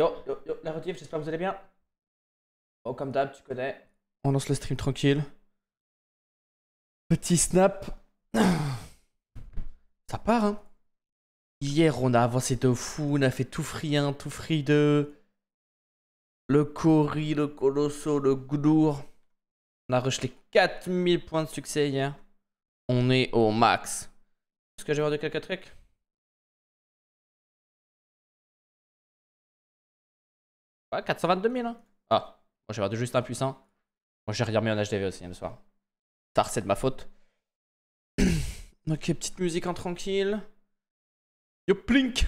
Yo, yo, yo, la rediff, j'espère que vous allez bien. Oh, comme d'hab, tu connais. On lance le stream tranquille. Petit snap. Ça part, hein. Hier, on a avancé de fou, on a fait tout free 1, tout free 2. Le Cori, le Colosso, le Goudour. On a rushé 4000 points de succès hier. On est au max. Est-ce que j'ai voir de quelques tricks Ouais, 422 000. Hein. Ah, moi j'ai regardé juste impuissant. Moi j'ai regardé en HDV aussi hein, le soir. Tard, c'est de ma faute. ok, petite musique en tranquille. Yo, plink!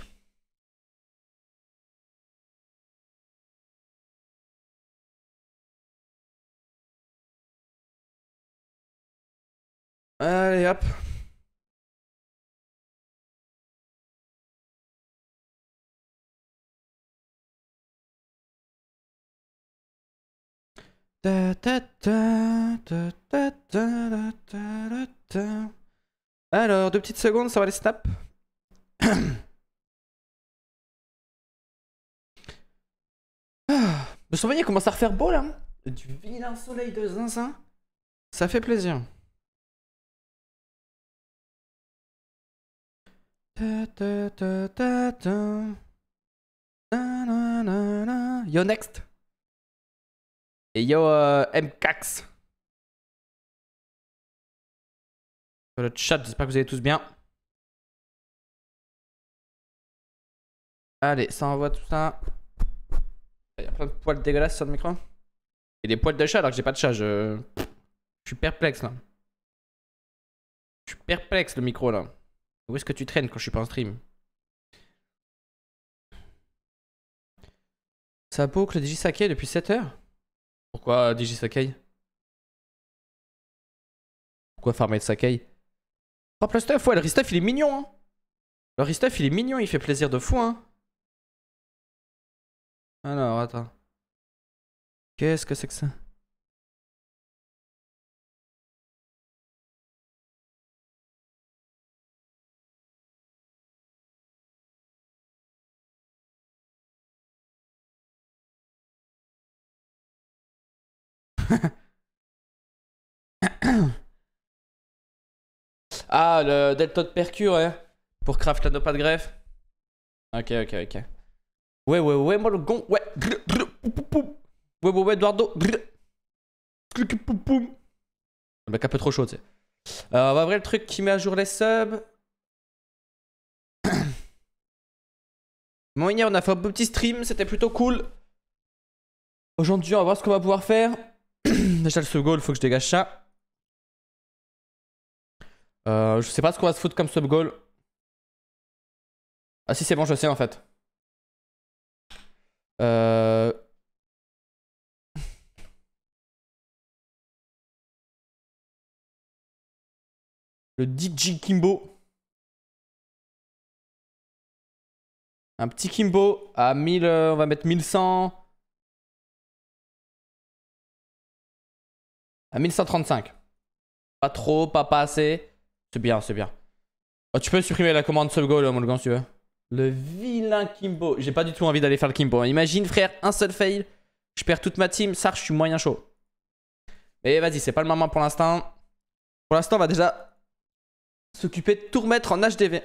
Allez hop Alors, deux petites secondes, ça va les snap le soleil commence à refaire beau là. Hein du vilain soleil de zinzin. Ça fait plaisir. Yo next. Et yo, euh, le chat, j'espère que vous allez tous bien. Allez, ça envoie tout ça. Il y a plein de poils dégueulasses sur le micro. Et des poils de chat alors que j'ai pas de chat. Je... suis perplexe là. Je suis perplexe le micro là. Où est-ce que tu traînes quand je suis pas en stream Ça boucle DJ Saké depuis 7 heures pourquoi Digi Sakai Pourquoi de Sakai Oh, le stuff, ouais, le Ristuff il est mignon. Hein. Le Ristuff il est mignon, il fait plaisir de fou. Hein. Alors, attends. Qu'est-ce que c'est que ça Ah, le delta de percure, hein Pour craft la pas de greffe Ok, ok, ok. Ouais, ouais, ouais, moi le gon, ouais. Ouais, ouais, ouais, Eduardo. Le mec un peu trop chaud, tu sais. Euh, on va ouvrir le truc qui met à jour les subs. Bon, hier, on a fait un petit stream, c'était plutôt cool. Aujourd'hui, on va voir ce qu'on va pouvoir faire. Déjà, le second, il faut que je dégage ça. Euh, je sais pas ce qu'on va se foutre comme sub-goal. Ah si, c'est bon, je sais en fait. Euh... Le DJ Kimbo. Un petit Kimbo à 1000, euh, on va mettre 1100. À 1135. Pas trop, pas pas assez. C'est bien, c'est bien. Oh, tu peux supprimer la commande sub-goal, mon gars, si tu veux. Le vilain Kimbo. J'ai pas du tout envie d'aller faire le Kimbo. Hein. Imagine, frère, un seul fail. Je perds toute ma team. ça je suis moyen chaud. Mais vas-y, c'est pas le moment pour l'instant. Pour l'instant, on va déjà s'occuper de tout remettre en HDV.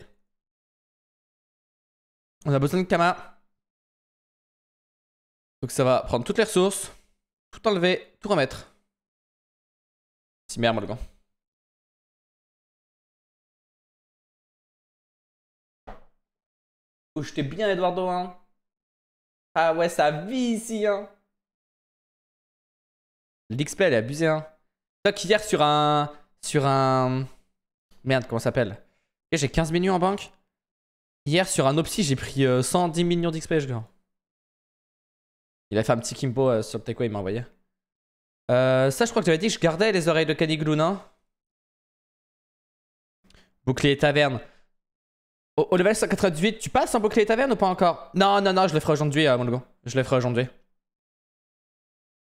On a besoin de Kama. Donc ça va prendre toutes les ressources, tout enlever, tout remettre. C'est merde, gars. j'étais bien, Eduardo, hein. Ah ouais, ça vit ici, hein. L'XP, elle est abusée, hein. qui hier sur un. Sur un. Merde, comment ça s'appelle J'ai 15 millions en banque. Hier, sur un Opsi, j'ai pris 110 euh, millions d'XP, je crois. Il a fait un petit Kimbo euh, sur le il m'a envoyé. Euh, ça, je crois que tu avais dit que je gardais les oreilles de Caniglou hein Bouclier taverne. Au, level 198, tu passes en boucle Taverne ou pas encore Non, non, non, je le ferai aujourd'hui, euh, mon logo. Je le ferai aujourd'hui.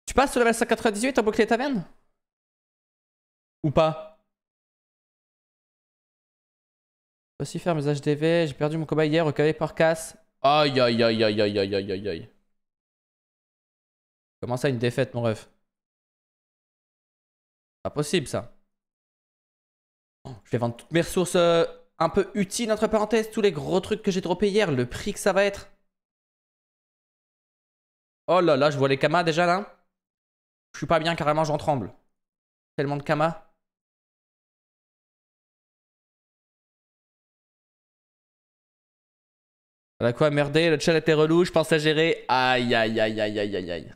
Tu passes au level 198 en bouclier taverne Ou pas Je peux aussi faire mes HDV, j'ai perdu mon combat hier au KV par casse. Aïe aïe aïe aïe aïe aïe aïe aïe Comment ça une défaite mon ref Pas possible ça. je vais vendre toutes mes ressources euh, un peu utile, entre parenthèses, tous les gros trucs que j'ai droppé hier, le prix que ça va être. Oh là là, je vois les kamas déjà là. Je suis pas bien carrément, j'en tremble. Tellement de kamas. Elle a quoi merdé Le chat était relou, je pense à gérer. Aïe, aïe, aïe, aïe, aïe, aïe,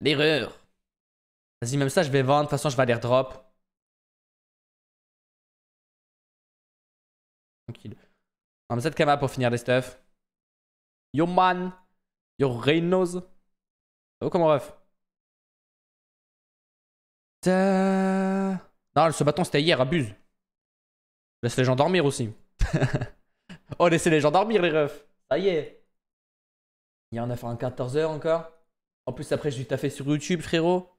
L'erreur. Vas-y, même ça, je vais vendre. De toute façon, je vais aller drop. On va cette Kama pour finir les stuff. Yo man. Yo Reynos. Ça comme ref. Ta... Non, ce bâton c'était hier, abuse. Laisse les gens dormir aussi. oh, laissez les gens dormir, les refs. Ça y est. Il y en a fait un 14h encore. En plus, après, je lui taffé sur YouTube, frérot.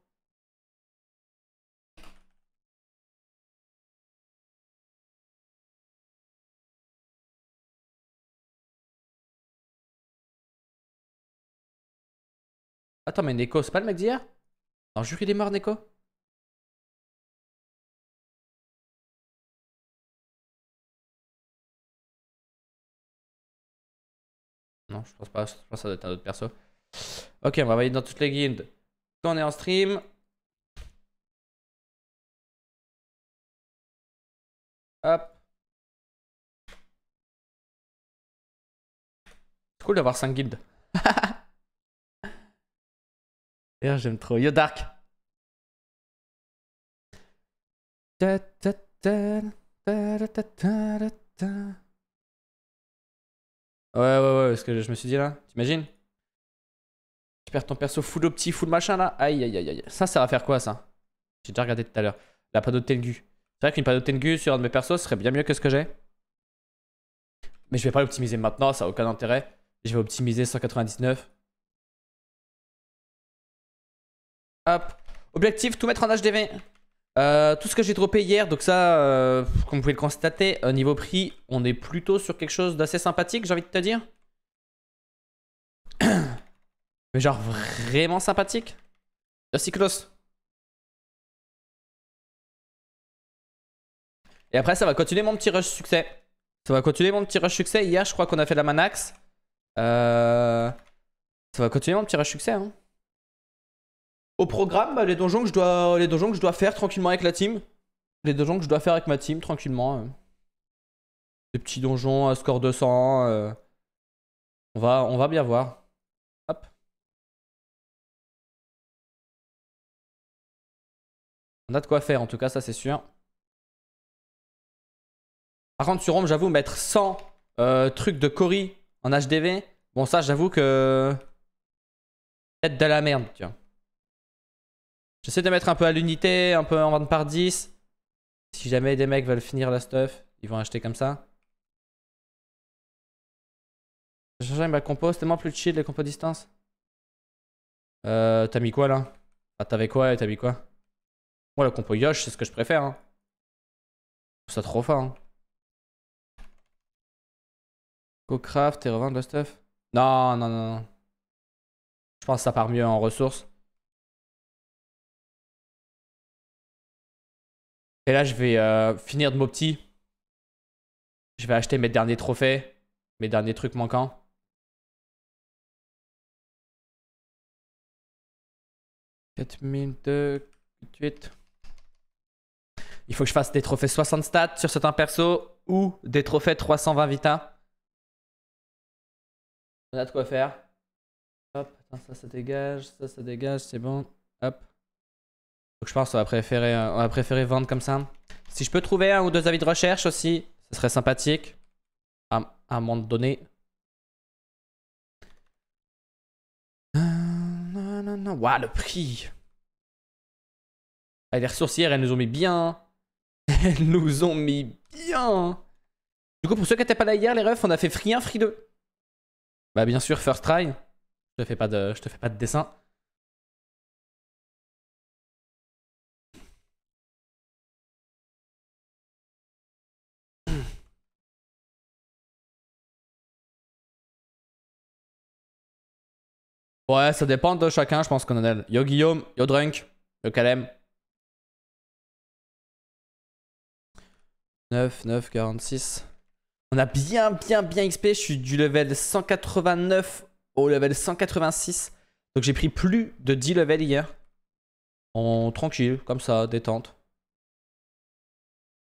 Attends, mais Neko, c'est pas le mec d'hier Non, jure qu'il est mort, Neko Non, je pense pas. Je pense ça doit être un autre perso. Ok, on va aller dans toutes les guildes. Quand on est en stream. Hop. C'est cool d'avoir 5 guildes. D'ailleurs, j'aime trop. Yo, Dark Ouais, ouais, ouais, ce que je me suis dit là, t'imagines Tu perds ton perso full opti, full machin là. Aïe, aïe, aïe, aïe. Ça, ça va faire quoi ça J'ai déjà regardé tout à l'heure. La panneau de Tengu. C'est vrai qu'une panneau de Tengu sur un de mes persos serait bien mieux que ce que j'ai. Mais je vais pas l'optimiser maintenant, ça a aucun intérêt. Je vais optimiser 199. Hop. Objectif, tout mettre en HDV. Euh, tout ce que j'ai droppé hier, donc ça, euh, comme vous pouvez le constater, euh, niveau prix, on est plutôt sur quelque chose d'assez sympathique, j'ai envie de te dire. Mais genre vraiment sympathique. Merci Klaus. Et après, ça va continuer mon petit rush succès. Ça va continuer mon petit rush succès. Hier, je crois qu'on a fait la Manax. Ça va continuer mon petit rush succès. Hein. Au programme, bah, les, donjons que je dois, faire tranquillement avec la team. Les donjons que je dois faire avec ma team tranquillement. Euh. Des petits donjons à score 200. Euh. On, va, on va bien voir. Hop. On a de quoi faire en tout cas, ça c'est sûr. Par contre sur Rome, j'avoue mettre 100 euh, trucs de Cory en HDV. Bon ça j'avoue que... Peut-être de la merde, tiens. J'essaie de mettre un peu à l'unité, un peu en vente par 10. Si jamais des mecs veulent finir la stuff, ils vont acheter comme ça. J'ai changé ma compo, c'est tellement plus chill les compos distance. Euh, t'as mis quoi là Ah, t'avais quoi et t'as mis quoi Moi, la compo Yosh, c'est ce que je préfère. Hein. Je trouve ça trop fort. Go craft et revendre la stuff Non, non, non. Je pense que ça part mieux en ressources. Et là, je vais euh, finir de mon petit. Je vais acheter mes derniers trophées, mes derniers trucs manquants. Il faut que je fasse des trophées 60 stats sur certains perso ou des trophées 320 vita. On a de quoi faire. Hop, ça, ça dégage, ça, ça dégage, c'est bon. Hop. Donc je pense qu'on euh, va, préférer, vendre comme ça. Si je peux trouver un ou deux avis de recherche aussi, ce serait sympathique. À, un moment donné. Euh, Waouh, le prix. Ah, les ressourcières, elles nous ont mis bien. Elles nous ont mis bien. Du coup, pour ceux qui n'étaient pas là hier, les refs, on a fait free 1, free 2. Bah, bien sûr, first try. Je te fais pas de, je te fais pas de dessin. Ouais, ça dépend de chacun. Je pense qu'on en a. Yo Guillaume, yo Drunk, yo Calem 9, 9, 46. On a bien, bien, bien XP. Je suis du level 189 au level 186. Donc j'ai pris plus de 10 levels hier. tranquille, comme ça, détente.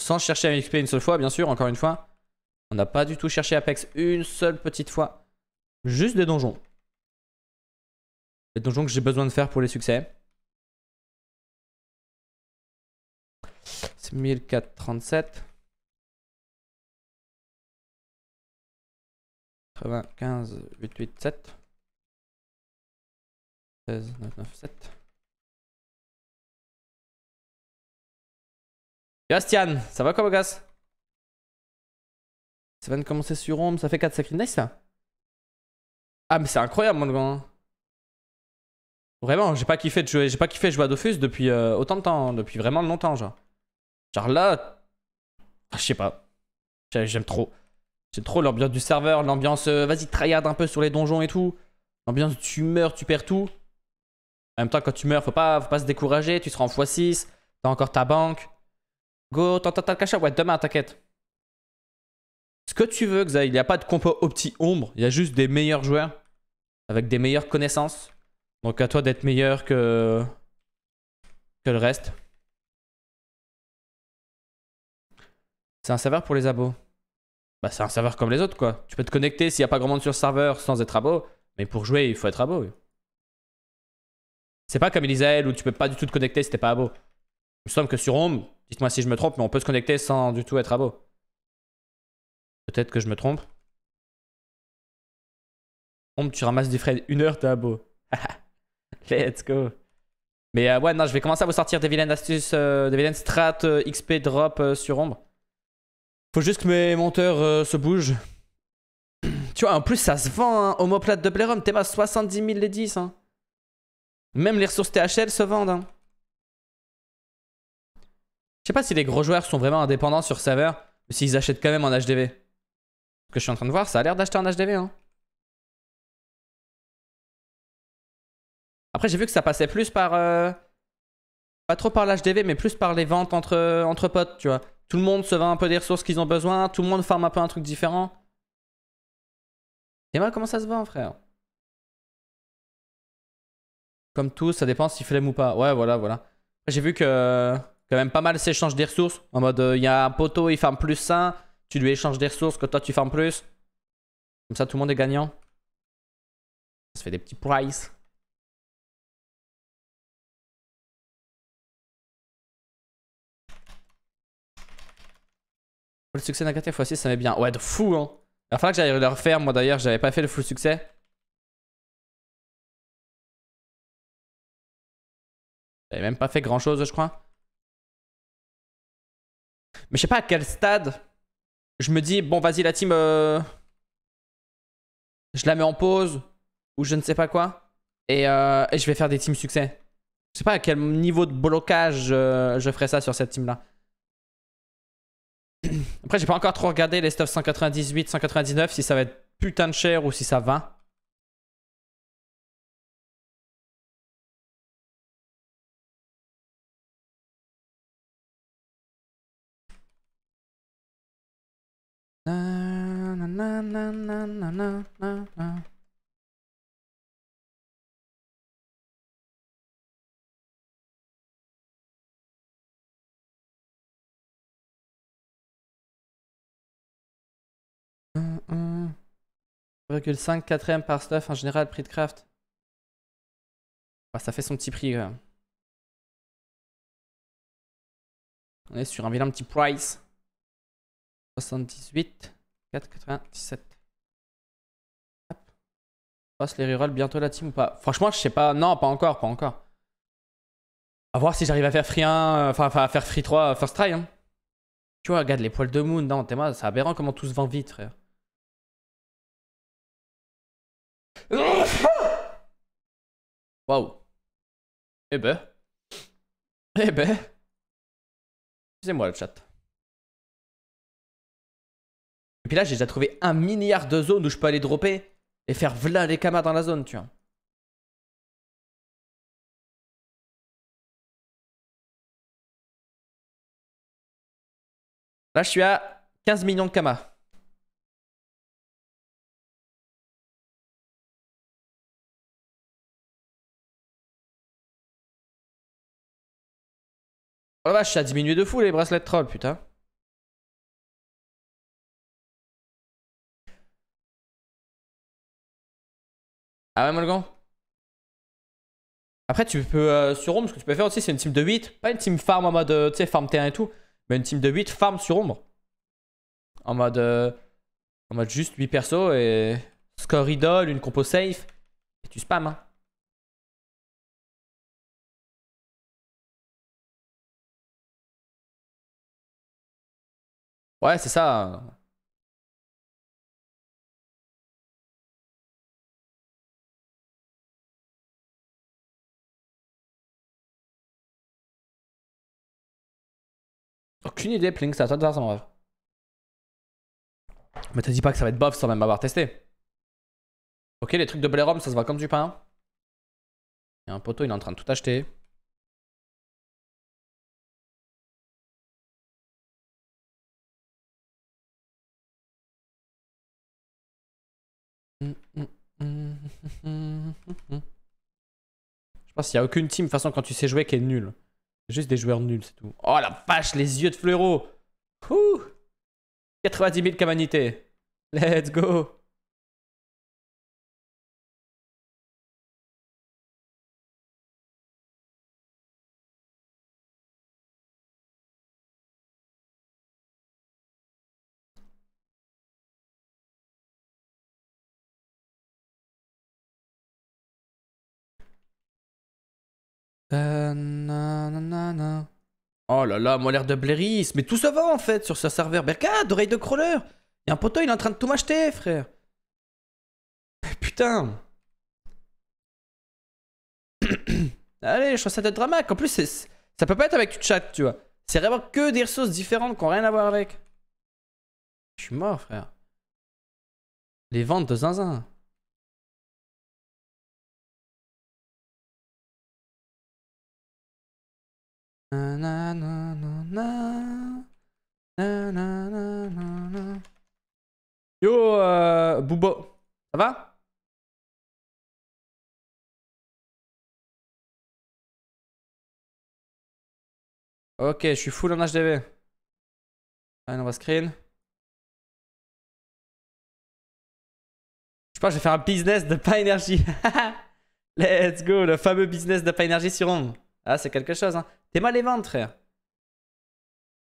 Sans chercher à XP une seule fois, bien sûr, encore une fois. On n'a pas du tout cherché Apex une seule petite fois. Juste des donjons. Les donjons que j'ai besoin de faire pour les succès. C'est 1437. 95, 8, 8, 7. 16, 9, 9, 7. Bastian, ça va quoi, Bogas Ça vient de commencer sur Rome, ça fait 4 sacrifices, ça Ah, mais c'est incroyable, mon gars Vraiment, j'ai pas kiffé de jouer, j'ai pas kiffé jouer à Dofus depuis euh, autant de temps, hein, depuis vraiment longtemps, genre. Genre là, ah, je sais pas, j'aime trop. J'aime trop l'ambiance du serveur, l'ambiance, euh, vas-y, tryhard un peu sur les donjons et tout. L'ambiance, tu meurs, tu perds tout. En même temps, quand tu meurs, faut pas, faut pas se décourager, tu seras en x6, t'as encore ta banque. Go, t'entends le cachette. ouais, demain, t'inquiète. Ce que tu veux, Xaï, il n'y a pas de compo opti ombre, il y a juste des meilleurs joueurs avec des meilleures connaissances donc à toi d'être meilleur que, que le reste. C'est un serveur pour les abos. Bah c'est un serveur comme les autres quoi. Tu peux te connecter s'il n'y a pas grand monde sur le serveur sans être abo. Mais pour jouer, il faut être abo. C'est pas comme Elisael où tu peux pas du tout te connecter si t'es pas abo. Il me semble que sur Home, dites-moi si je me trompe, mais on peut se connecter sans du tout être abo. Peut-être que je me trompe. Home, tu ramasses des frais une heure, t'es abo. Let's go. Mais euh, ouais, non, je vais commencer à vous sortir des vilaines astuces, euh, des vilaines strats euh, XP drop sur ombre. Faut juste que mes monteurs se bougent. tu vois, en plus, ça se vend, hein, homoplate de Blérum, t'es pas 70 000 les 10. Hein. Même les ressources THL se vendent. Hein. Je sais pas si les gros joueurs sont vraiment indépendants sur serveur, ou s'ils achètent quand même en HDV. Ce que je suis en train de voir, ça a l'air d'acheter en HDV. Hein. Après, j'ai vu que ça passait plus par. Euh, pas trop par l'HDV, mais plus par les ventes entre, entre potes, tu vois. Tout le monde se vend un peu des ressources qu'ils ont besoin, tout le monde farme un peu un truc différent. Et moi, comment ça se vend, frère Comme tout, ça dépend s'il flemme ou pas. Ouais, voilà, voilà. J'ai vu que quand même pas mal s'échangent des ressources. En mode, euh, il y a un poteau, il farme plus ça, tu lui échanges des ressources que toi tu farmes plus. Comme ça, tout le monde est gagnant. Ça se fait des petits price Le succès d'un quartier x6, ça met bien. Ouais, de fou, hein. Il va falloir que j'aille le refaire, moi d'ailleurs, j'avais pas fait le full succès. J'avais même pas fait grand chose, je crois. Mais je sais pas à quel stade je me dis, bon, vas-y, la team, euh, je la mets en pause ou je ne sais pas quoi. Euh, et, je vais faire des teams succès. Je sais pas à quel niveau de blocage euh, je ferai ça sur cette team-là. Après, j'ai pas encore trop regardé les stuff 198, 199, si ça va être putain de cher ou si ça va. 1,5 quatrième par stuff en général, prix de craft. ça fait son petit prix. On est sur un vilain petit price. 78, 4 4,97. Passe les rerolls bientôt la team ou pas Franchement, je sais pas. Non, pas encore, pas encore. À voir si j'arrive à faire free 1, euh, enfin à faire free 3 euh, first try. Hein. Tu vois, regarde les poils de moon, non, t'es moi c'est aberrant comment tout se vend vite, frère. Waouh. Eh ben. Eh ben. Excusez-moi le chat. Et puis là, j'ai déjà trouvé un milliard de zones où je peux aller dropper et faire vla les kamas dans la zone, tu vois. Là, je suis à 15 millions de kamas. Oh la vache, ça a diminué de fou les bracelets troll, putain. Ah ouais, Molgan Après, tu peux, euh, sur Ombre, ce que tu peux faire aussi, c'est une team de 8. Pas une team farm en mode, euh, tu sais, farm terrain et tout. Mais une team de 8 farm sur Ombre. En mode, euh, en mode juste 8 persos et score idol, une compo safe. Et tu spam, hein. Ouais, c'est ça. Aucune idée, Plink, ça. à toi Mais te dis pas que ça va être bof sans même avoir testé. Ok, les trucs de blairom ça se voit comme du pain. Il y a un poteau, il est en train de tout acheter. Je pense qu'il n'y a aucune team, de toute façon, quand tu sais jouer, qui est nulle. Juste des joueurs nuls, c'est tout. Oh la vache, les yeux de Fleuro 90 000 Kamanité. Let's go Oh là là, moi l'air de Bléris. Mais tout se vend en fait sur ce serveur. Berkade, oreille de crawler. Il y a un poteau, il est en train de tout m'acheter, frère. Putain. Allez, je que ça de dramatique. En plus, ça peut pas être avec du chat, tu vois. C'est vraiment que des ressources différentes qui ont rien à voir avec. Je suis mort, frère. Les ventes de zinzin. Yo, euh, ça va Ok, je suis full en HDV. Allez, on va screen. Je pense que je vais faire un business de pas énergie. Let's go, le fameux business de pas énergie sur rond. Ah, c'est quelque chose. Hein. T'es mal les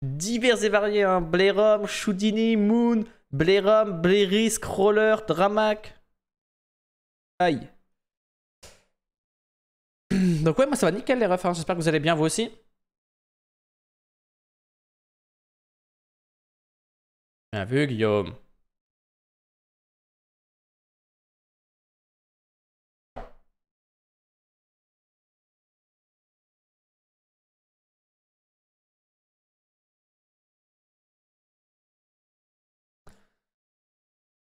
Divers et variés. Hein. Blairum, shoudini, Moon, Blairum, Blairis, Crawler, Dramac. Aïe. Donc ouais, moi ça va nickel les références. Hein. J'espère que vous allez bien vous aussi. Bien vu, Guillaume.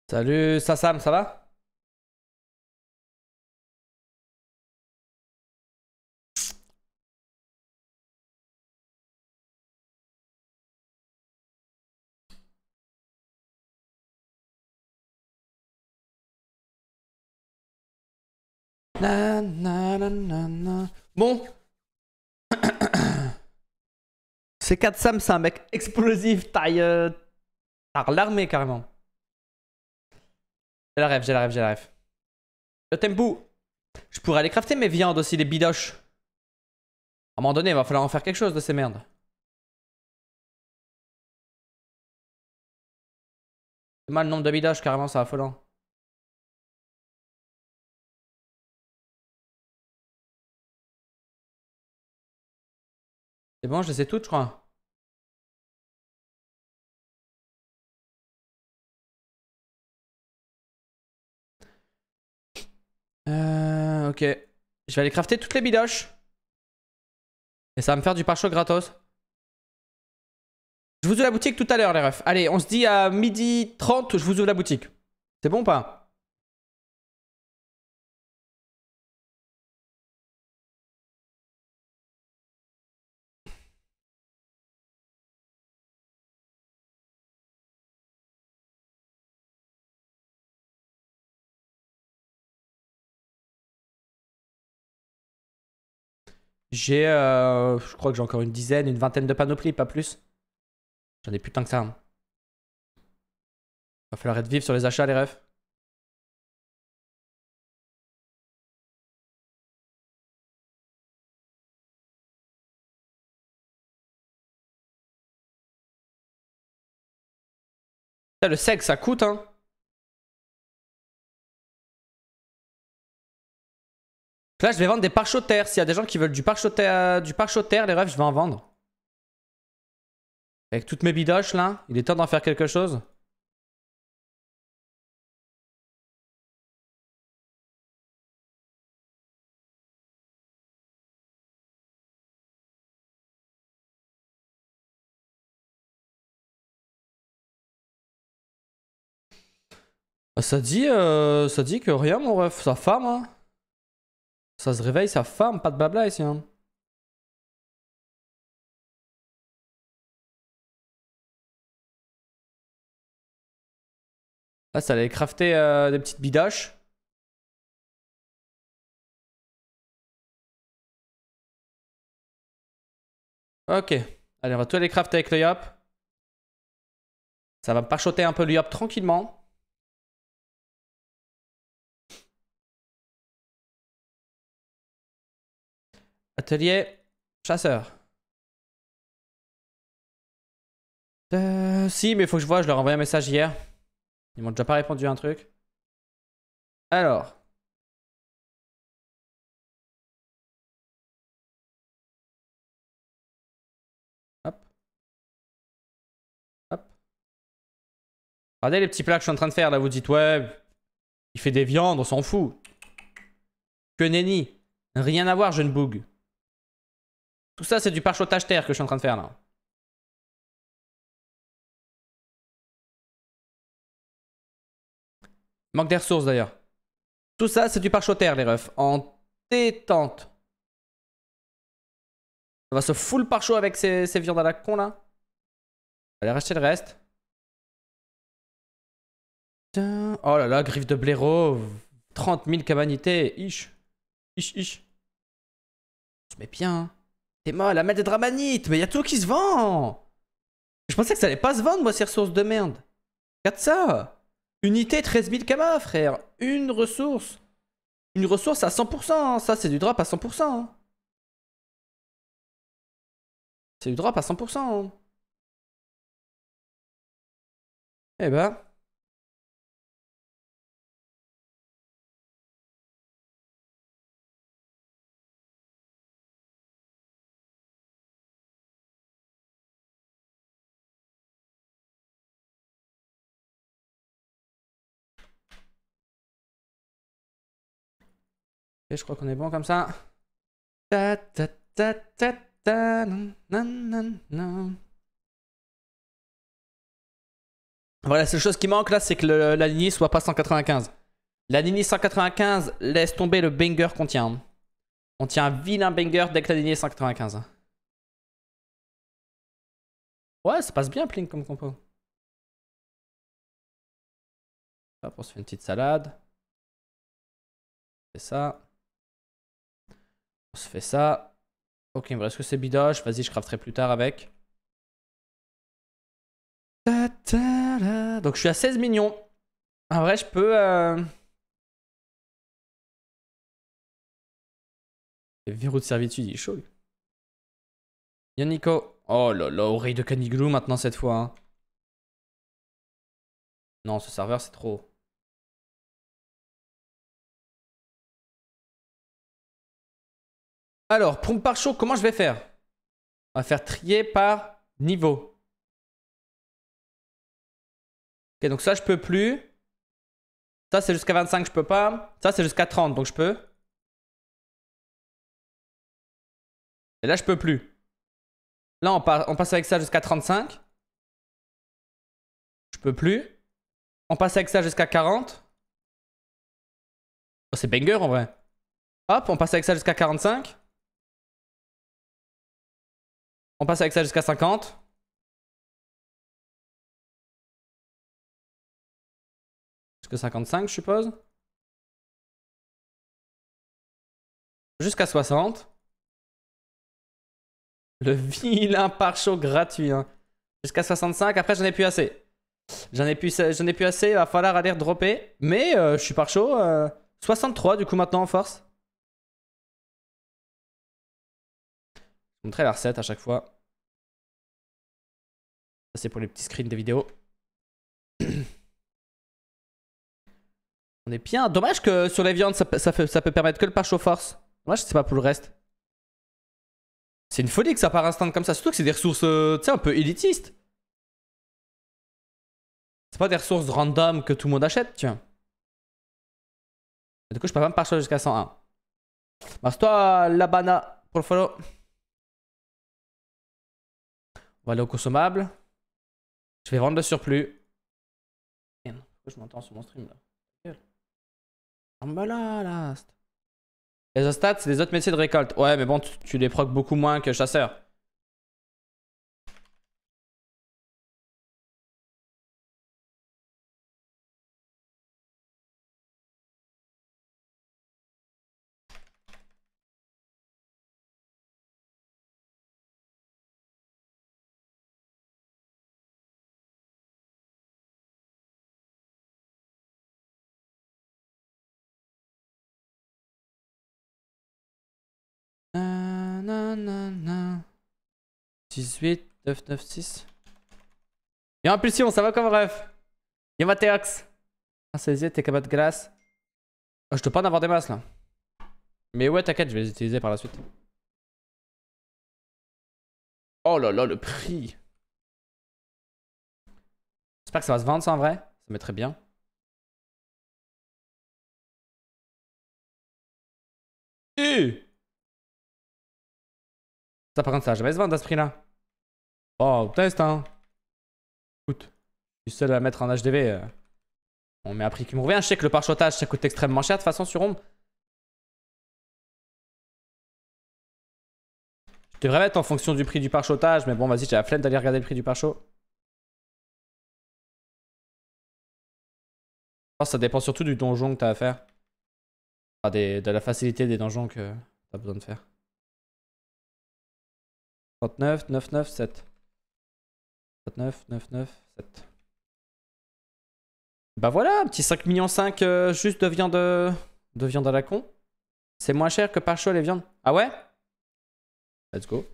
Salut Sassam, ça va na, Bon. C'est 4 Sam, c'est un mec explosif, taille... Euh, l'armée carrément. J'ai la rêve, j'ai la rêve, j'ai la rêve. Le tempo. Je pourrais aller crafter mes viandes aussi, des bidoches. À un moment donné, il va falloir en faire quelque chose de ces merdes. C'est mal le nombre de bidoches, carrément, ça c'est affolant. C'est bon, je les ai toutes, je crois. Ok. Je vais aller crafter toutes les bidoches. Et ça va me faire du pare gratos. Je vous ouvre la boutique tout à l'heure, les refs. Allez, on se dit à midi 30, je vous ouvre la boutique. C'est bon ou pas J'ai, euh, je crois que j'ai encore une dizaine, une vingtaine de panoplies, pas plus. J'en ai plus temps que ça. Hein. Va falloir être vivre sur les achats, les refs. le sexe, ça coûte, hein. Là, je vais vendre des pare terre. S'il y a des gens qui veulent du pare terre, du terre, les refs je vais en vendre. Avec toutes mes bidoches là, il est temps d'en faire quelque chose. Ah, ça dit, euh, ça dit que rien, mon ref, sa femme. Hein. Ça se réveille, ça farme, pas de babla ici. Hein. Là, ah, ça allait crafter euh, des petites bidaches. Ok. Allez, on va tout aller crafter avec le yop. Ça va pachoter un peu le yop tranquillement. Atelier chasseur. Euh, si, mais faut que je vois, je leur ai envoyé un message hier. Ils m'ont déjà pas répondu à un truc. Alors. Hop. Hop. Regardez les petits plats que je suis en train de faire là, vous dites ouais, il fait des viandes, on s'en fout. Que nenni. Rien à voir, jeune bougue. Tout ça, c'est du parchotage terre que je suis en train de faire là. Manque des ressources d'ailleurs. Tout ça, c'est du terre, les refs. En détente. On va se full parcho avec ces, viandes à la con là. Allez, racheter le reste. Oh là là, griffe de blaireau. 30 000 cabanités. Ich, ich, ich. se bien. Hein. T'es la amène des dramanites, mais y a tout qui se vend Je pensais que ça allait pas se vendre, moi, ces ressources de merde. Regarde ça Unité 13 000 kamas, frère Une ressource Une ressource à 100%, hein. ça, c'est du drop à 100%. Hein. C'est du drop à 100%. Hein. Eh ben... je crois qu'on est bon comme ça. Voilà, la seule chose qui manque là, c'est que la ligne soit pas 195. La ligne 195 laisse tomber le banger qu'on tient. On tient un vilain banger dès que la ligne 195. Ouais, ça passe bien Plink comme compo. on se fait une petite salade. C'est ça. On se fait ça. Ok, il me reste que c'est bidoche Vas-y, je crafterai plus tard avec. Donc je suis à 16 millions. En vrai, je peux... Euh... Verrou de servitude, il est chaud. Yannicko, Oh là là, oreille de Caniglou maintenant cette fois. Hein. Non, ce serveur, c'est trop. Alors, prompt par chaud, comment je vais faire On va faire trier par niveau. Ok, donc ça, je peux plus. Ça, c'est jusqu'à 25, je peux pas. Ça, c'est jusqu'à 30, donc je peux. Et là, je peux plus. Là, on, passe avec ça jusqu'à 35. Je peux plus. On passe avec ça jusqu'à 40. c'est banger en vrai. Hop, on passe avec ça jusqu'à 45. On passe avec ça jusqu'à 50. Jusqu'à 55, je suppose. Jusqu'à 60. Le vilain pare-chaud gratuit. Hein. Jusqu'à 65. Après, j'en ai plus assez. J'en ai, plus, j'en ai plus assez. Il va falloir aller dropper. Mais euh, je suis par chaud. 63, du coup, maintenant en force. Je montrer la recette à chaque fois. Ça, c'est pour les petits screens des vidéos. On est bien. Dommage que sur les viandes, ça, ça, peut permettre que le parche force. Moi Dommage que c'est pas pour le reste. C'est une folie que ça part instant comme ça. Surtout que c'est des ressources, euh, un peu élitistes. C'est pas des ressources random que tout le monde achète, tiens. Du coup, je peux pas me parcher jusqu'à 101. Masse-toi, Labana, pour le follow. On va aller au consommable. Je vais vendre le surplus. pourquoi je m'entends sur mon stream là ferme ah, bah là Les ostats, c'est les autres métiers de récolte. Ouais, mais bon, tu, les proc beaucoup moins que chasseur. 18, 9, 9, 6. Et impulsion, ça va comme ref Y'a Mateox ah, est, t'es capable de glace. Oh, ah, je dois pas en avoir des masses là. Mais ouais, t'inquiète, je vais les utiliser par la suite. Oh là là, le prix J'espère que ça va se vendre ça en vrai. Ça mettrait bien. Et ça par contre ça va jamais se vendre à ce prix là. Oh, test, hein. Écoute, je suis seul à mettre un HDV. Euh. On met un prix qui me revient. Je sais que le parchotage, ça coûte extrêmement cher de toute façon sur Rome. Je devrais mettre en fonction du prix du parchotage, mais bon, vas-y, j'ai la flemme d'aller regarder le prix du que ça dépend surtout du donjon que t'as à faire. Enfin, de la facilité des donjons que t'as besoin de faire. 39, 9, 9, 7. 9, 9, 9, 7. Bah voilà, un petit 5 millions 5 euh, juste de viande, euh, de viande à la con. C'est moins cher que par chaud les viandes. Ah ouais Let's go.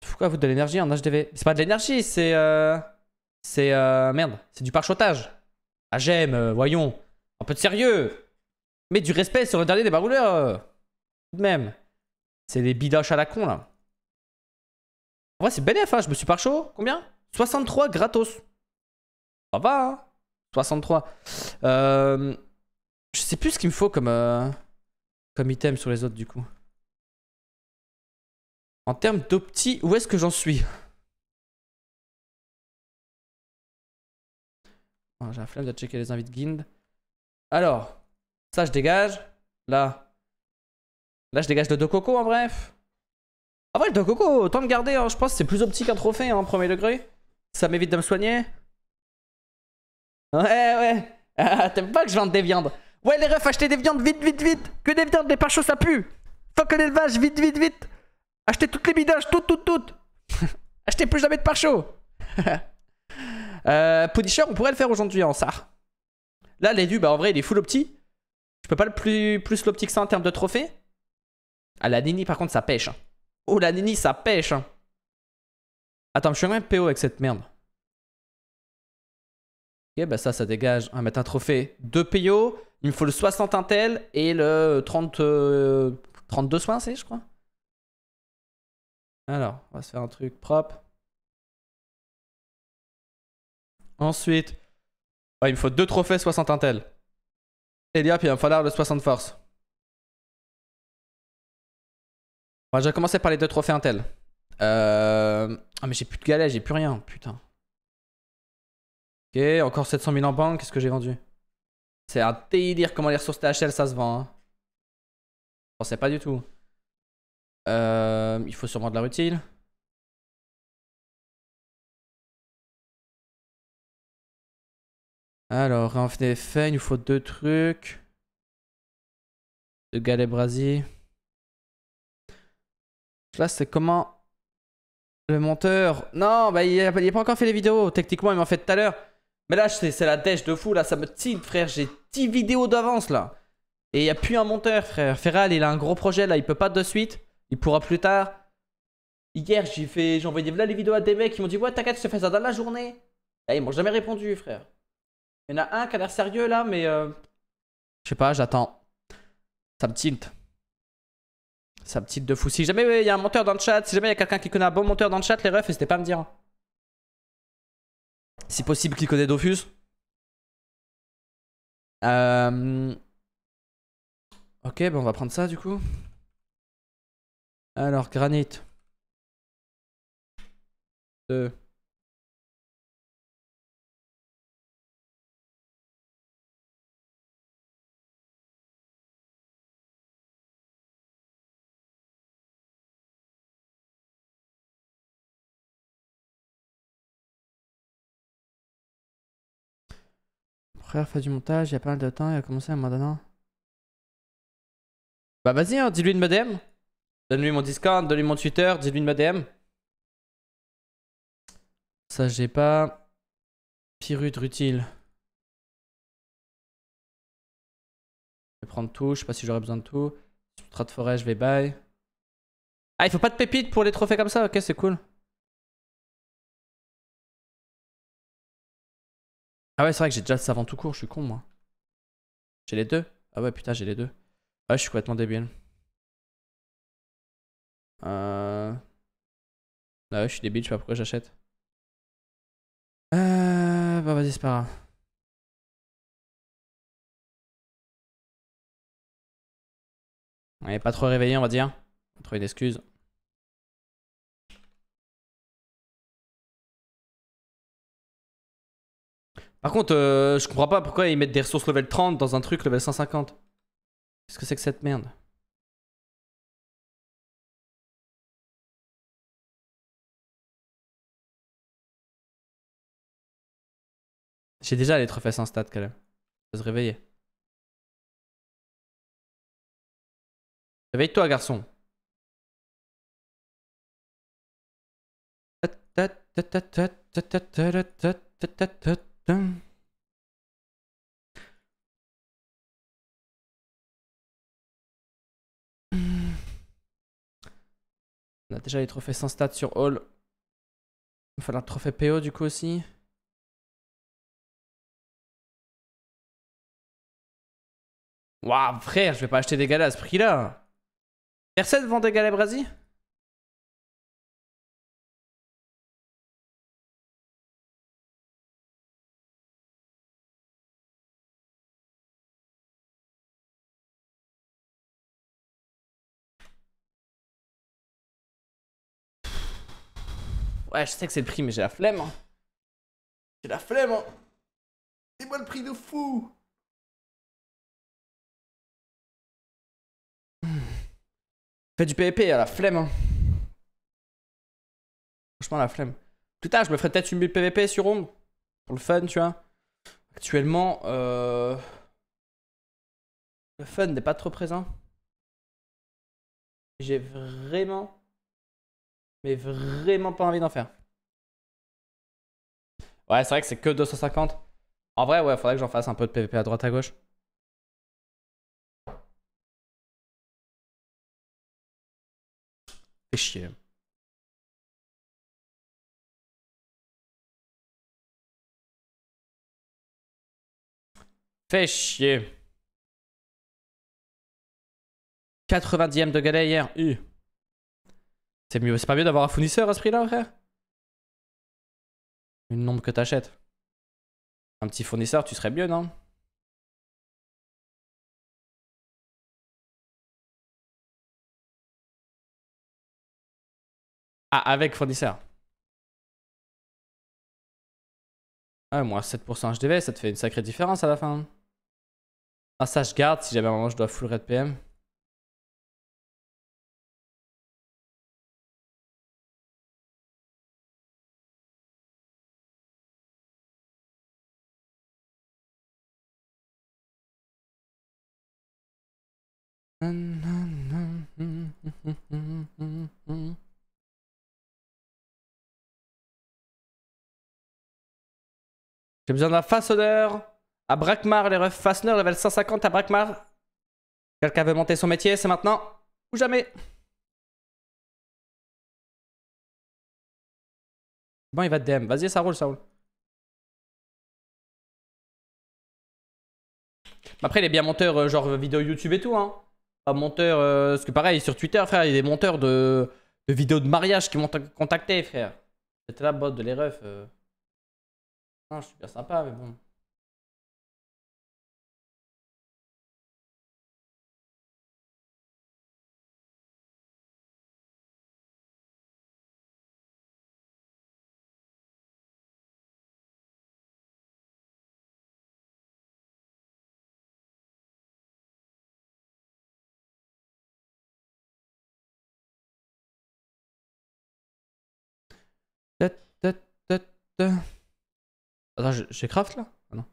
Pourquoi vous de l'énergie en HDV C'est pas de l'énergie, c'est... Euh, c'est... merde, c'est du parchotage. Ah j'aime, voyons. Un peu de sérieux. Mais du respect sur le dernier des barouleurs. Tout de même. C'est des bidoches à la con là. En vrai c'est bénéf, hein. je me suis par chaud. Combien 63 gratos. Ça va, hein 63. Euh, je sais plus ce qu'il me faut comme, euh, comme item sur les autres, du coup. En termes d'opti, où est-ce que j'en suis oh, J'ai la flemme de checker les invites guild. Alors, ça je dégage. Là, là je dégage le dococo coco en bref. En vrai, le dococo coco, autant le garder. Hein. Je pense que c'est plus optique qu'un trophée, en hein, premier degré. Ça m'évite de me soigner Ouais, ouais. Ah, t'aimes pas que je vende des viandes Ouais, les refs, achetez des viandes, vite, vite, vite Que des viandes, des pas ça pue que l'élevage, vite, vite, vite Achetez toutes les bidages, toutes, toutes, toutes Achetez plus jamais de pare chaud euh, on pourrait le faire aujourd'hui en SAR. Là, l'élu, bah en vrai, il est full opti. Je peux pas le plus, plus l'opti que ça en termes de trophée. Ah, la Nini, par contre, ça pêche. Hein. Oh, la Nini, ça pêche. Hein. Attends, je suis même PO avec cette merde. Ok, bah ça, ça dégage. On va mettre un trophée. 2 PO, il me faut le 60 Intel et le 30, 32 euh, soins, c'est, je crois. Alors, on va se faire un truc propre. Ensuite, il me faut deux trophées 60 Intel. Et là, il va falloir le 60 Force. Je vais commencer par les deux trophées Intel. Euh, ah, mais j'ai plus de galets, j'ai plus rien, putain. Ok, encore 700 000 en banque, qu'est-ce que j'ai vendu C'est un dire comment les ressources THL ça se vend. Hein. Je pensais pas du tout. Euh, il faut sûrement de la rutile. Alors, en effet, il nous faut deux trucs. De galet brasier. Là, c'est comment le monteur, Non, bah il a, pas encore fait les vidéos. Techniquement, il m'en fait tout à l'heure. Mais là, c'est la dèche de fou, là. Ça me tilt, frère. J'ai 10 vidéos d'avance, là. Et il n'y a plus un monteur, frère. Ferral, il a un gros projet, là. Il peut pas de suite. Il pourra plus tard. Hier, j'ai fait, j'ai envoyé là les vidéos à des mecs ils m'ont dit Ouais, t'inquiète, je te fais ça dans la journée. Et ils m'ont jamais répondu, frère. Il y en a un qui a l'air sérieux là, mais euh, je sais pas, j'attends. Ça me tilte. Sa petite de fou. Si jamais il y a un monteur dans le chat, si jamais il y a quelqu'un qui connaît un bon monteur dans le chat, les refs, n'hésitez pas à me dire. Hein. Si possible, qu'il connaît Dofus. Ok, bah on va prendre ça du coup. Alors, granite. Deux. frère fait du montage il y a pas mal de temps, il a commencé à un Bah vas-y, hein, dis-lui de me DM. Donne-lui mon Discord, donne-lui mon Twitter, dis-lui de me DM. Ça, j'ai pas. Pirut utile. Je vais prendre tout, je sais pas si j'aurai besoin de tout. Substrat de forêt, je vais buy. Ah, il faut pas de pépites pour les trophées comme ça, ok, c'est cool. Ah ouais, c'est vrai que j'ai déjà le savant tout court, je suis con moi. J'ai les deux Ah ouais, putain, j'ai les deux. Ouais, je suis complètement débile. Euh... Ah ouais, je suis débile, je sais pas pourquoi j'achète. Euh... Bah vas-y, c'est pas grave. On est pas trop réveillé, on va dire. On trouve une excuse. Par contre, je comprends pas pourquoi ils mettent des ressources level 30 dans un truc level 150. Qu'est-ce que c'est que cette merde J'ai déjà les trophées sans stats quand même. se réveiller. Réveille-toi garçon. On a déjà les trophées sans stats sur Hall. Il va falloir le trophée PO du coup aussi. Waouh frère, je vais pas acheter des galets à ce prix là. Personne vend des galets à Ouais, je sais que c'est le prix, mais j'ai la flemme. Hein. J'ai la flemme. C'est hein. moi le prix de fou. Fais du PVP, à la flemme. Hein. Franchement, la flemme. à l'heure, je me ferais peut-être une bulle PVP sur Ombre. Pour le fun, tu vois. Actuellement, euh, le fun n'est pas trop présent. J'ai vraiment mais vraiment pas envie d'en faire. Ouais, c'est vrai que c'est que 250. En vrai, ouais, faudrait que j'en fasse un peu de PVP à droite à gauche. Fais chier. Fais chier. 90e de galère, hier. U. C'est pas mieux d'avoir un fournisseur à ce prix-là, frère Une nombre que t'achètes. Un petit fournisseur, tu serais mieux, non Ah, avec fournisseur. Ah, moi, 7% HDV, ça te fait une sacrée différence à la fin. Ah, ça, je garde si jamais un moment je dois full red PM. J'ai besoin d'un façonneur à Brackmar les refs Fastener level 150 à Brackmar Quelqu'un veut monter son métier, c'est maintenant ou jamais. Bon, il va DM. Vas-y, ça roule, ça roule. Après, il est bien monteur, euh, genre vidéo YouTube et tout, hein pas monteur. Euh, parce que pareil, sur Twitter, frère, il y a des monteurs de, vidéos de mariage qui m'ont contacté, frère. C'était la botte de les euh. Non, je suis bien sympa, mais bon. Attends, j'ai craft là ah, non.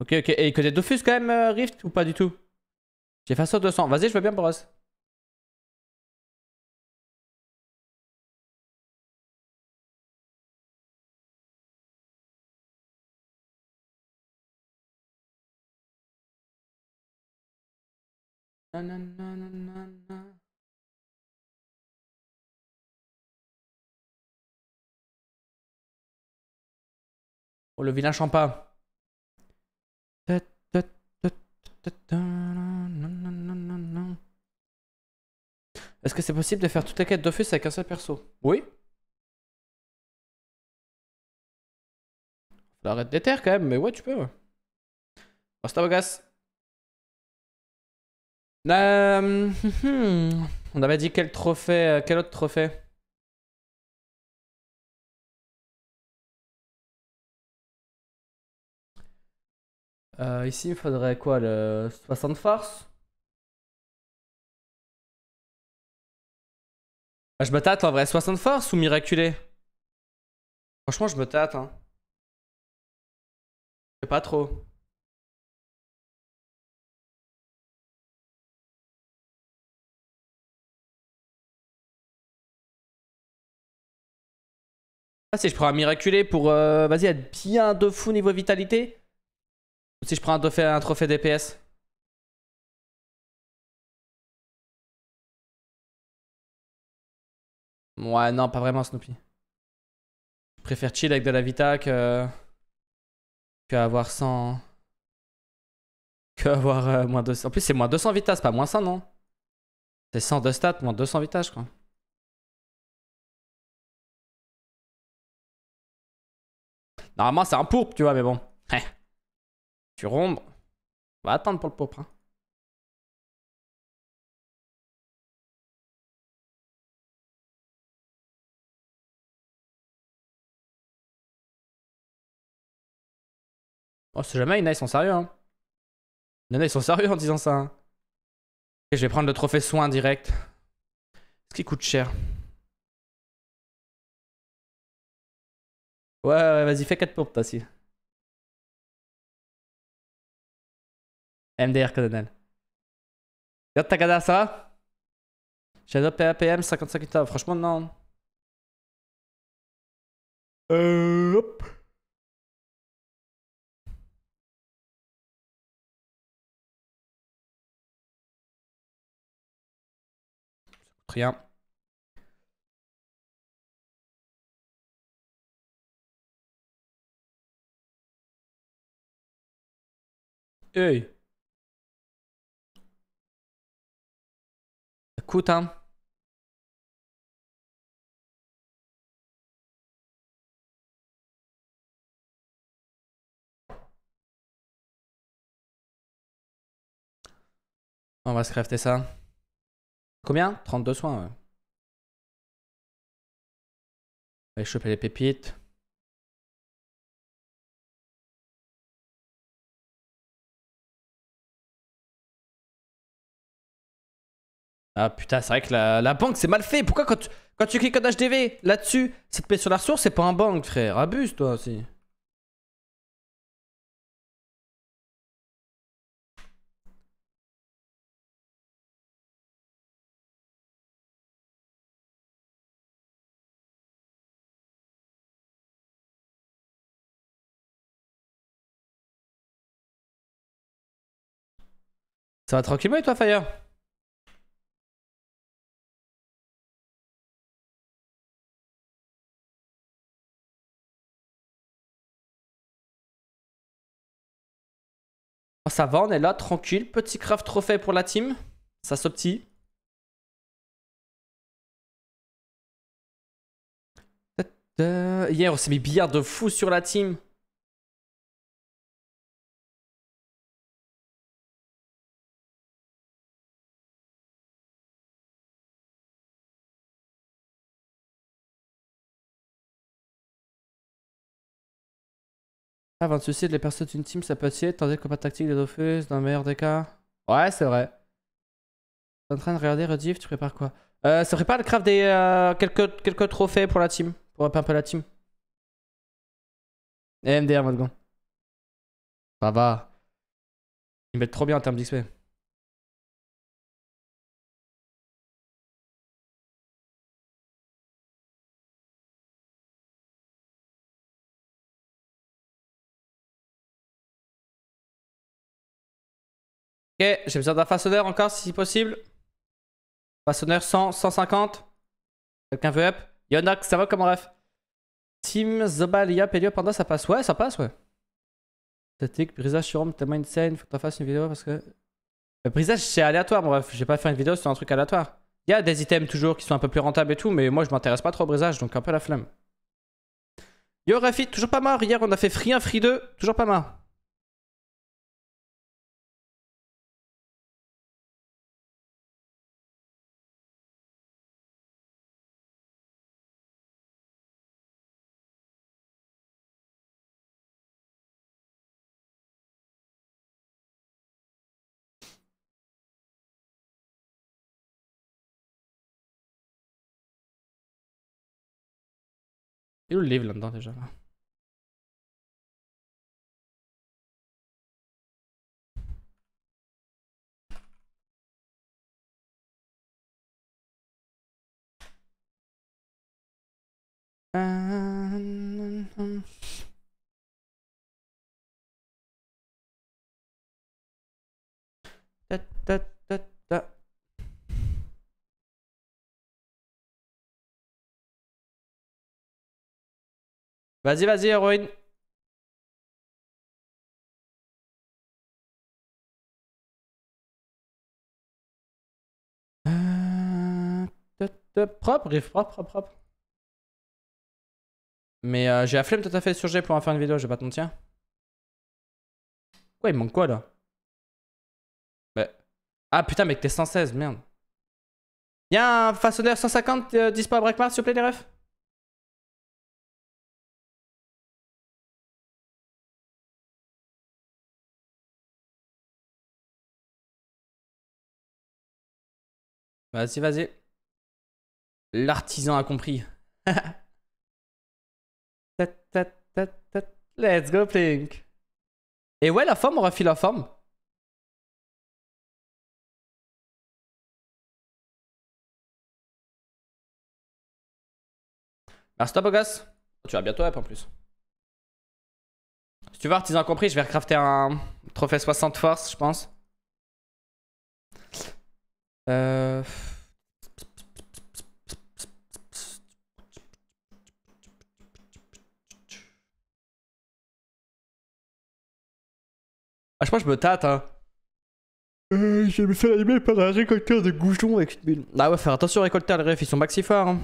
Ok, ok. Et il connaît Dofus quand même, euh, Rift, ou pas du tout J'ai fait ça 200. Vas-y, je veux bien, Boros. nan Oh, le vilain champagne. Est-ce que c'est possible de faire toute la quête d'office avec un seul perso Oui. L'arrête des terres quand même, mais ouais, tu peux. Ouais. Euh, hmm, hmm. on avait dit quel trophée, euh, quel autre trophée Euh, ici, il me faudrait quoi le 60 force ah, Je me tâte en vrai. 60 force ou miraculé Franchement, je me tâte. Hein. Je sais pas trop. Ah, si je prends un miraculé pour. Euh, vas-y, être bien de fou niveau vitalité. Ou si je prends un trophée, un trophée DPS Ouais, non, pas vraiment Snoopy. Je préfère chill avec de la Vita que. que avoir 100. que avoir euh, moins 200. En plus, c'est moins 200 Vita, c'est pas moins 100, non C'est 100 de stats, moins 200 Vita, je crois. Normalement, c'est un pourpre, tu vois, mais bon. Tu On va attendre pour le poprin. Hein. Oh, c'est jamais, il ils sont sérieux. Hein. ils sont sérieux en disant ça. Hein. je vais prendre le trophée soin direct. Ce qui coûte cher. Ouais, ouais, vas-y, fais 4 pompes, t'as si. MDR colonel. Y'a Tagada, ça va Shadow PAPM 55 octobre. Franchement, non. Euh, hop. Rien. Hey. Hein. On va se crafter ça. Combien 32 soins, ouais. Je vais choper les pépites. Ah putain, c'est vrai que la, banque, c'est mal fait. Pourquoi quand tu, quand tu cliques en HDV là-dessus, ça te sur la ressource, c'est pas un banque, frère. Abuse, toi aussi. Ça va tranquillement et toi, Fire Ça va, on est là, tranquille. Petit craft trophée pour la team. Ça s'optie. Euh, hier, on s'est mis billard de fou sur la team. Avant ah, de suicide, les personnes d'une team, ça peut être tandis que le tactique des Dofus, dans le meilleur des cas. Ouais, c'est vrai. T'es en train de regarder Rediff, tu prépares quoi euh, Ça prépare le craft des euh, quelques, quelques trophées pour la team, pour un peu la team. Et MDR, maintenant. Ça va. Ils mettent trop bien en termes d'XP. Ok, j'ai besoin d'un façonneur encore si possible. Façonneur 100, 150. Quelqu'un veut up Yonak, ça va comment ref Team, Zobal, Yap, Panda, ça passe Ouais, ça passe, ouais. Statique, brisage sur Rome, tellement insane. faut que t'en fasses une vidéo parce que. Le brisage, c'est aléatoire, bref, j'ai pas fait une vidéo, c'est un truc aléatoire. Il y a des items toujours qui sont un peu plus rentables et tout, mais moi je m'intéresse pas trop au brisage, donc un peu la flemme. Yo Rafi, toujours pas mal. hier on a fait Free 1, Free 2, toujours pas mal. Il le livre là-dedans déjà. Là. That that Vas-y, vas-y, héroïne. Euh, propre, Griff propre, propre, Mais euh, j'ai la flemme tout à fait sur G pour en faire une vidéo, je vais pas te mentir. Quoi, il manque quoi là bah. Ah putain, mec, t'es 116, merde. Y'a un façonneur 150 euh, dispo à sur s'il vous Vas-y, vas-y. L'artisan a compris. Let's go, Plink. Et ouais, la forme aura fait la forme. Merci toi, gosse. Oh, tu vas bientôt app en plus. Si tu veux, artisan compris, je vais recrafter un trophée 60 force, je pense. Euh... Ah, je crois que je me tâte, hein. Euh, je vais me faire aimer par un récolteur de goujons avec une Ah ouais, faire attention récolteur, les refs, ils sont forts hein.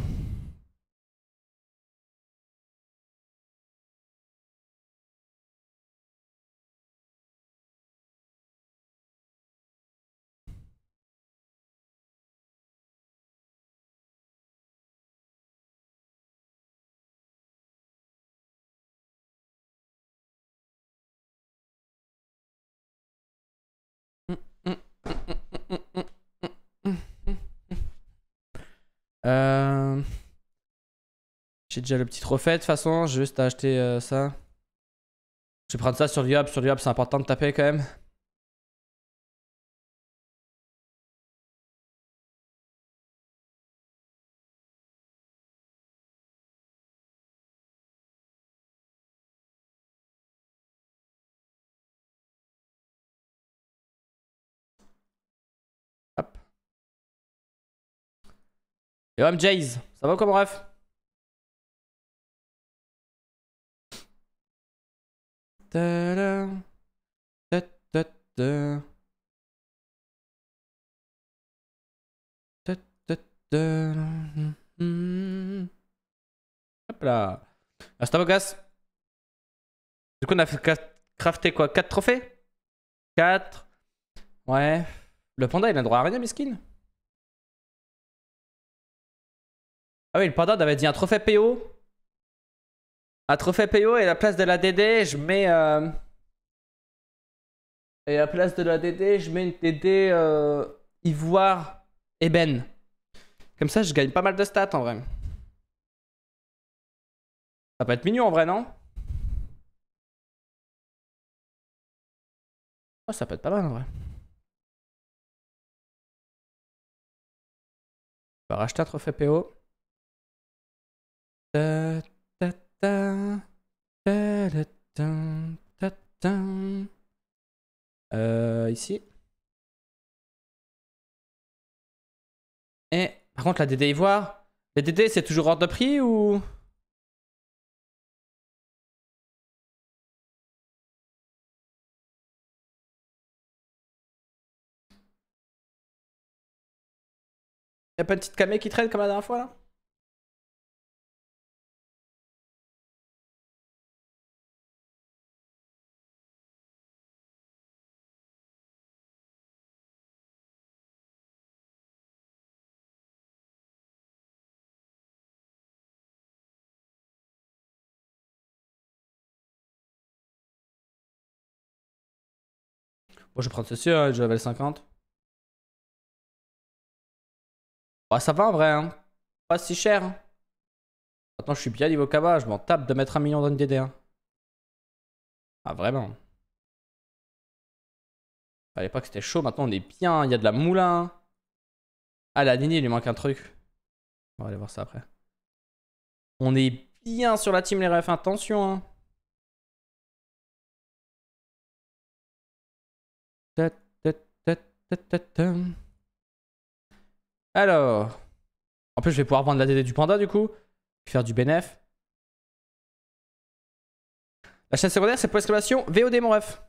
déjà le petit trophée de toute façon, juste à acheter euh, ça. Je vais prendre ça sur du sur du hub c'est important de taper quand même. Hop. Yo MJs, ça va comme ref Ta-da. Ta-ta-ta. Hop là. À Du coup, on a crafté quoi 4 trophées 4. Ouais. Le panda, il a droit à rien, mesquine Ah oui, le panda avait dit un trophée PO. Un trophée PO et à la place de la DD, je mets. Et euh, à la place de la DD, je mets une DD euh... ivoire ébène. Comme ça, je gagne pas mal de stats en vrai. Ça peut être mignon en vrai, non oh, ça peut être pas mal en vrai. On va racheter un trophée PO. Euh, euh, ici. Et par contre, la DD Ivoire. La DD, c'est toujours hors de prix ou. Y'a pas une petite camé qui traîne comme la dernière fois là Bon je vais prendre ceci, hein, je vais level 50. Bah, ça va en vrai, hein. Pas si cher. Maintenant, hein. je suis bien niveau Kaba. Je m'en tape de mettre un million dans DD. Hein. Ah, vraiment. À l'époque, c'était chaud. Maintenant, on est bien. Il y a de la moulin. Ah, la Nini, il lui manque un truc. On va aller voir ça après. On est bien sur la team, les refs. Attention, hein. Alors. En plus, je vais pouvoir vendre la DD du panda du coup. Faire du bénéf. La chaîne secondaire, c'est pour exclamation VOD, mon ref.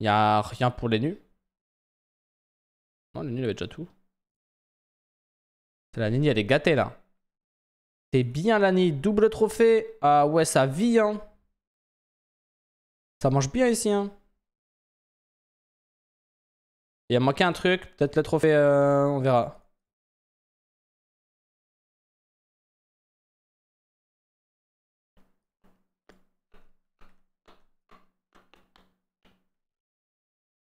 Y'a a rien pour les nuls. Non, les nuls avaient déjà tout. La Nini, elle est gâtée là. C'est bien l'année. Double trophée. Ah ouais, ça vit. Hein. Ça mange bien ici. Hein. Il a manqué un truc. Peut-être le trophée. Euh, on verra.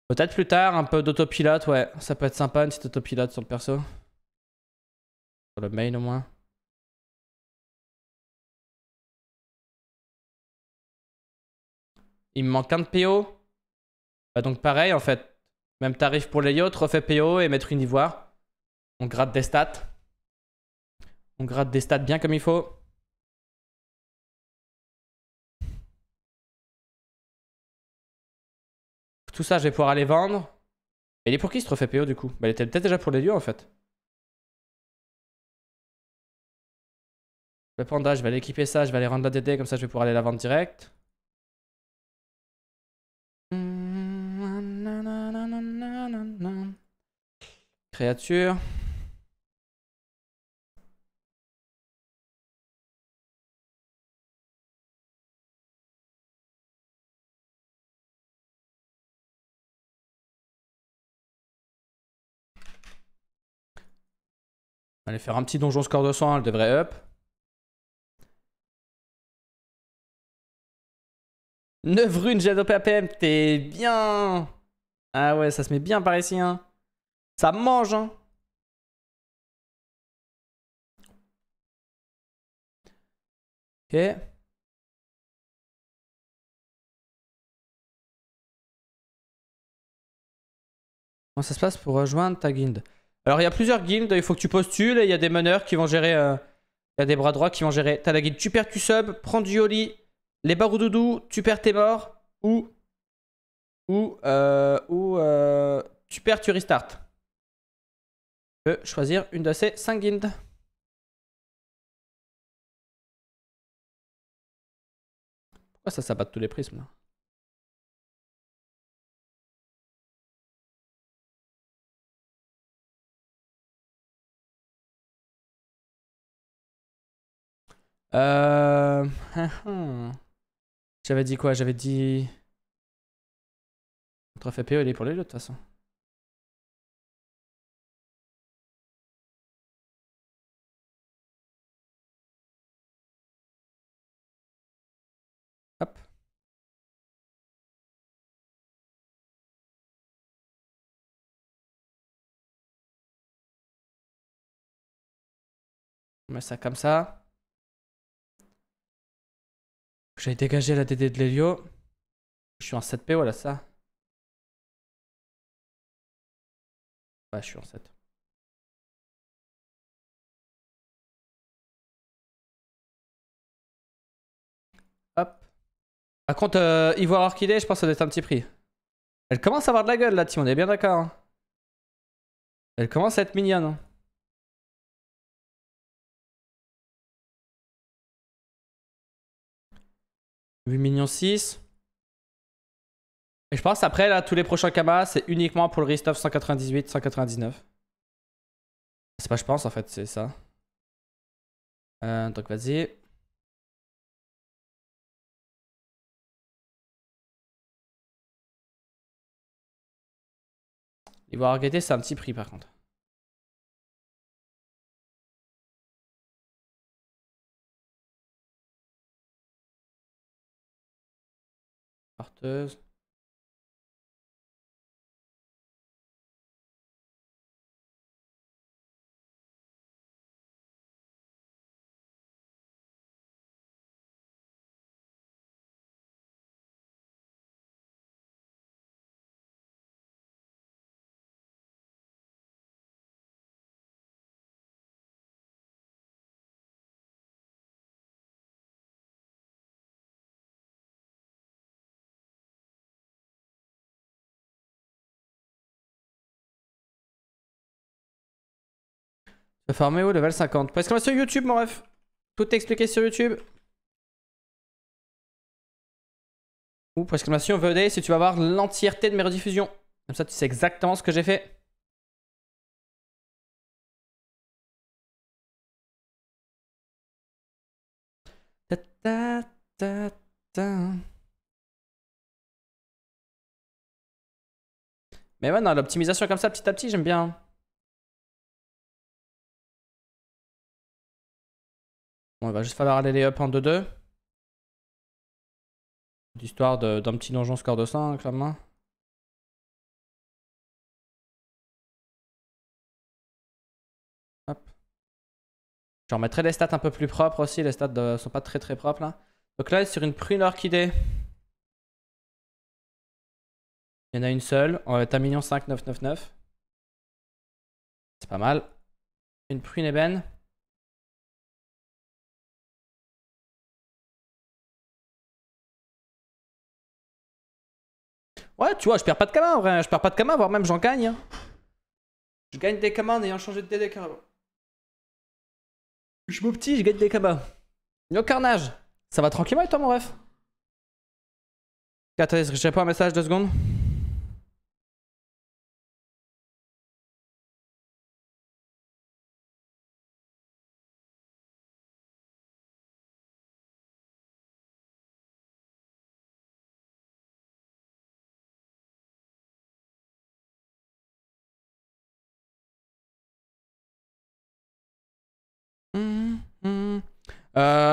Peut-être plus tard, un peu d'autopilote, ouais. Ça peut être sympa, une petite autopilote sur le perso. Sur le main au moins. Il me manque un de PO. Bah, donc pareil en fait. Même tarif pour les yachts, refait PO et mettre une ivoire. On gratte des stats. On gratte des stats bien comme il faut. Tout ça, je vais pouvoir aller vendre. Et il est pour qui ce refait PO du coup Bah il était peut-être déjà pour les lieux en fait. Le panda, je vais l'équiper ça, je vais aller rendre la DD, comme ça je vais pouvoir aller la vendre direct. Allez faire un petit donjon score de 100 hein, elle devrait up. Neuf runes, j'ai APM, t'es bien Ah ouais, ça se met bien par ici, hein ça mange, hein. Ok. Comment ça se passe pour rejoindre ta guilde Alors, il y a plusieurs guildes, il faut que tu postules et il y a des meneurs qui vont gérer. Euh, il y a des bras droits qui vont gérer. T'as la guilde tu perds, tu sub, prends du joli les baroudoudous, tu perds tes morts, ou. Ou. Euh, ou. Euh, tu perds, tu restart peut choisir une de ces 5 guildes. Pourquoi ça s'abat tous les prismes là Euh... J'avais dit quoi J'avais dit... On PE, il est pour les deux de toute façon. ça comme ça. J'ai dégagé la DD de l'hélio Je suis en 7P, voilà ça. Ouais, bah, je suis en 7. Hop. Par contre, euh, Ivoire Orchidée, je pense que ça doit être un petit prix. Elle commence à avoir de la gueule là, Tim on est bien d'accord. Hein. Elle commence à être mignonne. Hein. 8 millions 6. Et je pense après, là, tous les prochains Kama, c'est uniquement pour le of 198, 199. C'est pas je pense, en fait, c'est ça. Euh, donc vas-y. Il va regretter, c'est un petit prix par contre. Arteuse. farmer au level 50. Parce qu'on sur YouTube, mon ref. Tout est expliqué sur YouTube. Ou prescription VD e si tu vas voir l'entièreté de mes rediffusions. Comme ça, tu sais exactement ce que j'ai fait. Mais ouais, non, l'optimisation comme ça, petit à petit, j'aime bien. Hein. il va juste falloir aller les up en 2-2. L'histoire d'un petit donjon score de 5, la main. Hop. Je remettrai les stats un peu plus propres aussi. Les stats ne sont pas très très propres là. Donc là, sur une prune orchidée. Il y en a une seule. On va être à 5 999. C'est pas mal. Une prune ébène. Ouais, tu vois, je perds pas de camas en vrai. Hein. Je perds pas de camas, voire même j'en gagne. Hein. Je gagne des camas en ayant changé de DD carrément. Je suis petit, je gagne des camas. Yo carnage Ça va tranquillement avec toi, mon ref Attends, j'ai pas un message, deux secondes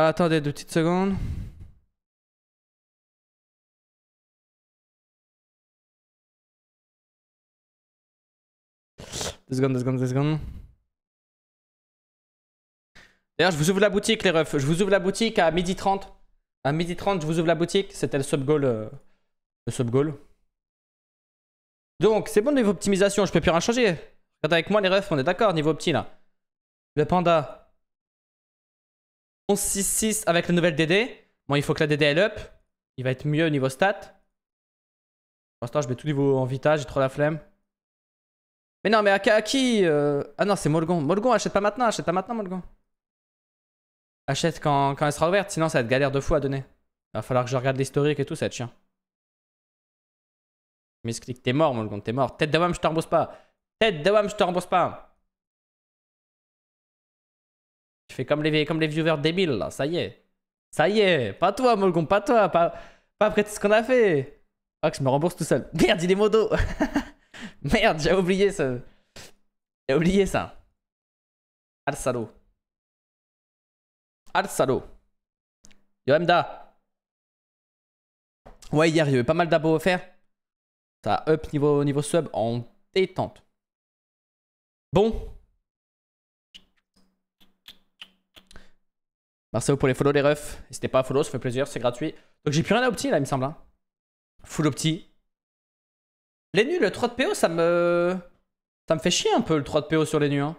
attendez deux petites secondes. Deux secondes, deux secondes, deux secondes. D'ailleurs, je vous ouvre la boutique, les refs. Je vous ouvre la boutique à 12h30. À 12h30, je vous ouvre la boutique. C'était le sub-goal. Euh, le sub-goal. Donc, c'est bon niveau optimisation. Je peux plus rien changer. Regardez avec moi, les refs. On est d'accord, niveau opti, là. Le panda. 11-6-6 avec la nouvelle DD. Bon, il faut que la DD elle up. Il va être mieux au niveau stats. Pour l'instant, je mets tout niveau en vita, j'ai trop la flemme. Mais non, mais à, qui euh, Ah non, c'est Molgon. Molgon, achète pas maintenant, achète pas maintenant, Molgon. Achète quand, quand elle sera ouverte, sinon ça va être galère de fou à donner. Il va falloir que je regarde l'historique et tout, ça va être chiant. Mais que t'es mort, Molgon, t'es mort. Tête de WAM, je te rembourse pas. Tête de WAM, je te rembourse pas. Tu fais comme les, comme les viewers débiles, là. Ça y est. Ça y est. Pas toi, Molgon, pas toi. Pas, après tout ce qu'on a fait. Ah, que je me rembourse tout seul. Merde, il est modo. Merde, j'ai oublié ça. J'ai oublié ça. Al Arsalo. Al Ouais, hier, il y avait pas mal d'abos offerts. Ça up niveau, niveau sub en détente. Bon. Merci à vous pour les follow les refs. N'hésitez pas à follow, ça fait plaisir, c'est gratuit. Donc j'ai plus rien à opti là, il me semble. Hein. Full opti. Les nuls, le 3 de PO, ça me... Ça me fait chier un peu le 3 de PO sur les nus, Hein.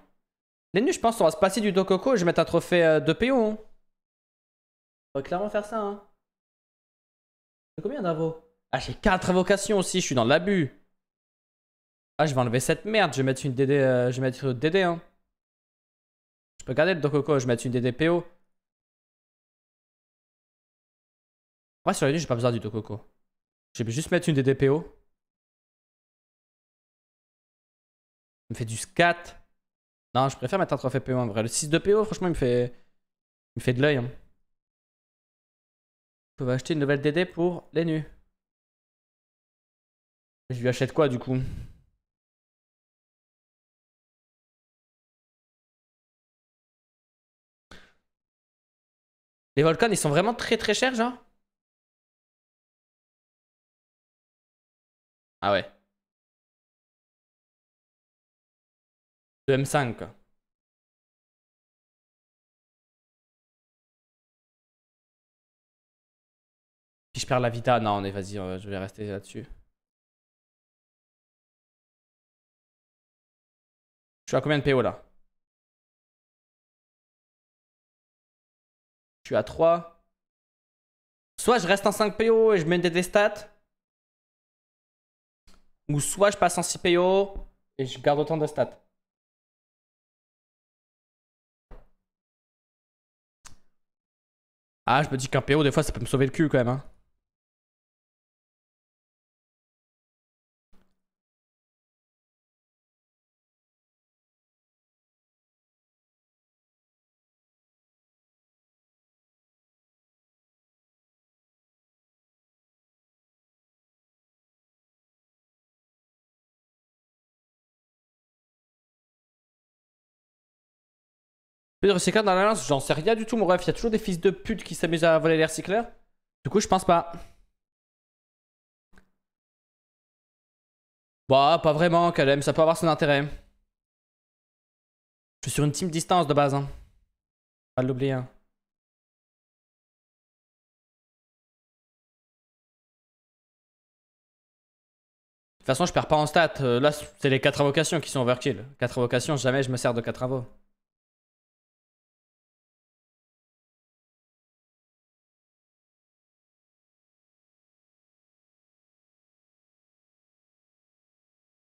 Les nus, je pense qu'on va se passer du Dokoko et je vais mettre un trophée euh, de PO. Hein. On va clairement faire ça. Hein. combien d'invos Ah, j'ai 4 invocations aussi, je suis dans l'abus. Ah, je vais enlever cette merde, je vais mettre une DD, euh, je vais mettre une DD. Hein. Je peux garder le Dokoko, je vais mettre une DD PO. Moi sur les nuits, j'ai pas besoin du tococo. Je vais juste mettre une des DPO. Il me fait du scat. Non, je préfère mettre un trophée PO en vrai. Le 6 de PO, franchement, il me fait, il me fait de l'œil. On hein. Je acheter une nouvelle DD pour les nus. Je lui achète quoi du coup Les volcans, ils sont vraiment très très chers, genre Ah ouais. De M5, Si je perds la Vita. Non, on vas-y, euh, je vais rester là-dessus. Je suis à combien de PO là Je suis à 3. Soit je reste en 5 PO et je mets des stats. Ou soit je passe en CPO et je garde autant de stats. Ah, je me dis qu'un PO, des fois, ça peut me sauver le cul quand même. Hein. Plus de recycler dans lance, j'en sais rien du tout, mon ref. Il y a toujours des fils de pute qui s'amusent à voler les recycleurs. Du coup, je pense pas. Bah, pas vraiment, Kalem, Ça peut avoir son intérêt. Je suis sur une team distance de base. Hein. Pas l'oublier. Hein. De toute façon, je perds pas en stats. Euh, là, c'est les 4 invocations qui sont overkill. 4 invocations, jamais je me sers de 4 invos.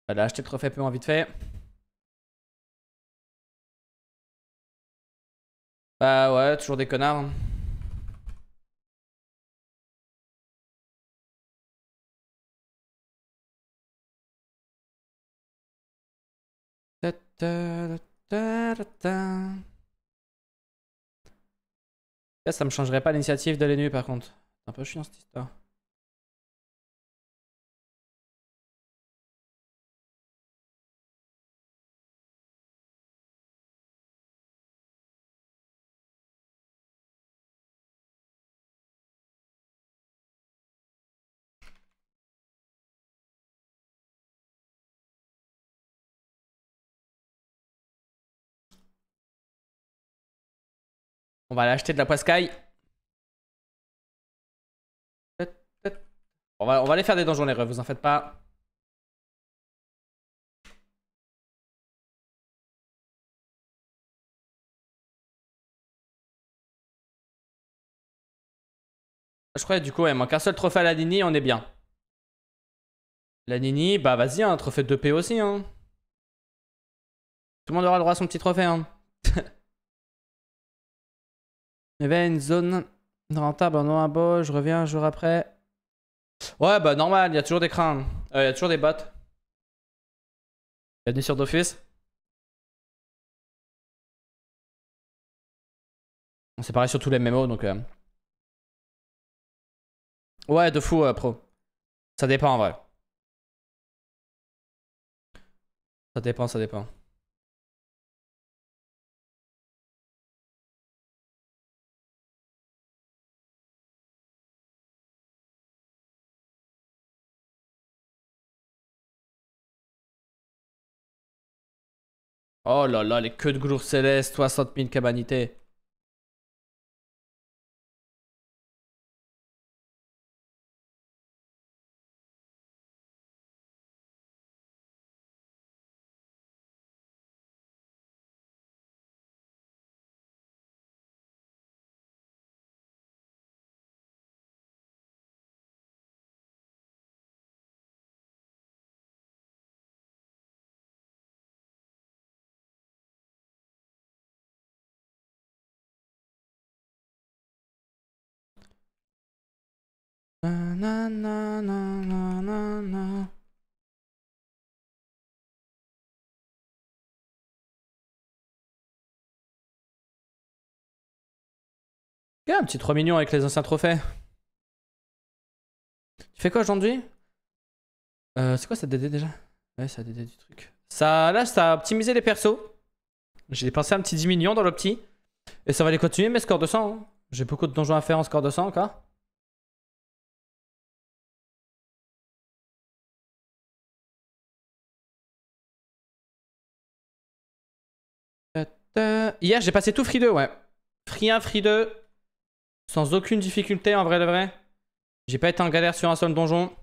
Là, acheter le trophée peu en vite fait. Bah ouais, toujours des connards. Hein. ça me changerait pas l'initiative d'aller nuit par contre. C'est un peu chiant cette histoire. On va aller acheter de la poiscaille. On va, aller faire des donjons, les vous en faites pas. Je crois que du coup, il manque un seul trophée à la Nini, on est bien. La Nini, bah vas-y, un hein, trophée de 2P aussi. Hein. Tout le monde aura le droit à son petit trophée. Hein. Il y avait une zone rentable en un bas, je reviens un jour après. Ouais, bah normal, il y a toujours des crânes. Euh, il y a toujours des bots. Bienvenue sur d'office. C'est pareil sur tous les MMO, donc... Euh. Ouais, de fou, euh, pro. Ça dépend, en vrai. Ça dépend, ça dépend. Oh là là, les queues de glour Céleste, 60 000 cabanités. na, na, un petit 3 millions avec les anciens trophées. Tu fais quoi aujourd'hui euh, C'est quoi ça DD déjà Ouais, ça DD du truc. Ça, là, ça a optimisé les persos. J'ai dépensé un petit 10 millions dans l'opti. Et ça va les continuer mes scores de 100 hein. J'ai beaucoup de donjons à faire en score de sang encore. Hier, j'ai passé tout Free 2, ouais. Free 1, Free 2. Sans aucune difficulté, en vrai de vrai. J'ai pas été en galère sur un seul donjon.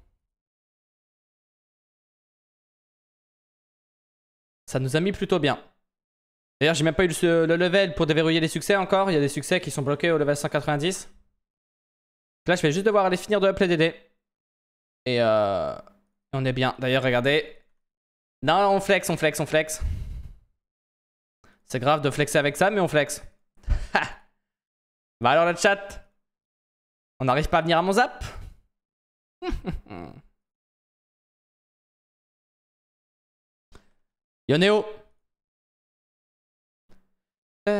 Ça nous a mis plutôt bien. D'ailleurs, j'ai même pas eu le, level pour déverrouiller les succès encore. Il y a des succès qui sont bloqués au level 190. Là, je vais juste devoir aller finir de up les DD. Et euh, on est bien. D'ailleurs, regardez. Non, on flex, on flex, on flex. C'est grave de flexer avec ça, mais on flex. bah alors le chat, on n'arrive pas à venir à mon zap Yoneo Bah,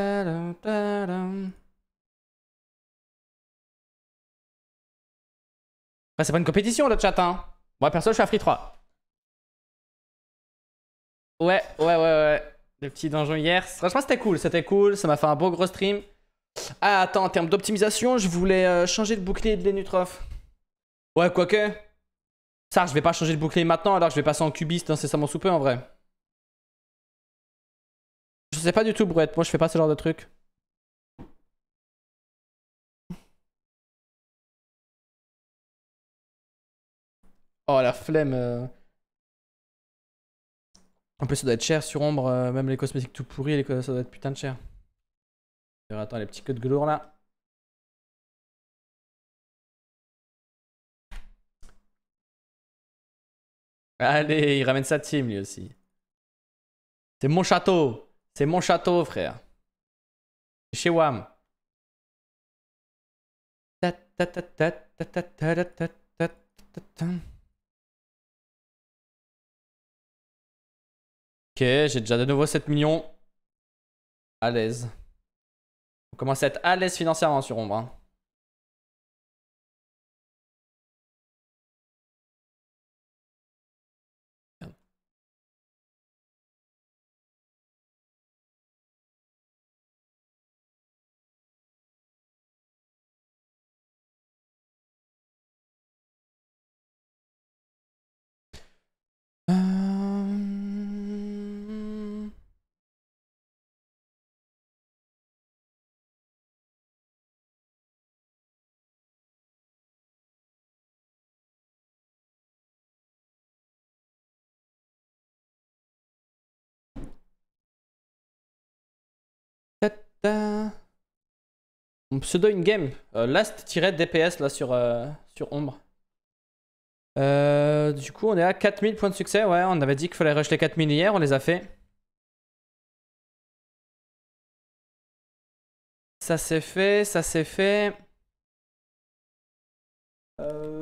c'est pas une compétition le chat, hein. Moi perso, je suis à Free 3. Ouais, ouais, ouais, ouais petit petits donjons hier. Franchement, c'était cool, c'était cool. Ça m'a fait un beau gros stream. Ah, attends, en termes d'optimisation, je voulais euh, changer de bouclier de l'énutroph. Ouais, quoique. Ça, je vais pas changer de bouclier maintenant, alors que je vais passer en cubiste ça mon en vrai. Je sais pas du tout, Brouette. Moi, je fais pas ce genre de truc. Oh, la flemme. Euh. En plus, ça doit être cher sur ombre, même les cosmétiques tout pourris, ça doit être putain de cher. Attends, les petits queues de glour là. Allez, il ramène sa team lui aussi. C'est mon château. C'est mon château, frère. C'est chez Wam. Ok j'ai déjà de nouveau 7 millions. À l'aise. On commence à être à l'aise financièrement sur Ombre. Hein. pseudo in-game. last euh, last-dps là sur, euh, sur ombre. Euh, du coup, on est à 4000 points de succès. Ouais, on avait dit qu'il fallait rush les 4000 hier, on les a fait. Ça s'est fait, ça s'est fait. Euh...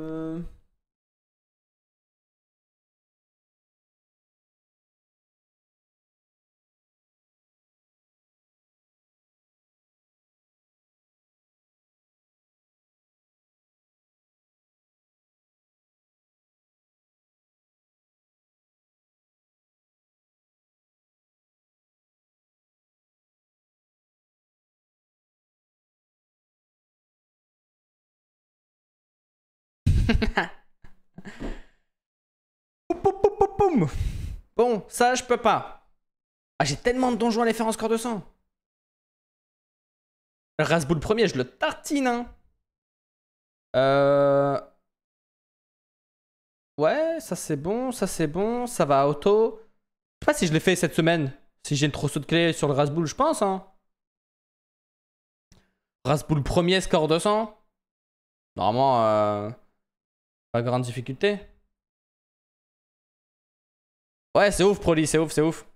bon, ça, je peux pas. Ah, j'ai tellement de donjons à les faire en score de sang. Rasboul premier, je le tartine. Hein. Euh, ouais, ça c'est bon, ça c'est bon, ça va auto. Je sais pas si je l'ai fait cette semaine. Si j'ai une trousseau de clé sur le Rasboul, je pense. Hein. Rasboul premier, score de sang. Normalement, euh... Pas grande difficulté. Ouais, c'est ouf, Proli, c'est ouf, c'est ouf.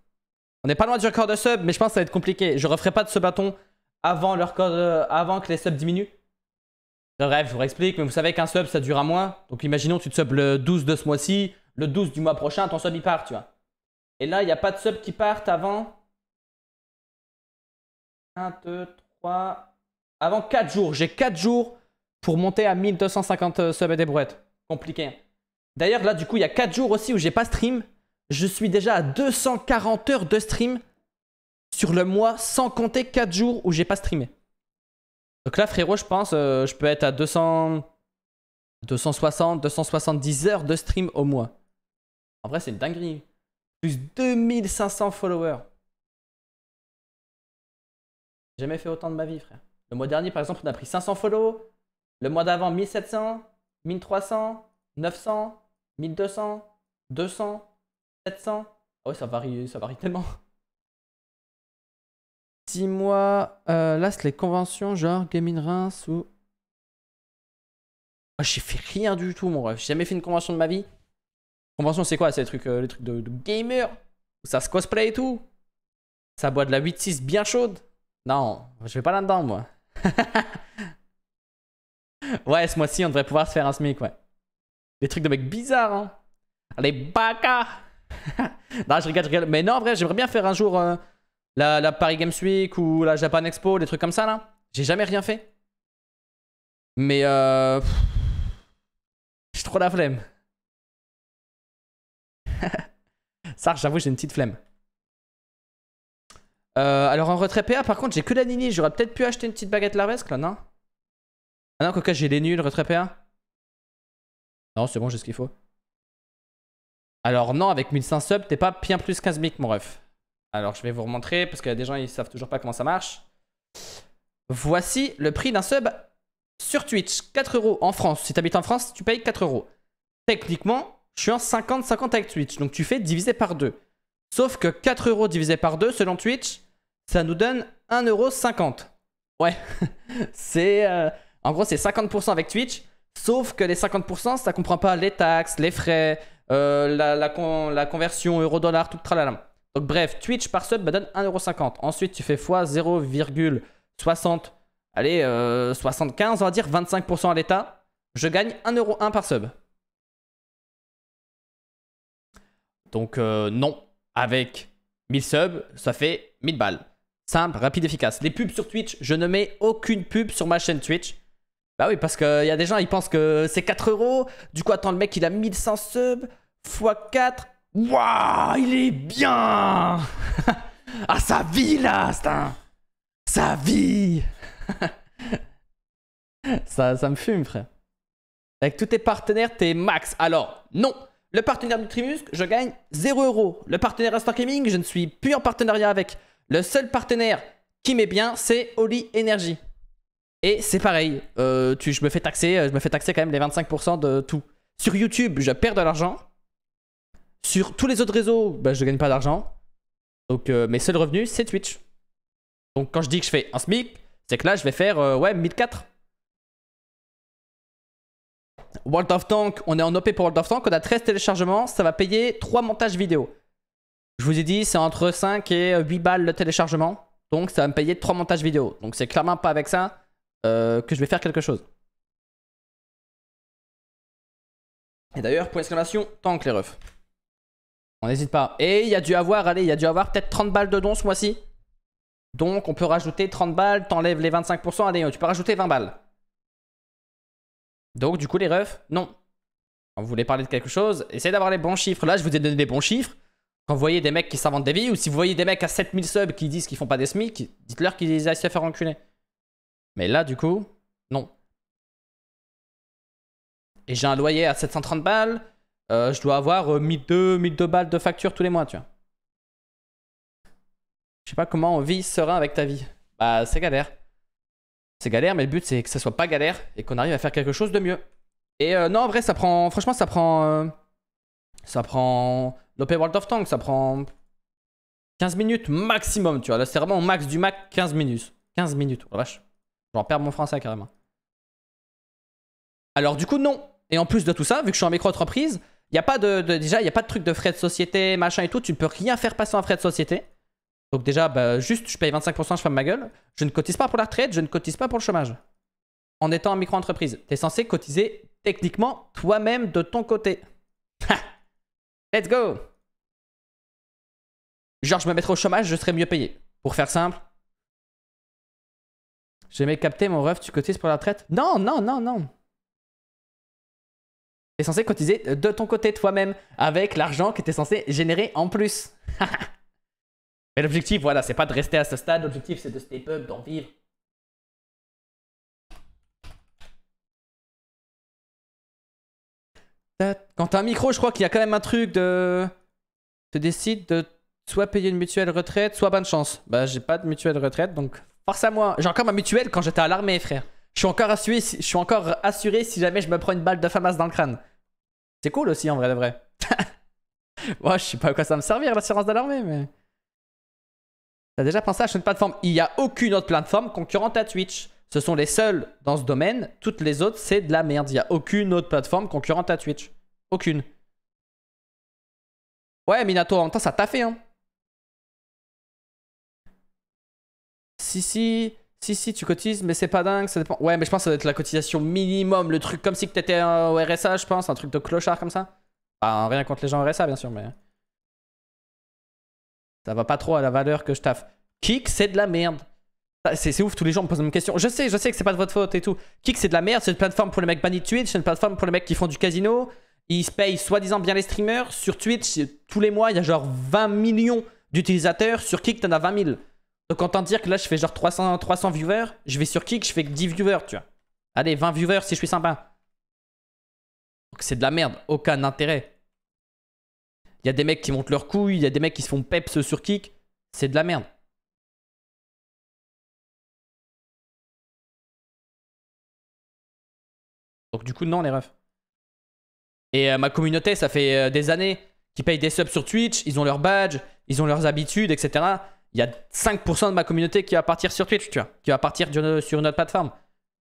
On n'est pas loin du record de sub, mais je pense que ça va être compliqué. Je referai pas de ce bâton avant, euh, avant que les subs diminuent. Bref, je vous explique, mais vous savez qu'un sub, ça dure à moins. Donc imaginons, tu te subs le 12 de ce mois-ci, le 12 du mois prochain, ton sub, il part, tu vois. Et là, il n'y a pas de sub qui partent avant... 1, 2, 3... Avant 4 jours. J'ai 4 jours pour monter à 1250 euh, subs et des brouettes. Compliqué. Hein. D'ailleurs, là, du coup, il y a 4 jours aussi où j'ai pas stream. Je suis déjà à 240 heures de stream sur le mois, sans compter 4 jours où j'ai pas streamé. Donc là, frérot, je pense, euh, je peux être à 260, 270 heures de stream au mois. En vrai, c'est une dinguerie. Plus 2500 followers. Jamais fait autant de ma vie, frère. Le mois dernier, par exemple, on a pris 500 followers. Le mois d'avant, 1700. 1300, 900, 1200, 200, 700. Oh, ça varie, ça varie tellement. 6 mois. Euh, là, c'est les conventions, genre Gaming Reims ou. Oh j'ai fait rien du tout, mon ref. J'ai jamais fait une convention de ma vie. Convention, c'est quoi C'est les trucs, euh, de, gamer gamer Ça se cosplay et tout Ça boit de la 8-6 bien chaude Non, je vais pas là-dedans, moi. ouais, ce mois-ci, on devrait pouvoir se faire un SMIC, ouais. Des trucs de mecs bizarres, hein. Les bacas Non, je regarde, je Mais non, en vrai, j'aimerais bien faire un jour euh, la, Paris Games Week ou la Japan Expo, des trucs comme ça, là. J'ai jamais rien fait. Mais euh... J'ai trop la flemme. ça, j'avoue, j'ai une petite flemme. Euh, alors en retrait PA, par contre, j'ai que la Nini. J'aurais peut-être pu acheter une petite baguette larvesque, là, non ah non, coca, j'ai les nuls, retrapé 1 Non, c'est bon, j'ai ce qu'il faut. Alors non, avec 1500 subs, t'es pas bien plus 15 mic, mon ref. Alors je vais vous remontrer, parce qu'il y a des gens, ils savent toujours pas comment ça marche. Voici le prix d'un sub sur Twitch. 4 euros en France. Si t'habites en France, tu payes 4 euros. Techniquement, je suis en 50-50 avec Twitch. Donc tu fais diviser par 2. Sauf que 4 euros divisé par 2, selon Twitch, ça nous donne 1,50€. Ouais, c'est euh, en gros, c'est 50% avec Twitch, sauf que les 50%, ça comprend pas les taxes, les frais, euh, la, conversion euro-dollar, tout tralala. Donc bref, Twitch par sub me donne 1,50€. Ensuite, tu fais x 0,60, allez, 75, euh, on va dire 25% à l'État. Je gagne 1,1€ par sub. Donc euh, non, avec 1000 subs, ça fait 1000 balles. Simple, rapide, efficace. Les pubs sur Twitch, je ne mets aucune pub sur ma chaîne Twitch. Bah oui, parce qu'il y a des gens, ils pensent que c'est 4 euros. Du coup, attends, le mec, il a 1100 subs x 4. Waouh, il est bien Ah, sa vie, là, un... Sa vie ça, me fume, frère. Avec tous tes partenaires, t'es max. Alors, non Le partenaire Nutrimusc, je gagne 0 euros. Le partenaire Instant Gaming, je ne suis plus en partenariat avec. Le seul partenaire qui m'est bien, c'est Oli Energy. Et c'est pareil, euh, je, me fais taxer, euh, je me fais taxer quand même les 25% de tout. Sur YouTube, je perds de l'argent. Sur tous les autres réseaux, bah, je ne gagne pas d'argent. Donc euh, mes seuls revenus, c'est Twitch. Donc quand je dis que je fais un SMIC, c'est que là, je vais faire, ouais, 1004. World of Tank, on est en OP pour World of Tank, on a 13 téléchargements, ça va payer 3 montages vidéo. Je vous ai dit, c'est entre 5 et 8 balles le téléchargement, donc ça va me payer 3 montages vidéo. Donc c'est clairement pas avec ça euh, que je vais faire quelque chose. Et d'ailleurs, point d'exclamation, tank les refs. On n'hésite pas. Et il y a dû avoir, allez, il y a dû avoir peut-être 30 balles de dons ce mois-ci. Donc on peut rajouter 30 balles, t'enlèves les 25%, allez, tu peux rajouter 20 balles. Donc du coup les refs, non. Quand vous voulez parler de quelque chose, essayez d'avoir les bons chiffres. Là, je vous ai donné des bons chiffres. Quand vous voyez des mecs qui s'inventent des vies, ou si vous voyez des mecs à 7000 subs qui disent qu'ils font pas des SMIC, dites-leur qu'ils aillent se faire enculer. Mais là, du coup, non. Et j'ai un loyer à 730 balles. Euh, je dois avoir euh, 200 balles de facture tous les mois, tu vois. Je sais pas comment on vit serein avec ta vie. Bah, c'est galère. C'est galère, mais le but, c'est que ça soit pas galère et qu'on arrive à faire quelque chose de mieux. Et euh, non, en vrai, ça prend. Franchement, ça prend. Euh, ça prend. L'OP World of Tanks, ça prend 15 minutes maximum, tu vois. Là, c'est vraiment au max du max 15 minutes. 15 minutes, oh la vache. J'en perds mon français carrément. Alors du coup, non. Et en plus de tout ça, vu que je suis en micro-entreprise, a pas de, déjà, il n'y a pas de truc de frais de société, machin et tout. Tu ne peux rien faire passer en frais de société. Donc déjà, bah, juste, je paye 25%, je ferme ma gueule. Je ne cotise pas pour la retraite, je ne cotise pas pour le chômage. En étant en micro-entreprise, tu es censé cotiser techniquement toi-même de ton côté. Let's go Genre, je me mettre au chômage, je serais mieux payé. Pour faire simple, j'ai jamais capté mon ref, tu cotises pour la retraite Non, non, non, non. T'es censé cotiser euh, de ton côté toi-même avec l'argent que t'es censé générer en plus. Mais l'objectif, voilà, c'est pas de rester à ce stade. L'objectif, c'est de step up, d'en vivre. Quand t'as un micro, je crois qu'il y a quand même un truc de. Tu décides de soit payer une mutuelle retraite, soit bonne chance. Bah, j'ai pas de mutuelle retraite, donc Force à moi. J'ai encore ma mutuelle quand j'étais à l'armée, frère. Je suis encore assuré, si... je suis encore assuré si jamais je me prends une balle de FAMAS dans le crâne. C'est cool aussi, en vrai de vrai. Moi, je sais pas à quoi ça va me servir, l'assurance de l'armée, mais... T'as déjà pensé à acheter une plateforme Il n'y a aucune autre plateforme concurrente à Twitch. Ce sont les seuls dans ce domaine. Toutes les autres, c'est de la merde. Il n'y a aucune autre plateforme concurrente à Twitch. Aucune. Ouais, Minato, en temps, ça t'a fait, hein. Si, si, si, si, tu cotises, mais c'est pas dingue, ça dépend. Ouais, mais je pense que ça doit être la cotisation minimum, le truc comme si que t'étais au RSA, je pense, un truc de clochard comme ça. Bah, rien contre les gens au RSA, bien sûr, mais. Ça va pas trop à la valeur que je taffe. Kick, c'est de la merde. Ah, c'est ouf, tous les gens me posent la même question. Je sais, je sais que c'est pas de votre faute et tout. Kick, c'est de la merde, c'est une plateforme pour les mecs bannis de Twitch, c'est une plateforme pour les mecs qui font du casino. Ils se payent soi-disant bien les streamers. Sur Twitch, tous les mois, il y a genre 20 millions d'utilisateurs. Sur Kick, t'en as 20 000. Donc autant dire que là, je fais genre 300, 300 viewers. Je vais sur Kick, je fais que 10 viewers, tu vois. Allez, 20 viewers si je suis sympa. Donc c'est de la merde, aucun intérêt. Il y a des mecs qui montent leur couilles, il y a des mecs qui se font peps sur Kick. C'est de la merde. Donc du coup, non les refs. Et euh, ma communauté, ça fait euh, des années qu'ils payent des subs sur Twitch, ils ont leur badge, ils ont leurs habitudes, etc il y a 5% de ma communauté qui va partir sur Twitch, tu vois, qui va partir sur une autre plateforme.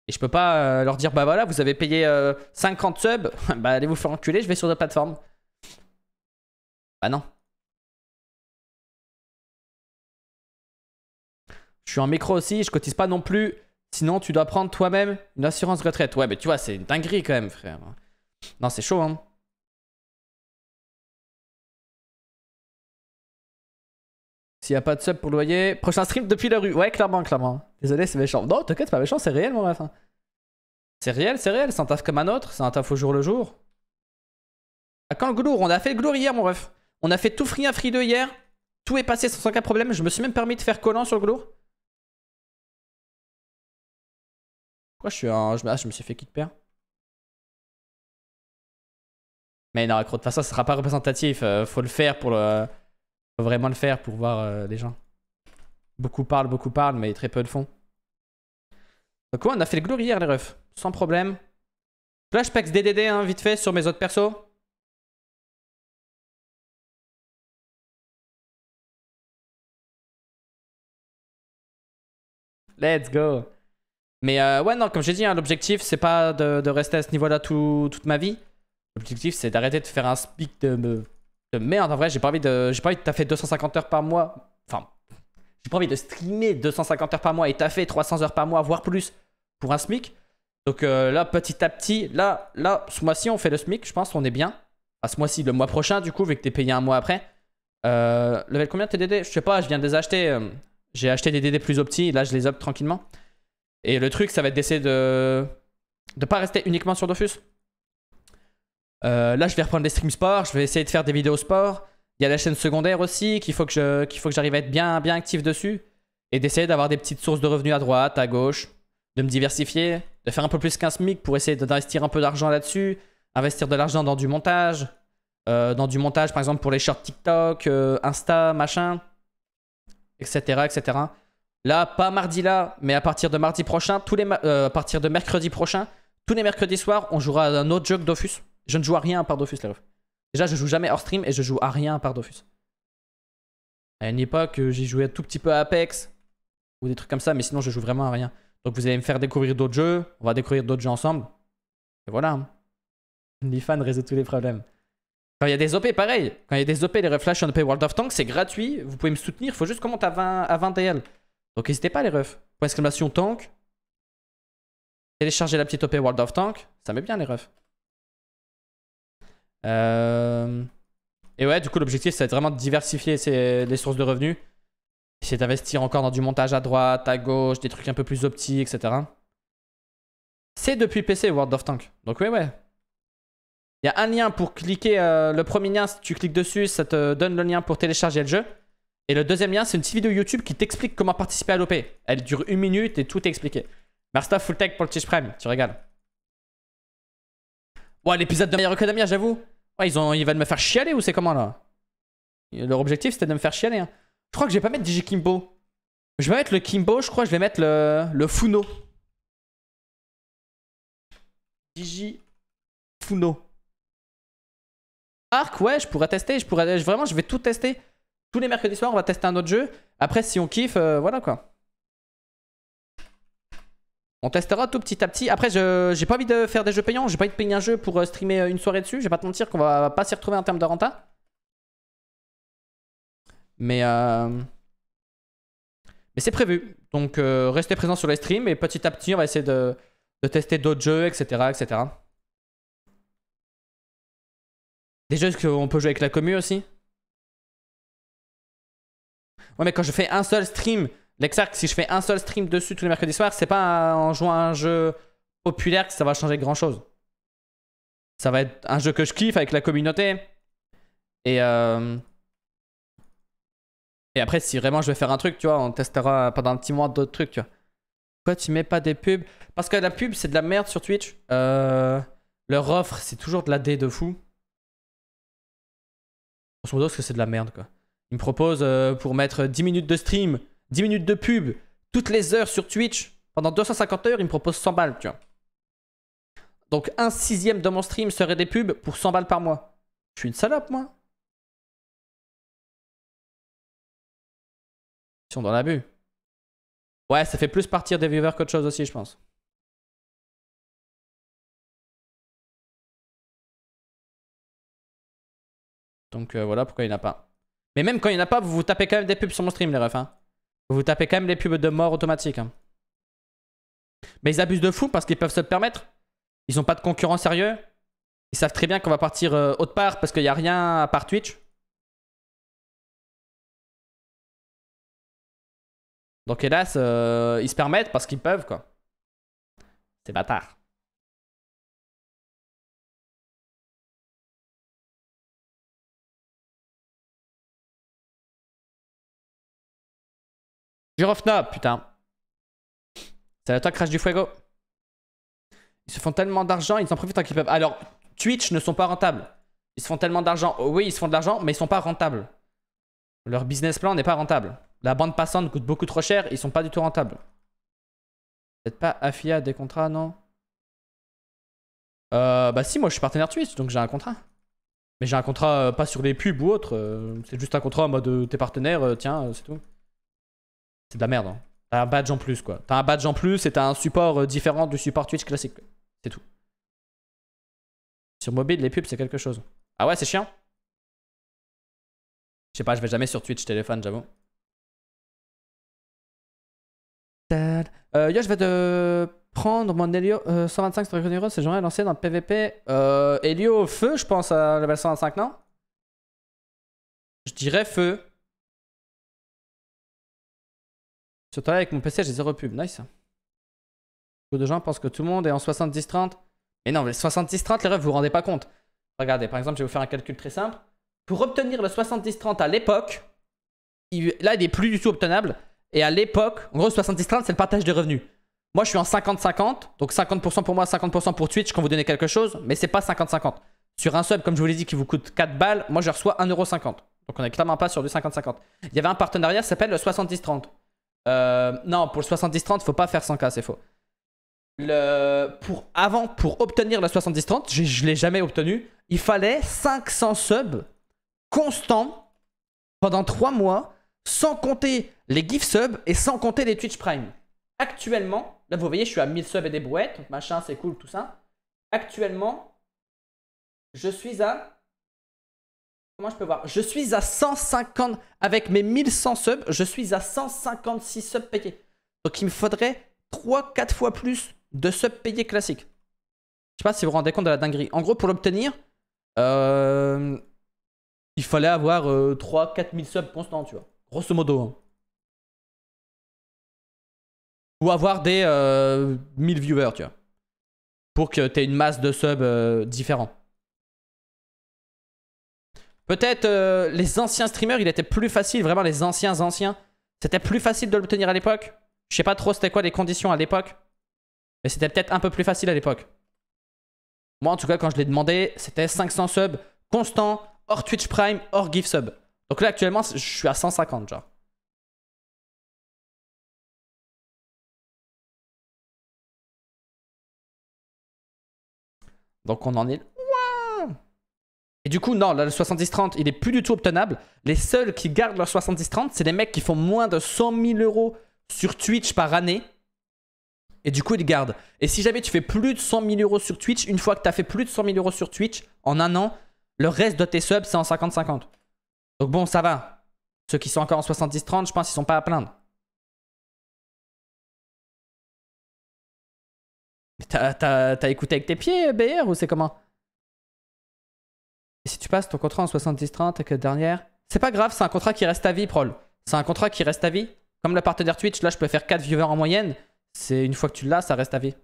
Et je peux pas euh, leur dire, bah voilà, vous avez payé 50 euh, subs, bah allez vous faire enculer, je vais sur d'autres plateformes. Bah non. Je suis en micro aussi, je cotise pas non plus. Sinon, tu dois prendre toi-même une assurance retraite. Ouais, mais tu vois, c'est une dinguerie quand même, frère. Non, c'est chaud, hein. S'il n'y a pas de sub pour loyer, prochain stream depuis la rue. Ouais, clairement, clairement. Désolé, c'est méchant. Non, t'inquiète, c'est pas méchant, c'est réel, mon ref. Hein. C'est réel, c'est réel. C'est un taf comme un autre. C'est un taf au jour le jour. À quand le glour On a fait le glour hier, mon ref. On a fait tout free 1, free 2 hier. Tout est passé sans aucun problème. Je me suis même permis de faire collant sur le glour. Pourquoi je suis un. Ah, je me suis fait kick Mais non, de toute façon, ça sera pas représentatif. Euh, faut le faire pour le. Faut vraiment le faire pour voir euh, les gens. Beaucoup parlent, beaucoup parlent, mais très peu le font. Donc on a fait le glory hier, les refs. Sans problème. packs DDD, hein, vite fait, sur mes autres persos. Let's go. Mais euh, ouais, non, comme j'ai dit, hein, l'objectif, c'est pas de, rester à ce niveau-là toute ma vie. L'objectif, c'est d'arrêter de faire un speak de me merde. En vrai, j'ai pas envie de, j'ai pas envie de fait 250 heures par mois. Enfin, j'ai pas envie de streamer 250 heures par mois et fait 300 heures par mois, voire plus, pour un SMIC. Donc euh, là, petit à petit, là, là, ce mois-ci, on fait le SMIC. Je pense on est bien. À ce mois-ci, le mois prochain, du coup, vu que t'es payé un mois après. Euh, level combien tes DD Je sais pas, je viens de les acheter. Euh, j'ai acheté des DD plus opti, là je les up tranquillement. Et le truc, ça va être d'essayer de De pas rester uniquement sur Dofus. Euh, là, je vais reprendre les streams sport, je vais essayer de faire des vidéos sport. Il y a la chaîne secondaire aussi qu'il faut que qu'il faut que j'arrive à être bien, bien actif dessus et d'essayer d'avoir des petites sources de revenus à droite, à gauche, de me diversifier, de faire un peu plus qu'un SMIC pour essayer d'investir un peu d'argent là-dessus, investir de l'argent dans du montage, euh, dans du montage par exemple pour les shorts TikTok, euh, Insta, machin, etc., etc. Là, pas mardi là, mais à partir de mardi prochain, tous les à partir de mercredi prochain, tous les mercredis soirs, on jouera un autre jeu d'Offus. Je ne joue à rien à part Dofus, les refs. Déjà, je joue jamais hors stream et je joue à rien à part Dofus. À une époque, euh, j'y jouais un tout petit peu à Apex ou des trucs comme ça, mais sinon, je joue vraiment à rien. Donc, vous allez me faire découvrir d'autres jeux. On va découvrir d'autres jeux ensemble. Et voilà. Hein. Les fans tous les problèmes. Quand il y a des OP, pareil. Quand il y a des OP, les refs, là, je OP World of Tanks, c'est gratuit. Vous pouvez me soutenir. Il faut juste comment à 20, à 20 DL. Donc, n'hésitez pas, les refs. exclamation tank. Téléchargez la petite OP World of Tank. Ça met bien, les refs. Euh, et ouais, du coup, l'objectif, c'est vraiment de diversifier les sources de revenus. c'est d'investir encore dans du montage à droite, à gauche, des trucs un peu plus optiques, etc. C'est depuis PC, World of Tank. Donc ouais, ouais. Il y a un lien pour cliquer. Euh, le premier lien, si tu cliques dessus, ça te donne le lien pour télécharger le jeu. Et le deuxième lien, c'est une petite vidéo YouTube qui t'explique comment participer à l'OP. Elle dure une minute et tout est expliqué. Marsta full tech pour le Twitch Prime, tu régales. Ouais, l'épisode de My Academia, j'avoue. Ouais, ils, ont, ils veulent me faire chialer ou c'est comment là Leur objectif c'était de me faire chialer. Hein. Je crois que je vais pas mettre DJ Kimbo. Je vais mettre le Kimbo, je crois que je vais mettre le, Funo. DJ Funo. Arc, ouais, je pourrais tester. Je pourrais, vraiment, je vais tout tester. Tous les mercredis soirs, on va tester un autre jeu. Après, si on kiffe, euh, voilà quoi. On testera tout petit à petit. Après, j'ai pas envie de faire des jeux payants. J'ai pas envie de payer un jeu pour euh, streamer euh, une soirée dessus. Je vais pas te mentir qu'on va pas s'y retrouver en termes de renta. Mais, euh, Mais c'est prévu. Donc restez présents sur les streams et petit à petit, on va essayer de, tester d'autres jeux, etc., etc. Des jeux qu'on peut jouer avec la commu aussi. Ouais, mais quand je fais un seul stream L'Exarc, si je fais un seul stream dessus tous les mercredis soirs, c'est pas en jouant à un jeu populaire que ça va changer grand chose. Ça va être un jeu que je kiffe avec la communauté. Euh, et, après, si vraiment je vais faire un truc, tu vois, on testera pendant un petit mois d'autres trucs, tu vois. Pourquoi tu mets pas des pubs Parce que la pub, c'est de la merde sur Twitch. Euh, leur offre, c'est toujours de la D de fou. Grosso modo, parce que c'est de la merde, quoi. Ils me proposent euh, pour mettre 10 minutes de stream 10 minutes de pub, toutes les heures sur Twitch, pendant 250 heures, il me propose 100 balles, tu vois. Donc un sixième de mon stream serait des pubs pour 100 balles par mois. Je suis une salope, moi. Ils sont dans l'abus. Ouais, ça fait plus partir des viewers qu'autre chose aussi, je pense. Donc euh, voilà pourquoi il n'y en a pas. Mais même quand il n'y en a pas, vous vous tapez quand même des pubs sur mon stream, les refs. Hein. Vous tapez quand même les pubs de mort automatique. Hein. Mais ils abusent de fou parce qu'ils peuvent se le permettre. Ils n'ont pas de concurrents sérieux. Ils savent très bien qu'on va partir euh, autre part parce qu'il n'y a rien à part Twitch. Donc hélas, euh, ils se permettent parce qu'ils peuvent quoi. C'est bâtard. Girofna, ah, putain. C'est à toi, Crash du Fuego. Ils se font tellement d'argent, ils en profitent en qu'ils peuvent. Alors, Twitch ne sont pas rentables. Ils se font tellement d'argent. oui, ils se font de l'argent, mais ils sont pas rentables. Leur business plan n'est pas rentable. La bande passante coûte beaucoup trop cher, ils sont pas du tout rentables. Peut-être pas affilié à des contrats, non euh, Bah si, moi je suis partenaire Twitch, donc j'ai un contrat. Mais j'ai un contrat euh, pas sur les pubs ou autre. Euh, c'est juste un contrat en mode t'es partenaires. tiens, c'est tout. C'est de la merde. Hein. T'as un badge en plus, quoi. T'as un badge en plus et t'as un support euh, différent du support Twitch classique. C'est tout. Sur mobile, les pubs, c'est quelque chose. Ah ouais, c'est chiant Je sais pas, je vais jamais sur Twitch téléphone, j'avoue. Euh, yo, je vais te prendre mon Helio 125 euh, sur Euros, c'est genre lancé dans le PVP. Euh, feu, je pense, à level 125, non Je dirais feu. Surtout travail avec mon PC, j'ai zéro pub. Nice. Beaucoup de gens pensent que tout le monde est en 70-30. Mais non, mais 70-30, les rêves, vous vous rendez pas compte. Regardez, par exemple, je vais vous faire un calcul très simple. Pour obtenir le 70-30 à l'époque, là, il n'est plus du tout obtenable. Et à l'époque, en gros, 70-30, c'est le partage des revenus. Moi, je suis en 50-50, donc 50% pour moi, 50% pour Twitch quand vous donnez quelque chose, mais c'est pas 50-50. Sur un sub, comme je vous l'ai dit, qui vous coûte 4 balles, moi, je reçois 1,50€. Donc, on n'est clairement pas sur du 50-50. Il y avait un partenariat qui s'appelle le 70-30. Euh, non, pour le 70-30, faut pas faire 100K, c'est faux. Le, pour, avant, pour obtenir la 70-30, je, l'ai jamais obtenu, il fallait 500 subs constants pendant 3 mois, sans compter les gift subs et sans compter les Twitch Prime. Actuellement, là vous voyez, je suis à 1000 subs et des brouettes, machin, c'est cool, tout ça. Actuellement, je suis à Comment je peux voir Je suis à 150, avec mes 1100 subs, je suis à 156 subs payés. Donc il me faudrait 3-4 fois plus de subs payés classiques. Je sais pas si vous vous rendez compte de la dinguerie. En gros, pour l'obtenir, euh, il fallait avoir 3-4 euh, 000 subs constants, tu vois. Grosso modo. Hein. Ou avoir des 1000 euh, viewers, tu vois. Pour que tu aies une masse de subs différents. Peut-être euh, les anciens streamers, il était plus facile, vraiment les anciens anciens. C'était plus facile de l'obtenir à l'époque. Je sais pas trop c'était quoi les conditions à l'époque. Mais c'était peut-être un peu plus facile à l'époque. Moi, en tout cas, quand je l'ai demandé, c'était 500 subs constant, hors Twitch Prime, hors Give sub. Donc là, actuellement, je suis à 150, genre. Donc on en est et du coup, non, le 70-30, il est plus du tout obtenable. Les seuls qui gardent leur 70-30, c'est les mecs qui font moins de 100 000 euros sur Twitch par année. Et du coup, ils gardent. Et si jamais tu fais plus de 100 000 euros sur Twitch, une fois que tu as fait plus de 100 000 euros sur Twitch, en un an, le reste de tes subs, c'est en 50-50. Donc bon, ça va. Ceux qui sont encore en 70-30, je pense qu'ils sont pas à plaindre. T'as écouté avec tes pieds, BR, ou c'est comment tu passes ton contrat en 70-30 et que dernière, c'est pas grave, c'est un contrat qui reste à vie, prol. C'est un contrat qui reste à vie. Comme le partenaire Twitch, là, je peux faire 4 viewers en moyenne. C'est une fois que tu l'as, ça reste à vie.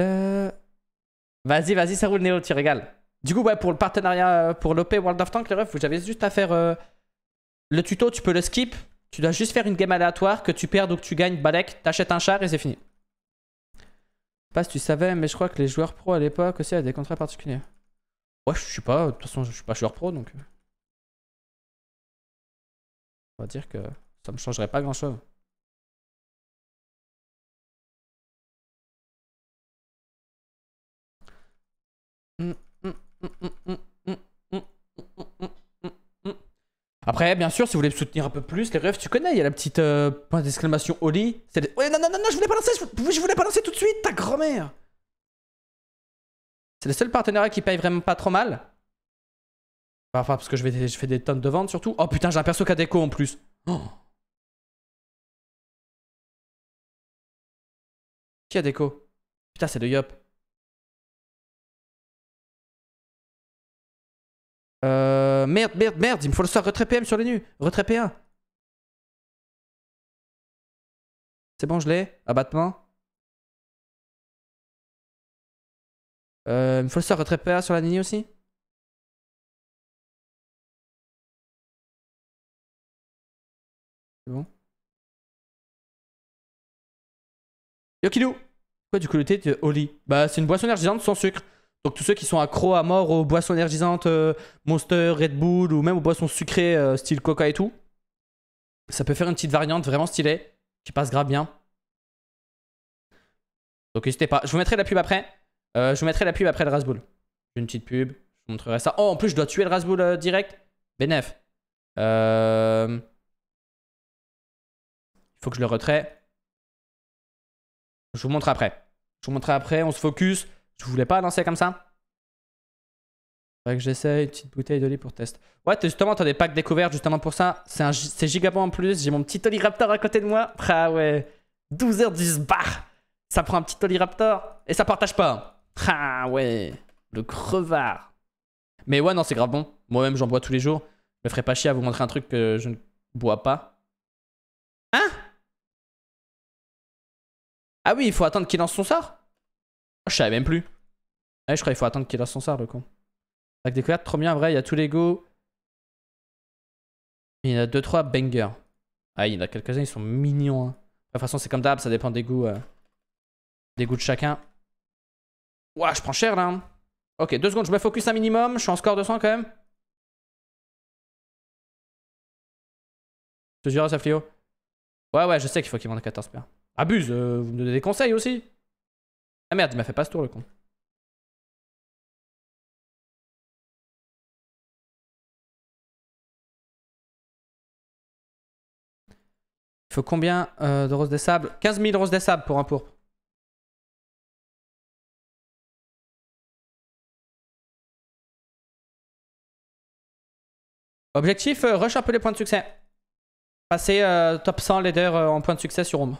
Euh, vas-y, vas-y, ça roule Néo, tu régales. Du coup, ouais, pour le partenariat, euh, pour l'OP World of Tanks, les refs, vous avez juste à faire euh, le tuto, tu peux le skip. Tu dois juste faire une game aléatoire, que tu perds ou que tu gagnes, balek, t'achètes un char et c'est fini. Pas si tu savais, mais je crois que les joueurs pro à l'époque aussi avaient des contrats particuliers. Ouais, je suis pas. De toute façon, je suis pas joueur pro donc. Euh. On va dire que ça me changerait pas grand chose. Hum, hum, hum, Après, bien sûr, si vous voulez me soutenir un peu plus, les refs, tu connais, il y a la petite euh, point d'exclamation Oli. C'est ouais, non, non, non, je voulais pas lancer, je, voulais pas lancer tout de suite, ta grand-mère. C'est le seul partenariat qui paye vraiment pas trop mal. Enfin, parce que je, fais des tonnes de ventes surtout. Oh putain, j'ai un perso a déco en plus. Oh. Qui a déco Putain, c'est de Yop. Euh, merde, merde, merde, il me faut le soir Retrait PM sur les nus. Retrait p C'est bon, je l'ai. Abattement. Euh, il me faut le soir Retrait PA sur la nini aussi. C'est bon. Yokidou Quoi du coup le thé de Oli Bah c'est une boisson énergisante sans sucre. Donc tous ceux qui sont accros à mort aux boissons énergisantes, euh, Monster, Red Bull ou même aux boissons sucrées euh, style Coca et tout, ça peut faire une petite variante vraiment stylée qui passe grave bien. Donc n'hésitez pas. Je vous mettrai la pub après. Euh, je vous mettrai la pub après le Rasboul. Une petite pub. Je vous montrerai ça. Oh, en plus, je dois tuer le Rasboul direct. Benef. Il faut que je le retraite. Je vous montre après. Je vous montrerai après. On se focus. Je voulais pas lancer comme ça. Faudrait que j'essaye une petite bouteille d'olive pour test. Ouais, justement, t'as des packs découvertes justement pour ça. C'est gigabond en plus. J'ai mon petit Oliraptor à côté de moi. Ah ouais. 12h10 bar. Ça prend un petit Oliraptor et ça partage pas. Ah ouais. Le crevard. Mais ouais, non, c'est grave bon. Moi-même, j'en bois tous les jours. Je me ferais pas chier à vous montrer un truc que je ne bois pas. Hein Ah oui, il faut attendre qu'il lance son sort ah, je savais même plus. Ah, je crois qu'il faut attendre qu'il a son sort, le con. des découverte, trop bien, vrai, il y a tous les go. Il y en a 2-3 bangers. Ah, il y en a quelques-uns, ils sont mignons. Hein. De toute façon, c'est comme d'hab, ça dépend des goûts, euh, des goûts de chacun. Ouah, je prends cher là. Hein. Ok, deux secondes, je me focus un minimum. Je suis en score 200 quand même. Je te jure, ça Flio. Ouais, ouais, je sais qu'il faut qu'il vende à 14 paires. Abuse, euh, vous me donnez des conseils aussi. Ah merde, il m'a fait pas ce tour le con. Il faut combien euh, de roses des sables 15 000 roses des sables pour un pour. Objectif, euh, les points de succès. Passer euh, top 100 leader en points de succès sur Rome.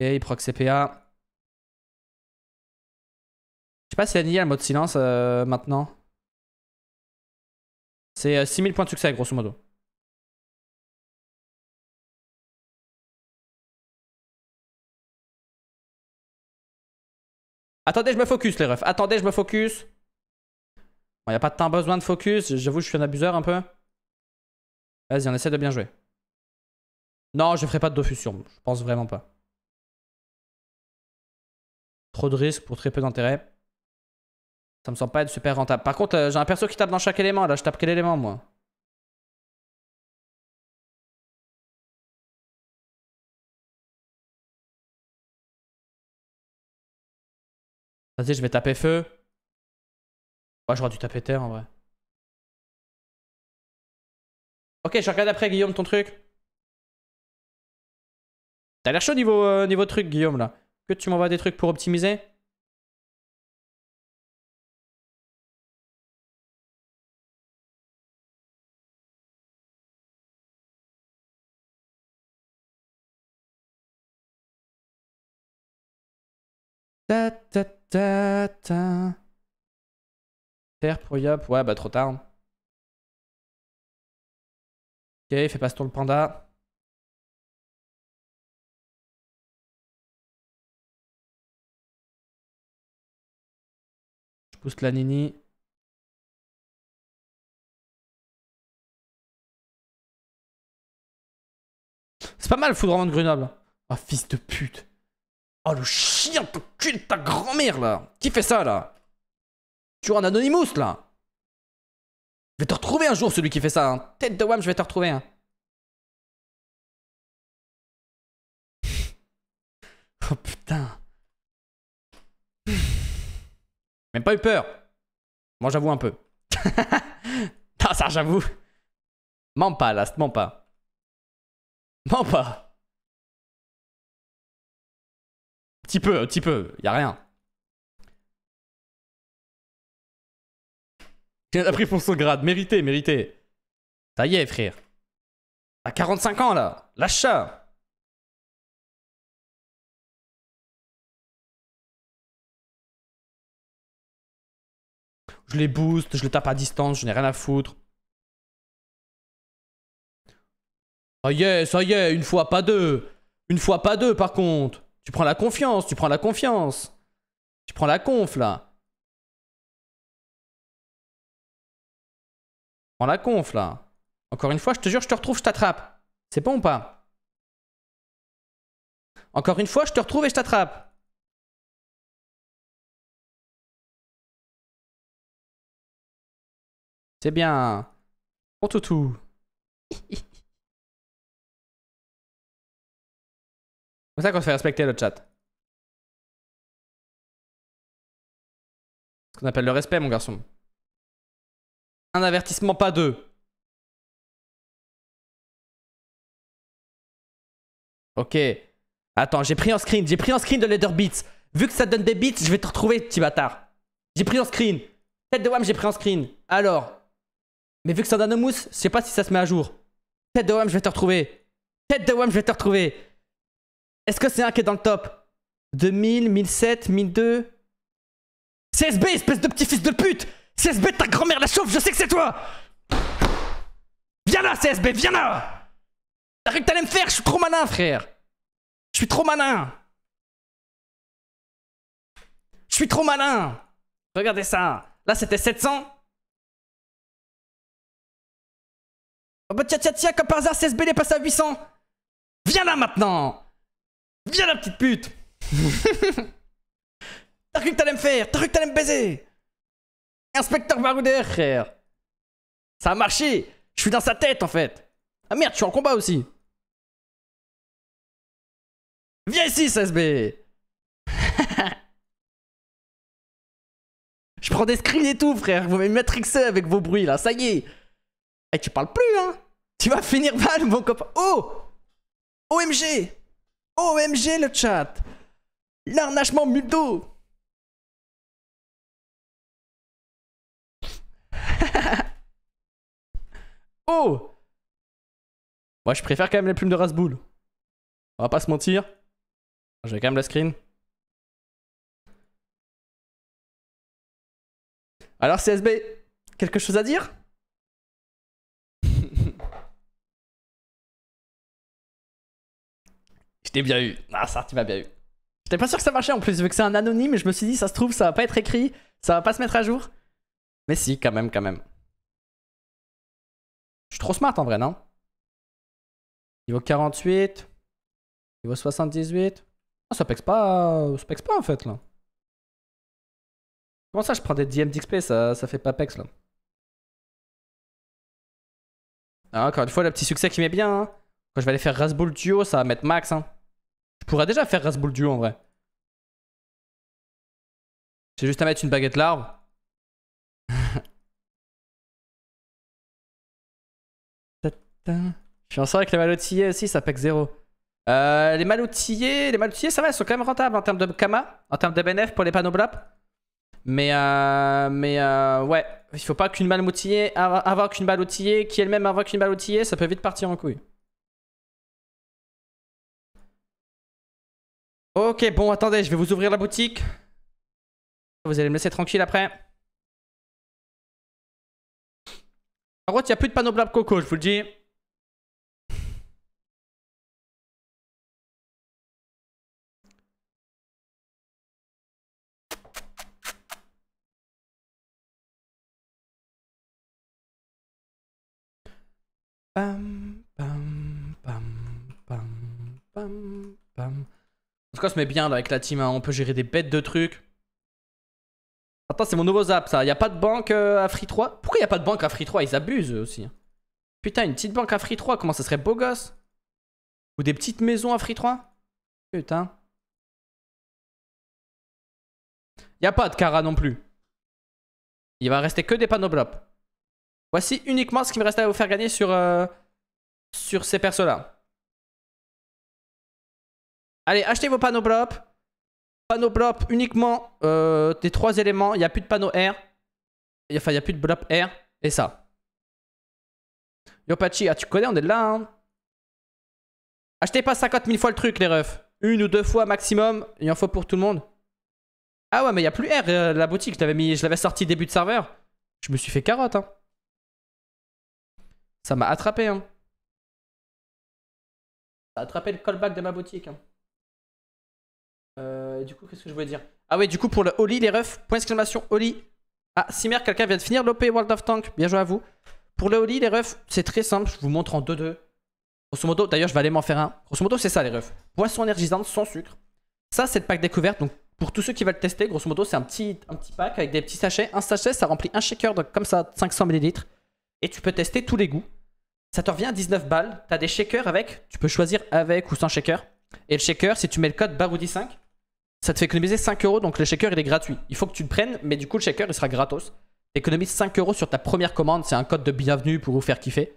Ok, proc CPA. Je sais pas si Annie a le mode silence euh, maintenant. C'est 6000 euh, points de succès, grosso modo. Attendez, je me focus, les refs. Attendez, je me focus. Bon, y a pas temps besoin de focus. J'avoue, je suis un abuseur un peu. Vas-y, on essaie de bien jouer. Non, je ferai pas de Dofus sur Je pense vraiment pas. Trop de risques pour très peu d'intérêt. Ça me semble pas être super rentable. Par contre, euh, j'ai un perso qui tape dans chaque élément. Là, je tape quel élément, moi Vas-y, je vais taper feu. Ouais, j'aurais dû taper terre, en vrai. Ok, je regarde après, Guillaume, ton truc. T'as l'air chaud niveau, euh, niveau truc, Guillaume, là que tu m'envoies des trucs pour optimiser Ta ta ta ta. Terre pour Yop, ouais bah trop tard. Hein. Ok, fais passe tour le panda. Nini C'est pas mal, foudrement de Grenoble. Oh fils de pute. Oh, le chien de cul de ta grand-mère, là. Qui fait ça, là Tu un Anonymous, là. Je vais te retrouver un jour, celui qui fait ça. Hein. Tête de wham, je vais te retrouver. Hein. Oh, Même pas eu peur. Moi, j'avoue un peu. ça, j'avoue. m'en pas, Last, mens pas. m'en pas. un Petit peu, un petit peu, y a rien. tu as pris pour son grade, mérité, mérité. Ça y est, frère. À 45 ans, là, lâche ça. Je les booste, je le tape à distance, je n'ai rien à foutre. Ça y est, ça y est, une fois pas deux. Une fois pas deux par contre. Tu prends la confiance, tu prends la confiance. Tu prends la conf là. Prends la conf là. Encore une fois, je te jure, je te retrouve, je t'attrape. C'est bon ou pas Encore une fois, je te retrouve et je t'attrape. C'est bien. tout toutou. C'est ça qu'on se fait respecter le chat. Ce qu'on appelle le respect, mon garçon. Un avertissement, pas deux. Ok. Attends, j'ai pris en screen. J'ai pris en screen de Leather Beats. Vu que ça donne des beats, je vais te retrouver, petit bâtard. J'ai pris en screen. Tête de WAM, j'ai pris en screen. Alors, mais vu que c'est un Anonymous, je sais pas si ça se met à jour. Tête de WAM, je vais te retrouver. Tête de WAM, je vais te retrouver. Est-ce que c'est un qui est dans le top 2000, 1007, 1002 CSB, espèce de petit fils de pute CSB, ta grand-mère la chauffe, je sais que c'est toi Viens là, CSB, viens là T'as cru que t'allais me faire Je suis trop malin, frère Je suis trop malin Je suis trop malin Regardez ça Là, c'était 700 Oh bah tiens, tiens, tiens, comme par hasard, CSB il est passé à 800 Viens là maintenant Viens là, petite pute T'as cru que t'allais me faire T'as cru que t'allais me baiser Inspecteur Barouder, frère Ça a marché Je suis dans sa tête, en fait Ah merde, je suis en combat aussi Viens ici, CSB Je prends des screens et tout, frère Vous me matrixé avec vos bruits, là, ça y est eh, tu parles plus, hein Tu vas finir mal, mon copain. Oh OMG OMG, le chat L'arnachement muldo Oh Moi, je préfère quand même les plumes de Rasboul. On va pas se mentir. Je vais quand même la screen. Alors, CSB, quelque chose à dire Je bien eu. Ah, ça, tu m'as bien eu. J'étais pas sûr que ça marchait en plus, vu que c'est un anonyme, je me suis dit, ça se trouve, ça va pas être écrit, ça va pas se mettre à jour. Mais si, quand même, quand même. Je suis trop smart en vrai, non Niveau 48. Niveau 78. Ah, ça pexe pas, ça pexe pas en fait là. Comment ça, je prends des DM d'XP, ça, ça fait pas pex là. Ah, encore une fois, le petit succès qui m'est bien. Hein. Quand je vais aller faire Rasboul duo, ça va mettre max. Hein pourrait déjà faire Rasboul duo en vrai. J'ai juste à mettre une baguette larve. Je suis en avec les maloutillés aussi, ça pack 0. Euh, les maloutillés, les ça va, ils sont quand même rentables en termes de Kama, en termes de BNF pour les panneaux Mais, euh, mais euh, ouais, il faut pas qu'une maloutillée avoir qu'une une qui elle-même avoir qu'une maloutillée, ça peut vite partir en couille. Ok, bon, attendez, je vais vous ouvrir la boutique. Vous allez me laisser tranquille après. En gros, il n'y a plus de panneau blab coco, je vous le dis. Bam, bam, pam, en tout cas, on se met bien avec la team. Hein. On peut gérer des bêtes de trucs. Attends, c'est mon nouveau zap ça. Y a pas de banque euh, à Free 3 Pourquoi y a pas de banque à Free 3 Ils abusent eux aussi. Hein. Putain, une petite banque à Free 3, comment ça serait beau gosse Ou des petites maisons à Free 3 Putain. Y a pas de Cara non plus. Il va rester que des panneaux blocs. Voici uniquement ce qui me reste à vous faire gagner sur, euh, sur ces persos-là. Allez, achetez vos panneaux propres. Panneaux propres uniquement euh, des trois éléments. Il n'y a plus de panneaux R. Enfin, il n'y a plus de blop R. Et ça. Yopachi, ah tu connais, on est là. Hein. Achetez pas 50 000 fois le truc, les refs. Une ou deux fois maximum. Il en faut pour tout le monde. Ah ouais, mais il n'y a plus R, euh, la boutique. Je l'avais, sorti début de serveur. Je me suis fait carotte. Hein. Ça m'a attrapé. Hein. Ça a attrapé le callback de ma boutique. Euh, du coup, qu'est-ce que je voulais dire Ah oui, du coup, pour le Oli, les refs, point d'exclamation, Oli. Ah, Simer, quelqu'un vient de finir l'OP World of Tank. Bien joué à vous. Pour le Oli, les refs, c'est très simple. Je vous montre en 2-2. Grosso modo, d'ailleurs, je vais aller m'en faire un. Grosso modo, c'est ça, les refs. Boisson énergisante sans sucre. Ça, c'est le pack découverte. Donc, pour tous ceux qui veulent tester, grosso modo, c'est un petit, un petit pack avec des petits sachets. Un sachet, ça remplit un shaker, comme ça, 500 ml. Et tu peux tester tous les goûts. Ça te revient à 19 balles. Tu as des shakers avec. Tu peux choisir avec ou sans shaker. Et le shaker, si tu mets le code BAROUDI5, ça te fait économiser 5 euros, donc le shaker il est gratuit. Il faut que tu le prennes, mais du coup le shaker il sera gratos. Économise 5 euros sur ta première commande, c'est un code de bienvenue pour vous faire kiffer.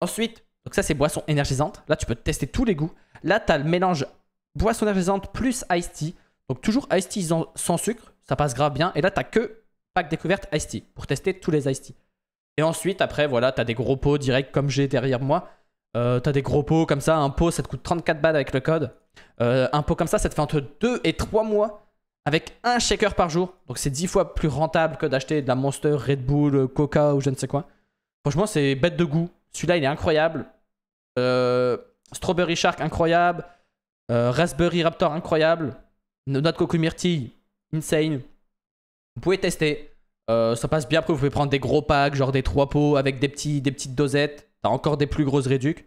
Ensuite, donc ça c'est boisson énergisante. Là tu peux tester tous les goûts. Là tu as le mélange boisson énergisante plus iced tea. Donc toujours iced tea sans sucre, ça passe grave bien. Et là tu que pack découverte iced tea pour tester tous les iced tea. Et ensuite après voilà, tu as des gros pots directs comme j'ai derrière moi. Euh, tu as des gros pots comme ça, un pot ça te coûte 34 balles avec le code. Euh, un pot comme ça, ça te fait entre 2 et 3 mois avec un shaker par jour. Donc c'est 10 fois plus rentable que d'acheter de la Monster, Red Bull, euh, Coca ou je ne sais quoi. Franchement, c'est bête de goût. Celui-là, il est incroyable. Euh, Strawberry Shark, incroyable. Raspberry Raptor, incroyable. Notre coco myrtille, insane. Vous pouvez tester. ça passe bien. Après, vous pouvez prendre des gros packs, genre des 3 pots avec des, petits, des petites dosettes. T'as encore des plus grosses réductions.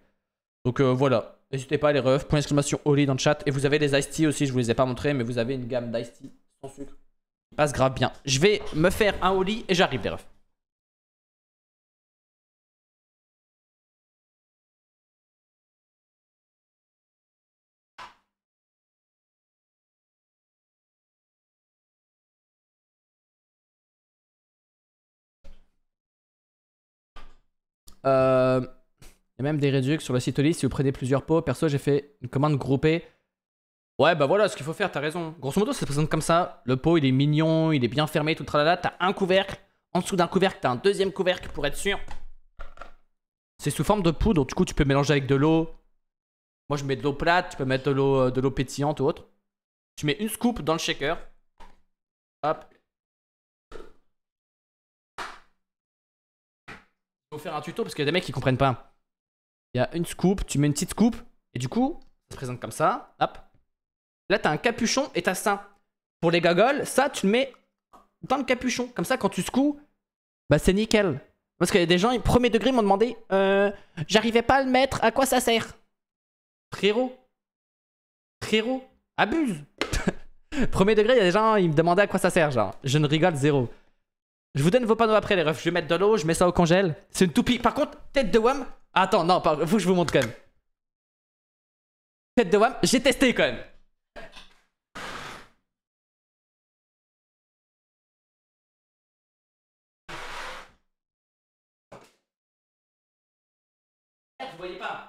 Donc voilà, N'hésitez pas à les ref. Point d'exclamation Oli dans le chat. Et vous avez des iced tea aussi, je vous les ai pas montré mais vous avez une gamme d'iced tea sans sucre. Il passe grave bien. Je vais me faire un Oli et j'arrive les refs. Euh... Il y a même des réductions sur le site Oli si vous prenez plusieurs pots. Perso, j'ai fait une commande groupée. Ouais, bah voilà ce qu'il faut faire, t'as raison. Grosso modo, ça se présente comme ça. Le pot, il est mignon, il est bien fermé, tout tralala. T'as un couvercle. En dessous d'un couvercle, t'as un deuxième couvercle pour être sûr. C'est sous forme de poudre, du coup, tu peux mélanger avec de l'eau. Moi, je mets de l'eau plate, tu peux mettre de l'eau euh, de l'eau pétillante ou autre. Tu mets une scoop dans le shaker. Hop. faut faire un tuto parce qu'il y a des mecs qui comprennent pas. Il y a une scoop, tu mets une petite scoop, et du coup, ça se présente comme ça. Hop. Là, t'as un capuchon et t'as ça. Pour les gogoles, ça, tu le mets dans le capuchon. Comme ça, quand tu secoues, bah c'est nickel. Parce qu'il y a des gens, premier degré, m'ont demandé euh, J'arrivais pas à le mettre, à quoi ça sert Frérot. Frérot. Abuse. premier degré, il y a des gens, ils me demandaient à quoi ça sert. Genre, je ne rigole zéro. Je vous donne vos panneaux après, les refs. Je vais mettre de l'eau, je mets ça au congèle. C'est une toupie. Par contre, tête de WAM, Attends, non, faut que je vous montre quand même. Faites de WAM, j'ai testé quand même. Vous voyez pas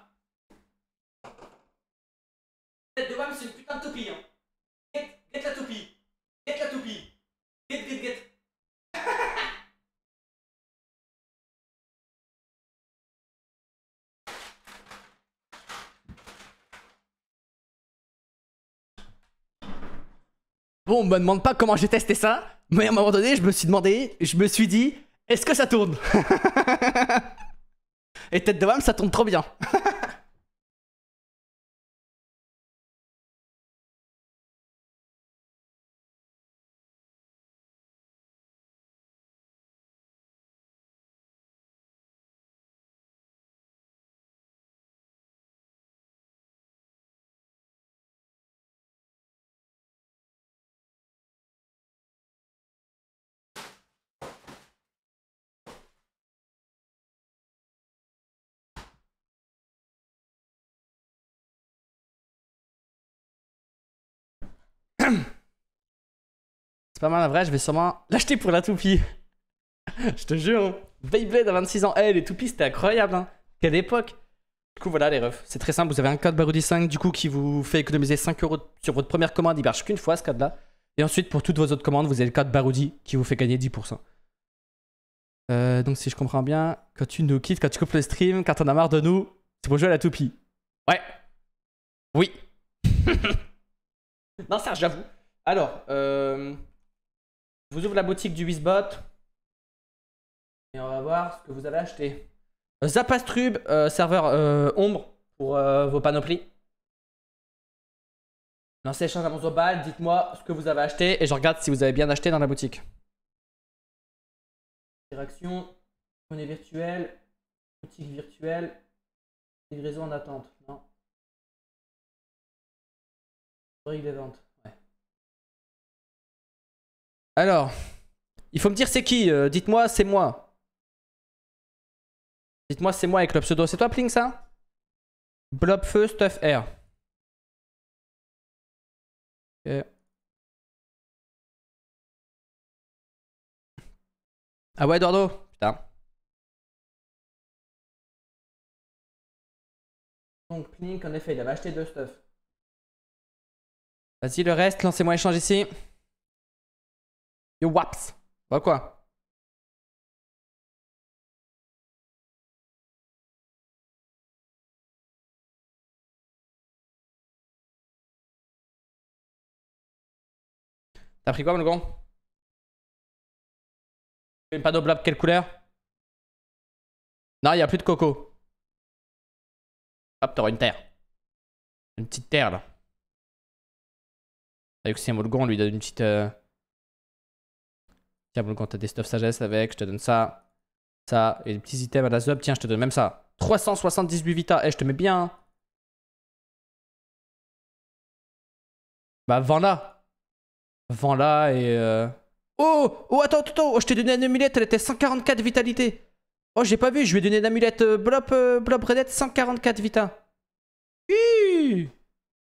Bon, on me demande pas comment j'ai testé ça, mais à un moment donné, je me suis demandé, je me suis dit, est-ce que ça tourne Et tête de WAM, ça tourne trop bien C'est pas mal en vrai, je vais sûrement l'acheter pour la toupie. je te jure. Hein. Beyblade à 26 ans. Eh, les toupies, c'était incroyable. Hein. Quelle époque. Du coup, voilà les refs. C'est très simple. Vous avez un code Baroudi5 du coup qui vous fait économiser 5 euros sur votre première commande. Il marche qu'une fois ce code-là. Et ensuite, pour toutes vos autres commandes, vous avez le code Baroudi qui vous fait gagner 10%. Euh, donc, si je comprends bien, quand tu nous quittes, quand tu coupes le stream, quand on a marre de nous, c'est pour jouer à la toupie. Ouais. Oui. non, ça, j'avoue. Alors, euh vous ouvre la boutique du Wizbot. Et on va voir ce que vous avez acheté. Euh, Zapastrub, euh, serveur euh, ombre pour vos panoplies. Lancez échange à bal. dites-moi ce que vous avez acheté et je regarde si vous avez bien acheté dans la boutique. Interaction, monnaie virtuelle, boutique virtuelle, livraison en attente. Non. Historique des ventes. Alors, il faut me dire c'est qui euh, Dites-moi, c'est moi. Dites-moi, c'est moi avec le pseudo. C'est toi, Pling, ça Blobfeu, stuff air. Ah ouais, Dordo, Putain. Donc, Plink, en effet, il avait acheté deux stuff. Vas-y, le reste, lancez-moi échange ici. Yo, Waps. va bah, quoi T'as pris quoi, mon Une panneau blob, quelle couleur Non, il a plus de coco. Hop, t'auras une terre. Une petite terre, là. c'est c'est Molgon, lui donne une petite... Euh, Tiens, bon, quand t'as des stuff sagesse avec, je te donne ça, ça, et des petits items à la zob. Tiens, je te donne même ça. 378 Vita, eh, je te mets bien. Hein. Bah, vends là vends là et. Euh, oh Oh, attends, attends, oh, je t'ai donné une amulette, elle était 144 vitalité. Oh, j'ai pas vu, je lui ai donné une amulette Blop euh, Blob, euh, Redette 144 Vita.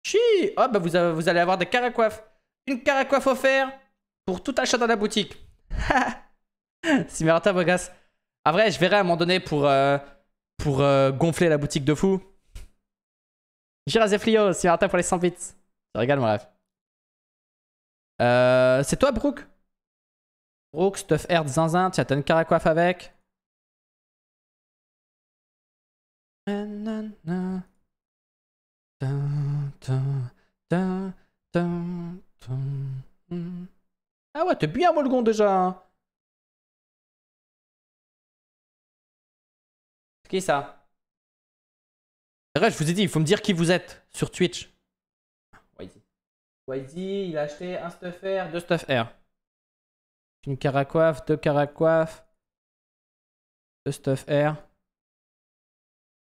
Chi Oh, bah, vous, allez avoir des caracoiffes. Une caracoif offert pour tout achat dans la boutique pour Bogas. En vrai, je verrai à un moment donné pour, euh, pour euh, gonfler la boutique de fou. J'irai Zeflio, oh, Simerata pour les 100 bits. Je regarde mon rêve. Euh, c'est toi, Brooke Brooke, Stuff Herd, Zinzin. Tiens, t'as une avec. Ah ouais, t'es bien Molgon déjà. Hein qui ça je vous ai dit, il faut me dire qui vous êtes sur Twitch. YZ. il a acheté un stuff air deux stuff air Une caracoiffe, deux caracoiffes. Deux stuff air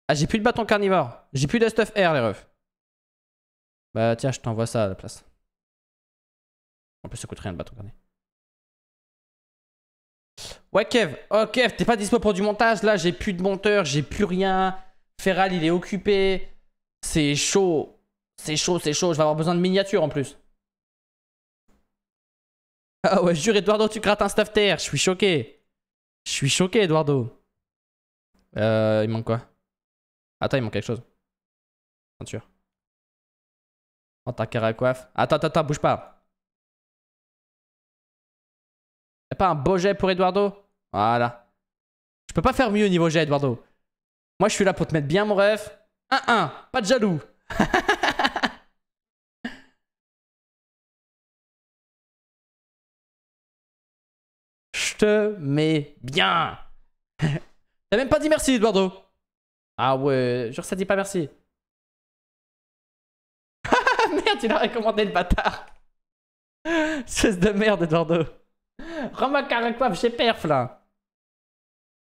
Ah, j'ai plus de bâton carnivore. J'ai plus de stuff air les refs. Bah tiens, je t'envoie ça à la place. En plus, ça coûte rien de battre, regardez. Ouais, Kev. Oh, Kev, t'es pas dispo pour du montage. Là, j'ai plus de monteur, j'ai plus rien. Ferral, il est occupé. C'est chaud. C'est chaud, c'est chaud. Je vais avoir besoin de miniatures en plus. Ah ouais, jure, Eduardo, tu grattes un stuff terre. Je suis choqué. Je suis choqué, Eduardo. Euh, il manque quoi Attends, il manque quelque chose. Ceinture. Oh, ta à coiffe. Attends, attends, attends, bouge pas. pas un beau jet pour Eduardo Voilà. Je peux pas faire mieux au niveau jet, Eduardo. Moi, je suis là pour te mettre bien, mon ref. 1-1, pas de jaloux. Je te mets bien. T'as même pas dit merci, Eduardo. Ah ouais, je ça dit pas merci. Merde, il a recommandé le bâtard. Cesse de merde, Eduardo. Roma Karakpaf, j'ai perf là.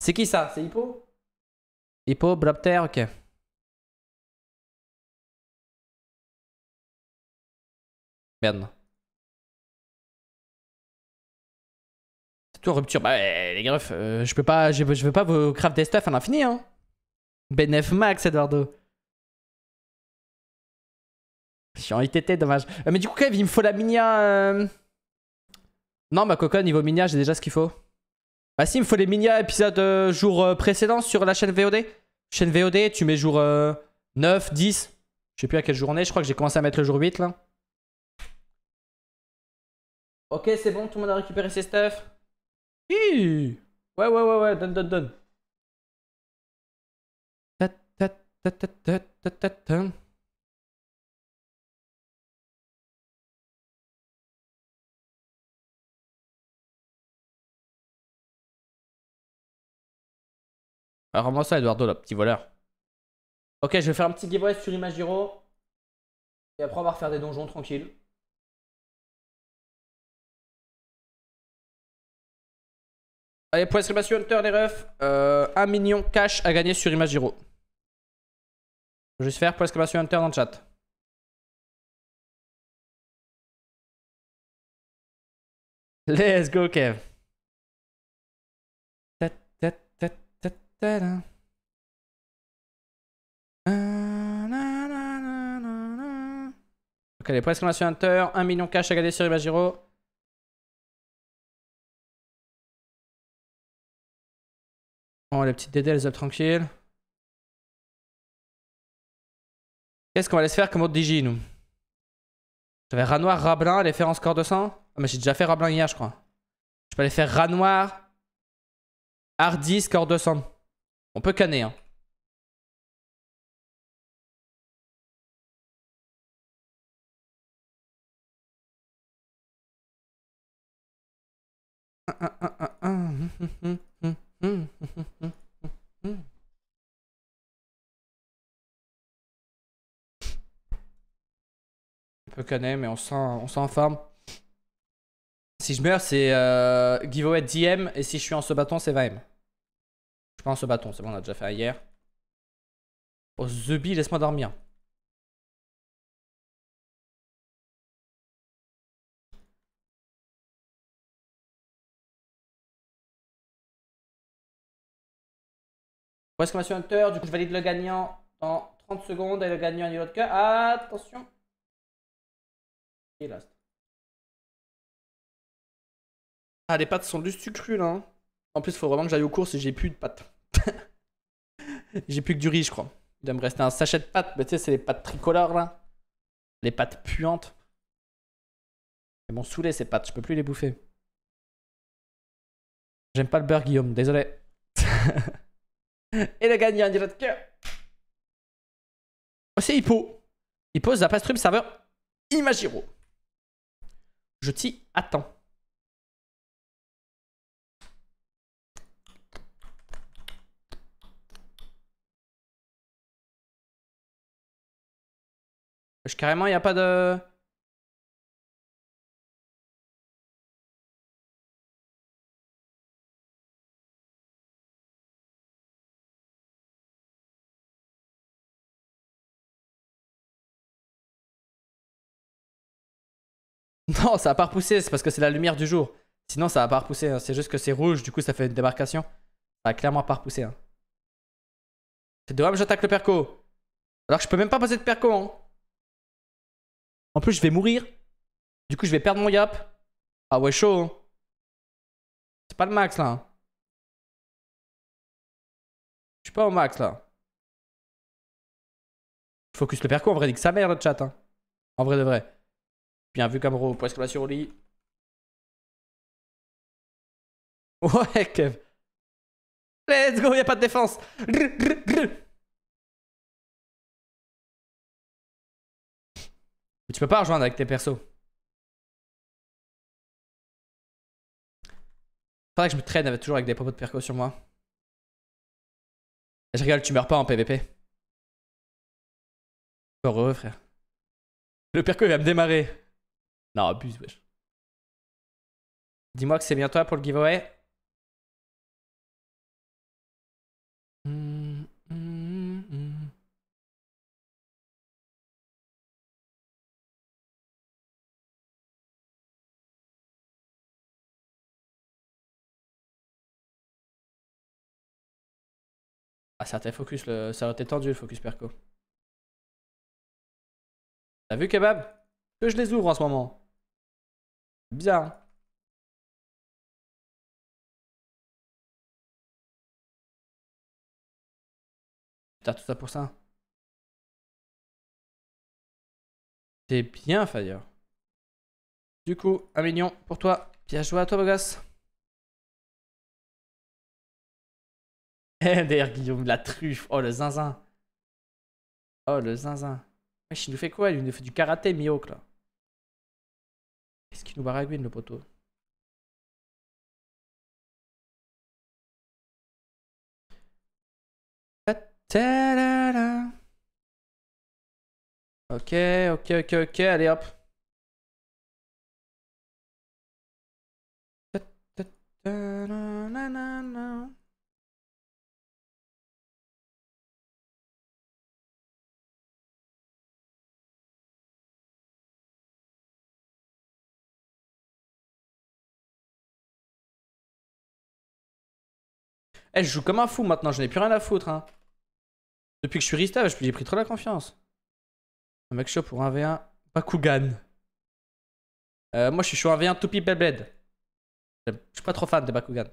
C'est qui ça C'est Hippo Hippo, Blobter, ok. Merde. C'est tout rupture. Bah eh, les greffes, euh, je peux pas, je, veux pas vous craft des stuff à l'infini hein. Benef Max, Eduardo. Je suis en ITT, dommage. Euh, mais du coup, Kev, il me faut la mini euh, non, ma coco, niveau minia, j'ai déjà ce qu'il faut. Bah si, il me faut les minia épisodes euh, jour euh, précédent sur la chaîne VOD. Chaîne VOD, tu mets jour 9, euh, 10. Je sais plus à quelle journée, je crois que j'ai commencé à mettre le jour 8 là. Ok, c'est bon, tout le monde a récupéré ses stuff. Oui ouais, ouais, ouais, ouais, donne, donne, donne. Ta, ta, ta, Alors, ah, moi ça, Eduardo, le petit voleur. Ok, je vais faire un petit giveaway sur Imagiro. Et après, on va refaire des donjons tranquilles. Allez, point exclamation Hunter, les refs. 1 euh, million cash à gagner sur Imagiro. Juste faire point exclamation Hunter dans le chat. Let's go, Kev. Ok, elle est presque sur Hunter. 1 million cash à gagner sur Imagiro. Bon, les petites DD, elles sont tranquilles Qu'est-ce qu'on va laisser faire comme autre DJ nous J'avais vais noir, Rablin aller faire en score 200 Ah, mais j'ai déjà fait Rablin hier, je crois. Je peux aller faire Ranoir Hardy score de score 200. On peut canner, hein. On peut canner, mais on s'en s'enfarme. Si je meurs, c'est euh, giveaway 10 et si je suis en ce bâton, c'est 20 prends ce bâton, c'est bon, on a déjà fait hier. Oh, Zubi, laisse-moi dormir. sur Hunter, du coup je valide le gagnant dans 30 secondes et le gagnant niveau de cœur. Attention. Ah, les pattes sont du sucre là. Hein. En plus, faut vraiment que j'aille au cours et j'ai plus de pattes. J'ai plus que du riz, je crois. Il doit me rester un sachet de pâtes. Mais tu sais, c'est les pâtes tricolores, là. Les pâtes puantes. Elles m'ont saoulé, ces pâtes. Je peux plus les bouffer. J'aime pas le beurre, Guillaume. Désolé. Et la le gagnant du de cœur. Oh, c'est Hippo. Hippo, Zapastrup, serveur Imagiro. Je t'y attends. carrément, il n'y a pas de... Non, ça a pas repoussé, c'est parce que c'est la lumière du jour. Sinon, ça a pas repoussé. Hein. C'est juste que c'est rouge, du coup, ça fait une démarcation. Ça a clairement pas repoussé. Hein. C'est dommage, j'attaque le perco. Alors que je peux même pas poser de perco. Hein. En plus, je vais mourir. Du coup, je vais perdre mon yap. Ah ouais, chaud. Hein. C'est pas le max, là. Je suis pas au max, là. Je focus le perco, en vrai, dit que sa mère, le chat. Hein. En vrai de vrai. Bien vu, Camero. Pour exclamation au lit. Ouais, Kev. Let's go, y a pas de défense. tu peux pas rejoindre avec tes persos. Faudrait que je me traîne avec, toujours avec des propos de perco sur moi. Je rigole, tu meurs pas en PVP. Heureux, frère. Le perco, il va me démarrer. Non, abuse, wesh. Dis-moi que c'est bien toi pour le giveaway. Ah, ça a été focus, le... ça a été tendu le focus perco. T'as vu, Kebab Que je les ouvre en ce moment. Bizarre. Putain, hein. tout ça pour ça. C'est bien, Fire. Du coup, un million pour toi. Bien joué à toi, beau D'ailleurs, Guillaume, la truffe. Oh, le zinzin. Oh, le zinzin. il nous fait quoi Il nous fait du karaté, hawk là. Qu'est-ce qu'il nous baragouine, le poteau Ok, ok, ok, ok, allez hop. Ta -ta -ta Eh, je joue comme un fou maintenant, je n'ai plus rien à foutre. Hein. Depuis que je suis Rista, j'ai pris trop la confiance. Un mec chaud pour un V1 Bakugan. Euh, moi, je suis chaud un V1 Tupi Je suis pas trop fan de Bakugan.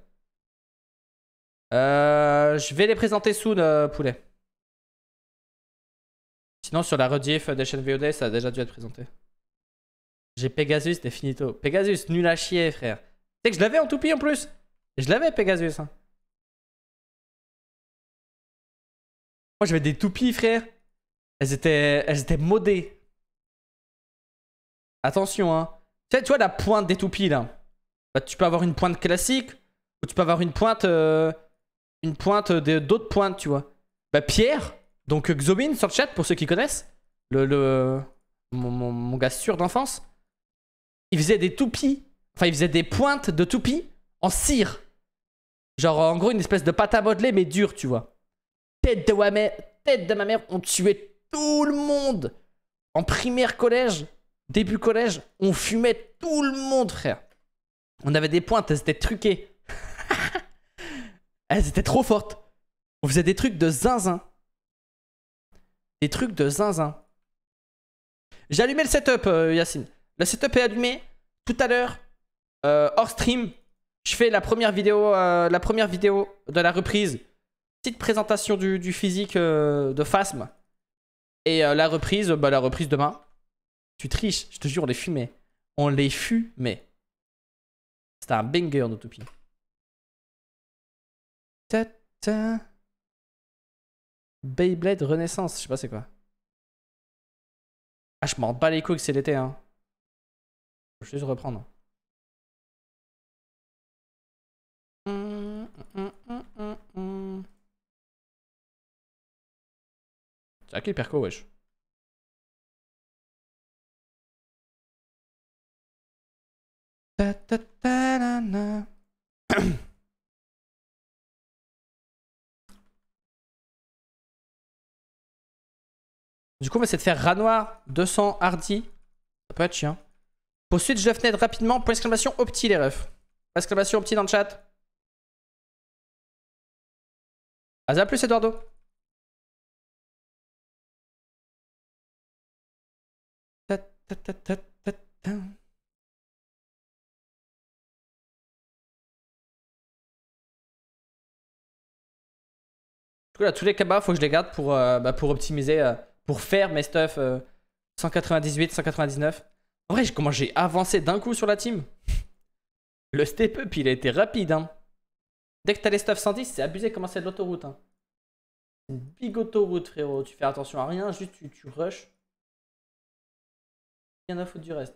Euh, je vais les présenter soon, euh, poulet. Sinon, sur la rediff des chaînes VOD, ça a déjà dû être présenté. J'ai Pegasus définito. Pegasus, nul à chier, frère. C'est que je l'avais en toupie en plus. Je l'avais, Pegasus. Hein. Moi, j'avais des toupies, frère. Elles étaient, elles étaient modées. Attention, hein. Tu, sais, tu vois la pointe des toupies, là. Bah, tu peux avoir une pointe classique ou tu peux avoir une pointe, euh, une pointe d'autres pointes, tu vois. Bah, Pierre, donc euh, Xobin, sur le chat, pour ceux qui connaissent, le, mon, mon, mon, gars sûr d'enfance, il faisait des toupies. Enfin, il faisait des pointes de toupies en cire. Genre, en gros, une espèce de pâte à modeler, mais dure, tu vois tête de, ma mère, tête de ma mère, on tuait tout le monde. En primaire collège, début collège, on fumait tout le monde, frère. On avait des pointes, elles étaient truquées. elles étaient trop fortes. On faisait des trucs de zinzin. Des trucs de zinzin. J'ai allumé le setup, euh, Yacine. Le setup est allumé. Tout à l'heure, euh, hors stream, je fais la première vidéo, euh, la première vidéo de la reprise petite présentation du, physique euh, de Phasm. Et euh, la reprise, bah, la reprise demain. Tu triches, je te jure, on les fumait. On les fumait. C'était un banger, Ta Tata. Beyblade Renaissance, je sais pas c'est quoi. Ah, je m'en bats les couilles que c'est l'été, hein. vais juste reprendre. Hmm. Ok, perco wesh. Du coup, on va essayer de faire Ranoir 200 hardy. Ça peut être chiant. Poursuite, je fenêtre rapidement. Point exclamation opti, les refs. Exclamation opti dans le chat. A plus, Eduardo. tous les cabas, faut que je les garde pour, euh, bah, pour optimiser, euh, pour faire mes stuff 198, euh, 199. En vrai, comment j'ai avancé d'un coup sur la team Le step-up, il a été rapide. Hein. Dès que t'as les stuff 110, c'est abusé comment c'est de l'autoroute. Hein. C'est une big autoroute, frérot. Tu fais attention à rien, juste tu rushes rien a foutre du reste.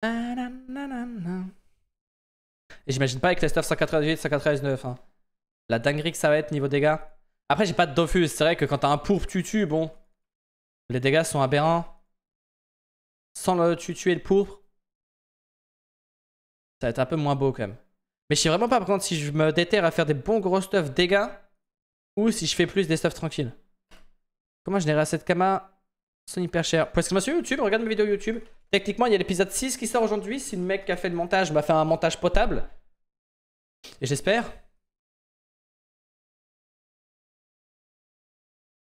Et j'imagine pas avec les stuff 188, 199. La dinguerie que ça va être niveau dégâts. Après, j'ai pas de Dofus. C'est vrai que quand t'as un pourp, tu bon. Les dégâts sont aberrants. Sans le tuer le pourpre, ça va être un peu moins beau quand même. Mais je sais vraiment pas par contre si je me déterre à faire des bons gros stuff dégâts ou si je fais plus des stuff tranquilles. Comment générer assez de Kama sont hyper chers Parce que moi sur YouTube, regarde mes vidéos YouTube. Techniquement, il y a l'épisode 6 qui sort aujourd'hui. Si le mec qui a fait le montage m'a fait un montage potable. Et j'espère.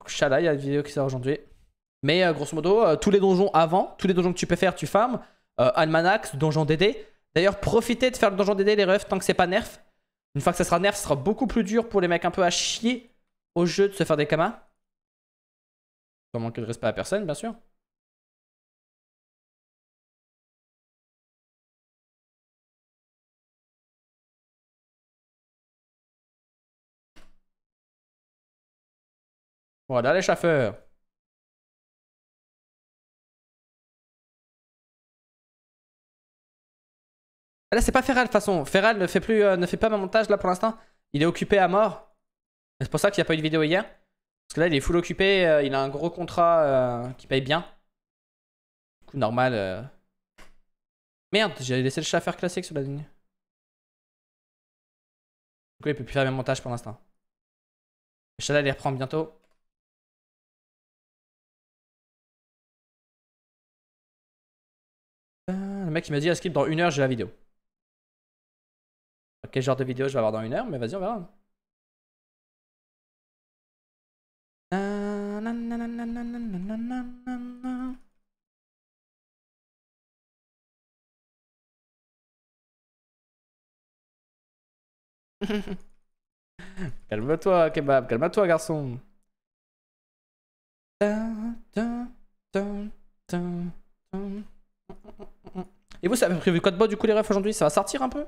Chala, il y a une vidéo qui sort aujourd'hui. Mais euh, grosso modo, euh, tous les donjons avant, tous les donjons que tu peux faire, tu farmes. Euh, Almanax, Donjon DD. D'ailleurs, profitez de faire le Donjon DD, les refs, tant que c'est pas nerf. Une fois que ça sera nerf, ce sera beaucoup plus dur pour les mecs un peu à chier au jeu de se faire des kamas. Sans manquer de respect à personne, bien sûr. Voilà les chaffeurs. Ah, là, c'est pas Feral de toute façon. Feral ne fait, plus, euh, ne fait pas ma montage là pour l'instant. Il est occupé à mort. C'est pour ça qu'il n'y a pas eu de vidéo hier. Parce que là, il est full occupé. Euh, il a un gros contrat euh, qui paye bien. Du coup, normal. Merde, j'ai laissé le chat faire classique sur la ligne. Du coup, il peut plus faire mes montages pour l'instant. il les reprend bientôt. Le mec il m'a dit à skip dans une heure j'ai la vidéo. Quel genre de vidéo je vais avoir dans une heure, mais vas-y, on verra. calme-toi, kebab, calme-toi, garçon. Et vous, ça avez prévu quoi de du coup, les refs aujourd'hui Ça va sortir un peu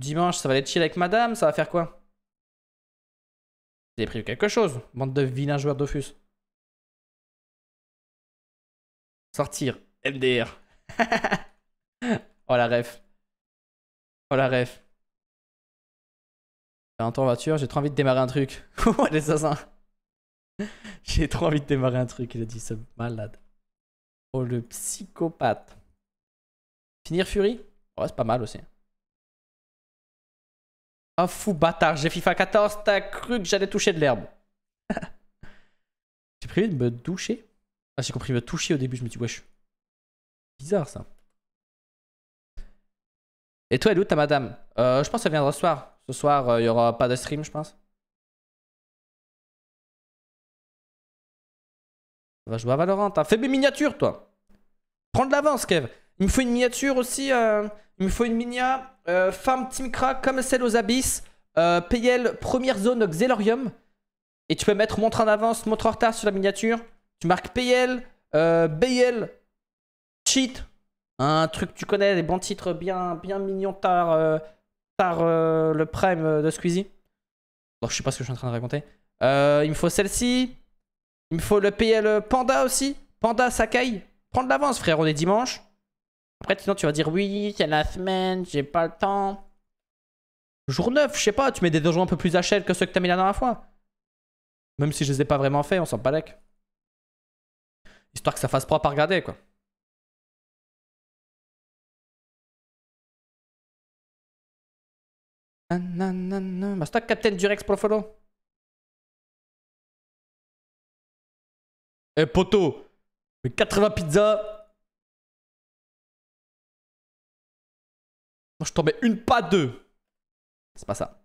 Dimanche, ça va aller chill avec madame, ça va faire quoi J'ai prévu quelque chose, bande de vilains joueurs d'Offus. Sortir, MDR. oh la ref. Oh la ref. un temps voiture, j'ai trop envie de démarrer un truc. les assassins. j'ai trop envie de démarrer un truc, il a dit ce malade. Oh le psychopathe. Finir Fury oh, c'est pas mal aussi. Ah fou bâtard, j'ai FIFA 14, t'as cru que j'allais toucher de l'herbe. j'ai prévu de me doucher Ah j'ai compris me toucher au début, je me dis wesh. Bizarre ça. Et toi elle où ta madame euh, Je pense qu'elle viendra ce soir. Ce soir euh, il n'y y aura pas de stream je pense. va jouer à Valorant. t'as hein. Fais mes miniatures toi. Prends de l'avance Kev. Il me faut une miniature aussi. Euh... Il me faut une Minia, euh, farm Timkra comme celle aux abysses, euh, PL première zone Xelorium. Et tu peux mettre montre en avance, montre en retard sur la miniature. Tu marques PL, euh, BL, cheat. Un truc tu connais, des bons titres bien, bien mignons tard, euh, le prime de Squeezie. Bon, je sais pas ce que je suis en train de raconter. il me faut celle-ci. Il me faut le PL Panda aussi. Panda Sakai. Prends de l'avance frère, on est dimanche. Après, sinon, tu vas dire oui, c'est la semaine, j'ai pas le temps. Jour 9, je sais pas, tu mets des donjons un peu plus HL que ceux que t'as mis la dernière fois. Même si je les ai pas vraiment fait, on s'en balèque. Histoire que ça fasse propre à regarder, quoi. Basta Captain Durex pour le follow. Eh poteau, Mais 80 pizzas Moi, je tombais une, pas deux. C'est pas ça.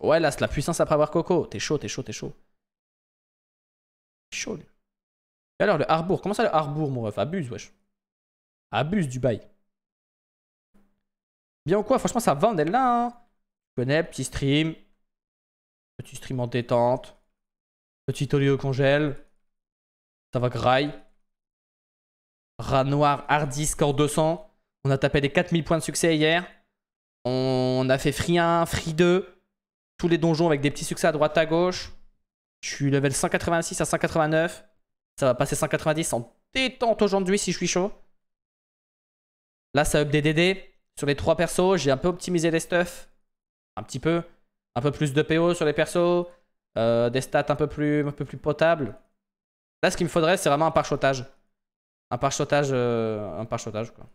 Ouais, là, c'est la puissance après avoir Coco. T'es chaud, t'es chaud, t'es chaud. T'es chaud, lui. Et alors, le Harbour. Comment ça, le Harbour, mon ref Abuse, wesh. Abuse du bail. Bien ou quoi Franchement, ça va, on est là. Hein. je connais, petit stream. Petit stream en détente. Petit olio congèle. Ça va graille. Rat noir, Hardy, score 200. On a tapé les 4000 points de succès hier. On a fait Free 1, Free 2. Tous les donjons avec des petits succès à droite à gauche. Je suis level 186 à 189. Ça va passer 190 en détente aujourd'hui si je suis chaud. Là, ça up des DD. Sur les trois persos, j'ai un peu optimisé les stuffs. Un petit peu. Un peu plus de PO sur les persos. Euh, des stats un peu plus, un peu plus potables. Là, ce qu'il me faudrait, c'est vraiment un parchotage un parachotage, euh, un parachotage quoi.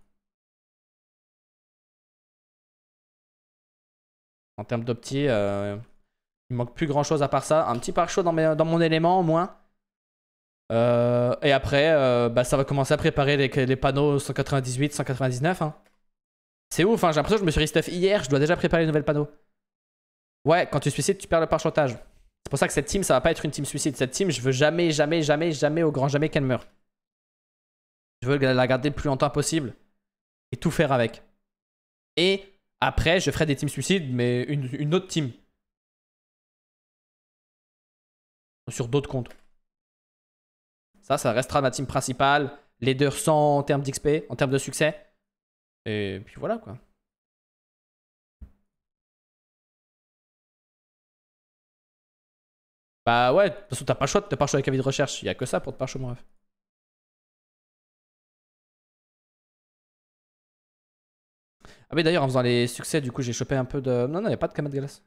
En termes d'opti, euh, il manque plus grand chose à part ça. Un petit pare dans, mon élément au moins. Euh, et après, bah, ça va commencer à préparer les, panneaux 198, 199. Hein. C'est ouf, hein. j'ai l'impression que je me suis restuff hier, je dois déjà préparer les nouvelles panneaux. Ouais, quand tu suicides, tu perds le pare-chotage. C'est pour ça que cette team, ça va pas être une team suicide. Cette team, je veux jamais, jamais, jamais, jamais, au grand jamais qu'elle meure. Je veux la garder le plus longtemps possible et tout faire avec. Et après, je ferai des teams suicides, mais une, autre team. Sur d'autres comptes. Ça, ça restera ma team principale. les deux 100 en termes d'XP, en termes de succès. Et puis voilà quoi. Bah ouais, de toute façon, t'as pas le choix de te parcher avec vie de recherche. Il n'y a que ça pour te parcher, mon ref. Ah oui d'ailleurs en faisant les succès du coup j'ai chopé un peu de... Non non il a pas de Kama de glace.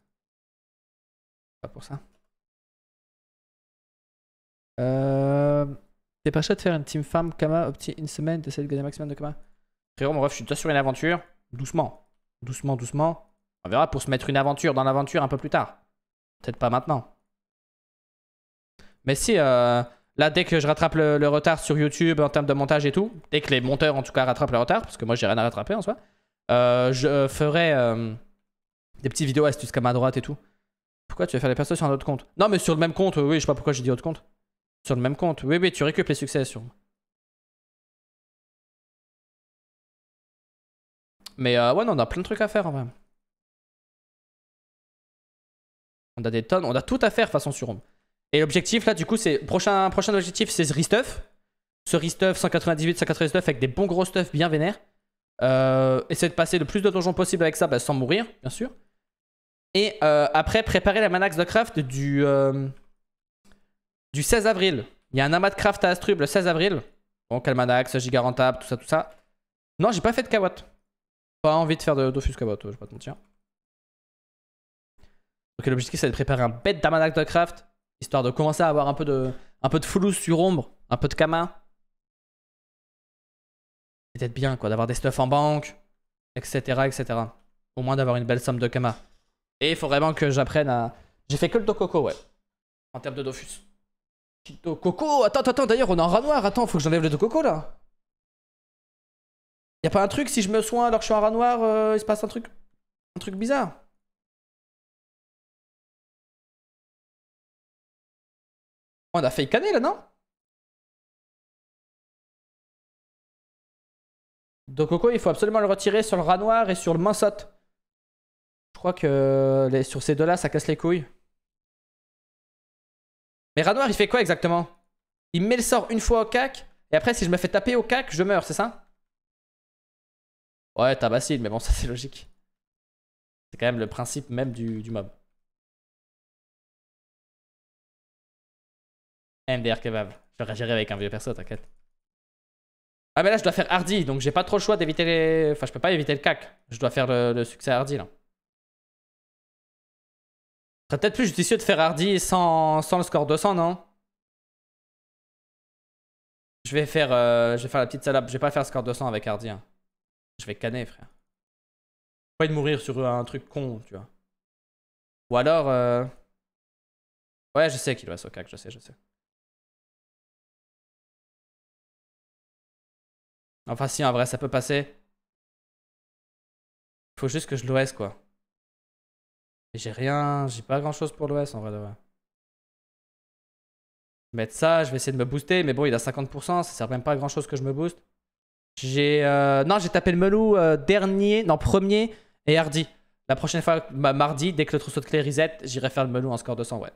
Pas pour ça. Euh... T'es pas chaud de faire une team farm Kama opti une semaine, essayer de gagner un maximum de Kama Frérot mon ref je suis déjà sur une aventure. Doucement. Doucement, doucement. On verra pour se mettre une aventure dans l'aventure un peu plus tard. Peut-être pas maintenant. Mais si, euh, là, dès que je rattrape le, retard sur YouTube en termes de montage et tout, dès que les monteurs en tout cas rattrapent le retard, parce que moi j'ai rien à rattraper en soi, euh, je ferai euh, des petites vidéos astuces comme à droite et tout. Pourquoi tu vas faire les persos sur un autre compte Non, mais sur le même compte, oui, je sais pas pourquoi j'ai dit autre compte. Sur le même compte, oui, oui, tu récupères les succès sur. Mais euh, ouais, non, on a plein de trucs à faire en vrai. On a des tonnes, on a tout à faire façon sur Rome. Et l'objectif là, du coup, c'est. Prochain, prochain objectif, c'est ce restuff. Ce restuff 198, 199 avec des bons gros stuff bien vénères. Euh, essayer de passer le plus de donjons possible avec ça, bah, sans mourir, bien sûr. Et euh, après, préparer la Manax de craft du, euh, du 16 avril. Il y a un amas de craft à Astrub le 16 avril. Donc, Almanax, Giga Rentable, tout ça, tout ça. Non, j'ai pas fait de Kawatt. Pas envie de faire de Dofus Kawatt, je vais pas te mentir. Donc, l'objectif, c'est de préparer un bête d'amanax de craft, histoire de commencer à avoir un peu de, un peu de sur Ombre, un peu de Kama, peut-être bien, quoi, d'avoir des stuffs en banque, etc., etc. Au moins d'avoir une belle somme de Kama. Et il faut vraiment que j'apprenne à... J'ai fait que le Dococo, ouais. En termes de Dofus. Dococo Attends, attends, d'ailleurs, on est en rat noir. Attends, faut que j'enlève le Dococo, là. Y a pas un truc, si je me soins alors que je suis en rat noir, euh, il se passe un truc... Un truc bizarre On a failli canner, là, non Donc Coco, il faut absolument le retirer sur le rat noir et sur le mansot Je crois que sur ces deux-là, ça casse les couilles. Mais rat noir, il fait quoi exactement Il met le sort une fois au cac, et après, si je me fais taper au cac, je meurs, c'est ça Ouais, tabacile, mais bon, ça c'est logique. C'est quand même le principe même du, mob. MDR kebab. Je vais avec un vieux perso, t'inquiète. Ah mais là je dois faire Hardy, donc j'ai pas trop le choix d'éviter les... Enfin je peux pas éviter le cac. Je dois faire le, succès Hardy là. Ce serait peut-être plus judicieux de faire Hardy sans, le score 200, non je vais, faire, euh, je vais faire la petite salope. Je vais pas faire le score 200 avec Hardy. Hein. Je vais canner, frère. Pas de mourir sur un truc con, tu vois. Ou alors... Euh, ouais, je sais qu'il doit être cac, je sais, je sais. Enfin si, en vrai, ça peut passer. Faut juste que je l'OS, quoi. J'ai rien, j'ai pas grand-chose pour l'OS, en vrai, de vais Mettre ça, je vais essayer de me booster, mais bon, il a 50%, ça sert même pas à grand-chose que je me booste. J'ai... Euh, non, j'ai tapé le melou euh, dernier, non, premier, et hardy. La prochaine fois, bah, mardi, dès que le trousseau de clé reset, j'irai faire le melou en score 200, ouais.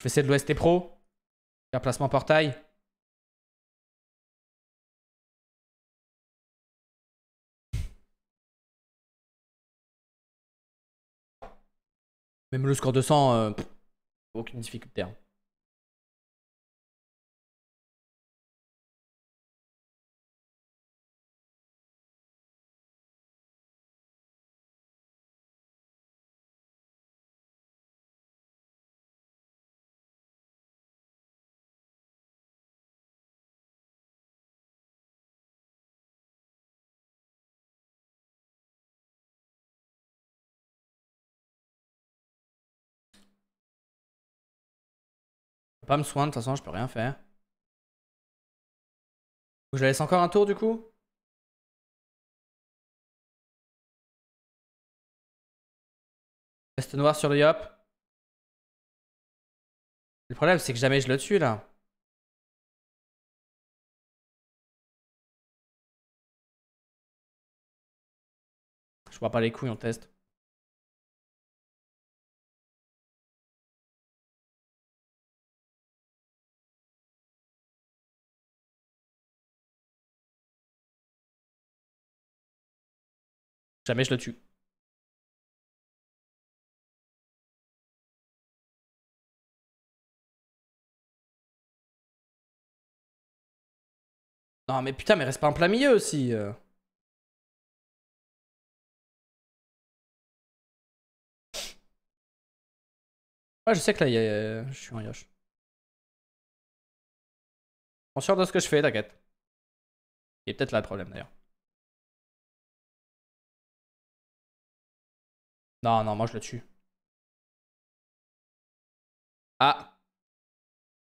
Je fais essayer de l'OST Pro. un placement portail. Même le score 200, euh, aucune difficulté. Hein. pas me soin de toute façon, je peux rien faire. Je laisse encore un tour du coup Reste noir sur le yop. Le problème c'est que jamais je le tue là. Je vois pas les couilles, on teste. Jamais je le tue. Non mais putain, mais reste pas en plein milieu aussi. Euh. Ouais, je sais que là, y a... je suis en yosh. Conscient de ce que je fais, t'inquiète. Il est peut-être là le problème d'ailleurs. Non, non, moi je le tue. Ah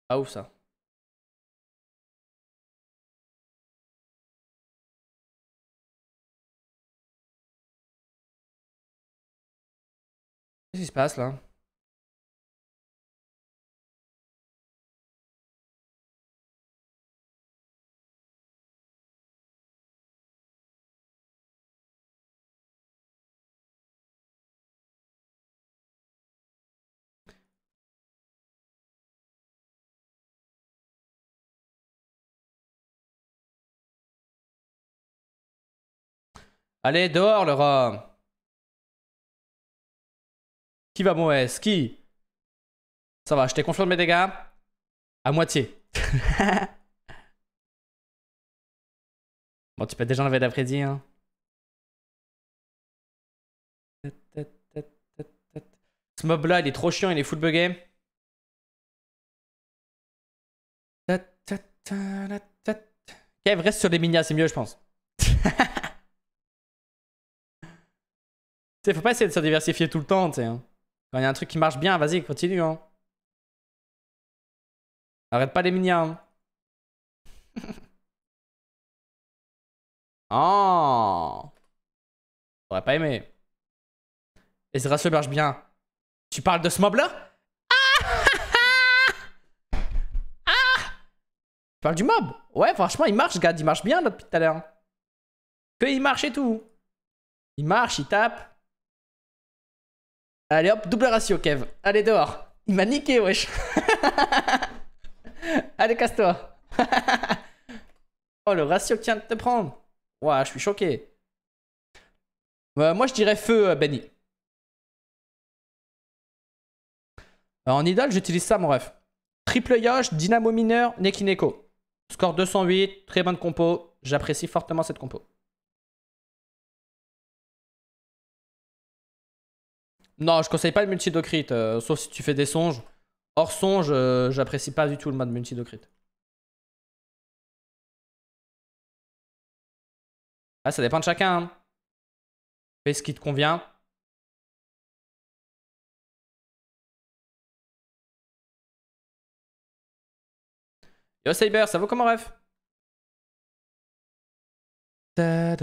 Ah, ouf ça. Qu'est-ce qui se passe là Allez, dehors le Qui va Moes Qui Ça va, je t'ai de mes dégâts. À moitié. bon, tu peux déjà enlever d'après-dit, Ce mob là, il est trop chiant, il est full bugué. Kev reste sur les minias, c'est mieux, je pense. Tu faut pas essayer de se diversifier tout le temps, tu hein. Quand il y a un truc qui marche bien, vas-y, continue. Hein. Arrête pas les minions hein. oh J'aurais pas aimé. Et ce marche bien. Tu parles de ce mob-là ah, ah Tu parles du mob Ouais, franchement, il marche, gars. Il marche bien, depuis tout à l'heure. Que il marche et tout. Il marche, il tape. Allez hop, double ratio, Kev. Allez dehors. Il m'a niqué, wesh. Allez, casse-toi. oh, le ratio tient de te prendre. Ouah, je suis choqué. Euh, moi, je dirais feu, euh, Benny. Euh, en idole, j'utilise ça, mon ref. Triple Yosh, Dynamo Mineur, Nekineko. Score 208, très bonne compo. J'apprécie fortement cette compo. Non, je conseille pas le multidocrit, euh, sauf si tu fais des songes. Hors songe, euh, j'apprécie pas du tout le mode multidocrit. Ah, ça dépend de chacun. Hein. Fais ce qui te convient. Yo Saber, ça vaut comment ref ta,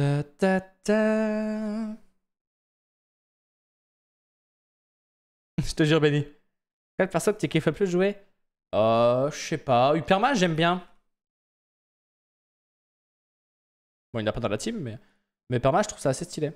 je te jure, Benny. Quelle personne t'es tu plus jouer Euh, je sais pas. Uperma, j'aime bien. Bon, il n'a pas dans la team, mais. Mais perma je trouve ça assez stylé.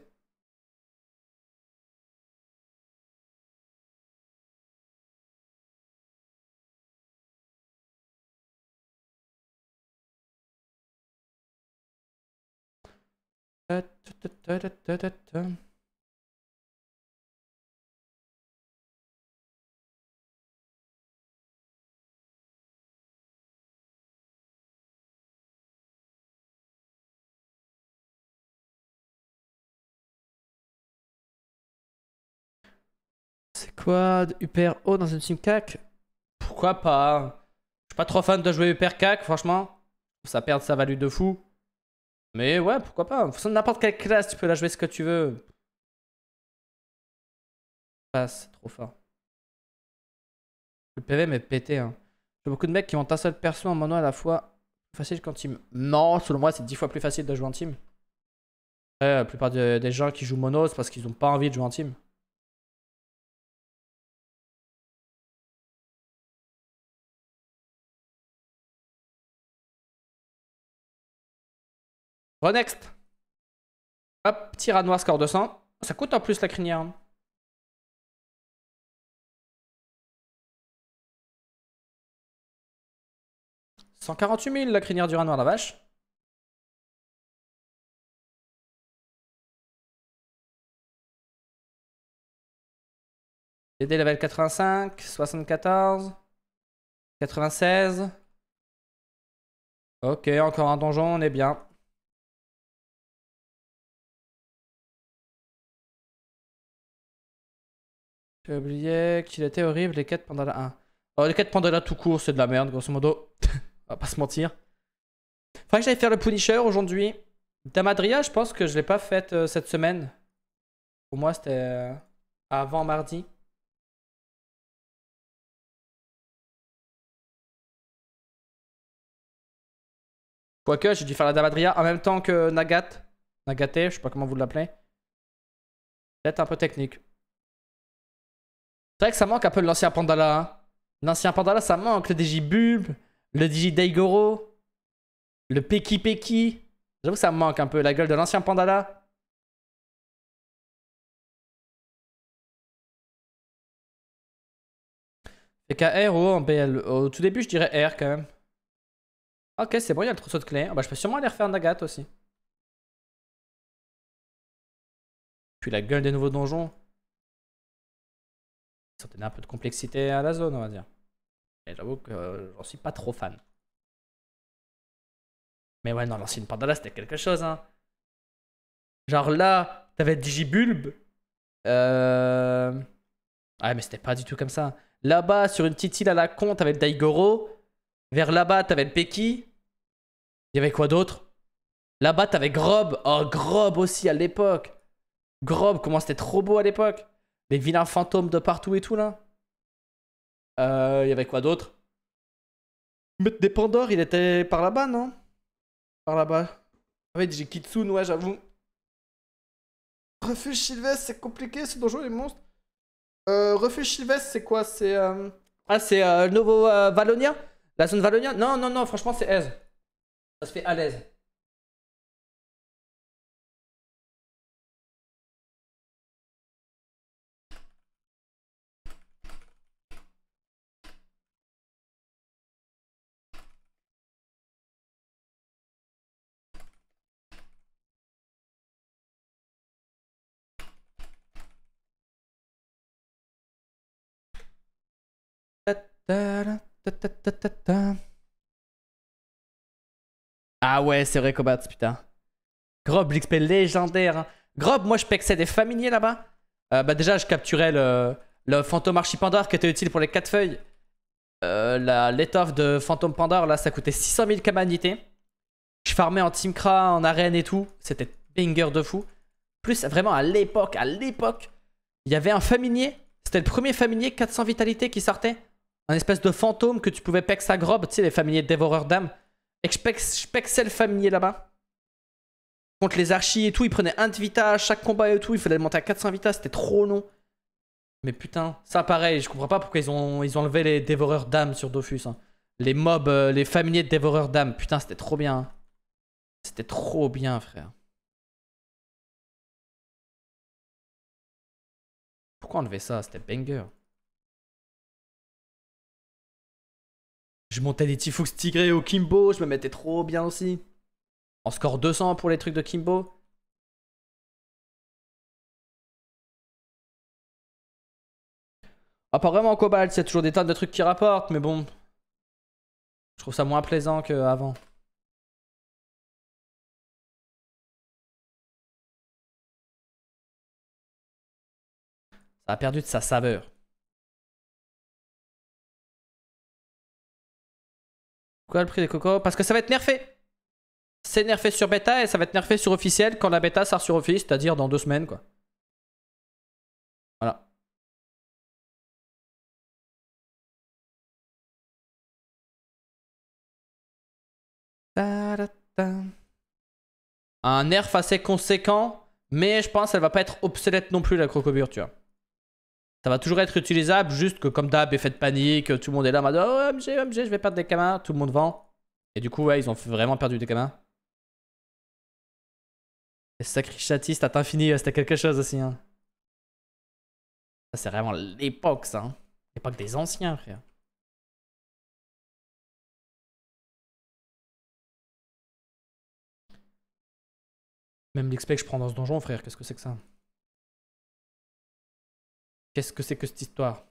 Quad, haut dans une team cac Pourquoi pas Je suis pas trop fan de jouer hyper cac, franchement. Ça perd sa value de fou. Mais ouais, pourquoi pas. De n'importe quelle classe, tu peux la jouer ce que tu veux. Passe, trop fort. Le PV m'est pété. Hein. J'ai beaucoup de mecs qui ont un seul perso en mono à la fois. Facile qu'en team. Non, selon moi, c'est 10 fois plus facile de jouer en team. la plupart des gens qui jouent mono, c'est parce qu'ils n'ont pas envie de jouer en team. Oh, next Hop, Petit à noir, score 200. Ça coûte en plus la crinière. « 148 000 la crinière du rat noir la vache. DD level 85, 74, 96. Ok, encore un donjon, on est bien. J'ai oublié qu'il était horrible, les quêtes Pandala 1. Oh, les quêtes Pandala tout court, c'est de la merde, grosso modo. On va pas se mentir. Faudrait que j'aille faire le Punisher aujourd'hui. Damadria, je pense que je l'ai pas faite euh, cette semaine. Pour moi, c'était euh, avant mardi. Quoique, j'ai dû faire la Damadria en même temps que Nagate Nagate, je sais pas comment vous l'appelez. Peut-être un peu technique. C'est vrai que ça manque un peu de l'ancien Pandala. Hein. L'ancien Pandala, ça manque. Le Bulb le Digi Daigoro, le Peki Peki. J'avoue que ça manque un peu la gueule de l'ancien Pandala. C'est ou en BL Au tout début, je dirais R quand même. Ok, c'est bon, il y a le trousseau de clés. Ah bah, je peux sûrement aller refaire Nagat aussi. Puis la gueule des nouveaux donjons. Ça donnait un peu de complexité à la zone, on va dire. Et j'avoue que euh, j'en suis pas trop fan. Mais ouais, non, l'ancienne Pandala, c'était quelque chose, hein. Genre là, t'avais Digibulb. Euh... Ouais, mais c'était pas du tout comme ça. Là-bas, sur une petite île à la con, t'avais Daigoro. Vers là-bas, t'avais le Peki. Il y avait quoi d'autre Là-bas, t'avais Grob. Oh, Grob aussi à l'époque. Grob, comment c'était trop beau à l'époque. Les vilains fantômes de partout et tout, là. Euh, il y avait quoi d'autre Mettre des il était par là-bas, non Par là-bas. Ah ouais, j'ai Kitsune, ouais, j'avoue. Refuge Sylvestre, c'est compliqué, C'est dangereux, les monstres. Euh, refuge c'est quoi C'est. Euh, ah, c'est euh, nouveau Valonia La zone Valonia Non, non, non, franchement, c'est aise. Ça se fait à l'aise. Ah ouais, c'est vrai, Cobat, putain. Grob, l'XP légendaire. Hein. Grob, moi je pexais des familiers là-bas. Euh, bah déjà, je capturais le, le fantôme archipandore qui était utile pour les 4 feuilles. Euh, l'étoffe de fantôme pandore, là, ça coûtait 600 000 Kamanités Je farmais en teamcra, en arène et tout. C'était binger de fou. Plus, vraiment, à l'époque, à l'époque, il y avait un familier. C'était le premier familier 400 vitalité qui sortait un espèce de fantôme que tu pouvais pex sa grobe, tu sais, les familiers dévoreurs d'âmes. Et que je, pexais le familier là-bas. Contre les archis et tout, ils prenait un de vita à chaque combat et tout, il fallait monter à 400 vita, c'était trop long. Mais putain, ça pareil, je comprends pas pourquoi ils ont, ils ont enlevé les dévoreurs d'âmes sur Dofus. Hein. Les mobs, euh, les familiers de dévoreurs d'âmes, putain, c'était trop bien. Hein. C'était trop bien, frère. Pourquoi enlever ça C'était banger. Je montais des Tifoux Tigré au Kimbo, je me mettais trop bien aussi. En score 200 pour les trucs de Kimbo. Apparemment, en Cobalt, c'est toujours des tas de trucs qui rapportent, mais bon. Je trouve ça moins plaisant qu'avant. Ça a perdu de sa saveur. Quoi le prix des cocos Parce que ça va être nerfé C'est nerfé sur bêta et ça va être nerfé sur officiel quand la bêta sort sur office, c'est-à-dire dans deux semaines quoi. Voilà. Un nerf assez conséquent, mais je pense qu'elle va pas être obsolète non plus la crocobure, tu vois. Ça va toujours être utilisable, juste que comme d'hab, effet de panique, tout le monde est là en mode Oh, MG, je vais perdre des camins, tout le monde vend. Et du coup, ouais, ils ont vraiment perdu des gamins. Les sacrés à t'infini euh, c'était quelque chose aussi. Hein. Ça, c'est vraiment l'époque, ça. Hein. L'époque des anciens, frère. Même l'XP que je prends dans ce donjon, frère, qu'est-ce que c'est que ça Qu'est-ce que c'est que cette histoire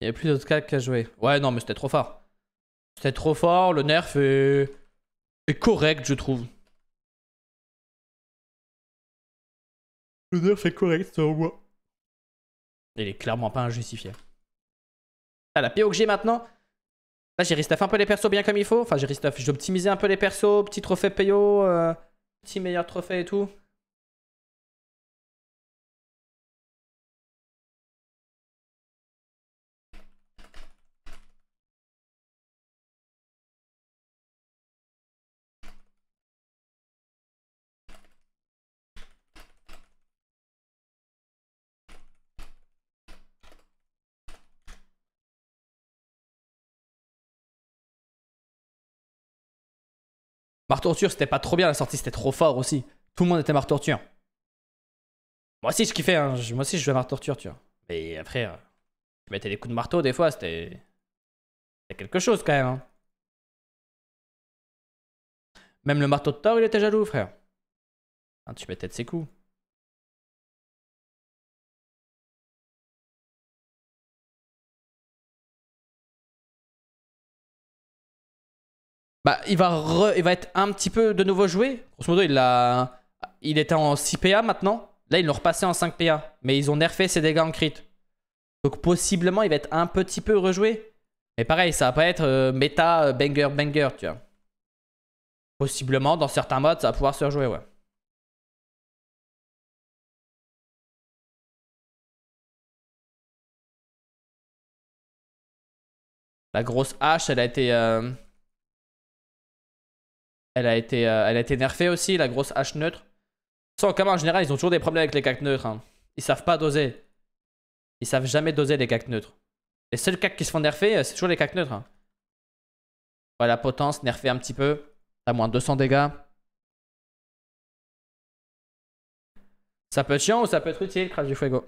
Il n'y avait plus d'autres cas qu'à jouer. Ouais, non, mais c'était trop fort. C'était trop fort, le nerf est, correct, je trouve. Le nerf est correct, au moi. Il est clairement pas injustifié. Ah, la PO que j'ai maintenant. Là, j'ai restaffé un peu les persos bien comme il faut. Enfin, j'ai restaffé, j'ai optimisé un peu les persos. Petit trophée PO, euh, petit meilleur trophée et tout. Martorture, Torture, c'était pas trop bien la sortie, c'était trop fort aussi. Tout le monde était marte Torture. Moi aussi, je kiffais, hein. moi aussi, je jouais à Torture, tu vois. Mais après, tu euh, mettais des coups de marteau des fois, c'était. C'était quelque chose quand même. Hein. Même le marteau de Thor, il était jaloux, frère. Hein, tu mettais de ses coups. Bah, il va, il va être un petit peu de nouveau joué. Grosso modo, il, il était en 6PA maintenant. Là, ils l'ont repassé en 5PA. Mais ils ont nerfé ses dégâts en crit. Donc, possiblement, il va être un petit peu rejoué. Mais pareil, ça va pas être euh, méta euh, banger banger, tu vois. Possiblement, dans certains modes, ça va pouvoir se rejouer, ouais. La grosse hache, elle a été... Euh, elle a été, euh, elle a été nerfée aussi, la grosse hache neutre. Sans en général, ils ont toujours des problèmes avec les cacs neutres. Hein. Ils savent pas doser. Ils savent jamais doser les cacs neutres. Les seuls cacs qui se font nerfer, euh, c'est toujours les cacs neutres. Voilà, hein. potence, nerfée un petit peu. à moins 200 dégâts. Ça peut être chiant ou ça peut être utile, crash du fuego.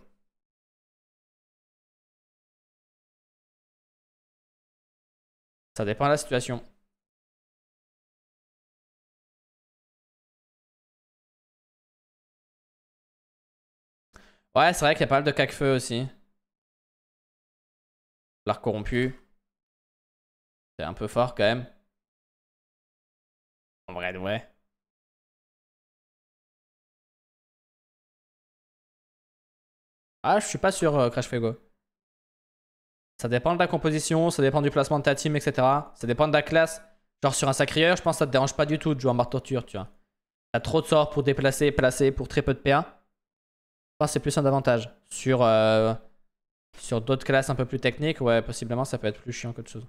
Ça dépend de la situation. Ouais, c'est vrai qu'il y a pas mal de cac feu aussi. L'arc corrompu. C'est un peu fort quand même. En vrai, ouais. Ah, je suis pas sûr, euh, Crash Fuego. Ça dépend de la composition, ça dépend du placement de ta team, etc. Ça dépend de la classe. Genre sur un sacrieur, je pense que ça te dérange pas du tout de jouer en barre torture, tu vois. T'as trop de sorts pour déplacer, placer, pour très peu de PA c'est plus un avantage. Sur, euh, sur d'autres classes un peu plus techniques, ouais, possiblement ça peut être plus chiant que de choses.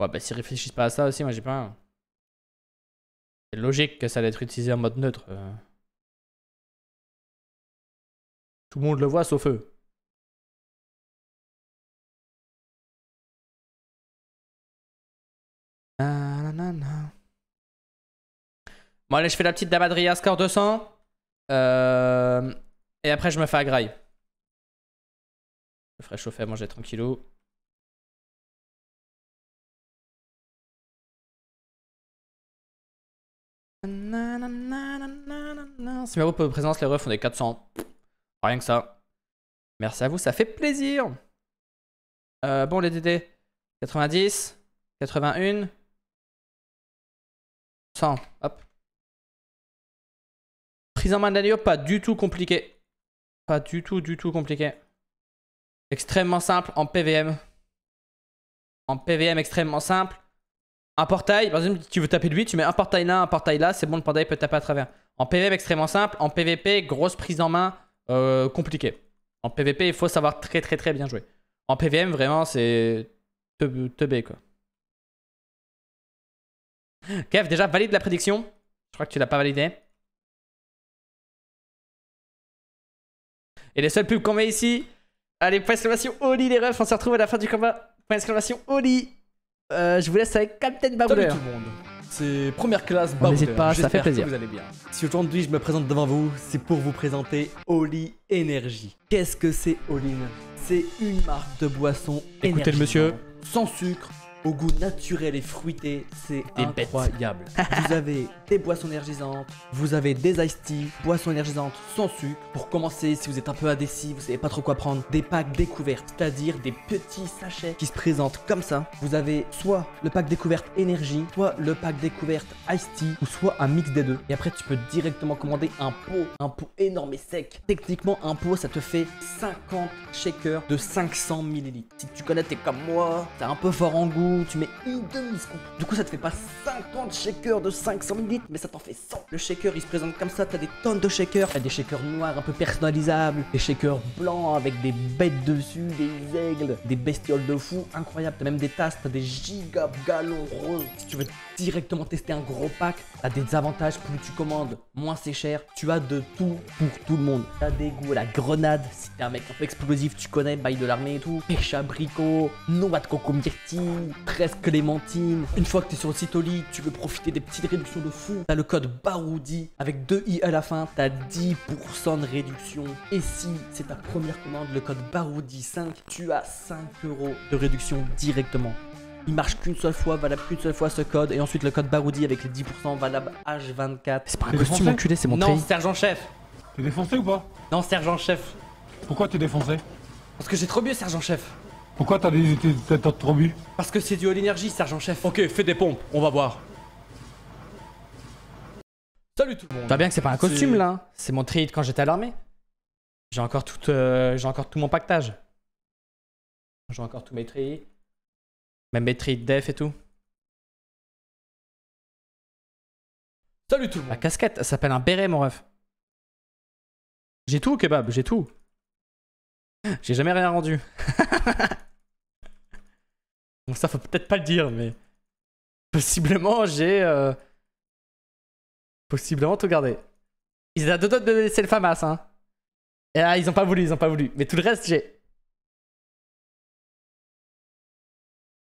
Ouais, bah s'ils réfléchissent pas à ça aussi, moi j'ai pas. Un logique que ça allait être utilisé en mode neutre. Euh. Tout le monde le voit sauf eux. bon allez, je fais la petite Damadria, score 200. Euh, et après, je me fais agraille. Je ferai chauffer manger tranquillou. à vous pour votre présence, les refs, on est 400. Rien que ça. Merci à vous, ça fait plaisir. Euh, bon, les DD. 90, 81, 100. Hop. Prise en main de pas du tout compliqué. Pas du tout, du tout compliqué. Extrêmement simple en PVM. En PVM, extrêmement simple. Un portail, par exemple, tu veux taper lui, tu mets un portail là, un portail là, c'est bon, le portail peut taper à travers. En PvM extrêmement simple, en PvP grosse prise en main euh, compliquée. En PvP il faut savoir très très très bien jouer. En PvM vraiment c'est teubé quoi. Kev déjà valide la prédiction. Je crois que tu l'as pas validé. Et les seuls pubs qu'on met ici. Allez, point exclamation Oli les refs, on se retrouve à la fin du combat. Point exclamation Oli. Euh, je vous laisse avec Captain Babouleur. le c'est première classe On ça fait plaisir. vous allez bien. Si aujourd'hui je me présente devant vous, c'est pour vous présenter Oli Energy. Qu'est-ce que c'est Olin C'est une marque de boisson Écoutez le monsieur. Sans sucre, au goût naturel et fruité, c'est incroyable. vous avez des boissons énergisantes, vous avez des iced tea, boissons énergisantes sans sucre. Pour commencer, si vous êtes un peu indécis, vous savez pas trop quoi prendre, des packs découvertes, c'est-à-dire des petits sachets qui se présentent comme ça. Vous avez soit le pack découverte énergie, soit le pack découverte iced tea, ou soit un mix des deux. Et après, tu peux directement commander un pot, un pot énorme et sec. Techniquement, un pot, ça te fait 50 shakers de 500 ml. Si tu connais, t'es comme moi, c'est un peu fort en goût tu mets une demi scoop Du coup, ça te fait pas 50 shakers de 500 ml, mais ça t'en fait 100. Le shaker, il se présente comme ça, t'as des tonnes de shakers. T'as des shakers noirs un peu personnalisables, des shakers blancs avec des bêtes dessus, des aigles, des bestioles de fou, incroyable. T'as même des tasses, t'as des giga galons roses. Si tu veux directement tester un gros pack, t'as des avantages, plus tu commandes, moins c'est cher. Tu as de tout pour tout le monde. T'as des goûts à la grenade, si t'es un mec un explosif, tu connais, bail de l'armée et tout. Pêche abricot, noix de coco myrtille, Presque Clémentine. Une fois que t'es sur le site Oli, tu veux profiter des petites réductions de fou. T'as le code Baroudi avec 2 i à la fin, t'as 10% de réduction. Et si c'est ta première commande, le code Baroudi5, tu as 5 euros de réduction directement. Il marche qu'une seule fois, valable qu'une seule fois ce code. Et ensuite le code Baroudi avec les 10% valable H24. C'est pas un costume enculé, c'est mon Non, sergent-chef. T'es défoncé ou pas Non, sergent-chef. Pourquoi t'es défoncé Parce que j'ai trop mieux sergent-chef. Pourquoi t'as des cette trop bu Parce que c'est dû à l'énergie, sergent-chef. Ok, fais des pompes, on va voir. Salut tout le monde. T'as bien que c'est pas un costume là, c'est mon trade quand j'étais à l'armée. J'ai encore, tout, euh, j'ai encore tout mon pactage. J'ai encore tous mes trades. Même mes trades def et tout. Salut tout le monde. casquette, ça s'appelle un béret mon ref. J'ai tout kebab, j'ai tout. J'ai jamais rien rendu. Bon, ça, faut peut-être pas le dire, mais. Possiblement, j'ai. Euh, possiblement tout gardé. Ils ont deux doigts de laisser le FAMAS, hein. Et ils ont pas voulu, ils ont pas voulu. Mais tout le reste, j'ai.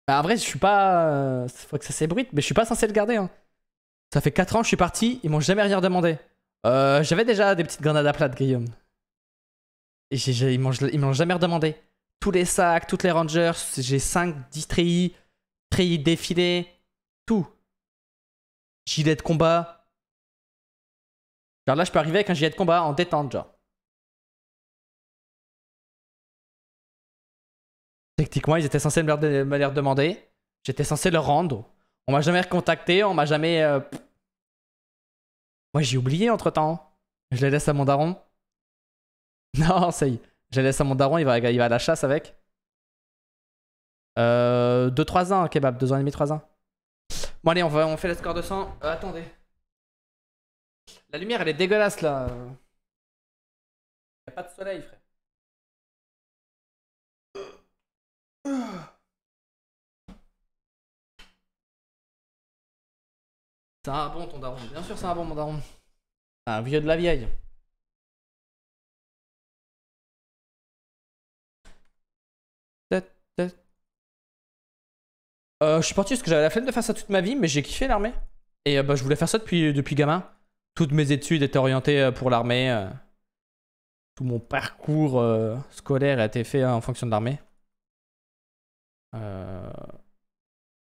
Après bah, en vrai, je suis pas. Euh, faut que ça s'ébruite, mais je suis pas censé le garder, hein. Ça fait 4 ans que je suis parti, ils m'ont jamais rien demandé. Euh, J'avais déjà des petites grenades à plate, Guillaume. Et j ils m'ont jamais demandé tous les sacs, toutes les rangers, j'ai 5 10 treillis tri, défilé, tout. Gilet de combat. Genre là, je peux arriver avec un gilet de combat en détente, genre. Techniquement, ils étaient censés me, leur les demander. J'étais censé le rendre. On m'a jamais recontacté, on m'a jamais. Moi, euh, j'ai oublié entre temps. Je les laisse à mon daron. Non, ça y est. Je laisse à mon daron, il va, à la chasse avec. 2-3 euh, 1 kebab, 2 ans et demi, 3 ans. Bon allez, on, on fait le score de 100. Euh, attendez. La lumière, elle est dégueulasse là. Y'a pas de soleil, frère. C'est un bon ton daron, bien sûr c'est un bon mon daron. Un vieux de la vieille. Euh, je suis parti parce que j'avais la flemme de faire ça toute ma vie, mais j'ai kiffé l'armée. Et euh, bah, je voulais faire ça depuis, depuis gamin. Toutes mes études étaient orientées euh, pour l'armée. Tout mon parcours scolaire a été fait hein, en fonction de l'armée.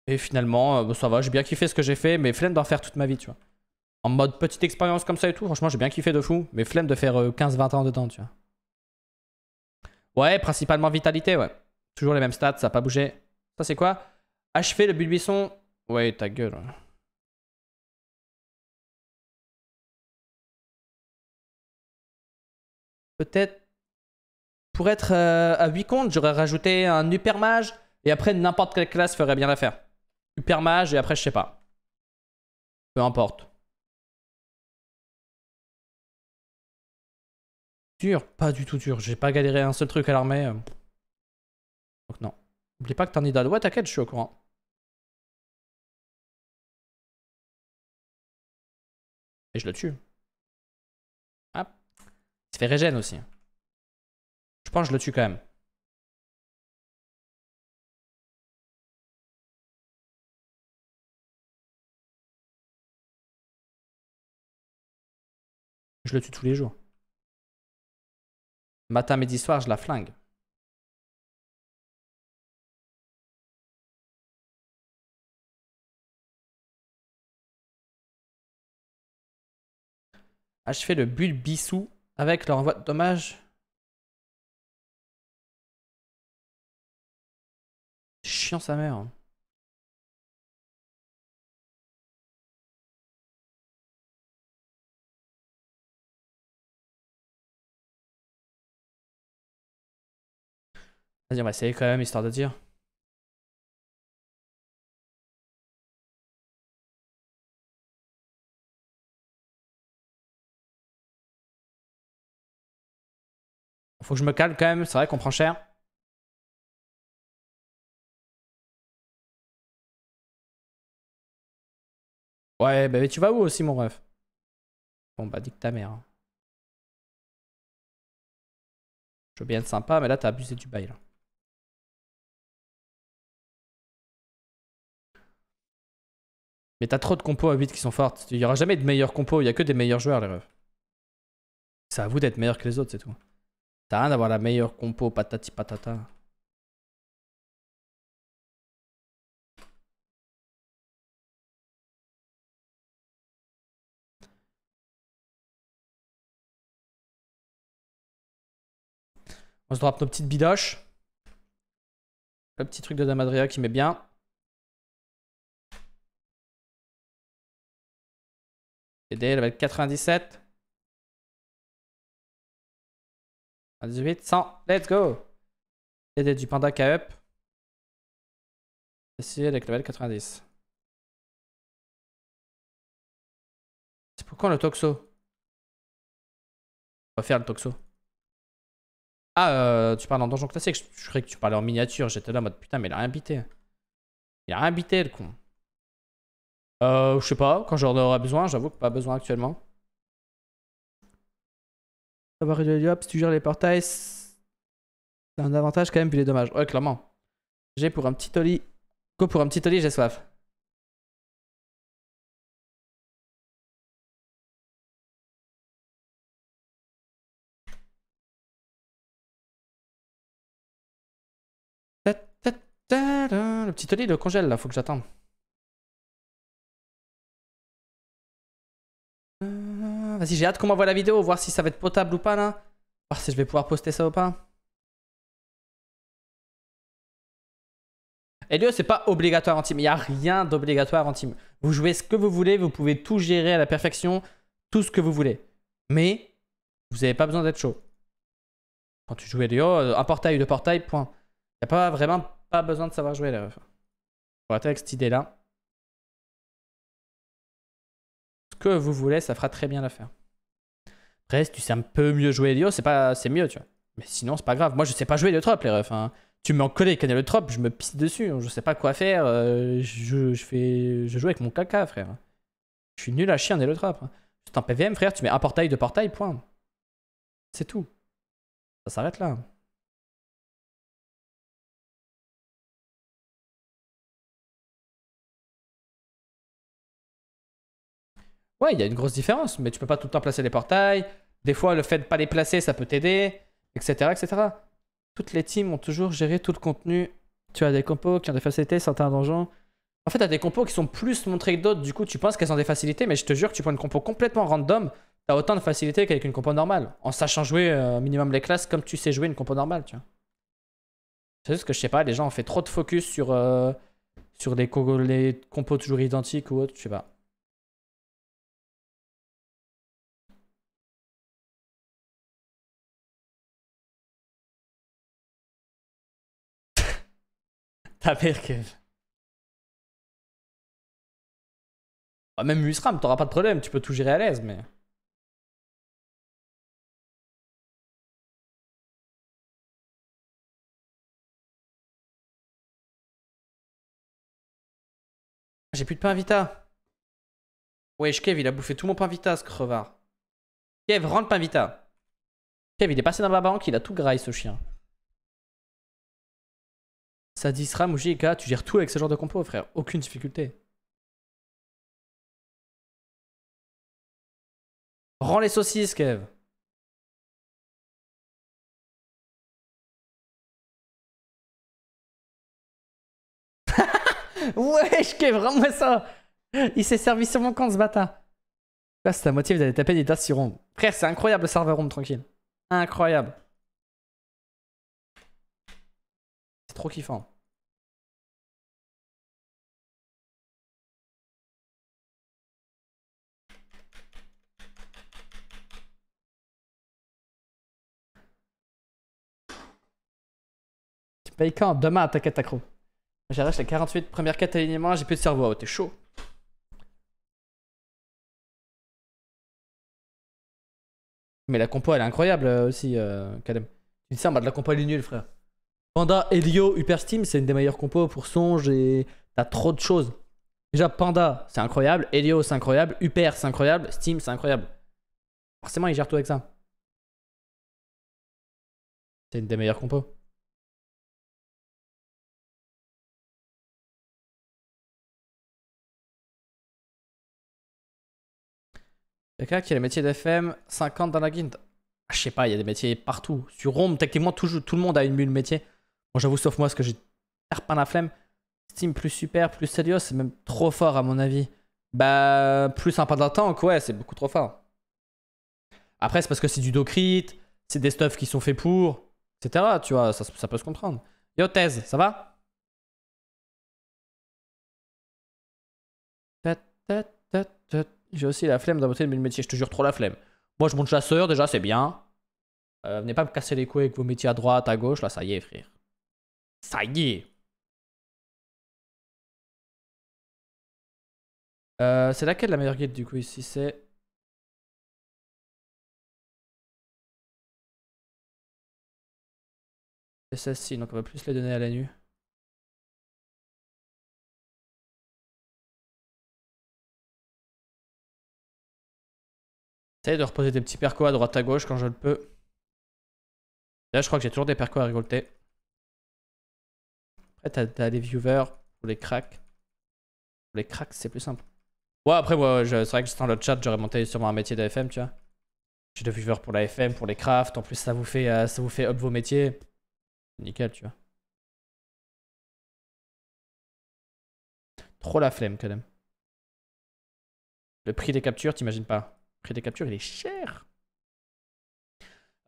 Et finalement, bah, ça va, j'ai bien kiffé ce que j'ai fait, mais flemme d'en faire toute ma vie, tu vois. En mode petite expérience comme ça et tout, franchement, j'ai bien kiffé de fou, mais flemme de faire 15-20 ans dedans, tu vois. Ouais, principalement vitalité, ouais. Toujours les mêmes stats, ça n'a pas bougé. Ça, c'est quoi Achever le Bulbisson. Ouais, ta gueule. Peut-être. Pour être euh, à 8 comptes, j'aurais rajouté un Mage. Et après, n'importe quelle classe ferait bien l'affaire. Hypermage et après, je sais pas. Peu importe. Dur Pas du tout dur. J'ai pas galéré un seul truc à l'armée. Euh. Donc non. Oublie pas que t'es un Ouais, t'inquiète, je suis au courant. Et je le tue. Hop. Il fait régène aussi. Hein. Je pense que je le tue quand même. Je le tue tous les jours. Matin, midi, soir, je la flingue. achever le Bulbissou avec leur envoi de dommage. Chiant sa mère. Hein. Vas-y, on va essayer quand même, histoire de dire. Faut je me calme quand même. C'est vrai qu'on prend cher. Ouais, bah tu vas où aussi, mon ref Bon, bah, que ta mère. Hein. Je veux bien être sympa, mais là, t'as abusé du bail, Mais t'as trop de compos à 8 qui sont fortes. Il n'y aura jamais de meilleurs compos, il n'y a que des meilleurs joueurs, les refs. C'est à vous d'être meilleur que les autres, c'est tout rien d'avoir la meilleure compo patati patata. On se drop nos petites bidoches. Le petit truc de Damadria qui met bien. Et elle va être 97. 18, 100. Let's go! C'était du panda K-Up. Ici, avec level 90. C'est pourquoi le toxo? On va faire le toxo. Ah, euh, tu parles en donjon classique. Je, croyais que tu parlais en miniature. J'étais là en mode putain, mais il a rien bité. Il a rien bité, le con. Euh, je sais pas. Quand j'en aurai besoin, j'avoue que pas besoin actuellement. Avoir eu le si tu gères les portails, c'est un avantage quand même, puis les dommages. Ouais, clairement. J'ai pour un petit Oli. Go pour un petit Oli, j'ai soif. Le petit Oli, le congèle là, faut que j'attende. Vas-y, j'ai hâte qu'on m'envoie la vidéo, voir si ça va être potable ou pas là. Voir si je vais pouvoir poster ça ou pas. Et eh, Dieu, c'est pas obligatoire en team. Il n'y a rien d'obligatoire en team. Vous jouez ce que vous voulez, vous pouvez tout gérer à la perfection, tout ce que vous voulez. Mais vous n'avez pas besoin d'être chaud. Quand tu joues Elio, euh, un portail, deux portails, point. Il n'y a pas vraiment pas besoin de savoir jouer là. Faut arrêter avec cette idée là. que vous voulez, ça fera très bien l'affaire. Après, si tu sais un peu mieux jouer Elio, c'est pas, c'est mieux, tu vois. Mais sinon, c'est pas grave. Moi, je sais pas jouer le trop les refs. Hein. Tu m'en connais, connais le trop, je me pisse dessus. Je sais pas quoi faire. Euh, je, fais, je joue avec mon caca, frère. Je suis nul à chier et le trap. C'est hein. un PVM, frère. Tu mets un portail, deux portails, point. C'est tout. Ça s'arrête là. Ouais, il y a une grosse différence, mais tu peux pas tout le temps placer les portails. Des fois, le fait de pas les placer, ça peut t'aider, etc., etc. Toutes les teams ont toujours géré tout le contenu. Tu as des compos qui ont des facilités, certains donjons. En fait, tu as des compos qui sont plus montrés que d'autres. Du coup, tu penses qu'elles ont des facilités, mais je te jure que tu prends une compo complètement random. as autant de facilité qu'avec une compo normale. En sachant jouer euh, minimum les classes comme tu sais jouer une compo normale, tu vois. C'est juste que je sais pas, les gens ont fait trop de focus sur, euh, sur les, compos toujours identiques ou autre, je sais pas. Ta mère, Kev. Ah, même Musram, t'auras pas de problème, tu peux tout gérer à l'aise, mais. J'ai plus de pain Vita. Wesh, Kev, il a bouffé tout mon pain Vita, ce crevard. Kev, rentre le pain Vita. Kev, il est passé dans ma banque, il a tout graille, ce chien. Ça ou Mujika, tu gères tout avec ce genre de compo, frère. Aucune difficulté. Rends les saucisses, Kev. Wesh, Kev, rends-moi ça. Il s'est servi sur mon camp, ce bâtard. Là, c'est un motif d'aller taper des tas si Rome. Frère, c'est incroyable le serveur Rome, tranquille. Incroyable. C'est trop kiffant. quand Demain, ta quête accro. J'arrache les 48 premières quêtes alignement, j'ai plus de cerveau. Oh, t'es chaud. Mais la compo, elle est incroyable euh, aussi, euh, Kadem. Tu dis ça, bah de la compo, elle est nulle, frère. Panda, Helio, Hyper Steam, c'est une des meilleures compos pour Songe et t'as trop de choses. Déjà, Panda, c'est incroyable. Helio, c'est incroyable. Hyper, c'est incroyable. Steam, c'est incroyable. Forcément, il gère tout avec ça. C'est une des meilleures compos. qui a les métiers d'FM, 50 dans la guilde. Ah, je sais pas, il y a des métiers partout. Sur Rome, techniquement, tout, le monde a une mule métier. Bon, j'avoue, sauf moi, ce que j'ai pas la flemme. Steam plus super, plus sérieux, c'est même trop fort à mon avis. Bah, plus sympa d'un tank, ouais, c'est beaucoup trop fort. Après, c'est parce que c'est du docrit, c'est des stuffs qui sont faits pour, etc. Tu vois, ça, peut se comprendre. Yo, Thèse, ça va j'ai aussi la flemme d'aborder le métier, je te jure, trop la flemme. Moi, je monte chasseur, déjà, c'est bien. Euh, venez pas me casser les couilles avec vos métiers à droite, à gauche, là, ça y est, frère. Ça y est. Euh, c'est laquelle la meilleure guide du coup, ici C'est. C'est celle-ci, donc on va plus les donner à la nuit. J'essaie de reposer des petits percos à droite à gauche quand je le peux. Là, je crois que j'ai toujours des percos à récolter. Après, t'as des viewers pour les cracks. Pour les cracks, c'est plus simple. Ouais, après, moi c'est vrai que dans le chat, j'aurais monté sûrement un métier d'AFM, tu vois. J'ai deux viewers pour la FM, pour les crafts. En plus, ça vous fait, euh, ça vous fait up vos métiers. Nickel, tu vois. Trop la flemme, quand même. Le prix des captures, t'imagines pas prix des captures, il est cher.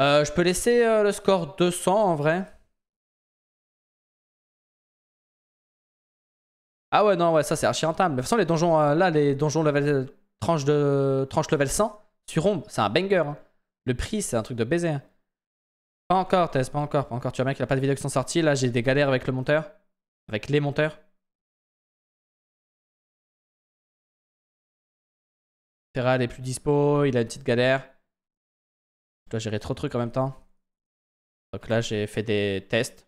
Euh, je peux laisser euh, le score 200 en vrai. Ah ouais, non, ouais, ça c'est archi rentable. de toute façon, les donjons, euh, là, les donjons level, tranche, de, tranche level 100 tu ombre, c'est un banger. Hein. Le prix, c'est un truc de baiser. Hein. Pas encore, Tess, pas encore, pas encore. Tu vois bien qu'il n'y a pas de vidéos qui sont sorties. Là, j'ai des galères avec le monteur, avec les monteurs. Il est plus dispo, il a une petite galère. Je dois gérer trop de trucs en même temps. Donc là, j'ai fait des tests.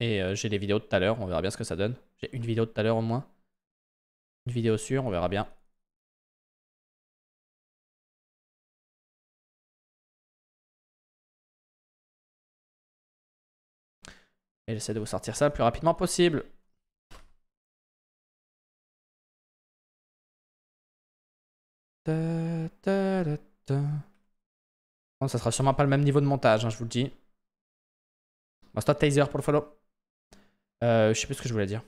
Et euh, j'ai des vidéos de tout à l'heure, on verra bien ce que ça donne. J'ai une vidéo de tout à l'heure au moins. Une vidéo sûre, on verra bien. Et j'essaie de vous sortir ça le plus rapidement possible. ça sera sûrement pas le même niveau de montage, hein, je vous le dis. toi Taser pour le follow. Euh, je sais plus ce que je voulais dire.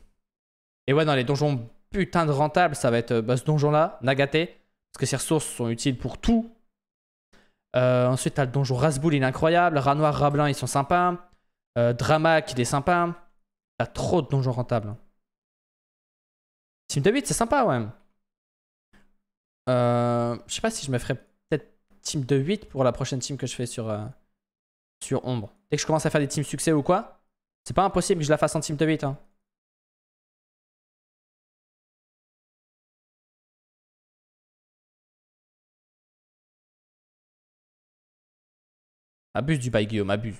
Et ouais, dans les donjons putain de rentables, ça va être euh, bah, ce donjon-là, Nagate. Parce que ces ressources sont utiles pour tout. Euh, ensuite, t'as le donjon Rasboul, il est incroyable. Ranoir, noir, ils sont sympas. Drama qui il est sympa. T'as trop de donjons rentables. Hein. Team 8 c'est sympa, ouais. Euh, je sais pas si je me ferai peut-être team de 8 pour la prochaine team que je fais sur, euh, sur Ombre. Dès que je commence à faire des teams succès ou quoi, c'est pas impossible que je la fasse en team de 8. Hein. Abuse du bail, Guillaume, abuse.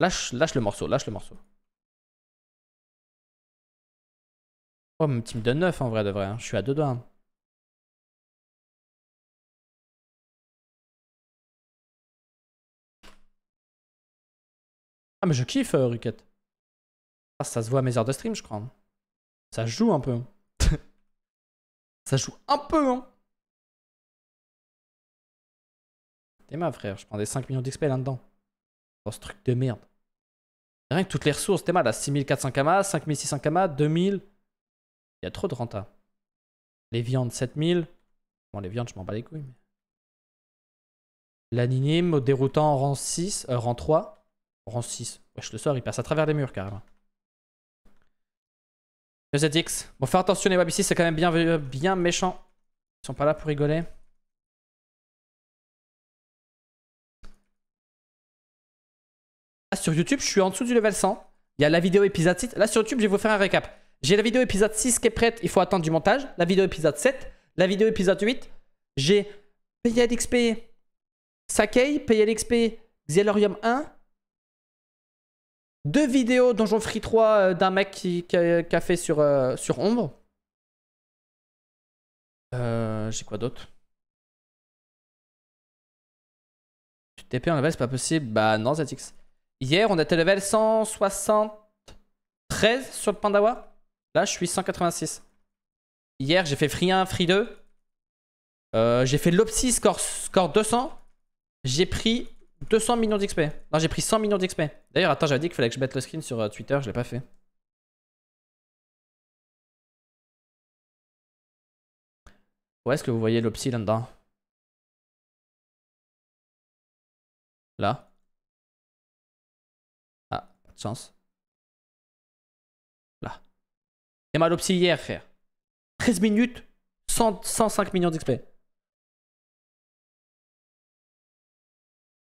Lâche, lâche le morceau, lâche le morceau. Oh, même team de 9 en vrai de vrai. Hein. Je suis à deux doigts. Hein. Ah mais je kiffe euh, ah, ça se voit à mes heures de stream, je crois. Hein. Ça joue un peu. Hein. ça joue un peu, hein. T'es ma frère, je prends des 5 millions d'XP là-dedans. Dans oh, ce truc de merde. Rien que toutes les ressources, t'es mal à 6400 kama, 5600 kama, 2000. Il y a trop de renta. Les viandes, 7000. Bon, les viandes, je m'en bats les couilles. Mais... L'anime, déroutant, rang 6, euh, rang 3. Rang 6. je le sors, il passe à travers les murs carrément. ZX. Bon, faire attention, les wabi c'est quand même bien, bien méchant. Ils sont pas là pour rigoler. sur YouTube, je suis en dessous du level 100. Il y a la vidéo épisode 6. Là, sur YouTube, je vais vous faire un récap. J'ai la vidéo épisode 6 qui est prête, il faut attendre du montage. La vidéo épisode 7, la vidéo épisode 8. J'ai payé l'XP. Sakei, LXP Xelorium 1, deux vidéos Donjon Free 3 euh, d'un mec qui, a, fait sur, euh, sur Ombre. Euh, j'ai quoi d'autre Tu TP en level, c'est pas possible. Bah non, ZX. Hier, on était level 173 sur le Pandawa. Là, je suis 186. Hier, j'ai fait Free 1, Free 2. j'ai fait l'Opsy score, score 200. J'ai pris 200 millions d'XP. Non, j'ai pris 100 millions d'XP. D'ailleurs, attends, j'avais dit qu'il fallait que je mette le screen sur euh, Twitter, je l'ai pas fait. Où est-ce que vous voyez l'opsy là-dedans Là. Ah, pas de chance. Là. Et mal l'opsy hier, frère. 13 minutes, 105 millions d'XP.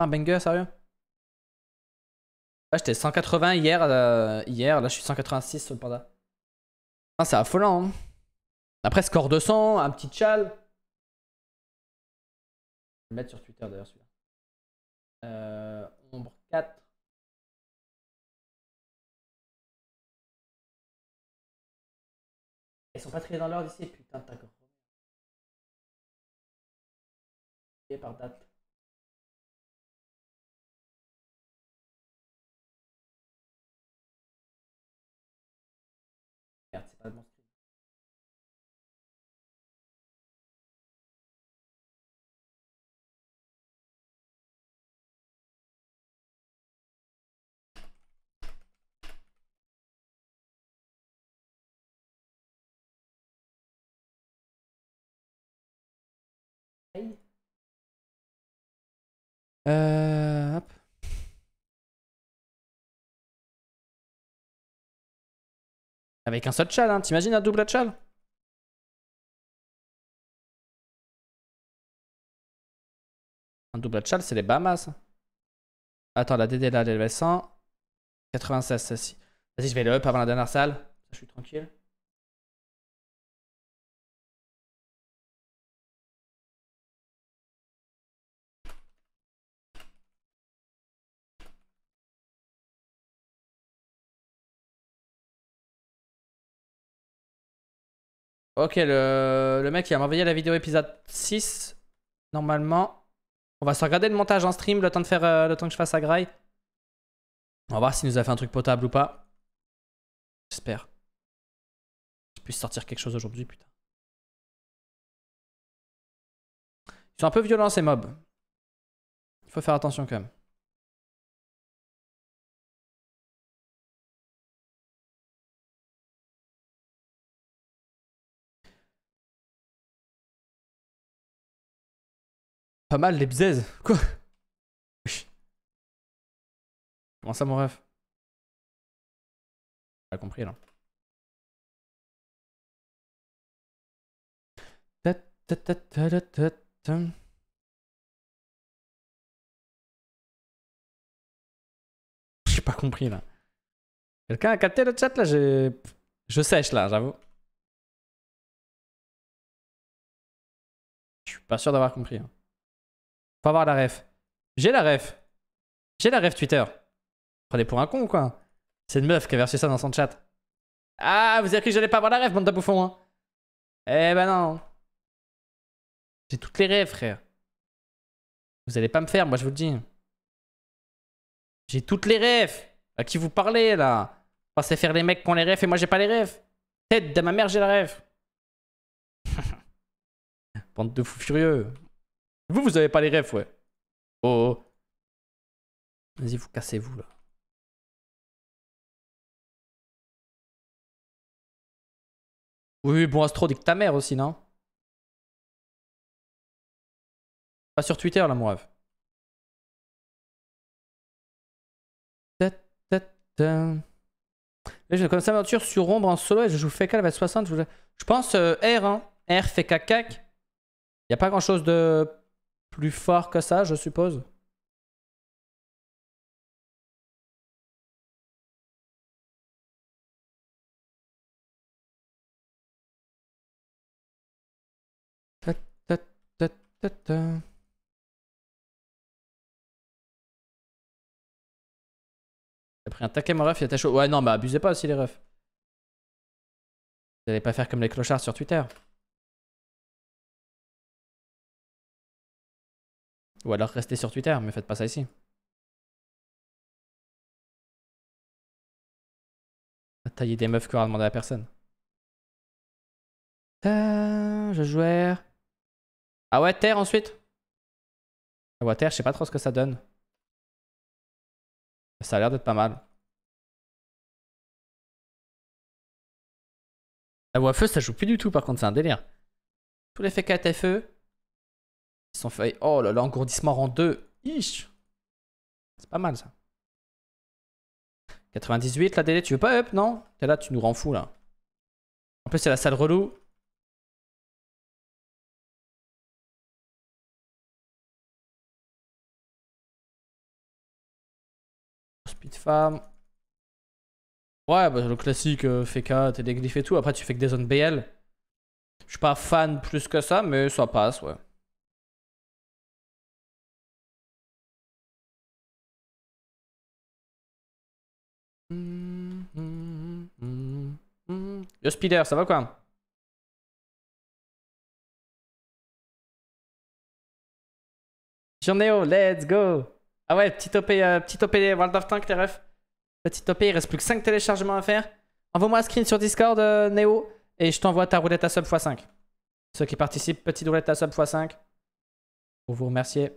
Un banger, sérieux ah, j'étais 180 hier, euh, hier. Là, je suis 186 sur le panda. Ah, c'est affolant. Hein. Après, score 200, un petit chal. Je vais le mettre sur Twitter d'ailleurs, celui-là. Euh, ombre 4. Ils sont pas triés dans l'ordre ici, putain, d'accord. Et par date. Euh, hop. Avec un seul chal, hein. t'imagines un double chal Un double chal, c'est les Bahamas. Attends, la DD là, elle est 100. 96, celle-ci. Vas-y, je vais le up avant la dernière salle. Je suis tranquille. Ok, le, mec il a envoyé la vidéo épisode 6. Normalement, on va se regarder le montage en stream le temps, de faire, euh, le temps que je fasse à graille. On va voir s'il nous a fait un truc potable ou pas. J'espère. Je puisse sortir quelque chose aujourd'hui, putain. Ils sont un peu violents ces mobs. Il faut faire attention quand même. Pas mal les bzaises. Quoi Comment ça, mon ref Pas compris là. J'ai pas compris là. Quelqu'un a capté le chat là Je Je sèche là, j'avoue. Je suis pas sûr d'avoir compris. Hein. Faut avoir la ref. J'ai la ref. J'ai la ref Twitter. Prenez pour un con ou quoi C'est une meuf qui a versé ça dans son chat. Ah, vous avez cru que j'allais pas avoir la ref, bande de bouffons, hein Eh ben non. J'ai toutes les rêves, frère. Vous allez pas me faire, moi je vous le dis. J'ai toutes les rêves. À qui vous parlez là Vous faire les mecs qui ont les rêves et moi j'ai pas les rêves. Tête de ma mère, j'ai la rêve. Bande de fous furieux. Vous, vous avez pas les refs, ouais. Oh. oh. Vas-y, vous cassez-vous, là. Oui, bon, Astro, dit que ta mère aussi, non Pas sur Twitter, là, mon rêve. Là, je commence aventure sur Ombre en solo et je joue Fecal avec 60. Je, pense euh, R, hein. R, fait Il n'y a pas grand chose de plus fort que ça, je suppose. T'as pris un taquet, mon ref, il était chaud. Ouais, non, mais abusez pas aussi, les refs. Vous allez pas faire comme les clochards sur Twitter. Ou alors restez sur Twitter, mais faites pas ça ici. Tailler des meufs qu'on va demandé à personne. Euh, je jouais. Ah ouais, terre ensuite. La ah voix terre, je sais pas trop ce que ça donne. Ça a l'air d'être pas mal. La voix feu, ça joue plus du tout, par contre, c'est un délire. Tout les 4 feu, ils sont Oh là là, engourdissement rang 2. C'est pas mal ça. 98, la délai tu veux pas up, non T'es là, tu nous rends fou là. En plus, c'est la salle relou. Speed farm. Ouais, bah, le classique euh, FK, t'es des glyphes et tout. Après, tu fais que des zones BL. Je suis pas fan plus que ça, mais ça passe, ouais. Yo Spider, ça va quoi Neo, let's go Ah ouais, petit OP, euh, petit World of Tank, les refs. Petit OP, il reste plus que 5 téléchargements à faire. Envoie-moi un screen sur Discord, euh, Neo, et je t'envoie ta roulette à sub x5. Ceux qui participent, petite roulette à sub x5. Pour vous remercier.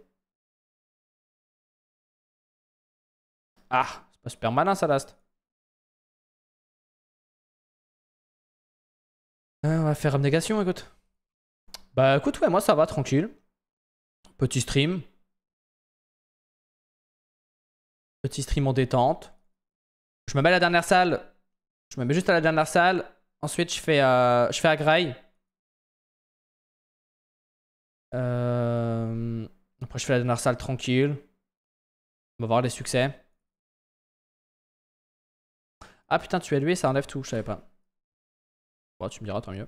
Ah, c'est pas super malin ça, Last. Hein, on va faire abnégation, écoute. Bah écoute, ouais, moi ça va, tranquille. Petit stream. Petit stream en détente. Je me mets à la dernière salle. Je me mets juste à la dernière salle. Ensuite, je fais, euh, je fais à euh, Après, je fais la dernière salle tranquille. On va voir les succès. Ah putain, tu es lui, ça enlève tout, je savais pas tu me diras, tant mieux.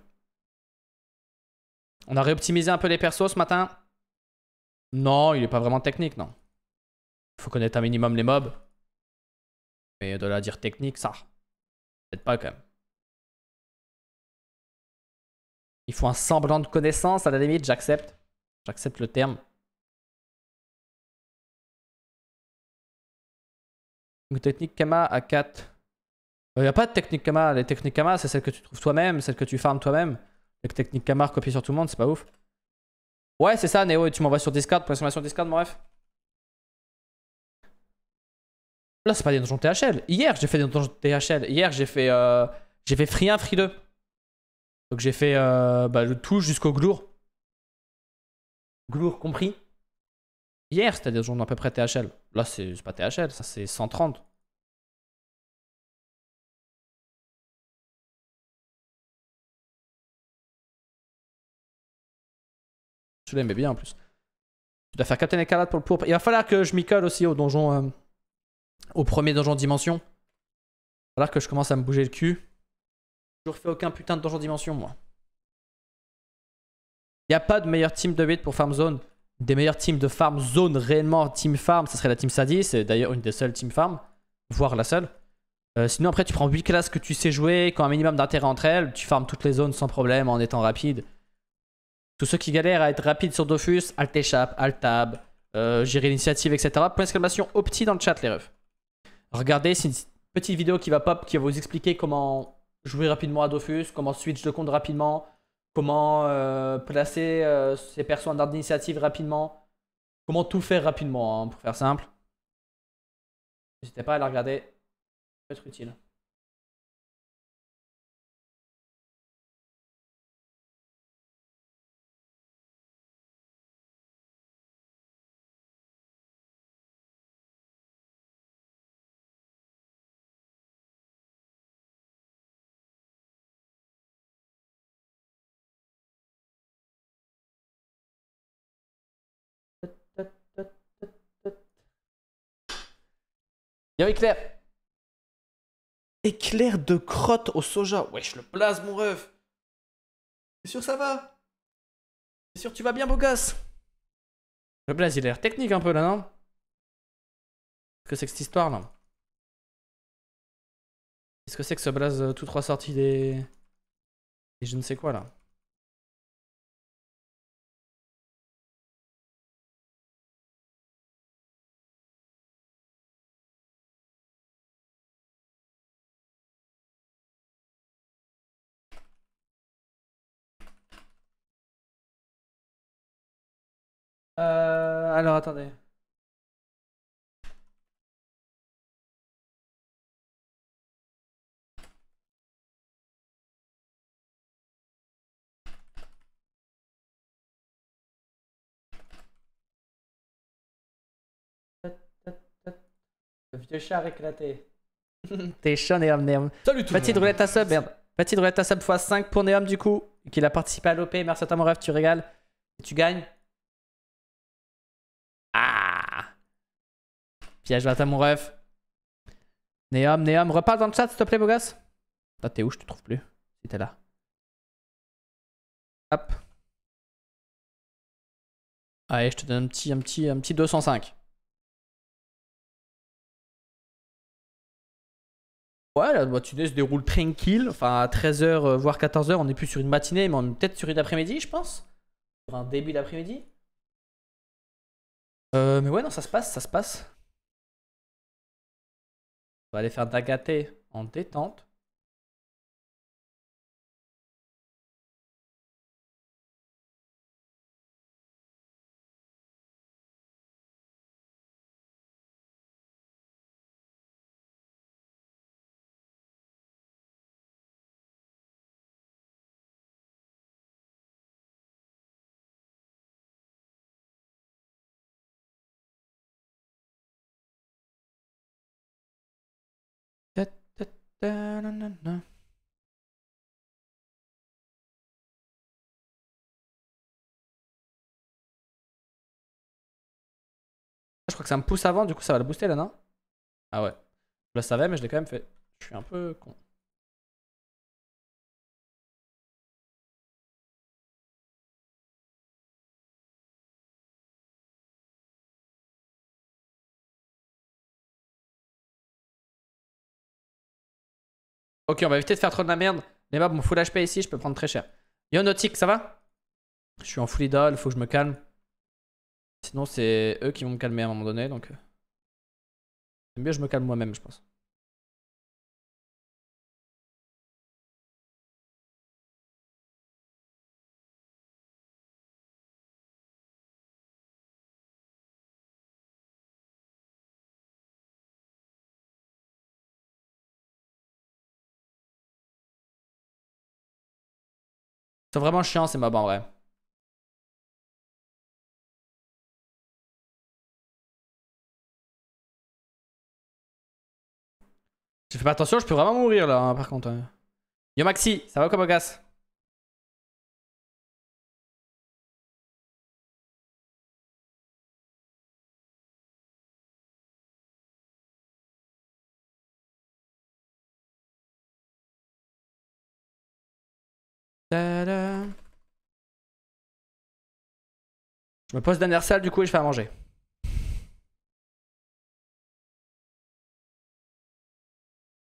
On a réoptimisé un peu les persos ce matin Non, il est pas vraiment technique, non. Il faut connaître un minimum les mobs. Mais de la dire technique, ça. Peut-être pas quand même. Il faut un semblant de connaissance, à la limite, j'accepte. J'accepte le terme. Une technique Kama à 4. Il euh, n'y a pas de technique Kama. Les techniques Kama, c'est celle que tu trouves toi-même, celle que tu farmes toi-même. Les techniques Kama copiées sur tout le monde, c'est pas ouf. Ouais, c'est ça, Néo. Et tu m'envoies sur Discord pour sur Discord, mon ref. Là, c'est pas des donjons THL. Hier, j'ai fait des donjons THL. Hier, j'ai fait, euh, j'ai fait Free 1, Free 2. Donc j'ai fait euh, bah, le tout jusqu'au Glour. Glour compris. Hier, c'était des donjons à peu près THL. Là, c'est pas THL, ça c'est 130. Je l'aimais bien en plus. Tu dois faire Captain Écarlate pour le pourpre. Il va falloir que je m'y colle aussi au donjon. Euh, au premier donjon dimension. Il va falloir que je commence à me bouger le cul. Je refais aucun putain de donjon dimension, moi. Il n'y a pas de meilleure team de 8 pour Farm Zone. des meilleurs teams de Farm Zone réellement, Team Farm, ça serait la Team Sadie. C'est d'ailleurs une des seules Team Farm, voire la seule. Euh, sinon, après, tu prends 8 classes que tu sais jouer, qui ont un minimum d'intérêt entre elles. Tu farmes toutes les zones sans problème en étant rapide. Tous ceux qui galèrent à être rapides sur Dofus, Alt Échappe, Alt Tab, euh, gérer l'initiative, etc. Point d'exclamation opti dans le chat, les refs. Regardez, c'est une petite vidéo qui va pop, qui va vous expliquer comment jouer rapidement à Dofus, comment switch de compte rapidement, comment euh, placer ces euh, ses personnes en d'initiative rapidement, comment tout faire rapidement, hein, pour faire simple. N'hésitez pas à la regarder, ça peut être utile. Y'a un éclair. Éclair de crotte au soja. Wesh, le blaze, mon ref. T'es sûr ça va T'es sûr tu vas bien, beau gosse Le blaze, il a l'air technique un peu là, non Qu'est-ce que c'est que cette histoire là Qu'est-ce que c'est que ce blaze tous euh, tout trois sorties des. Et je ne sais quoi là Alors attendez. Le vieux char éclaté. T'es chaud, Neom Néom. Salut tout Petite roulette à sub, merde. Petite roulette à sub x5 pour Néom, du coup, qu'il a participé à l'OP. Merci à toi, mon rêve, tu régales. Et tu gagnes. Piège là mon ref. Néom, Néom, repars dans le chat, s'il te plaît, beau gosse. Là, ah, t'es où Je te trouve plus. t'es là. Hop. Allez, je te donne un petit, petit, un petit 205. Ouais, la matinée se déroule tranquille. Enfin, à 13h, euh, voire 14h, on n'est plus sur une matinée, mais on est peut-être sur une après-midi, je pense. Sur un début d'après-midi. Euh, mais ouais, non, ça se passe, ça se passe. On va aller faire Dagaté en détente. Je crois que ça me pousse avant, du coup ça va le booster là, non Ah ouais. Je le savais, mais je l'ai quand même fait. Je suis un peu con. Ok, on va éviter de faire trop de la merde. Les bah mon full HP ici, je peux prendre très cher. Yo Nautique, ça va Je suis en full idol, faut que je me calme. Sinon, c'est eux qui vont me calmer à un moment donné, donc. C'est euh, mieux, je me calme moi-même, je pense. sont vraiment chiant, ces mobs en vrai. Je fais pas attention, je peux vraiment mourir là, hein, par contre. Hein. Yo Maxi, ça va comme casse? Je me pose dernière salle du coup et je fais à manger.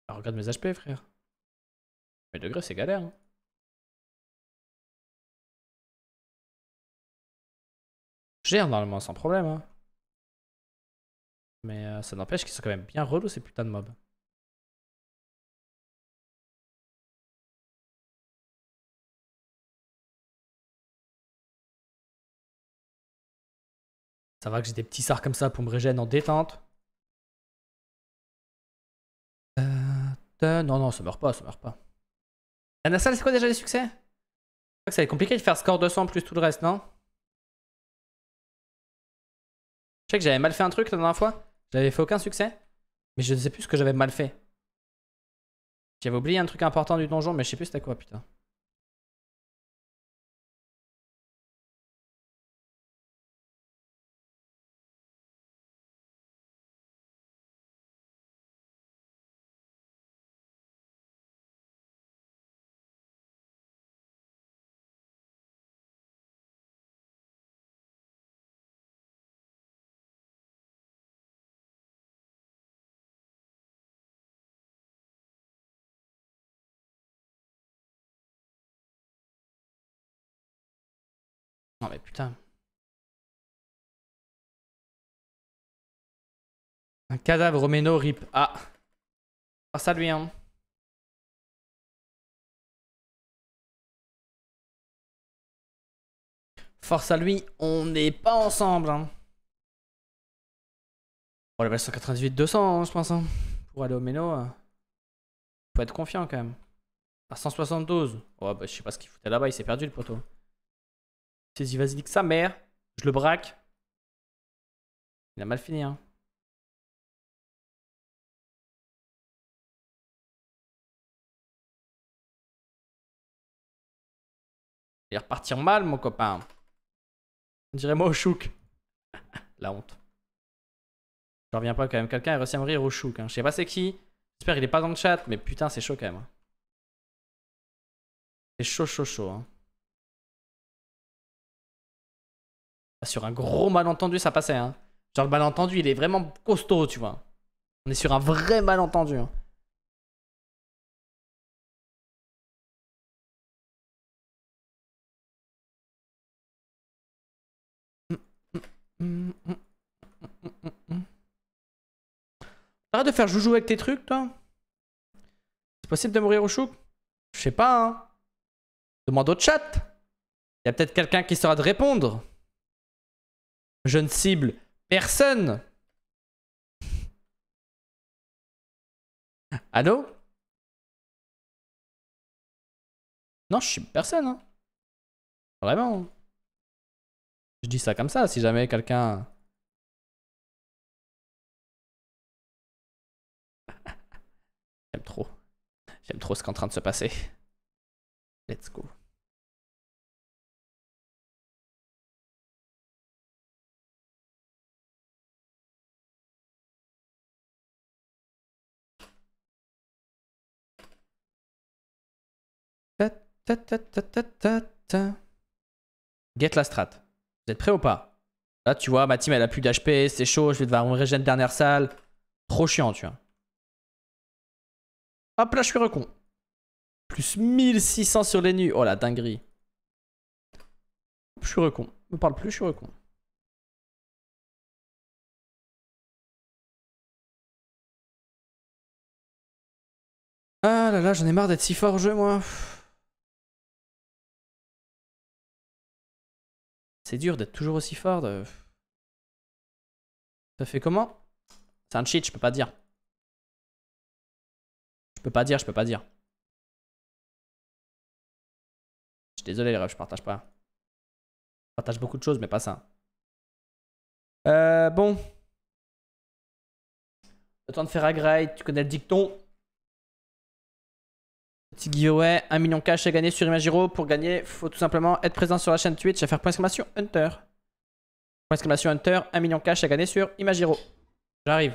Ah, regarde mes HP frère. Mes degrés c'est galère. gère hein. normalement sans problème. Hein. Mais euh, ça n'empêche qu'ils sont quand même bien relous ces putains de mobs. Ça va que j'ai des petits sars comme ça pour me régénérer en détente. Euh, non, non, ça meurt pas, ça meurt pas. La c'est quoi déjà les succès Je crois que ça va être compliqué de faire score 200 plus tout le reste, non Je sais que j'avais mal fait un truc la dernière fois. J'avais fait aucun succès. Mais je ne sais plus ce que j'avais mal fait. J'avais oublié un truc important du donjon, mais je sais plus c'était quoi, putain. mais ah putain. Un cadavre méno rip. Ah. force ah, à lui hein. Force à lui, on n'est pas ensemble. Hein. On le 198-200, hein, je pense. Hein. Pour aller au méno, euh, faut être confiant quand même. À 172. Oh, bah, je sais pas ce qu'il foutait là-bas, il s'est perdu le poteau y vas sa mère. Je le braque. Il a mal fini, hein. Il va repartir mal, mon copain. On dirait moi au chouk. La honte. Je reviens pas quand même. Quelqu'un est réussi à rire au chouk. Hein. Je sais pas c'est qui. J'espère qu'il est pas dans le chat, mais putain, c'est chaud quand même. Hein. C'est chaud, chaud, chaud. Hein. Sur un gros malentendu, ça passait. Hein. Genre le malentendu, il est vraiment costaud, tu vois. On est sur un vrai malentendu. Hein. Arrête de faire joujou avec tes trucs, toi. C'est possible de mourir au chou Je sais pas, hein. Demande au chat. Il y a peut-être quelqu'un qui saura de répondre. Je ne cible personne. Allô Non, je cible personne. Hein. Vraiment. Je dis ça comme ça, si jamais quelqu'un... J'aime trop. J'aime trop ce qui est en train de se passer. Let's go. Get la strat. Vous êtes prêts ou pas Là, tu vois, ma team, elle a plus d'HP, c'est chaud, je vais devoir me régénérer dernière salle. Trop chiant, tu vois. Hop là, je suis recon. Plus 1600 sur les nus. Oh la dinguerie. Je suis recon. Ne parle plus, je suis recon. Ah là là, j'en ai marre d'être si fort au jeu, moi. C'est dur d'être toujours aussi fort. De... Ça fait comment C'est un cheat, je peux pas dire. Je peux pas dire, je peux pas dire. Je suis désolé les refs, je partage pas. Je partage beaucoup de choses, mais pas ça. Euh, bon. Le temps de faire un tu connais le dicton. Petit giveaway, 1 million cash à gagner sur Imagiro. Pour gagner, faut tout simplement être présent sur la chaîne Twitch et faire point exclamation Hunter. Point Hunter, 1 million cash à gagner sur Imagiro. J'arrive.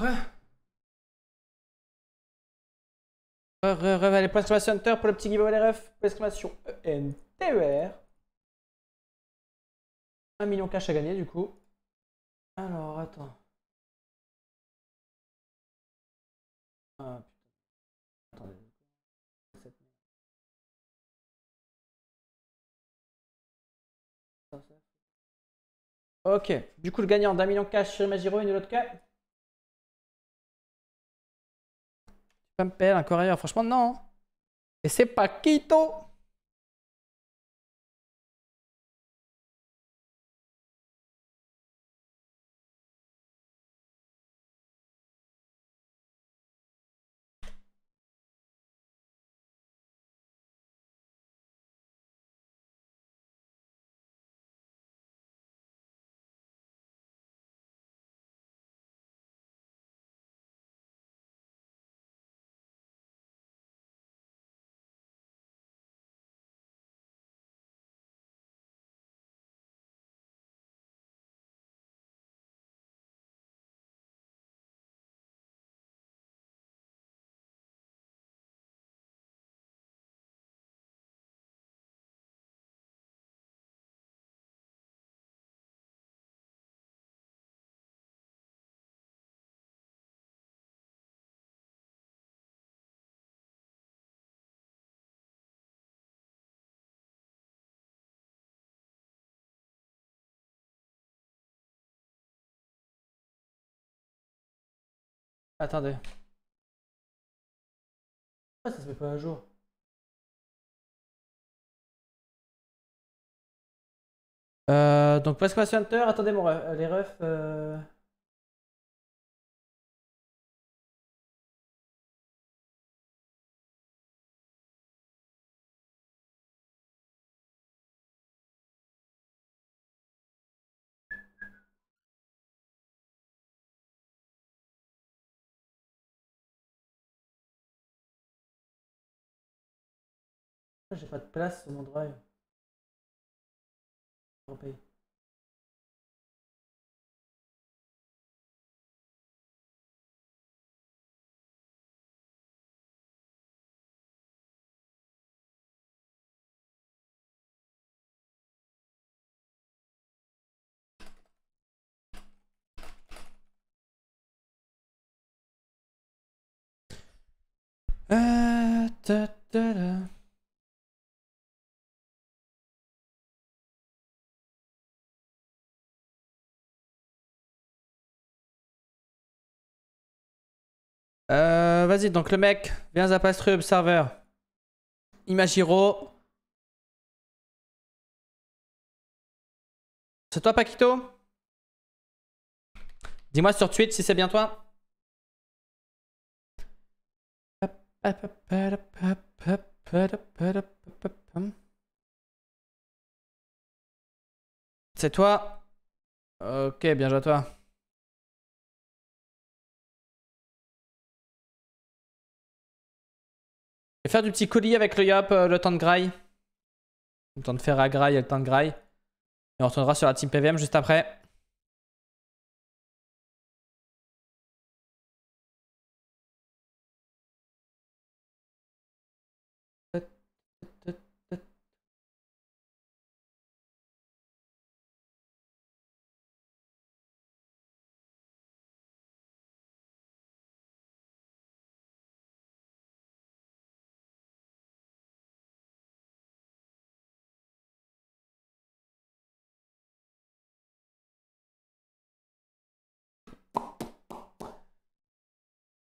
re, re, allez, pour Hunter, pour le petit giveaway, les refs, l'exclamation ENTER. 1 million cash à gagner, du coup. Alors, attends. Ah, putain. Attendez. Ok, du coup, le gagnant d'un million cash sur Magiro et de l'autre cas Pimpel, un coréen, franchement, non. Et c'est Paquito Attendez. Pourquoi ah, ça se met pas à jour euh, donc Pascal Hunter, attendez mon les refs. Euh, j'ai pas de place sur mon drive Euh, Vas-y, donc le mec, viens à pastrub Observer. Imagiro. C'est toi, Paquito Dis-moi sur Twitch si c'est bien toi. C'est toi Ok, bien joué à toi. vais faire du petit colis avec le Yop, euh, le temps de graille. Le temps de faire à graille et le temps de graille. Et on retournera sur la team PVM juste après.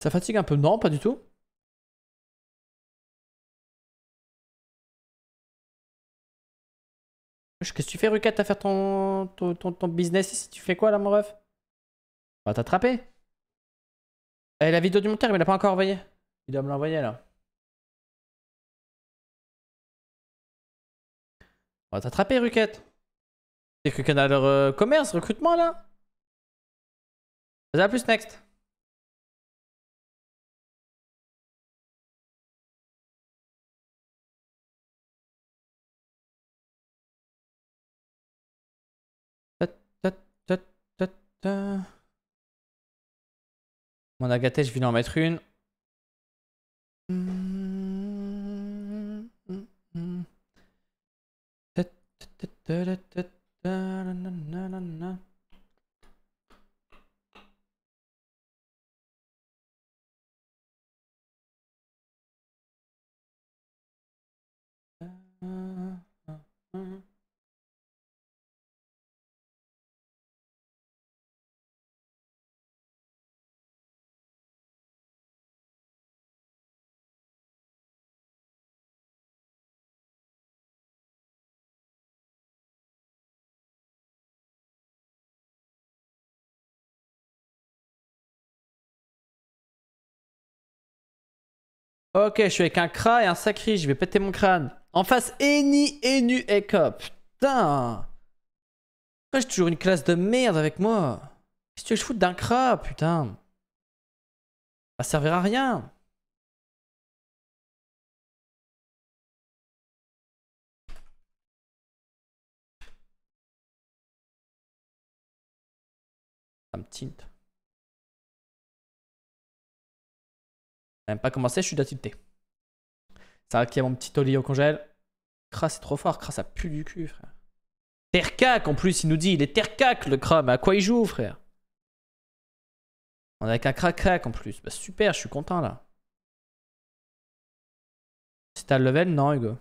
Ça fatigue un peu Non, pas du tout. Qu'est-ce que tu fais, Ruquette à faire ton, business ici Tu fais quoi, là, mon ref On va t'attraper. Eh, la vidéo du monteur, il l'a pas encore envoyé. Il doit me l'envoyer, là. On va t'attraper, Ruquette. C'est que canal leur commerce, recrutement, là. vas à plus, next. Mon Agathe, je vais en mettre une. Ok, je suis avec un cra et un sacré, je vais péter mon crâne. En face, Eni, Enu, Eka. Putain Pourquoi j'ai toujours une classe de merde avec moi Qu'est-ce que je fous d'un cra, putain Ça servira à rien Ça me même pas commencé, je suis tilté. Ça qui a mon petit Oli au congèle. Crasse, c'est trop fort. Crasse, ça pue du cul, frère. Tercac, en plus, il nous dit. Il est tercac, le Cras. à quoi il joue, frère On a qu'un crac-crac, en plus. Bah, super, je suis content, là. C'est à level Non, Hugo.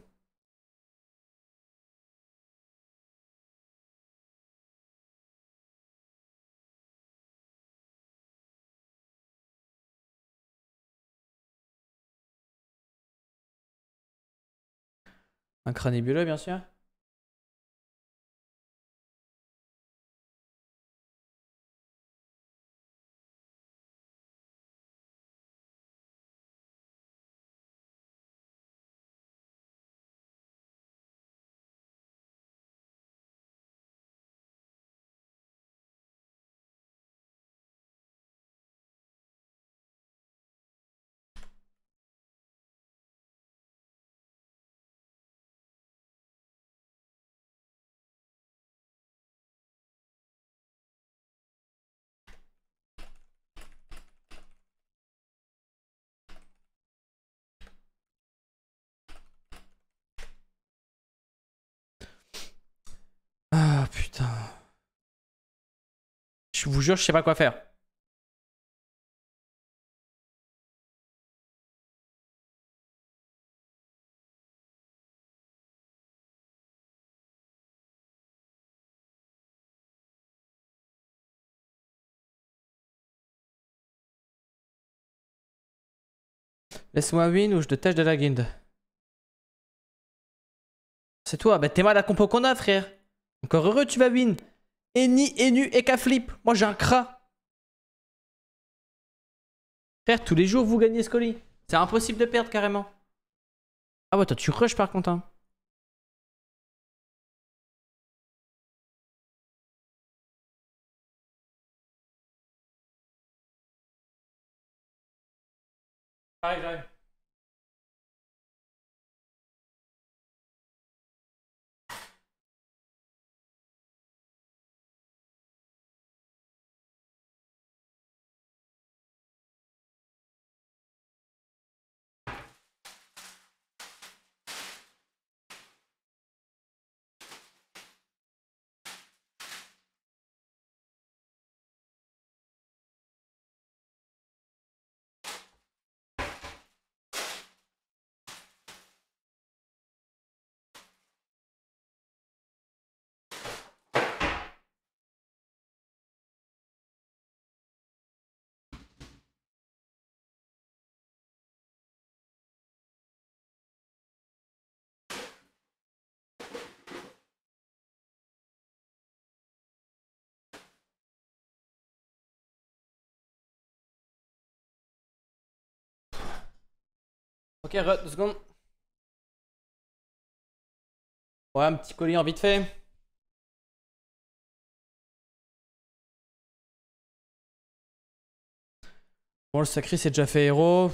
Un crânébula, bien sûr. putain. Je vous jure, je sais pas quoi faire. Laisse-moi win ou je te tâche de la guinde. C'est toi, bah t'es mal à la compo qu'on a, frère. Encore heureux, tu vas win. nu et qu'à Flip. Moi, j'ai un cra. Frère, tous les jours, vous gagnez ce colis. C'est impossible de perdre, carrément. Ah bah toi, tu rush par contre. Hein. Ok, deux secondes. Ouais, un petit colis en vite fait. Bon, le sacré c'est déjà fait héros.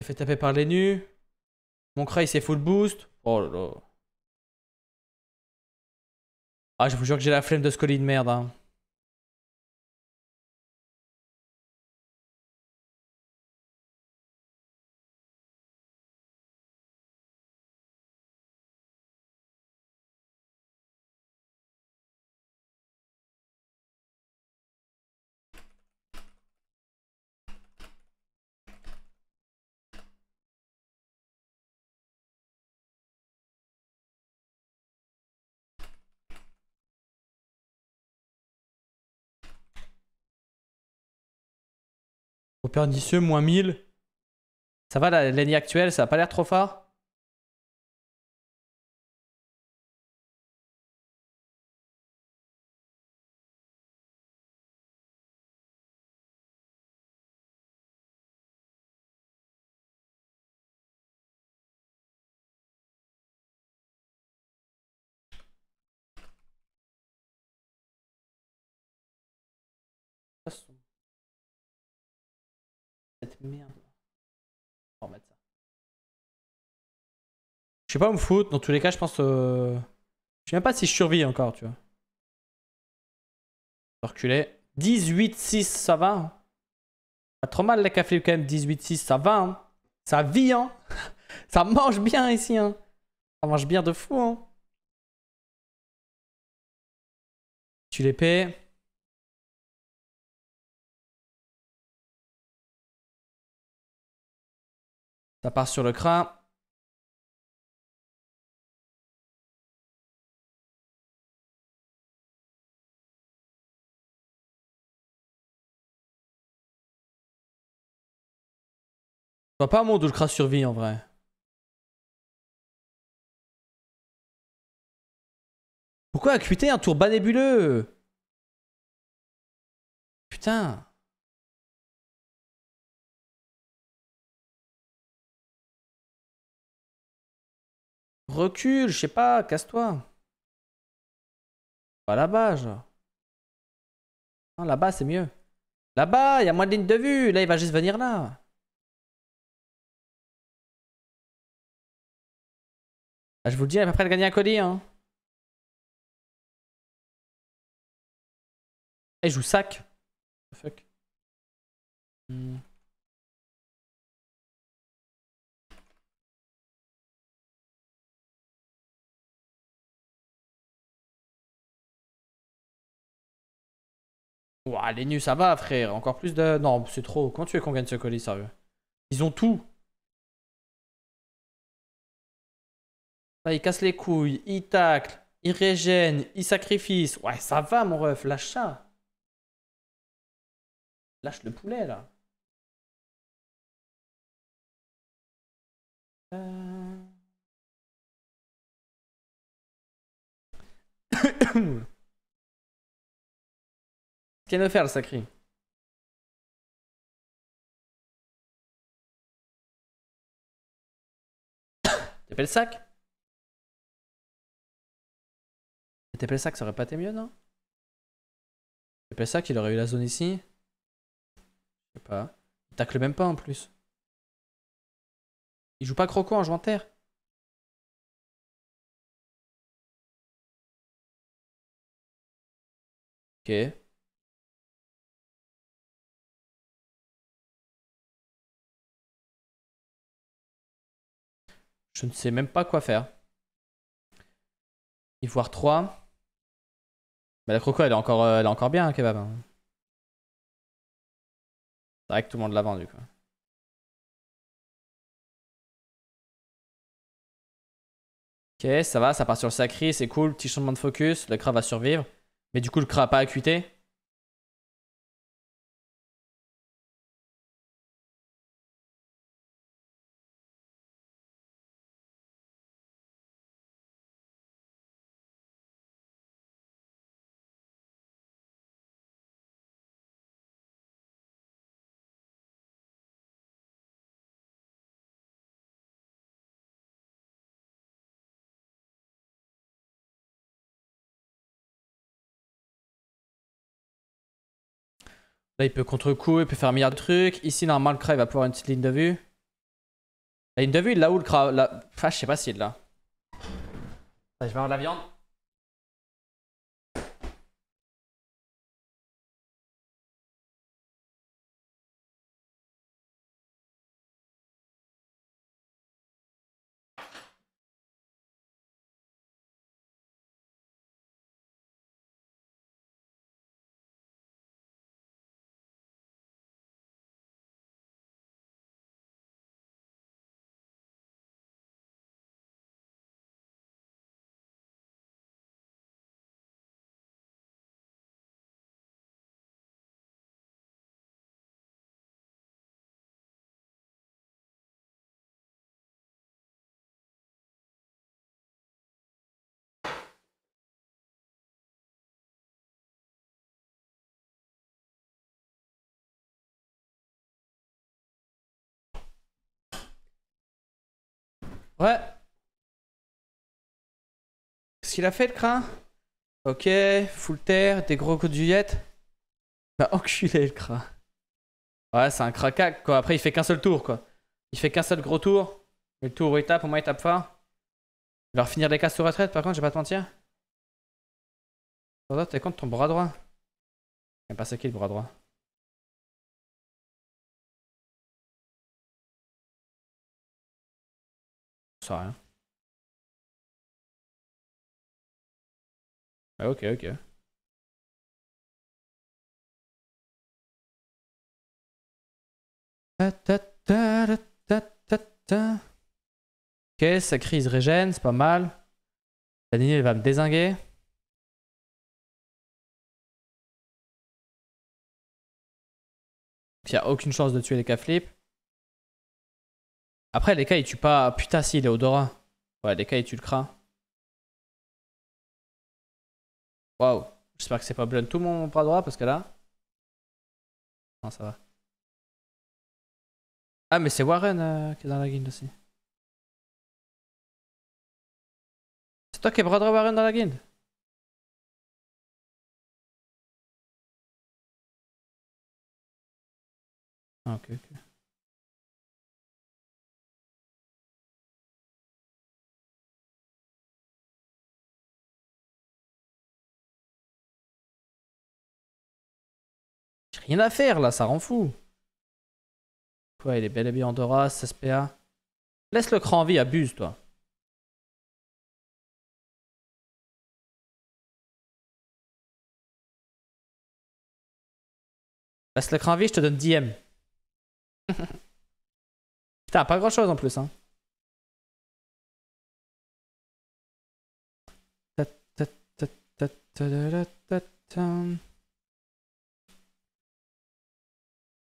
Il fait taper par les nus. Mon cry c'est full boost. Oh là là. Ah, je vous jure que j'ai la flemme de ce colis de merde. Hein. Pernicieux, moins 1000. Ça va, la ligne actuelle, ça a pas l'air trop fort Merde. On va remettre ça. Je sais pas où me foutre. Dans tous les cas, je pense. Euh, je sais même pas si je survis encore, tu vois. Reculer. 18-6, ça va. Hein. pas trop mal, la café quand même. 18-6, ça va. Hein. ça vit, hein. ça mange bien ici, hein. Ça mange bien de fou, hein. Tu l'épée. Ça part sur le crâne. Je vois pas un monde où le crâne survit en vrai. Pourquoi accuter un tour bas nébuleux Putain Recule, je sais pas, casse-toi. Pas là-bas, genre. là-bas, c'est mieux. Là-bas, il y a moins de lignes de vue. Là, il va juste venir là. Bah, je vous le dis, elle est pas prêt de gagner un colis, hein. je joue sac. Hmm. les nus, ça va, frère. Encore plus de. Non, c'est trop. quand tu es qu'on gagne ce colis, sérieux Ils ont tout. Là, ils cassent les couilles, ils tacle, ils régènent, ils sacrifient. Ouais, ça va, mon ref, lâche ça. Lâche le poulet, là. Euh. faire le sacré T'appelles sac T'appelles sac, ça aurait pas été mieux, non T'appelles sac, il aurait eu la zone ici. Je sais pas. Il tacle même pas en plus. Il joue pas croco en jouant terre. Ok. Je ne sais même pas quoi faire. Ivoire 3. Bah, la croco, elle est encore, euh, elle est encore bien, hein, kebab. Hein. C'est vrai que tout le monde l'a vendu, Ok, ça va, ça part sur le sacré, c'est cool, petit changement de focus, le cra va survivre. Mais du coup, le crabe n'a pas acuité. Là, il peut contre-coup, il peut faire un milliard de trucs. Ici, normalement, le Kra, il va pouvoir une petite ligne de vue. La ligne de vue, il l'a où le cra... Enfin, ah, je sais pas s'il est là. Je vais avoir de la viande. Ouais. Qu'est-ce qu'il a fait, le crin Ok, full terre, des gros coups de Juliette. Bah, enculé, le crin. Ouais, c'est un cracac, quoi. Après, il fait qu'un seul tour, quoi. Il fait qu'un seul gros tour. le tour étape il tape, au moins, il tape fort. Il va finir les casse sous retraite, par contre, je vais pas te mentir. T'es contre ton bras droit. Il a pas qui le bras droit. Ah, ok, ok. sa crise régène, c'est pas mal. La ligne va me désinguer. Il n'y a aucune chance de tuer les cas après, les cas, il tue pas. Ah, putain, si, il est odorat. Ouais, les cas, il tue le cra. Waouh. J'espère que c'est pas blunt tout mon bras droit parce que là. Non, ça va. Ah, mais c'est Warren euh, qui est dans la guild aussi. C'est toi qui es bras droit Warren dans la guild ah, ok, ok. rien à faire là, ça rend fou. Quoi, il est bel et bien Andorra, SPA. Laisse le cran en vie, abuse toi. Laisse le cran en vie, je te donne 10 M. Putain, pas grand chose en plus, hein.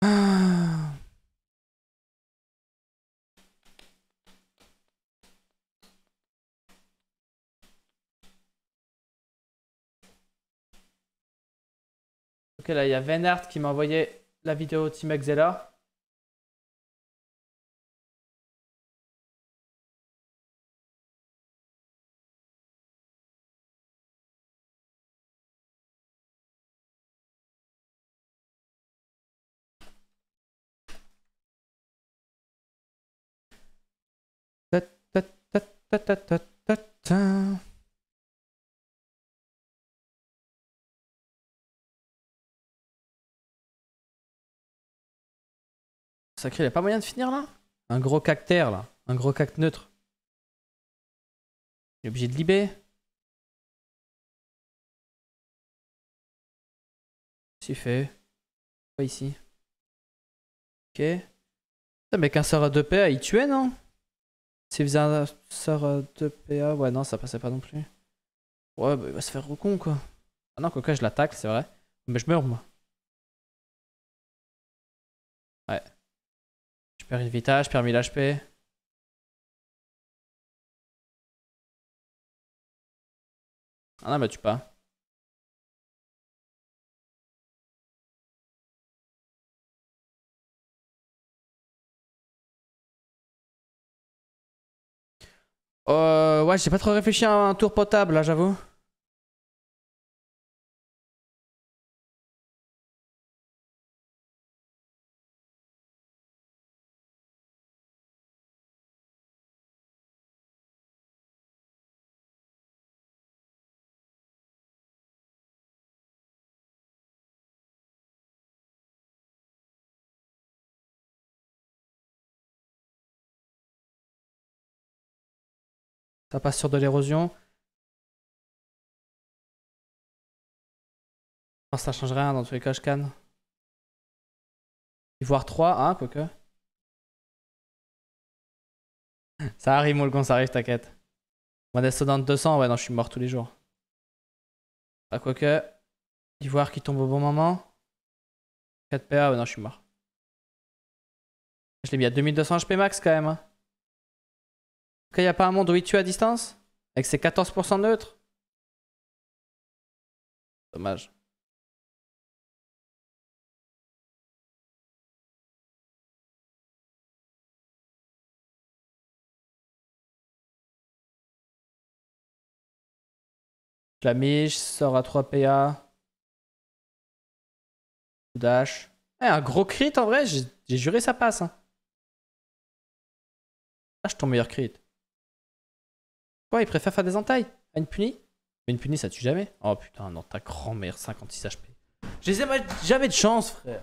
Ah. Ok, là, il y a Venart qui m'a envoyé la vidéo Team Exela. Sacré, il a pas moyen de finir là Un gros cactère là, un gros cact neutre. Il obligé de libérer. C'est fait. Pas ici. Ok. Ça, mais qu'un Sarah de paix, il tuer, non un sort euh, de pa ouais, non, ça passait pas non plus. Ouais, bah il va se faire recon quoi. Ah non, quoi je l'attaque, c'est vrai. Mais je meurs moi. Ouais. Je perds une vita, je perds 1000 HP. Ah non, bah tu pas. Euh, ouais, j'ai pas trop réfléchi à un tour potable là, j'avoue. ça passe sur de l'érosion. que ça change rien dans tous les cas, je canne. Ivoire 3, hein, que. ça arrive, Molgon, ça arrive, t'inquiète. Mon descendant de 200, ouais, non, je suis mort tous les jours. Ah, quoique. Ivoire qui tombe au bon moment. 4 PA, ouais, non, je suis mort. Je l'ai mis à 2200 HP max quand même. Hein qu'il n'y a pas un monde où il tue à distance Avec ses 14% neutres Dommage. la miche sort à 3 PA. Dash. Eh, un gros crit en vrai, j'ai juré ça passe. Hein. ton meilleur crit il préfère faire des entailles à une punie Mais une punie, ça tue jamais. Oh putain, non, ta grand-mère, 56 HP. J'ai jamais, jamais de chance, frère.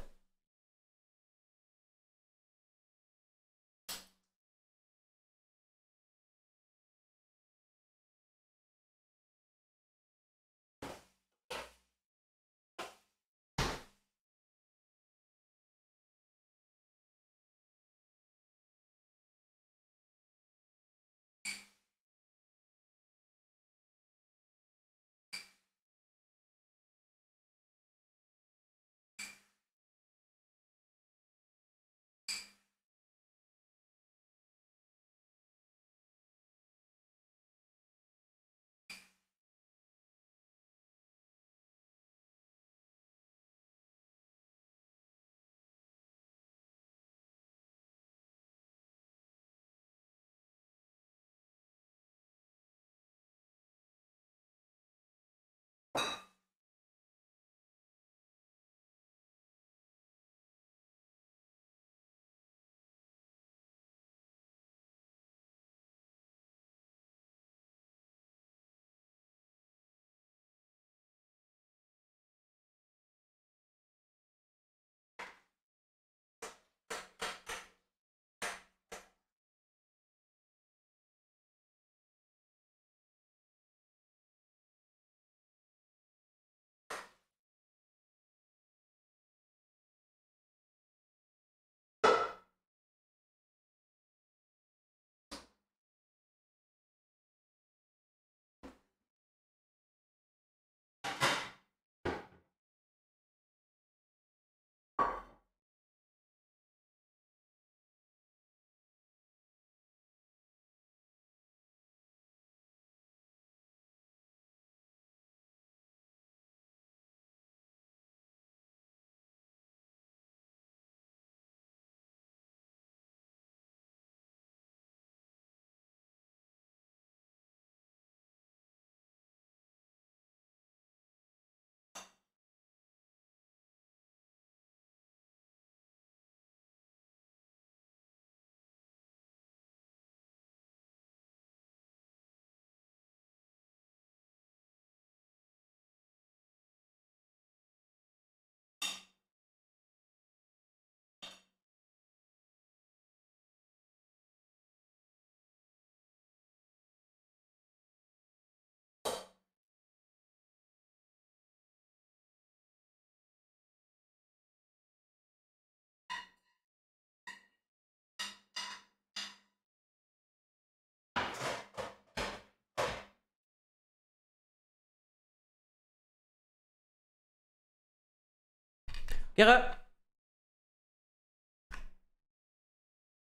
Et Re,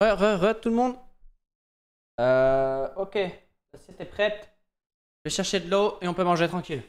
re, re, tout le monde. Euh, ok, c'était prête. Je vais chercher de l'eau et on peut manger tranquille.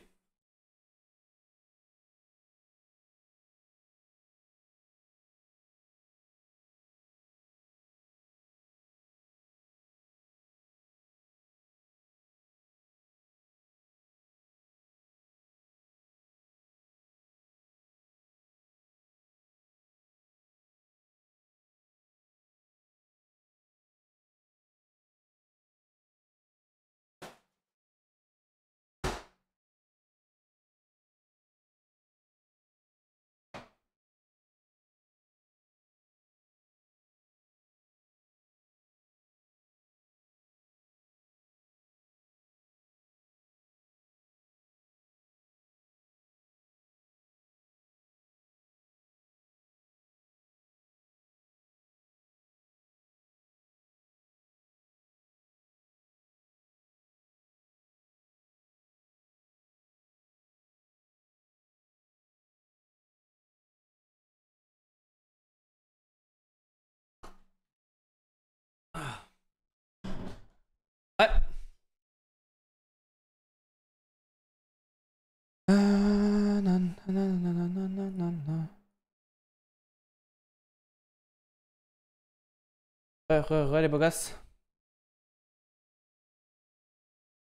Re, re, les beaux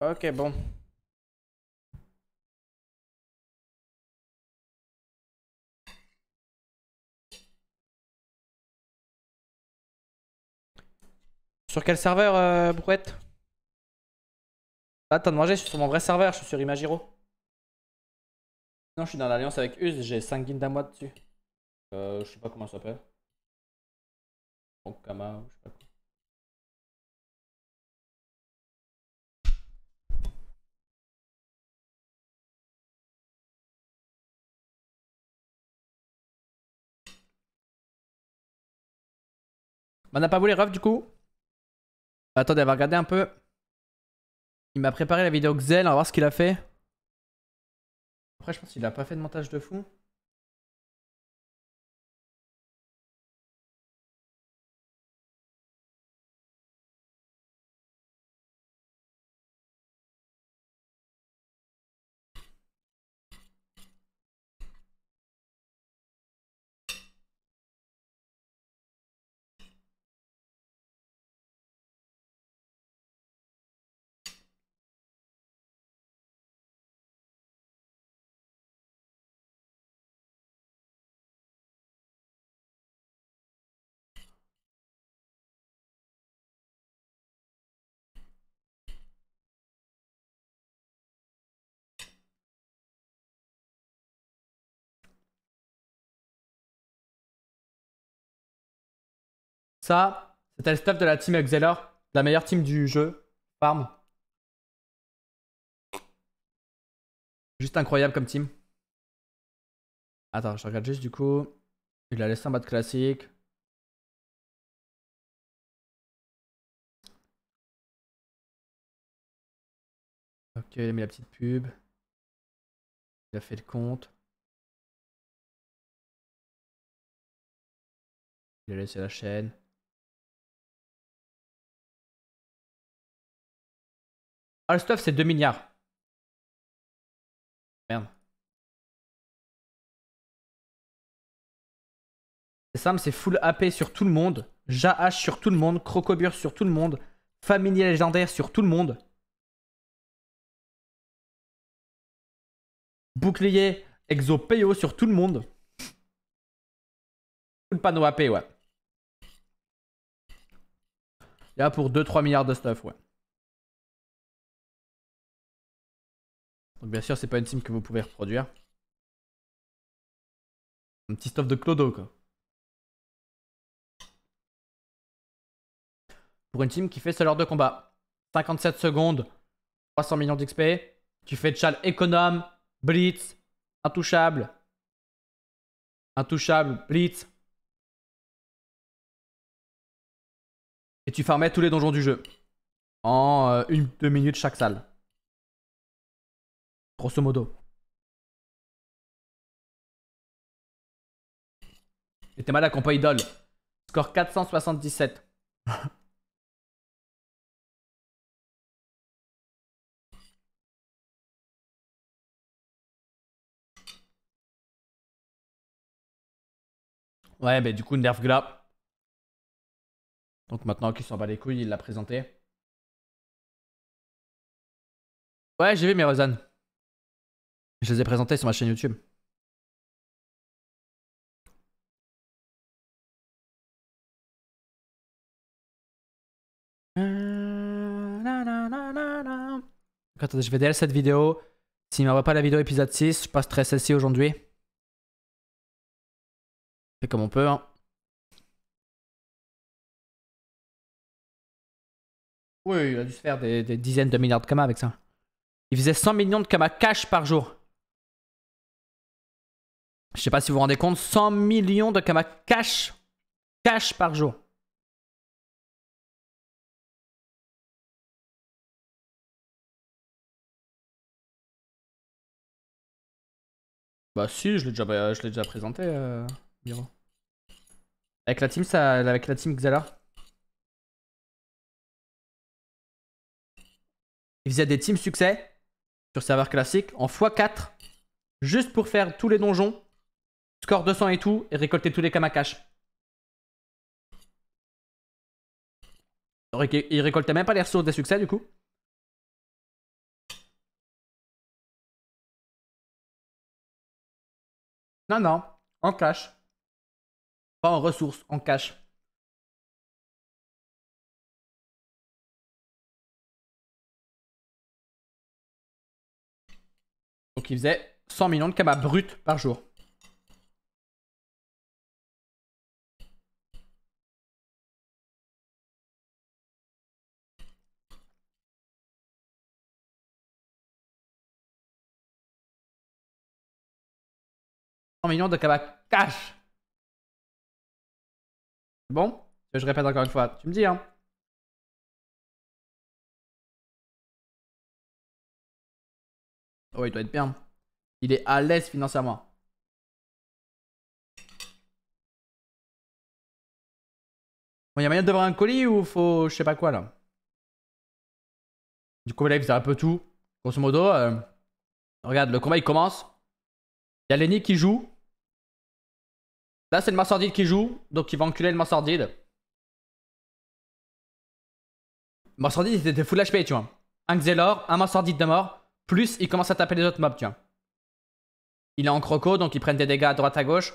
Ok, bon. Sur quel serveur, euh, Brouette Attends de manger, je suis sur mon vrai serveur, je suis sur Imagiro. Non, je suis dans l'alliance avec Uz, j'ai 5 moi dessus. Euh, je sais pas comment ça s'appelle. On a pas voulu les du coup Attendez, on va regarder un peu. Il m'a préparé la vidéo Xel, on va voir ce qu'il a fait. Après, je pense qu'il a pas fait de montage de fou. Ça, c'était le staff de la team Exeller, la meilleure team du jeu. Farm. Juste incroyable comme team. Attends, je regarde juste du coup. Il a laissé un bas classique. Ok, il a mis la petite pub. Il a fait le compte. Il a laissé la chaîne. All stuff, c'est 2 milliards. Merde. C'est simple, c'est full AP sur tout le monde, JH sur tout le monde, Crocobur sur tout le monde, Familier légendaire sur tout le monde. Bouclier Exo PO sur tout le monde. Full panneau AP, ouais. Là pour 2-3 milliards de stuff, ouais. Donc bien sûr, c'est pas une team que vous pouvez reproduire. Un petit stuff de Clodo, quoi. Pour une team qui fait ça heure de combat, 57 secondes, 300 millions d'XP, tu fais Chal, économe, Blitz, intouchable, intouchable, Blitz. Et tu farmais tous les donjons du jeu en 1-2 euh, deux minutes chaque salle grosso modo. J'étais mal à pas idole. Score 477. ouais, bah du coup, Nerf Gla. Donc maintenant qu'il s'en bat les couilles, il l'a présenté. Ouais, j'ai vu mes je les ai présentés sur ma chaîne YouTube. Attendez, je vais DL cette vidéo. S'il ne m'envoie pas la vidéo épisode 6, je passerai celle-ci aujourd'hui. Fait comme on peut. Hein. Oui, il a dû se faire des, dizaines de milliards de camas avec ça. Il faisait 100 millions de camas cash par jour. Je sais pas si vous vous rendez compte, 100 millions de Kama cash, cash par jour. Bah si, je l'ai déjà, présenté, euh, Avec la team, ça, avec la team Xala. Il faisait des teams succès sur serveur classique en x4, juste pour faire tous les donjons Score 200 et tout, et récolter tous les cash. Il récoltait même pas les ressources de succès du coup. Non, non, en cash. Pas en ressources, en cash. Donc il faisait 100 millions de kamas bruts par jour. de cash. bon Je répète encore une fois. Tu me dis, hein oh, il doit être bien. Il est à l'aise financièrement. Il y a moyen voir un colis ou faut je sais pas quoi là. Du coup, là, il faisait un peu tout. Grosso modo, euh, regarde, le combat il commence. Il y a Lenny qui joue. Là, c'est le Massardide qui joue, donc il va enculer le Massardide. Massardide, il était full HP, tu vois. Un Xelor, un Massardide de mort, plus il commence à taper les autres mobs, tu vois. Il est en croco, donc ils prennent des dégâts à droite à gauche.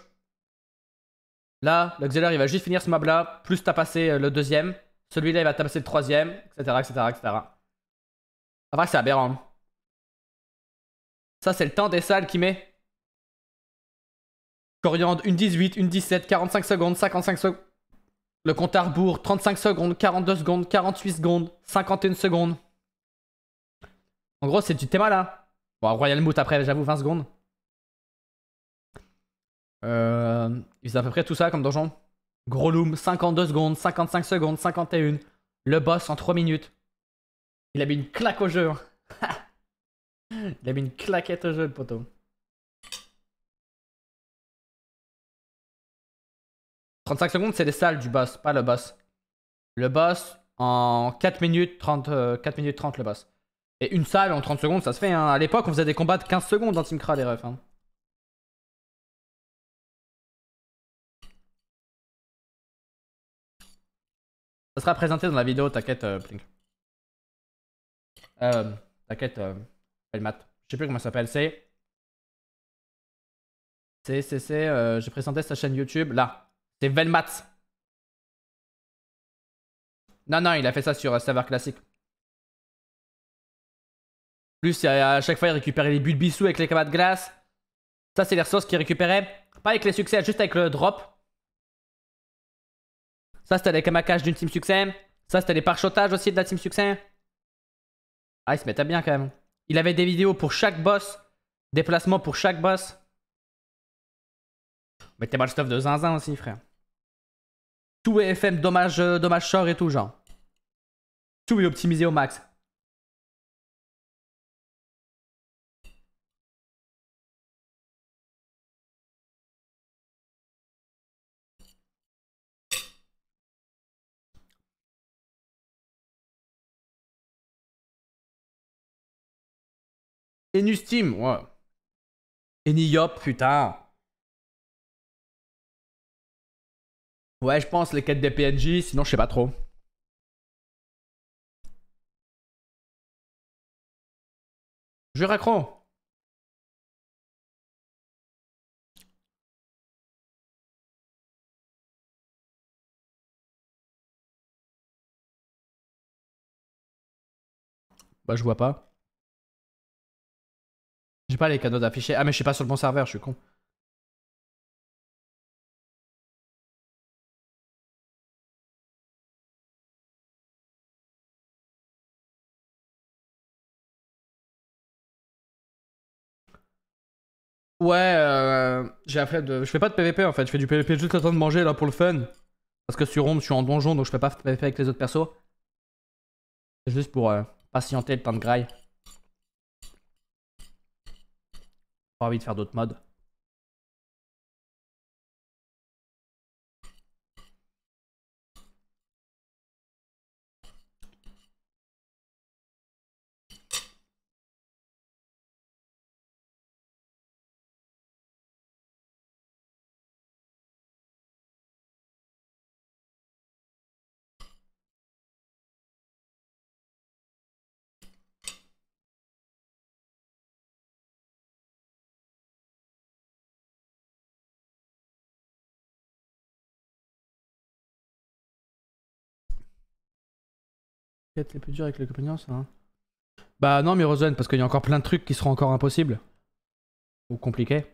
Là, le Xelor, il va juste finir ce mob-là, plus t'as passé euh, le deuxième. Celui-là, il va taper le troisième, etc., etc., etc. Enfin, c'est aberrant. Ça, c'est le temps des salles qui met. Coriandre, une 18, une 17, 45 secondes, 55 secondes. Le compte à rebours, 35 secondes, 42 secondes, 48 secondes, 51 secondes. En gros, c'est du thème là. Bon, Royal Moot après, j'avoue, 20 secondes. Euh, ils ont à peu près tout ça comme donjon. Gros loom, 52 secondes, 55 secondes, 51. Le boss en 3 minutes. Il a mis une claque au jeu. Hein. Il a mis une claquette au jeu, le poteau. 35 secondes, c'est les salles du boss, pas le boss. Le boss en 4 minutes 30, 4 euh, minutes 30 le boss. Et une salle en 30 secondes, ça se fait. Hein. À l'époque, on faisait des combats de 15 secondes dans Team les refs. Hein. Ça sera présenté dans la vidéo, t'inquiète, euh, Plink. Euh, t'inquiète, euh, Je sais plus comment ça s'appelle, c'est... C'est, c'est, c'est... Euh, J'ai présenté sa chaîne YouTube, là. C'est Velmat. Non, non, il a fait ça sur un euh, serveur Classique. Plus, à chaque fois, il récupérait les buts de avec les camas de glace. Ça, c'est les ressources qu'il récupérait. Pas avec les succès, juste avec le drop. Ça, c'était les kamakash d'une team succès. Ça, c'était les parchotages aussi de la team succès. Ah, il se mettait bien quand même. Il avait des vidéos pour chaque boss, des placements pour chaque boss. T'es mal stuff de zinzin aussi, frère. Tout est FM, dommage, euh, dommage sort et tout, genre. Tout est optimisé au max. Enustim, ouais. Eniop, putain. Ouais, je pense les quêtes des PNJ, sinon je sais pas trop. Je raccroche. Bah je vois pas. J'ai pas les canaux d'affichés. Ah mais je suis pas sur le bon serveur, je suis con. Ouais, euh, j'ai après de... je fais pas de PVP en fait, je fais du PVP juste à temps de manger là pour le fun. Parce que sur Ronde je suis en donjon donc je fais pas PVP avec les autres persos. C'est juste pour euh, patienter le temps de graille. Pas envie de faire d'autres modes. les plus dur avec les compagnons, ça. Hein. Bah non, mais parce qu'il y a encore plein de trucs qui seront encore impossibles. Ou compliqués.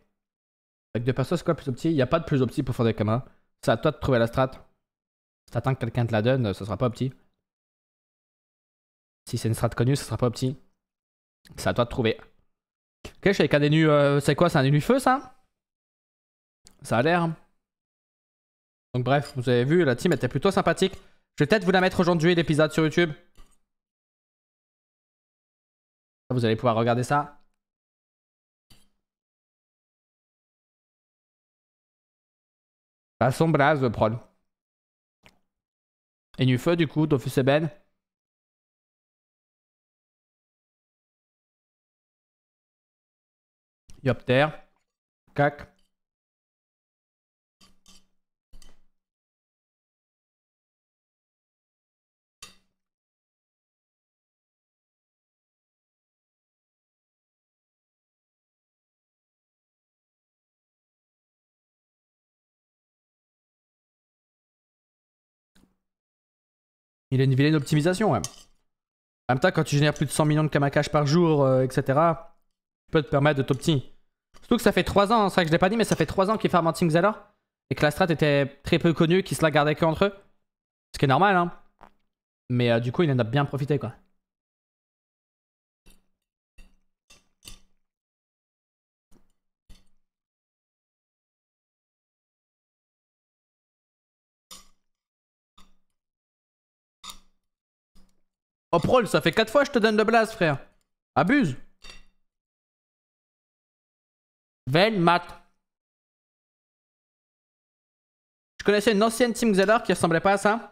Avec deux persos, c'est quoi plus petit? Il n'y a pas de plus petit pour faire des caméras. C'est à toi de trouver la strat. Si t'attends que quelqu'un te la donne, ça sera pas petit. Si c'est une strat connue, ça sera pas petit. C'est à toi de trouver. Ok, je suis avec un dénu euh, c'est quoi C'est un dénu feu ça Ça a l'air. Donc bref, vous avez vu, la team était plutôt sympathique. Je vais peut-être vous la mettre aujourd'hui l'épisode sur YouTube. Ah, vous allez pouvoir regarder ça son le prod. Et du feu, du coup, Dofus et Ben. Yopter. Cac. Il est une vilaine optimisation, ouais. En même temps, quand tu génères plus de 100 millions de kamakash par jour, euh, etc., tu peux te permettre de t'optimiser. Surtout que ça fait 3 ans, c'est hein, vrai que je l'ai pas dit, mais ça fait 3 ans qu'il farment Team Et que la strat était très peu connue, qu'ils se la gardaient entre eux. Ce qui est normal, hein. Mais euh, du coup, il en a bien profité, quoi. Oh prol, ça fait 4 fois que je te donne de blast, frère. Abuse. Velmat. mat. Je connaissais une ancienne team Xelar qui ressemblait pas à ça.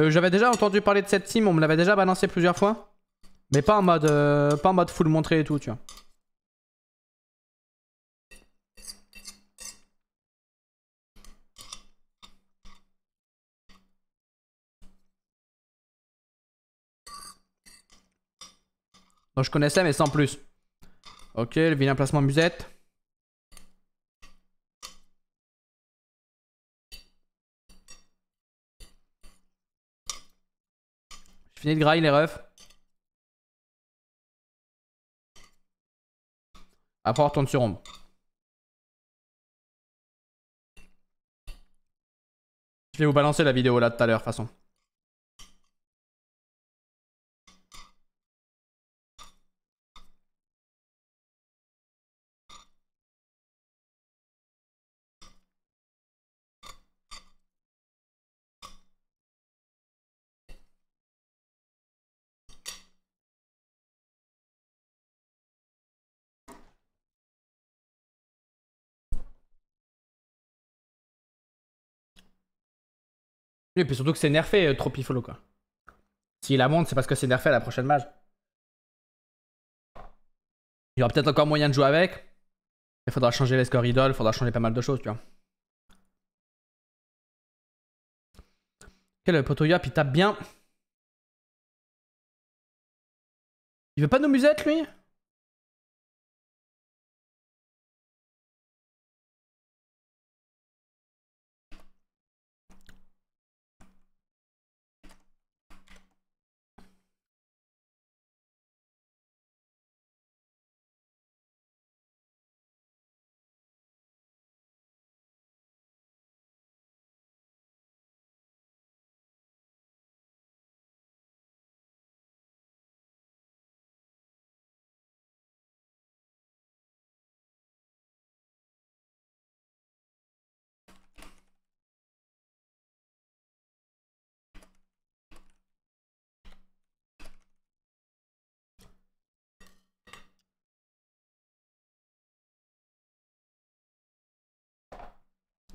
Euh, j'avais déjà entendu parler de cette team, on me l'avait déjà balancé plusieurs fois. Mais pas en mode, euh, pas en mode full montrer et tout, tu vois. Donc je connaissais mais sans plus. Ok, le vilain placement musette. Je finis de grailler les refs. Après on retourne sur ombre. Je vais vous balancer la vidéo là tout à l'heure de toute façon. Et puis surtout que c'est nerfé, euh, trop Tropifolo, quoi. S'il la monte, c'est parce que c'est nerfé à la prochaine mage. Il y aura peut-être encore moyen de jouer avec. Il faudra changer les scores idoles, il faudra changer pas mal de choses, tu vois. Ok, le poteau Yop, il tape bien. Il veut pas nos musettes, lui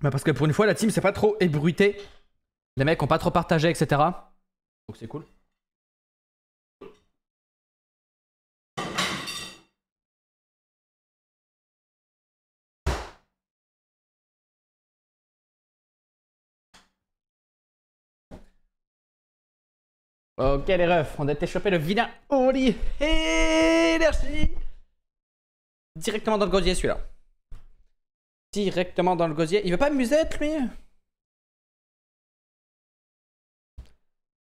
Bah parce que pour une fois, la team c'est pas trop ébruité, Les mecs ont pas trop partagé, etc. Donc c'est cool. Ok les refs, on a été choper le vilain Holy Energy Directement dans le gosier celui-là directement dans le gosier. Il veut pas musette, lui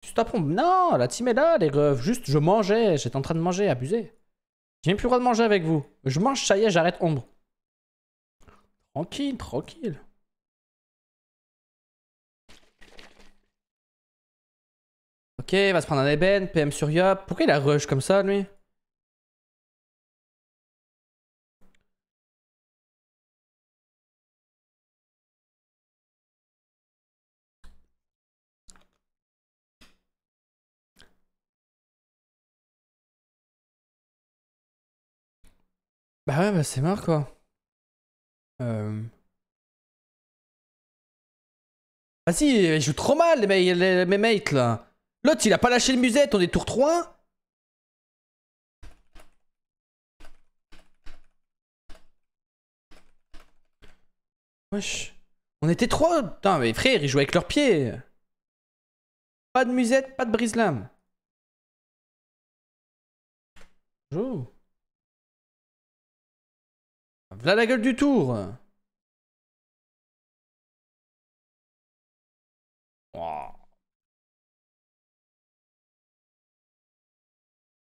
Tu t'apprends. Non, la team est là, les refs. Juste, je mangeais. J'étais en train de manger, abusé. J'ai même plus le droit de manger avec vous. Je mange, ça y est, j'arrête ombre. Tranquille, tranquille. Ok, va se prendre un ébène, PM sur Yop. Pourquoi il a rush comme ça, lui Bah ouais, bah c'est marre quoi. Euh... Ah si, il joue trop mal les, les, mes mates là. L'autre il a pas lâché le musette, on est tour 3. Wesh. On était trois. Putain, mais frère, ils jouent avec leurs pieds. Pas de musette, pas de brise-lame. Bonjour. Voilà la gueule du tour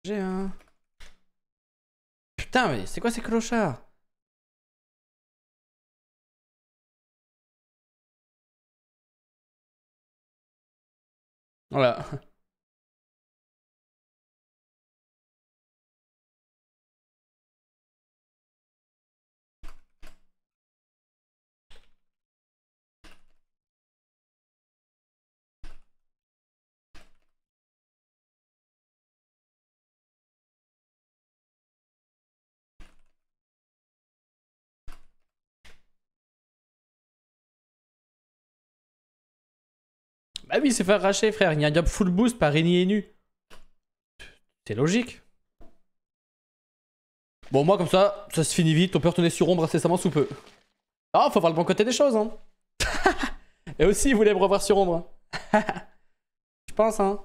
J'ai un... Putain mais c'est quoi ces clochards Voilà. Bah oui, c'est fait arracher frère. Il y a un job full boost par et nu. C'est logique. Bon, moi, comme ça, ça se finit vite. On peut retourner sur Ombre incessamment sous peu. Ah, faut voir le bon côté des choses, hein. Et aussi, il voulait me revoir sur Ombre. Je pense, hein.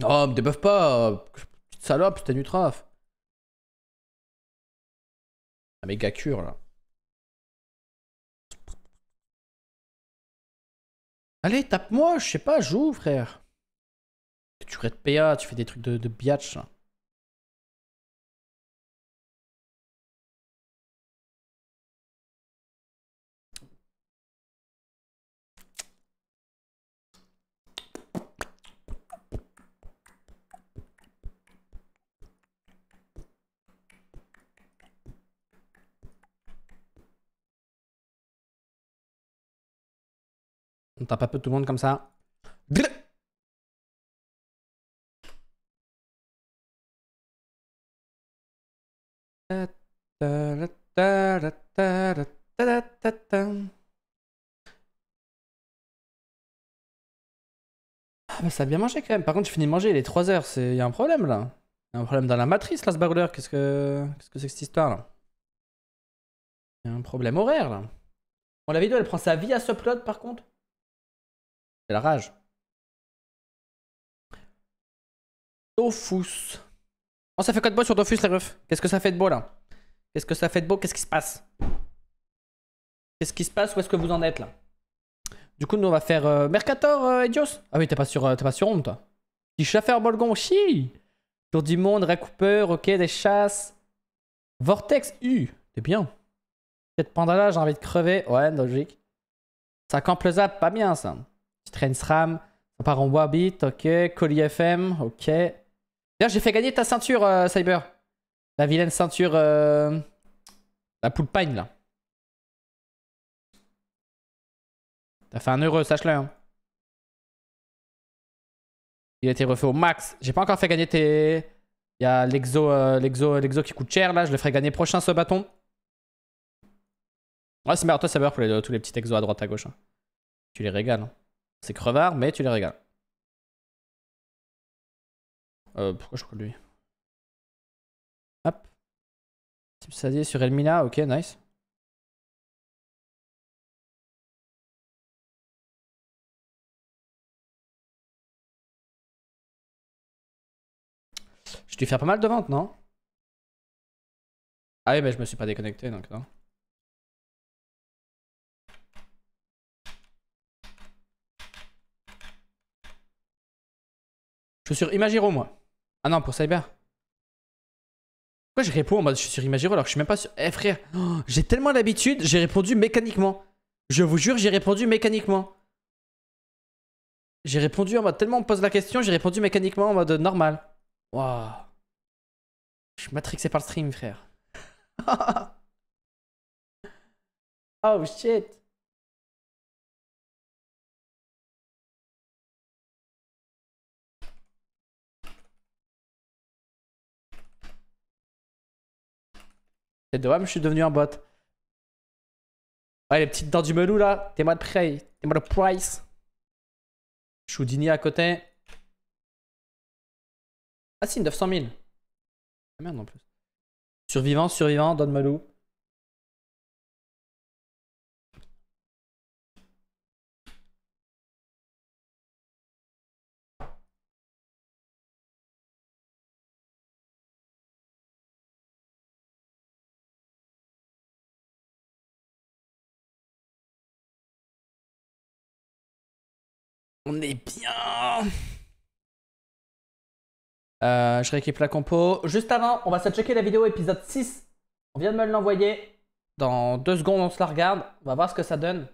Non, oh, me débuffe pas. Petite euh, salope, c'était nutraf. Un méga cure là. Allez, tape-moi, je sais pas, joue frère. Tu de PA, tu fais des trucs de, de biatch. Hein. pas un peu tout le monde comme ça. Ah bah ça a bien mangé quand même. Par contre, je fini de manger, il est 3h, il y a un problème là. Il y a un problème dans la matrice là, ce baroudeur. Qu'est-ce que c'est -ce que, que cette histoire là Il y a un problème horaire là. Bon, la vidéo elle prend sa vie à ce plot par contre c'est la rage. Dofus. Oh, ça fait quoi de beau sur Dofus, les refs Qu'est-ce que ça fait de beau, là Qu'est-ce que ça fait de beau Qu'est-ce qui se passe Qu'est-ce qui se passe Où est-ce que vous en êtes, là Du coup, nous, on va faire euh, Mercator, euh, Ah oui, t'es pas sur, euh, t'es pas sur toi. Petit chaffeur Bolgon, Tour du monde, Ray Cooper, ok, des chasses. Vortex, U. T'es bien. Cette panda là, j'ai envie de crever. Ouais, logique. Ça campe pas bien, ça. Transram, Ça part en Wabbit, ok. Coli FM, ok. Viens j'ai fait gagner ta ceinture, euh, Cyber. La vilaine ceinture. Euh, la poule pine là. T'as fait un heureux, sache-le. Hein. Il a été refait au max. J'ai pas encore fait gagner tes. Il y a euh, l'exo qui coûte cher là. Je le ferai gagner prochain ce bâton. Ouais, c'est meilleur. Toi, Cyber pour tous les petits exos à droite à gauche. Hein. Tu les régales. Hein. C'est crevard, mais tu les régales. Euh, pourquoi je crois lui Hop. Sadier sur Elmina, ok, nice. Je dû faire pas mal de ventes, non Ah oui, mais je me suis pas déconnecté, donc non. sur Imagiro, moi. Ah non, pour Cyber. Pourquoi je réponds en mode je suis sur Imagiro alors que je suis même pas sur. Eh frère, j'ai tellement l'habitude, j'ai répondu mécaniquement. Je vous jure, j'ai répondu mécaniquement. J'ai répondu en mode tellement on pose la question, j'ai répondu mécaniquement en mode normal. Waouh. Je suis matrixé par le stream, frère. oh shit. C'est de mais je suis devenu un bot. Ouais, les petites dents du melou là, t'es mal prêt, t'es mal price. Choudini à côté. Ah si, 900 000. Ah merde en plus. Survivant, survivant, donne melou. On est bien. Euh, je rééquipe la compo. Juste avant, on va se checker la vidéo épisode 6. On vient de me l'envoyer. Dans deux secondes, on se la regarde. On va voir ce que ça donne.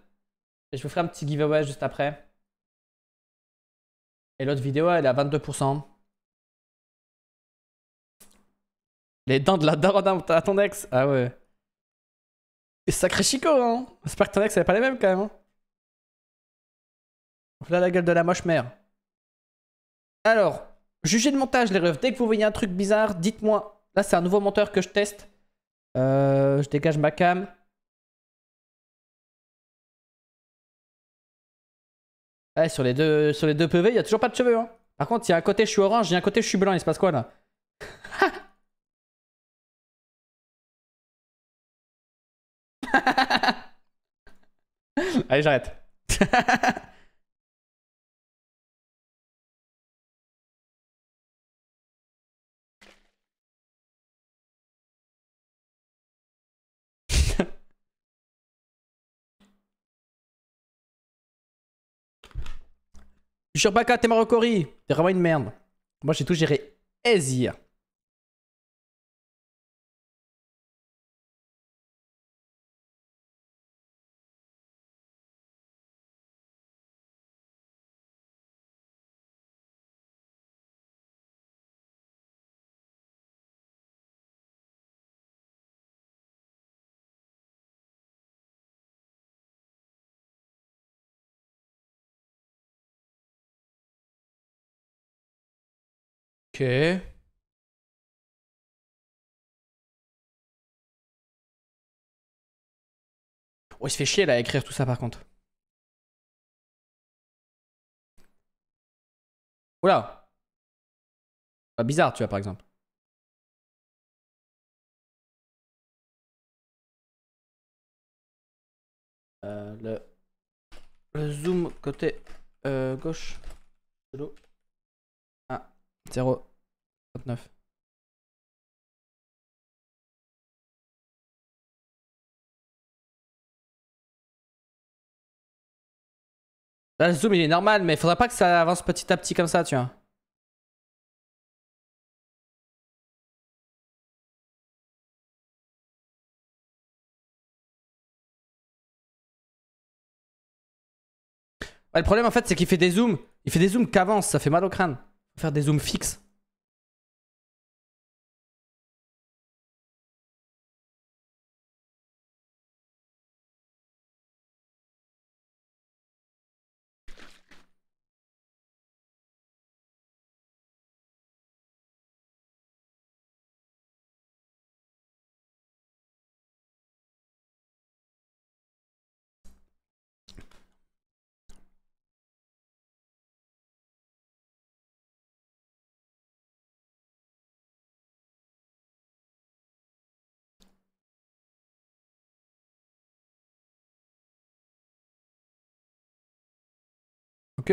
Et je vous ferai un petit giveaway juste après. Et l'autre vidéo, elle est à 22%. Les dents de la daronne à ton ex. Ah ouais. Et sacré Chico, hein. J'espère que ton ex, elle pas les mêmes quand même. Hein. Là la gueule de la moche mère. Alors, jugez le montage, les refs. Dès que vous voyez un truc bizarre, dites-moi. Là, c'est un nouveau monteur que je teste. Euh, je dégage ma cam. sur les deux, sur les deux PV, il n'y a toujours pas de cheveux. Hein. Par contre, il y a un côté je suis orange, il y a un côté je suis blanc. Il se passe quoi là Allez, j'arrête. Baka, t'es Marocori. T'es vraiment une merde. Moi, j'ai tout géré. Easy. Ok. Oh, il se fait chier là à écrire tout ça par contre. Oula Pas bizarre, tu vois, par exemple. Euh, le, le, zoom côté euh, gauche. Ah, 0. Là, le zoom, il est normal, mais il faudrait pas que ça avance petit à petit comme ça, tu vois. le problème, en fait, c'est qu'il fait des zooms. Il fait des zooms qu'avance, ça fait mal au crâne. faire des zooms fixes.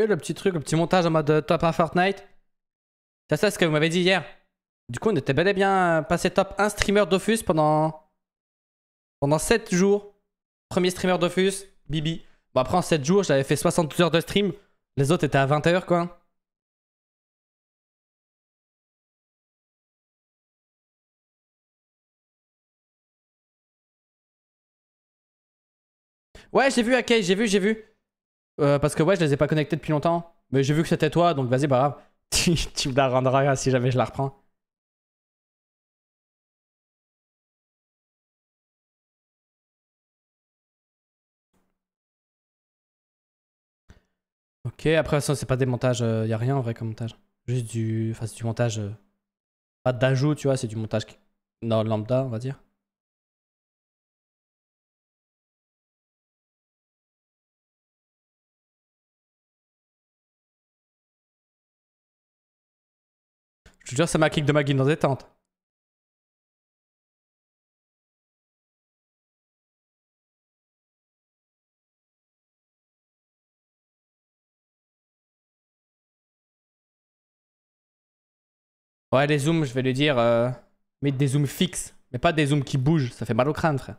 le petit truc, le petit montage en mode euh, top 1 Fortnite. C'est ça ce que vous m'avez dit hier. Du coup, on était bel et bien euh, passé top Un streamer d'Offus pendant... pendant 7 jours. Premier streamer d'Offus, Bibi. Bon, après, en 7 jours, j'avais fait 72 heures de stream. Les autres étaient à 20 heures, quoi. Ouais, j'ai vu, ok, j'ai vu, j'ai vu. Euh, parce que ouais, je les ai pas connectés depuis longtemps. Mais j'ai vu que c'était toi, donc vas-y, bah tu, me la rendras hein, si jamais je la reprends. Ok, après ça, c'est pas des montages, il euh, y a rien en vrai comme montage. Juste du, enfin, c'est du montage, euh, pas d'ajout, tu vois, c'est du montage non, lambda, on va dire. Je te dire ça m'a kick de ma guine dans des tentes. Ouais, les zooms, je vais lui dire, euh, mettre des zooms fixes, mais pas des zooms qui bougent, ça fait mal au crâne, frère.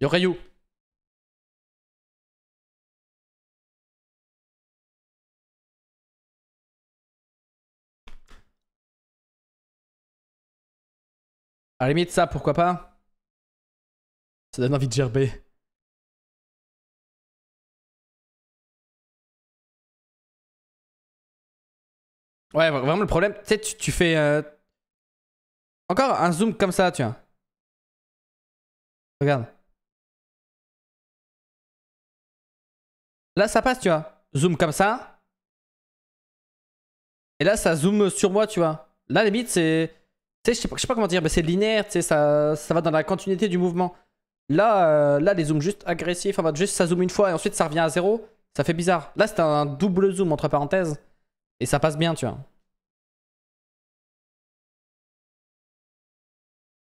Yo Rayou À la limite, ça, pourquoi pas Ça donne envie de gerber. Ouais, vraiment, le problème, tu sais, tu fais... Euh, encore un zoom comme ça, tu vois. Regarde. Là, ça passe, tu vois. Zoom comme ça. Et là, ça zoom sur moi, tu vois. Là, limite, c'est... Tu je sais pas, comment dire, mais c'est linéaire, tu sais, ça, ça va dans la continuité du mouvement. Là, euh, là les zooms juste agressifs, Enfin, juste ça zoom une fois et ensuite ça revient à zéro. Ça fait bizarre. Là, c'est un double zoom, entre parenthèses. Et ça passe bien, tu vois.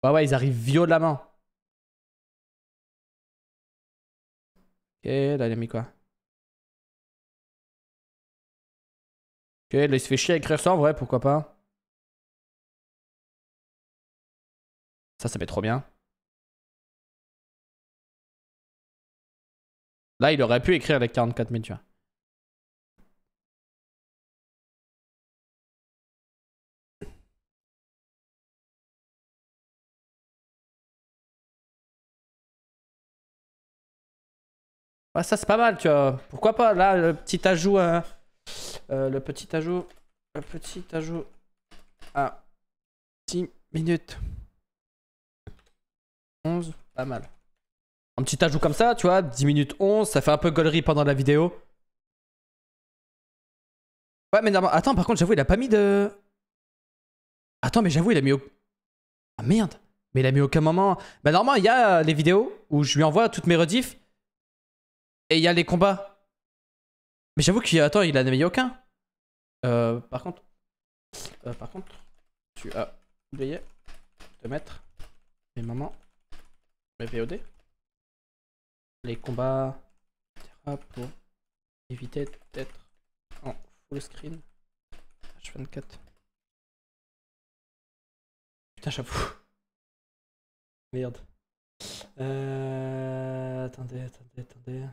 Ouais, ouais, ils arrivent violemment. Ok, là, il a mis quoi Ok, là, il se fait chier à écrire ça en vrai, pourquoi pas. Ça, ça met trop bien. Là, il aurait pu écrire avec 44 000, tu vois. Ah, ça c'est pas mal, tu vois. Pourquoi pas, là, le petit ajout. Hein. Euh, le petit ajout. Le petit ajout à 10 minutes. 11, pas mal. Un petit ajout comme ça, tu vois, 10 minutes 11, ça fait un peu gaulerie pendant la vidéo. Ouais, mais normalement, attends, par contre, j'avoue, il a pas mis de. Attends, mais j'avoue, il a mis au. Ah merde! Mais il a mis aucun moment. Bah, normalement, il y a euh, les vidéos où je lui envoie toutes mes rediffs. Et il y a les combats. Mais j'avoue qu'il. Attends, il en a mis aucun. Euh, par contre, euh, par contre, tu as oublié de mettre mes moments, les VOD, les combats, etc. pour éviter d'être en full screen H24. Putain, j'avoue. Merde. Euh, attendez, attendez, attendez.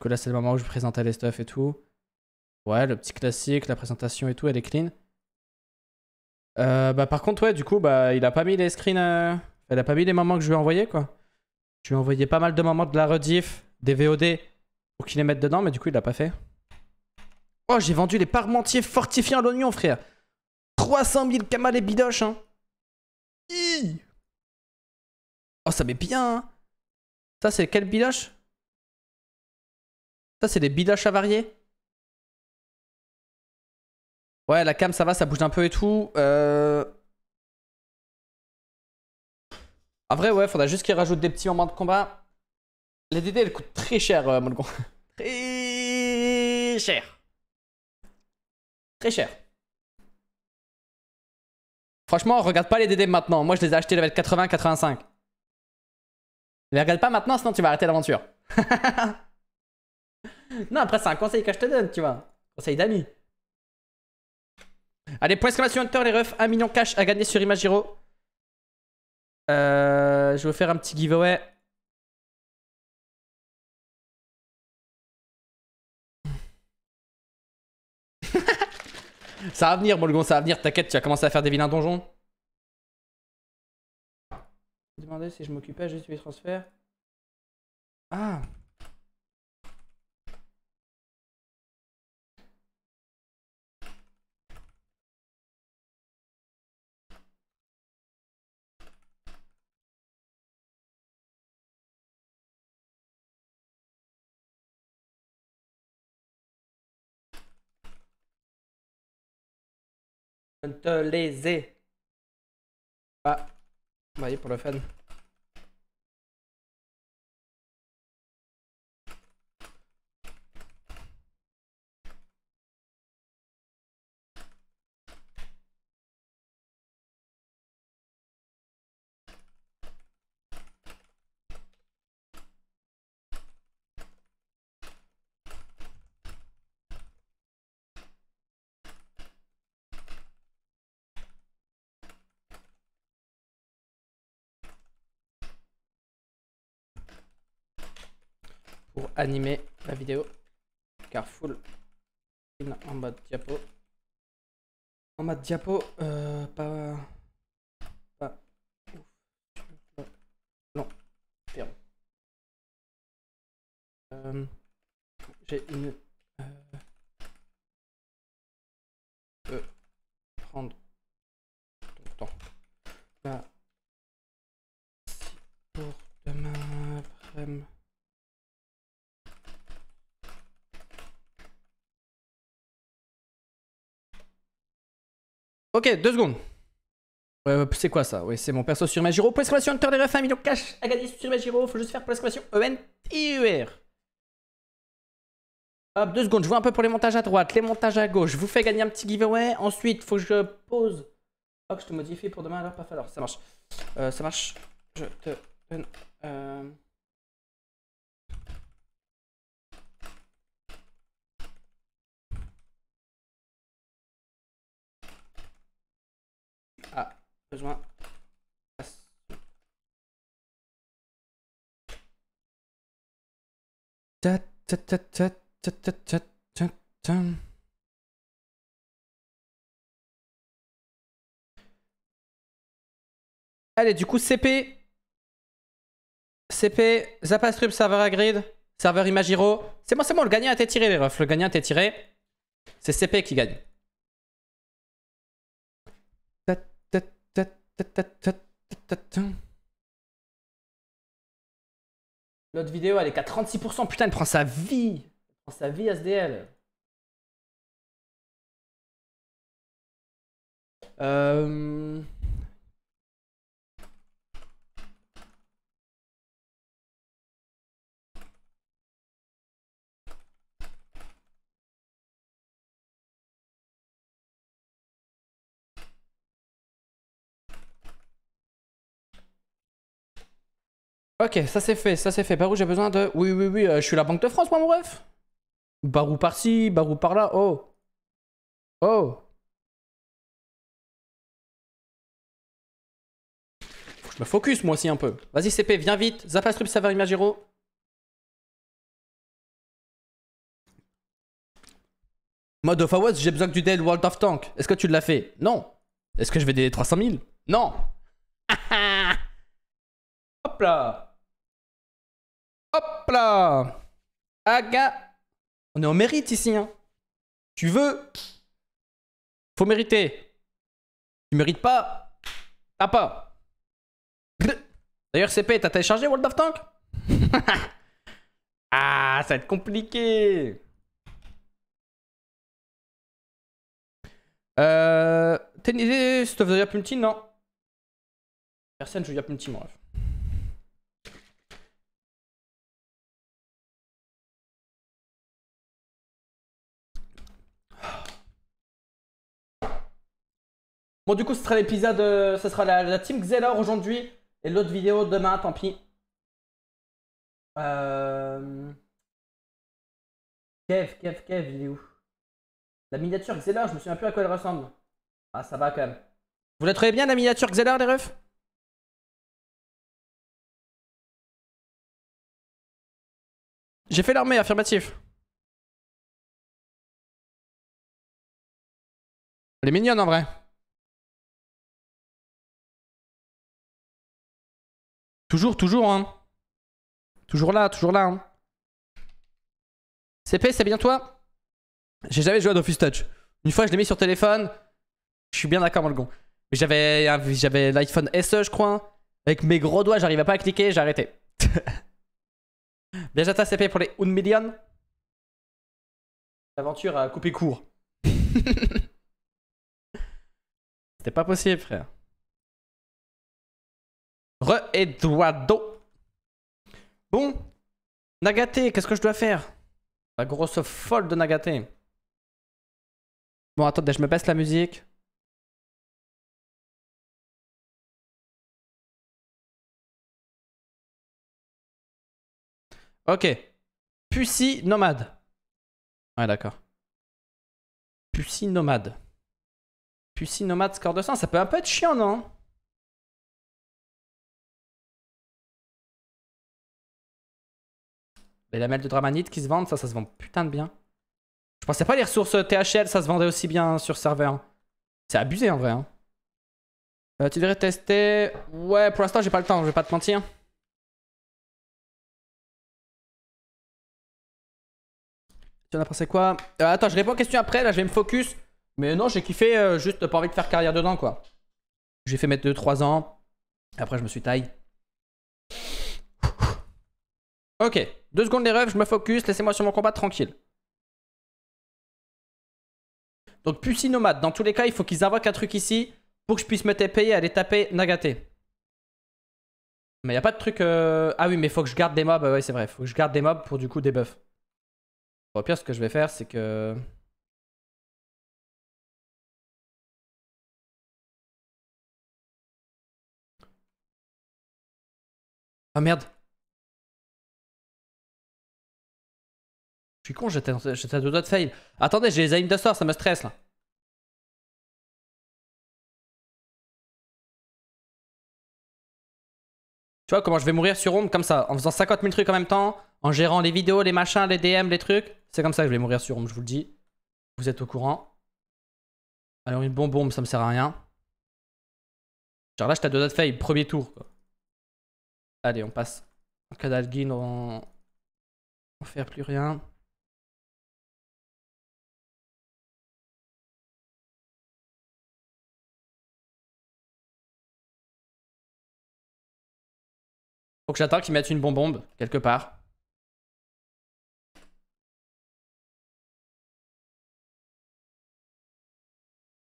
que là, c'est le moment où je présentais les stuff et tout. Ouais, le petit classique, la présentation et tout, elle est clean. Euh, bah, par contre, ouais, du coup, bah, il a pas mis les screens. Euh, il a pas mis les moments que je lui ai envoyés, quoi. Je lui ai envoyé pas mal de moments de la rediff, des VOD, pour qu'il les mette dedans, mais du coup, il l'a pas fait. Oh, j'ai vendu les parmentiers fortifiés à l'oignon, frère. 300 000 kamal les bidoches, hein. oh, ça met bien, hein. Ça, c'est quel bidoche ça, c'est des à avariés Ouais, la cam, ça va, ça bouge un peu et tout. Euh... En vrai, ouais, faudra juste qu'ils rajoutent des petits moments de combat. Les DD, elles coûtent très cher, euh, mon con. Très cher. Très cher. Franchement, regarde pas les DD maintenant. Moi, je les ai achetés level 80-85. Les regarde pas maintenant, sinon tu vas arrêter l'aventure. Non, après, c'est un conseil que je te donne, tu vois. Conseil d'ami. Allez, point exclamation Hunter, les refs. 1 million cash à gagner sur Imagiro. Euh, je vais faire un petit giveaway. ça va venir, Bolgon, ça va venir. T'inquiète, tu as commencé à faire des vilains donjons. demander si je m'occupais juste du transfert. Ah te léser. Ah, Ah, voyez, pour le fun. pour animer la vidéo. Car full en bas de diapo. En bas de diapo, euh, pas. pas. Non, euh, J'ai une. Euh, prendre ton temps. Là, Ok, deux secondes. c'est quoi ça Oui, c'est mon perso sur Magiro. Pour l'exclamation, Hunter des refs, 1 million cash à gagner sur Magiro. Faut juste faire pour l'exclamation e n t u Hop, deux secondes. Je vois un peu pour les montages à droite, les montages à gauche. Je vous fais gagner un petit giveaway. Ensuite, faut que je pose. Oh, que je te modifie pour demain alors, pas falloir. Ça marche. Euh, ça marche. Je te Euh... besoin. Allez, du coup, CP. CP, Zapastrup, serveur agrid serveur Imagiro. C'est moi, bon, c'est bon, le gagnant a été tiré, les refs. Le gagnant a été tiré. C'est CP qui gagne. L'autre vidéo, elle est qu'à 36%. Putain, elle prend sa vie. Elle prend sa vie, SDL. Euh... Ok, ça c'est fait, ça c'est fait. Barou, j'ai besoin de... Oui, oui, oui, euh, je suis la Banque de France, moi, mon ref. Barou par-ci, barou par-là, oh. Oh. je me focus, moi aussi, un peu. Vas-y, CP, viens vite. Zapastrup, ça va, Imagiro. Mode of j'ai besoin que du dead World of Tank. Est-ce que tu l'as fait Non. Est-ce que je vais des 300 000 Non. Hop là Hop là Aga On est en mérite ici, hein. Tu veux Faut mériter. Tu mérites pas T'as ah, pas. D'ailleurs, CP, t'as téléchargé World of Tank Ah, ça va être compliqué Euh... Stuff de Yapunti, non. Personne joue Yapunti, mon Bref. Bon, du coup, ce sera l'épisode. Euh, ce sera la, team Xelor aujourd'hui. Et l'autre vidéo demain, tant pis. Euh... Kev, Kev, Kev, il est où La miniature Xelor, je me souviens plus à quoi elle ressemble. Ah, ça va quand même. Vous la trouvez bien la miniature Xelor, les refs J'ai fait l'armée, affirmatif. Elle est mignonne en vrai. Toujours, toujours, hein. Toujours là, toujours là, hein. CP, c'est bien toi J'ai jamais joué à Dofus Touch. Une fois, je l'ai mis sur téléphone. Je suis bien d'accord, Malgon. J'avais, j'avais l'iPhone SE, je crois. Avec mes gros doigts, j'arrivais pas à cliquer, j'ai arrêté. bien j'attends CP pour les 1 million. L'aventure a coupé court. C'était pas possible, frère. Re-Eduardo. Bon. Nagaté, qu'est-ce que je dois faire La grosse folle de Nagaté. Bon, attendez, je me baisse la musique. Ok. Pussy nomade. Ouais, d'accord. Pussy nomade. Pussy nomade, score de 100. Ça peut un peu être chiant, non la lamelles de dramanite qui se vendent, ça, ça se vend putain de bien. Je pensais pas les ressources THL, ça se vendait aussi bien sur serveur. C'est abusé en vrai. Hein. Euh, tu devrais tester. Ouais, pour l'instant, j'ai pas le temps, je vais pas te mentir. Tu en as pensé quoi euh, Attends, je réponds aux questions après, là je vais me focus. Mais non, j'ai kiffé, euh, juste pas envie de faire carrière dedans quoi. J'ai fait mettre 2-3 ans, après je me suis taille. ok. Deux secondes les refs, je me focus, laissez-moi sur mon combat tranquille. Donc Pussy Nomade, dans tous les cas, il faut qu'ils invoquent un truc ici pour que je puisse me TP et aller taper Nagaté. Mais il a pas de truc... Euh, ah oui, mais il faut que je garde des mobs, ah ouais c'est vrai, faut que je garde des mobs pour du coup des buffs. au pire, ce que je vais faire, c'est que... Ah merde suis con, j'étais à deux doigts de fail. Attendez, j'ai les aims de sort, ça me stresse là. Tu vois comment je vais mourir sur home comme ça, en faisant 50 000 trucs en même temps, en gérant les vidéos, les machins, les DM, les trucs. C'est comme ça que je vais mourir sur home je vous le dis. Vous êtes au courant. Alors une bombe ça me sert à rien. Genre là, j'étais à deux doigts de fail, premier tour quoi. Allez, on passe. En cas on... on fait plus rien. Faut que j'attends qu'ils mettent une bombe-bombe, quelque part.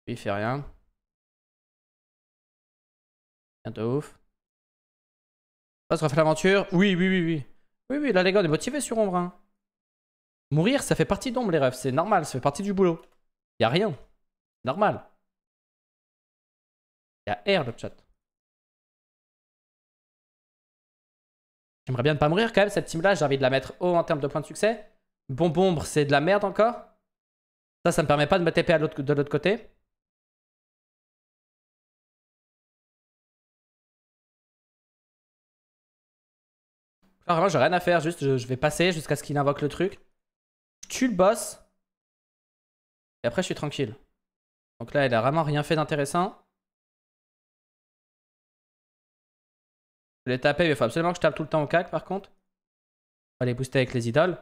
Il fait rien. Rien de ouf. On se refait l'aventure. Oui, oui, oui, oui. Oui, oui, là, les gars, on est motivés sur Ombre. Hein. Mourir, ça fait partie d'Ombre, les rêves. C'est normal, ça fait partie du boulot. Y a rien. Normal. Y a R, le chat. J'aimerais bien ne pas mourir quand même, cette team-là. J'ai envie de la mettre haut en termes de points de succès. Bon c'est de la merde encore. Ça, ça me permet pas de me TP à de l'autre côté. Là, vraiment, j'ai rien à faire. Juste, je, vais passer jusqu'à ce qu'il invoque le truc. Je tue le boss. Et après, je suis tranquille. Donc là, il a vraiment rien fait d'intéressant. Je l'ai tapé, mais il faut absolument que je tape tout le temps au CAC par contre. On va les booster avec les idoles.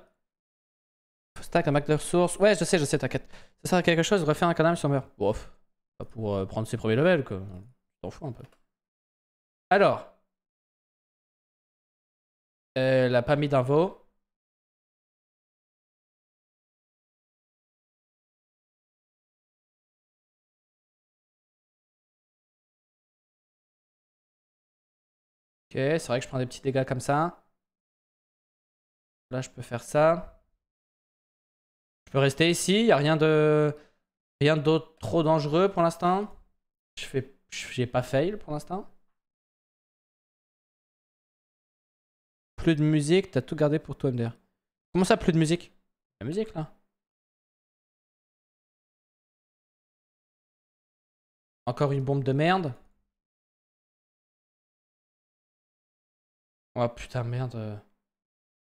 stack un Mac de ressources. Ouais, je sais, je sais, t'inquiète. Ça sert à quelque chose, refaire un canal sur mur. Bof. Pas pour euh, prendre ses premiers levels, quoi. T'en fous un peu. Alors. Elle euh, la pas mis d'invo. c'est vrai que je prends des petits dégâts comme ça. Là, je peux faire ça. Je peux rester ici. Il n'y a rien de rien d'autre trop dangereux pour l'instant. Je fais, j'ai pas fail pour l'instant. Plus de musique, t'as tout gardé pour toi, MDR. Comment ça, plus de musique La musique là. Encore une bombe de merde. Oh putain, merde. Euh.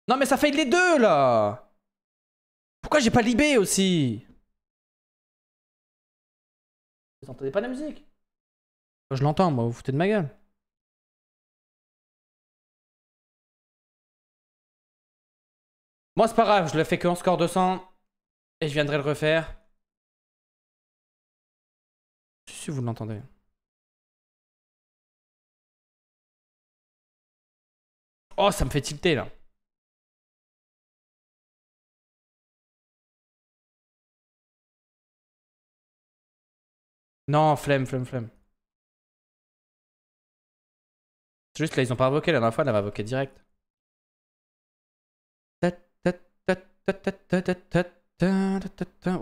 Non, mais ça fait les deux, là Pourquoi j'ai pas libé aussi Vous entendez pas la musique Je l'entends, moi, vous, vous foutez de ma gueule. Moi, c'est pas grave, je le fais que en score 200. Et je viendrai le refaire. Si vous l'entendez. Oh, ça me fait tilter là. Non, flemme, flemme, flemme. C'est juste là, ils ont pas invoqué la dernière fois, elle avait invoqué direct.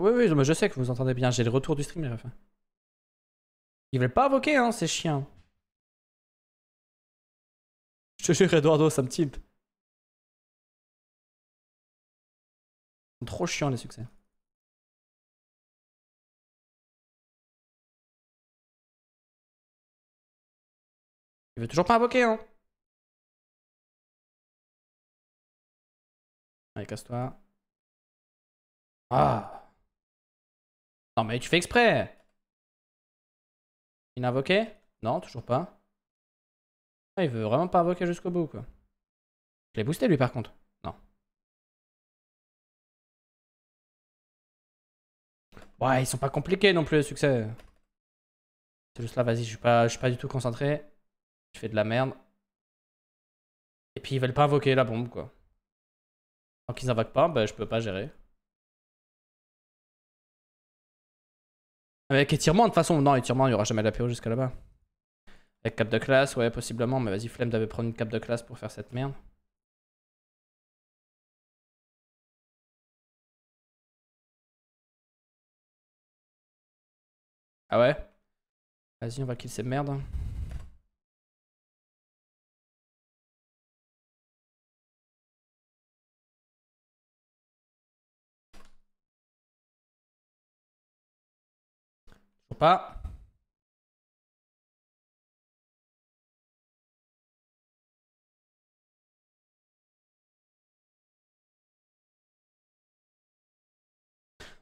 Oui, oui, je sais que vous entendez bien, j'ai le retour du stream, les Ils veulent pas invoquer, hein, ces chiens. Je jure, Eduardo, ça me type Trop chiant les succès. Il veut toujours pas invoquer, hein Allez, casse-toi. Ah Non mais tu fais exprès invoqué Non, toujours pas. Ah, il veut vraiment pas invoquer jusqu'au bout, quoi. Je l'ai boosté, lui, par contre. Non. Ouais, ils sont pas compliqués non plus, le succès. C'est juste là, vas-y, je suis pas, je suis pas du tout concentré. Je fais de la merde. Et puis, ils veulent pas invoquer la bombe, quoi. Tant qu'ils invoquent pas, bah, je peux pas gérer. Avec étirement, de toute façon, non, étirement, il y aura jamais la jusqu'à là-bas. Cap cape de classe, ouais, possiblement, mais vas-y, flemme d'avait prendre une cap de classe pour faire cette merde. Ah ouais Vas-y, on va kill ces merdes. Faut pas.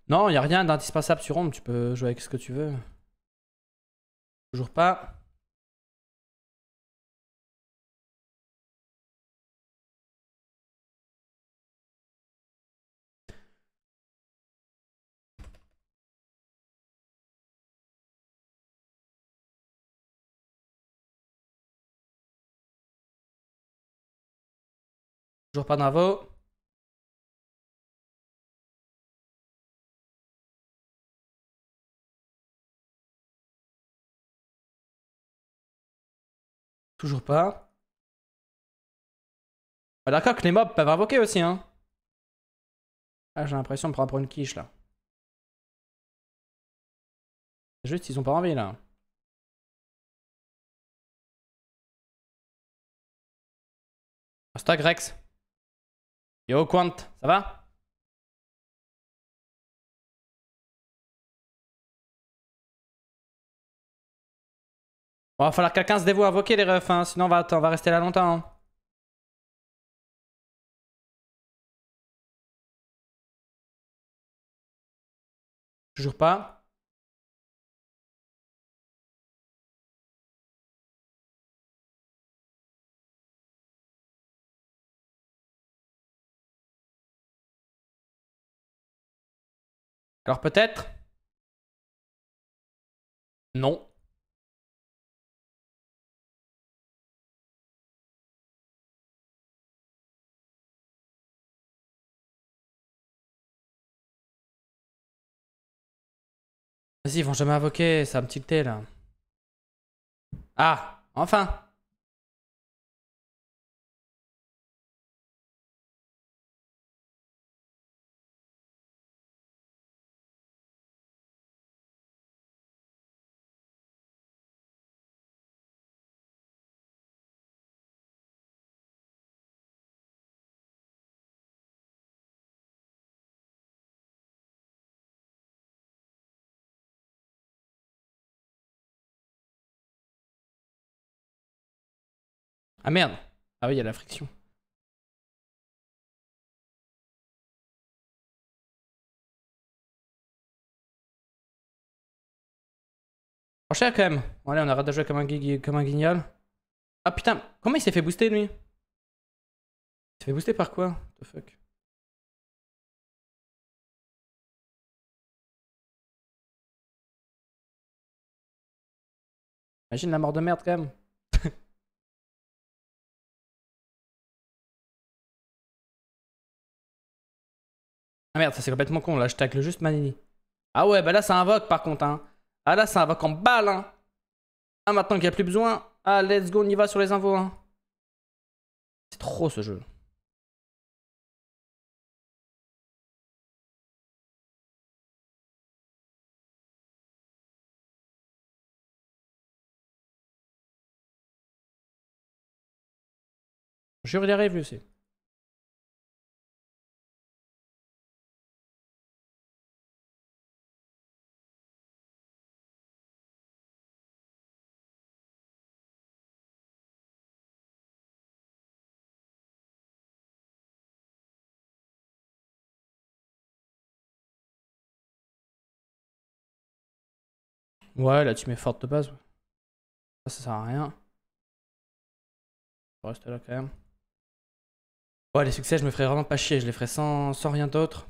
Non, il n'y a rien d'indispensable sur Ronde, tu peux jouer avec ce que tu veux. Toujours pas. Toujours pas d'invo. Toujours pas. Ah, d'accord que les mobs peuvent invoquer aussi, hein. Ah, j'ai l'impression de prendre pour une quiche, là. Juste, ils ont pas envie, là. Ah, stock Rex. Yo, Quant, ça va Bon, va falloir que quelqu'un se dévoue à invoquer les refs, hein, sinon on va, va rester là longtemps. Hein. Toujours pas. Alors peut-être Non. Vas-y, ils vont jamais invoquer, ça va me tilter là. Ah, enfin Ah merde Ah oui, il y a la friction. Trop cher quand même. allez, on arrête de jouer comme un, comme un guignol. Ah putain, comment il s'est fait booster lui Il s'est fait booster par quoi What fuck Imagine la mort de merde quand même. Ah merde, ça c'est complètement con, là je tacle juste Manini. Ah ouais, bah là ça invoque par contre, hein. Ah là ça invoque en balle, hein. Ah maintenant qu'il n'y a plus besoin, ah let's go, on y va sur les invos, hein. C'est trop ce jeu. Jure des rêves, lui aussi. Ouais, là tu mets forte de base. Ça, ça sert à rien. faut rester là quand même. Ouais, les succès, je me ferais vraiment pas chier. Je les ferais sans, sans rien d'autre.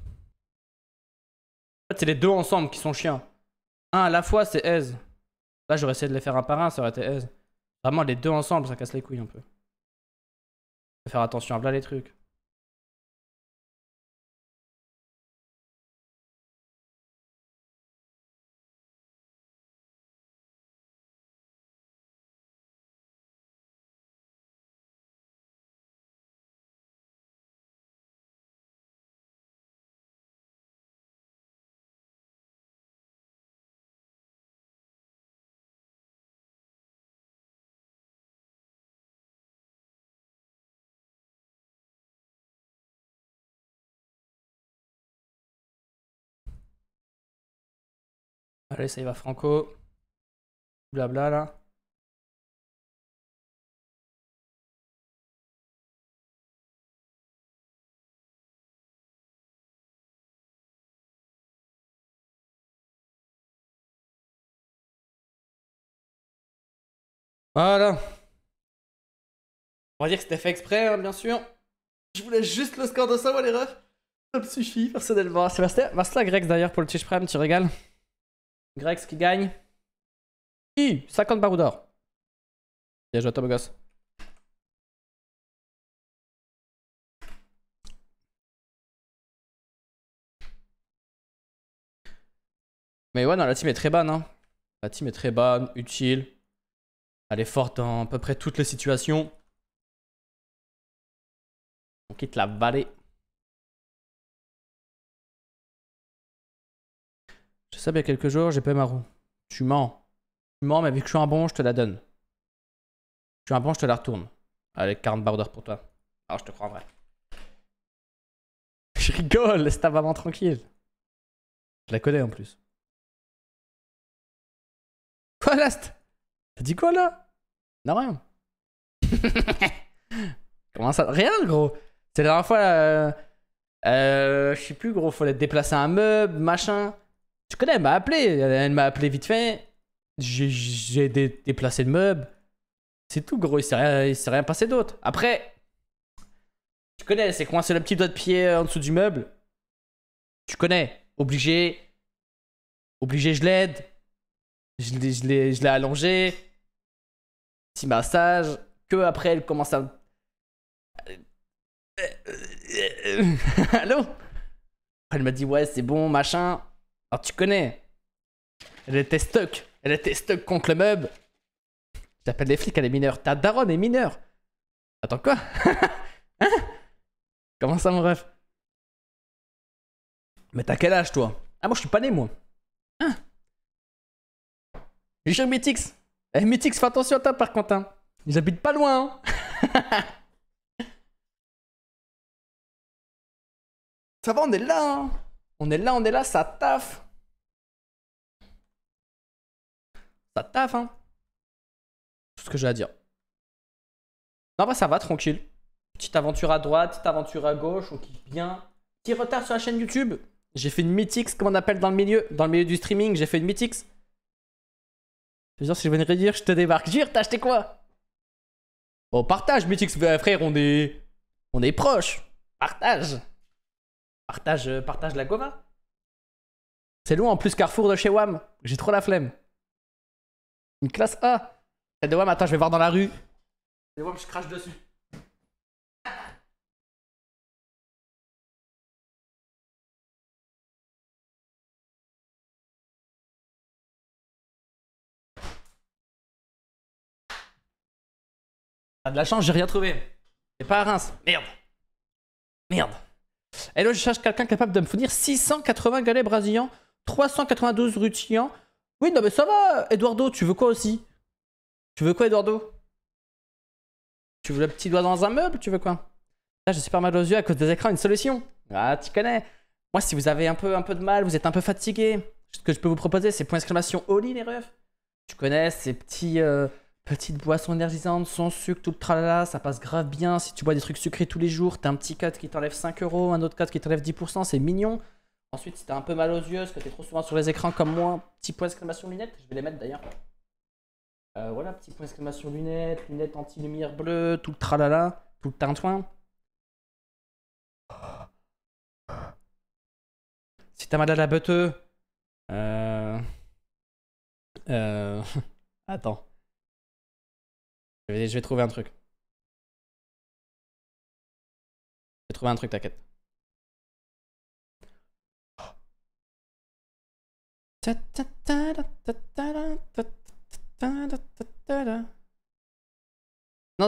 En fait, c'est les deux ensemble qui sont chiants. Un à la fois, c'est aise. Là, j'aurais essayé de les faire un par un, ça aurait été aise. Vraiment, les deux ensemble, ça casse les couilles un peu. Faut faire attention à là les trucs. Allez, ça y va, Franco. Blabla, là. Voilà. On va dire que c'était fait exprès, hein, bien sûr. Je voulais juste le score de ça, moi, les refs. Ça me suffit, personnellement. C'est Vasla Grex, d'ailleurs, pour le Twitch Prime, tu régales Grex qui gagne. 50 barres d'or. Bien joué à Mais ouais, non, la team est très bonne. Hein. La team est très bonne, utile. Elle est forte dans à peu près toutes les situations. On quitte la vallée. Ça il y a quelques jours, j'ai pas ma roue. Tu mens. Tu mens, mais vu que je suis un bon, je te la donne. Je suis un bon, je te la retourne. Avec 40 barres pour toi. Alors ah, je te crois en vrai. Je rigole, laisse ta maman tranquille. Je la connais en plus. Quoi, Last T'as dit quoi là Non, rien. Comment ça Rien, gros. C'est la dernière fois. Euh... euh je sais plus, gros, fallait déplacer un meuble, machin. Tu connais, elle m'a appelé. Elle m'a appelé vite fait. J'ai déplacé le meuble. C'est tout, gros. Il s'est rien, passé d'autre. Après, tu connais, c'est coincé le petit doigt de pied en dessous du meuble. Tu connais. Obligé. Obligé, je l'aide. Je l'ai allongé. Petit massage. Que après, elle commence à. Allô Elle m'a dit, ouais, c'est bon, machin tu connais. Elle était stuck. Elle était stuck contre le meuble. J'appelle les flics, elle est mineure. Ta daronne est mineure. Attends quoi hein? Comment ça mon ref Mais t'as quel âge toi Ah moi je suis pas né moi. Hein J'ai Mythix. Eh Mythix, fais attention à toi par contre. Hein. Ils habitent pas loin. Hein. ça va, on est là. on est là, on est là, ça taffe. Ça taf, hein. Tout ce que j'ai à dire. Non, bah ça va, tranquille. Petite aventure à droite, petite aventure à gauche, on kiffe bien. Petit retard sur la chaîne YouTube. J'ai fait une mythix, comme on appelle dans le milieu, dans le milieu du streaming, j'ai fait une mythix. Je veux dire, si je venais dire je te débarque. Jure, t'as acheté quoi Oh, partage, mythix. frère, on est. On est proche. Partage. Partage, euh, partage la goma. C'est loin en plus Carrefour de chez WAM. J'ai trop la flemme. Une classe A. Et de attends, je vais voir dans la rue. je crache dessus. de la chance, j'ai rien trouvé. C'est pas à Reims. Merde. Merde. Et eh là, je cherche quelqu'un capable de me fournir 680 galets brasillants, 392 rutians, oui, non mais ça va, Eduardo, tu veux quoi aussi Tu veux quoi, Eduardo Tu veux le petit doigt dans un meuble Tu veux quoi Là, suis super mal aux yeux à cause des écrans, une solution. Ah, tu connais. Moi, si vous avez un peu, un peu de mal, vous êtes un peu fatigué, ce que je peux vous proposer, c'est point exclamation Oli les refs. Tu connais ces petits, euh, petites boissons énergisantes sans sucre, tout le tralala, ça passe grave bien. Si tu bois des trucs sucrés tous les jours, t'as un petit cut qui t'enlève 5 euros, un autre code qui t'enlève 10%, c'est mignon. Ensuite, si t'as un peu mal aux yeux, parce que t'es trop souvent sur les écrans comme moi, petit point d'exclamation lunettes, je vais les mettre d'ailleurs. Euh, voilà, petit point d'exclamation lunettes, lunettes anti-lumière bleue, tout le tralala, tout le tintouin. Si t'as mal à la beuteux. Euh, euh, attends. je vais trouver un truc. Je vais trouver un truc, t'inquiète. Non,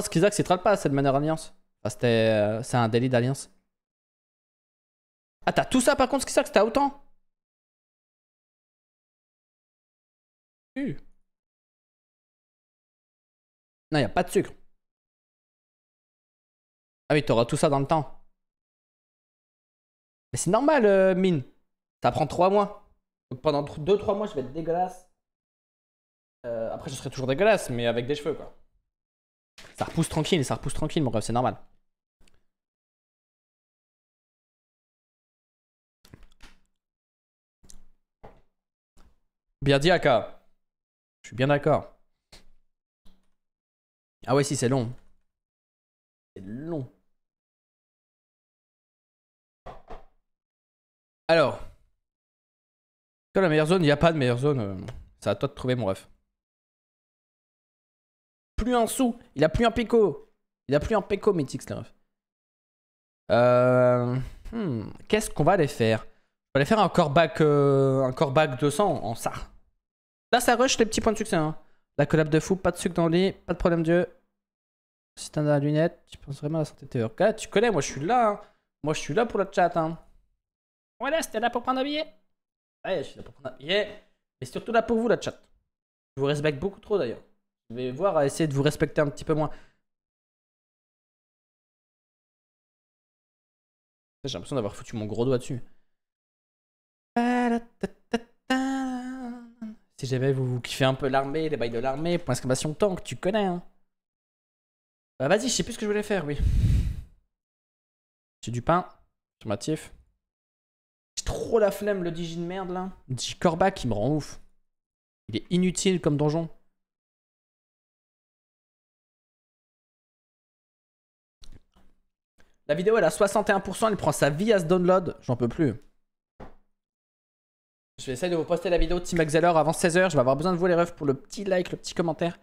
Skizak, c'est pas, cette manière alliance. c'est un délit d'alliance. Ah, t'as tout ça par contre, Skizak, t'as autant Non, y a pas de sucre. Ah oui, t'auras tout ça dans le temps. Mais c'est normal, mine. Ça prend 3 mois. Donc pendant 2-3 mois, je vais être dégueulasse. Euh, après, je serai toujours dégueulasse, mais avec des cheveux, quoi. Ça repousse tranquille, ça repousse tranquille, mon rêve, c'est normal. Bien dit, Aka. Je suis bien d'accord. Ah ouais, si, c'est long. C'est long. la meilleure zone, il n'y a pas de meilleure zone. Euh, c'est à toi de trouver, mon ref. Plus un sou. Il a plus un pico. Il a plus un pico, Mythix, le ref. Euh, hmm, qu'est-ce qu'on va aller faire On va aller faire un core back euh, un 200 en ça. Là, ça rush les petits points de succès. Hein. La collab de fou, pas de sucre dans le lit, pas de problème Dieu. Si t'as la lunette, tu penses vraiment à la santé de Tu connais, moi je suis là. Hein. Moi je suis là pour le chat. Voilà, hein. c'était là pour prendre un billet. Ouais, ah, je suis là pour prendre un Mais surtout là pour vous, la chat. Je vous respecte beaucoup trop d'ailleurs. Je vais voir à euh, essayer de vous respecter un petit peu moins. J'ai l'impression d'avoir foutu mon gros doigt dessus. Si jamais vous, kiffez un peu l'armée, les bails de l'armée, point temps, tank, tu connais. Hein. Bah vas-y, je sais plus ce que je voulais faire, oui. J'ai du pain, sur ma tif trop la flemme, le digi de merde là. Digi Corbac, il me rend ouf. Il est inutile comme donjon. La vidéo elle à 61%, elle prend sa vie à ce download, j'en peux plus. Je vais essayer de vous poster la vidéo Team Axeller avant 16h, je vais avoir besoin de vous les refs pour le petit like, le petit commentaire.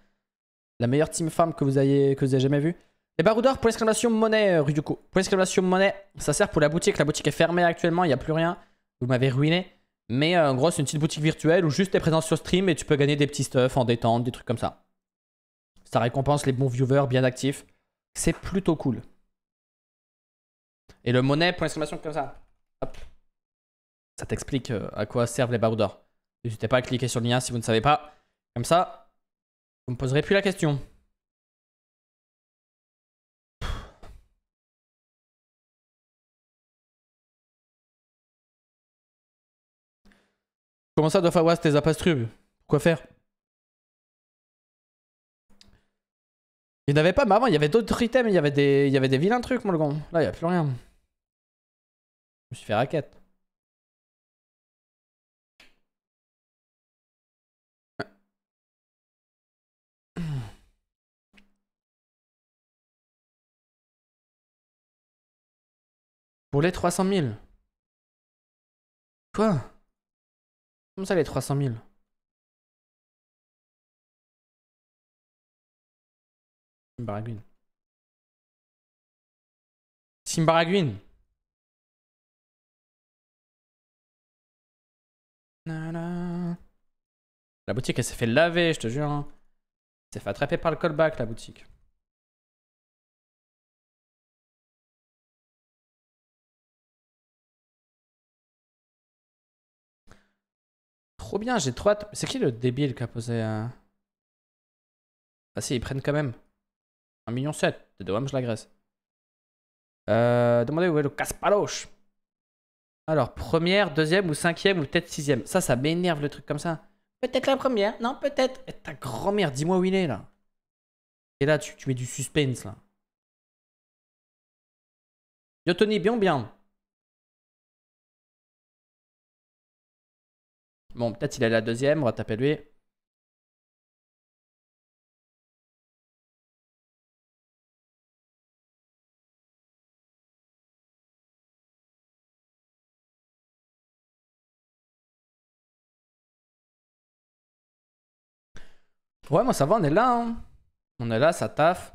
La meilleure team femme que vous ayez, que vous ayez jamais vue. Les baroudeurs pour l'exclamation monnaie, euh, Ryuko. Pour l'exclamation monnaie, ça sert pour la boutique, la boutique est fermée actuellement, il n'y a plus rien. Vous m'avez ruiné. Mais euh, en gros, c'est une petite boutique virtuelle où juste t'es présent sur stream et tu peux gagner des petits stuff en détente, des trucs comme ça. Ça récompense les bons viewers bien actifs. C'est plutôt cool. Et le monnaie, pour d'exclamation comme ça. Ça t'explique euh, à quoi servent les barres d'or. N'hésitez pas à cliquer sur le lien si vous ne savez pas. Comme ça, vous me poserez plus la question. Comment ça, Dofawas, t'es pas Quoi faire Il n'y avait pas, mais avant, il y avait d'autres items, il y avait, des, il y avait des vilains trucs, mon gant Là, il n'y a plus rien. Je me suis fait raquette. Pour les 300 000. Quoi Comment ça les 300 000 Simbaraguin. Simbaraguin La boutique elle s'est fait laver, je te jure. Hein. Elle s'est fait attraper par le callback la boutique. trop bien, j'ai trois. C'est qui le débile qui a posé un... Ah si, ils prennent quand même. 1,7 million. De je l'agresse. demandez où est le Casparoche. Alors, première, deuxième ou cinquième ou peut-être sixième. Ça, ça m'énerve le truc comme ça. Peut-être la première, non, peut-être. Ta grand-mère, dis-moi où il est là. Et là, tu, tu mets du suspense là. Yo Tony, bien, bien. Bon, peut-être il a la deuxième, on va taper lui. Ouais, moi ça va, on est là. Hein. On est là, ça taffe.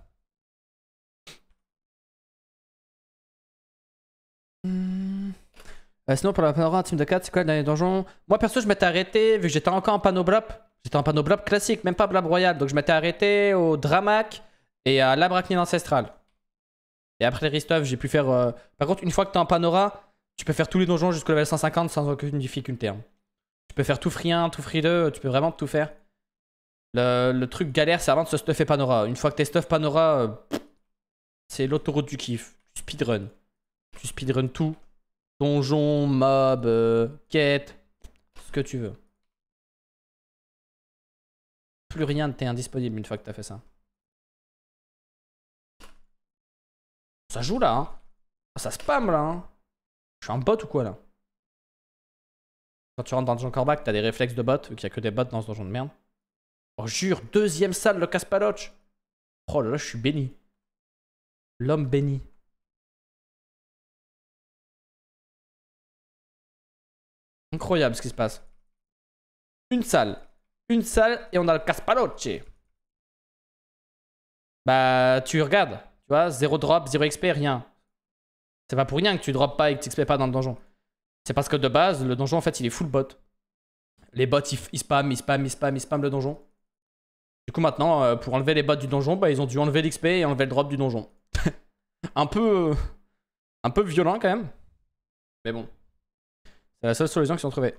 Hmm. Euh, sinon, pour la panorama team de 4, c'est quoi le dernier donjon Moi, perso, je m'étais arrêté, vu que j'étais encore en panneau J'étais en panneau classique, même pas blab royal. Donc, je m'étais arrêté au Dramac et à l'Abrachnine Ancestral Et après les Ristov, j'ai pu faire. Euh, par contre, une fois que t'es en Panora, tu peux faire tous les donjons jusqu'au level 150 sans aucune difficulté. Hein. Tu peux faire tout free 1, tout free 2, tu peux vraiment tout faire. Le, truc galère, c'est avant de se stuffer Panora. Une fois que t'es stuff Panora, euh, c'est l'autoroute du kiff. Tu speedrun. Tu speedrun tout. Donjon, mob, euh, quête, ce que tu veux. Plus rien de t'est indisponible une fois que t'as fait ça. Ça joue là, hein ah, Ça spam là, hein Je suis un bot ou quoi là Quand tu rentres dans le donjon Corbac, t'as des réflexes de bot, vu qu'il n'y a que des bots dans ce donjon de merde. Oh jure, deuxième salle, le casse-paloche. Oh là là, je suis béni. L'homme béni. Incroyable ce qui se passe. Une salle. Une salle et on a le Casparoche. Bah, tu regardes. Tu vois, zéro drop, zéro XP, rien. C'est pas pour rien que tu drops pas et que tu XP pas dans le donjon. C'est parce que de base, le donjon, en fait, il est full bot. Les bots, ils, spam, ils spam, ils spam, ils spam le donjon. Du coup, maintenant, euh, pour enlever les bots du donjon, bah, ils ont dû enlever l'XP et enlever le drop du donjon. un peu. Un peu violent quand même. Mais bon. C'est la seule solution qu'ils ont trouvée.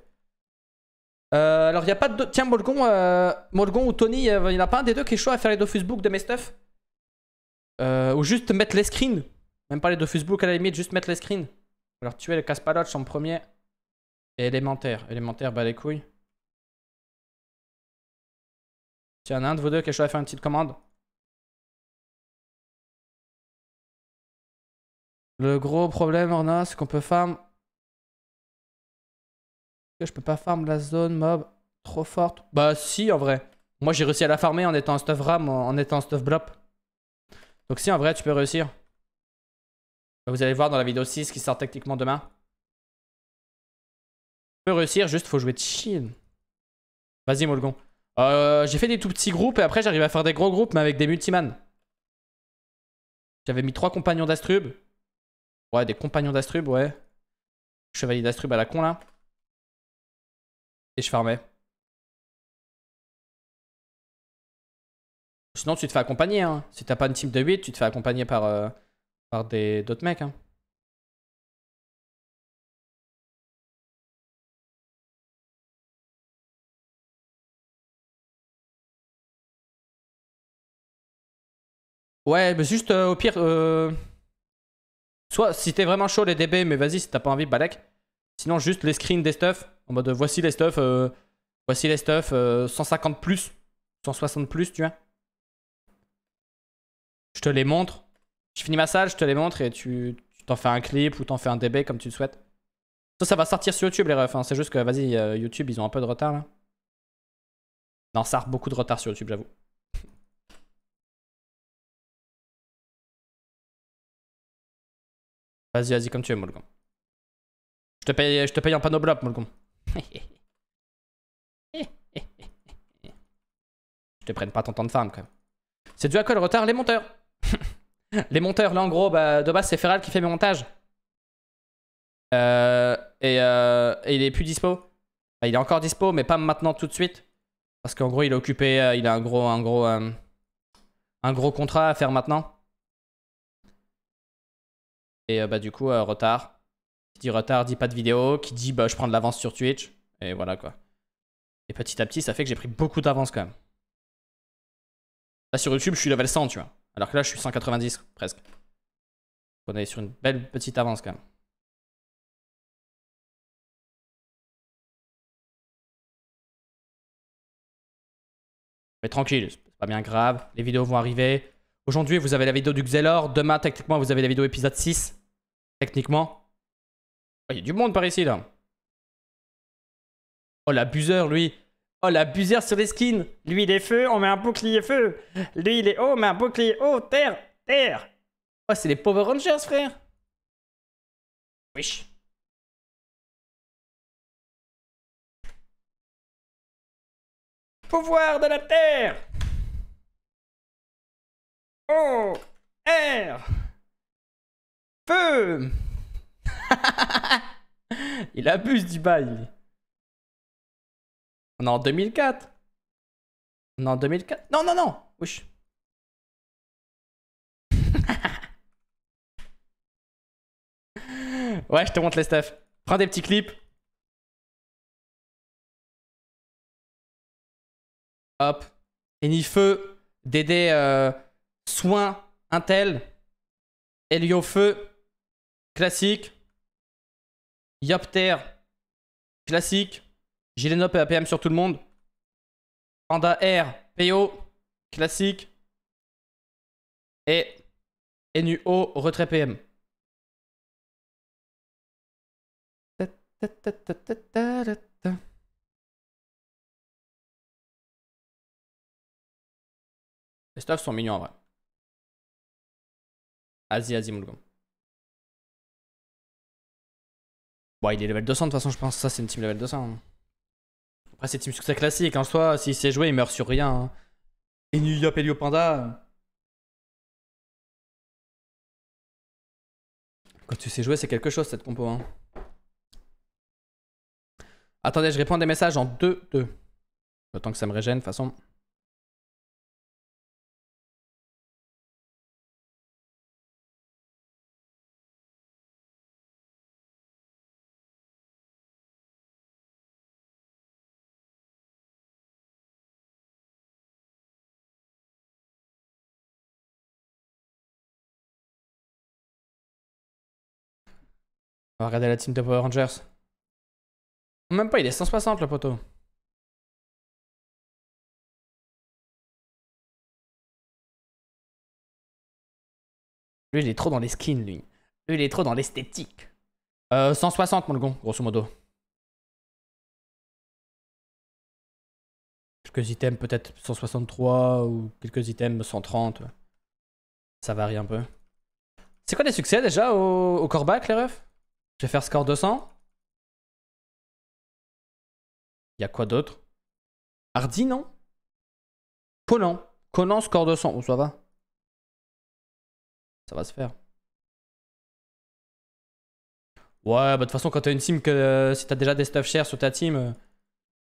Euh, alors, il n'y a pas de. Tiens, molgon euh, ou Tony, euh, il n'y en a pas un des deux qui est chaud à faire les Dofus Book de mes stuff euh, Ou juste mettre les screens Même pas les Dofus Book à la limite, juste mettre les screens. Alors, tuer le Kasparotch en premier. Et élémentaire. Élémentaire, bah les couilles. il y un de vous deux qui est choix à faire une petite commande. Le gros problème, Orna, c'est qu'on peut farm que je peux pas farm la zone mob trop forte Bah si en vrai. Moi j'ai réussi à la farmer en étant en stuff ram, en étant en stuff blop. Donc si en vrai tu peux réussir. Bah, vous allez voir dans la vidéo 6 qui sort techniquement demain. Tu peux réussir, juste faut jouer de chill. Vas-y Molgon. Euh, j'ai fait des tout petits groupes et après j'arrive à faire des gros groupes mais avec des multiman J'avais mis trois compagnons d'Astrub. Ouais, des compagnons d'Astrub, ouais. Chevalier d'Astrub à la con là je farmais. Sinon, tu te fais accompagner. Hein. Si t'as pas une team de 8, tu te fais accompagner par, euh, par des d'autres mecs. Hein. Ouais, mais juste euh, au pire, euh, soit si t'es vraiment chaud les DB, mais vas-y, si t'as pas envie, balek. Sinon, juste les screens des stuff, en mode voici les stuff, euh, voici les stuff, 150 euh, plus, 160 plus, tu vois. Je te les montre. Je finis ma salle, je te les montre et tu t'en fais un clip ou t'en fais un DB comme tu le souhaites. Ça, ça va sortir sur YouTube les refs, hein. c'est juste que vas-y, euh, YouTube ils ont un peu de retard là. Non, ça a beaucoup de retard sur YouTube, j'avoue. Vas-y, vas-y, comme tu veux, Molgon. Je te paye, je te paye en panneau bloc, Molgon. Je te prenne pas ton temps de farm quand même. C'est dû à quoi le retard Les monteurs Les monteurs, là en gros, bah, de base c'est Feral qui fait mes montages. Euh, euh, et, il est plus dispo. il est encore dispo, mais pas maintenant tout de suite. Parce qu'en gros, il est occupé, euh, il a un gros, un gros, un gros contrat à faire maintenant. Et bah du coup, retard. Qui dit retard dit pas de vidéo, qui dit bah, je prends de l'avance sur Twitch. Et voilà quoi. Et petit à petit, ça fait que j'ai pris beaucoup d'avance quand même. Là sur YouTube, je suis level 100, tu vois. Alors que là, je suis 190 presque. On est sur une belle petite avance quand même. Mais tranquille, c'est pas bien grave. Les vidéos vont arriver. Aujourd'hui, vous avez la vidéo du Xelor. Demain, techniquement, vous avez la vidéo épisode 6. Techniquement. Ah, il oh, y a du monde par ici, là. Oh, l'abuseur, lui. Oh, l'abuseur sur les skins. Lui, il est feu, on met un bouclier feu. Lui, il est haut, on met un bouclier haut. Terre, terre. Oh, c'est les Power Rangers, frère. Wesh. Pouvoir de la terre. Oh, air. Feu. il abuse du bail. On est en 2004. On est en 2004. Non, non, non. Ouch. ouais, je te montre les stuff. Prends des petits clips. Hop. Enifeu, Dédé, euh, Soin, Intel, feu. Classique, Yopter, classique. Gilenop et APM sur tout le monde. Panda R, PO, classique. Et NUO, retrait PM. Les stuffs sont mignons en vrai. Asie, Asie, Moulgam. Bon, il est level 200 de toute façon, je pense. Ça, c'est une team level 200. Hein. Après, c'est team succès classique. En soi, s'il sait jouer, il meurt sur rien. Hein. Et New et Panda. Euh, quand tu sais jouer, c'est quelque chose cette compo. Hein. Attendez, je réponds des messages en 2-2. Autant que ça me régène, de toute façon. On va regarder la team de Power Rangers. Même pas, il est 160 le poteau. Lui, il est trop dans les skins, lui. Lui, il est trop dans l'esthétique. Euh, 160, mon gon, grosso modo. Quelques items, peut-être 163 ou quelques items 130. Ça varie un peu. C'est quoi les succès déjà au, au corbac, les refs je vais faire score 200. Y'a y a quoi d'autre Hardy, non Conan. Conan, score 200. Oh, ça va. Ça va se faire. Ouais, bah de toute façon, quand t'as une team que euh, si t'as déjà des stuff chers sur ta team, euh,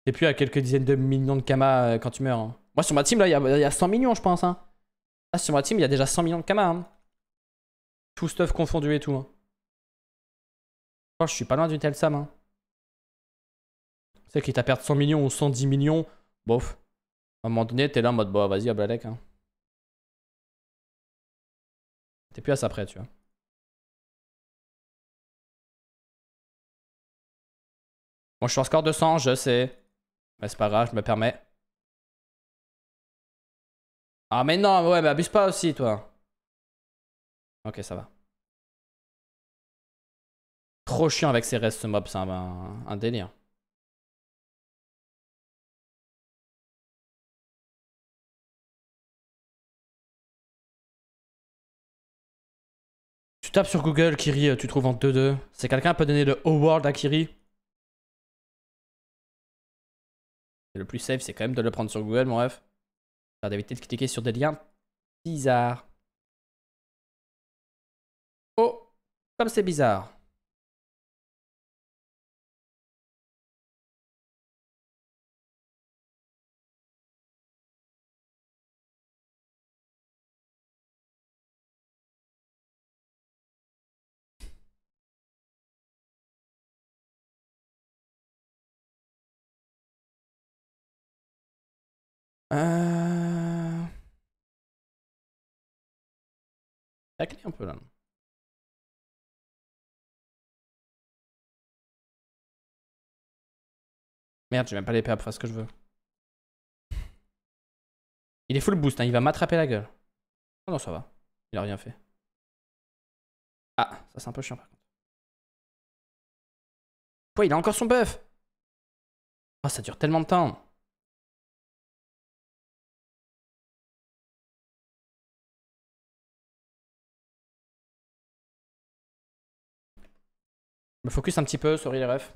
t'es plus à quelques dizaines de millions de kamas euh, quand tu meurs. Hein. Moi, sur ma team, là, il y, a 100 millions, je pense. Hein. Là, ah, sur ma team, il y a déjà 100 millions de kamas. Hein. Tout stuff confondu et tout. Hein. Oh, je suis pas loin d'une telle somme Hein. C'est qu'il t'a perdu 100 millions ou 110 millions, bof. À un moment donné, t'es là en mode, bah vas-y, Ablalek. Hein. T'es plus à ça près, tu vois. Bon, je suis en score 200, je sais. Mais c'est pas grave, je me permets. Ah mais non, ouais, mais abuse pas aussi, toi. Ok, ça va. Trop chiant avec ses restes mobs, c'est un, délire. Tu tapes sur Google, Kiri, tu trouves en 2-2. C'est quelqu'un peut donner le world à Kiri Le plus safe, c'est quand même de le prendre sur Google, mon ref. d'éviter de cliquer sur des liens bizarres. Oh, comme c'est bizarre. Tacler un peu là. Merde, j'ai même pas l'épée après, ce que je veux. Il est full boost, hein, il va m'attraper la gueule. Oh non, ça va. Il a rien fait. Ah, ça c'est un peu chiant par contre. Quoi, il a encore son buff Oh, ça dure tellement de temps. me focus un petit peu, sur les refs.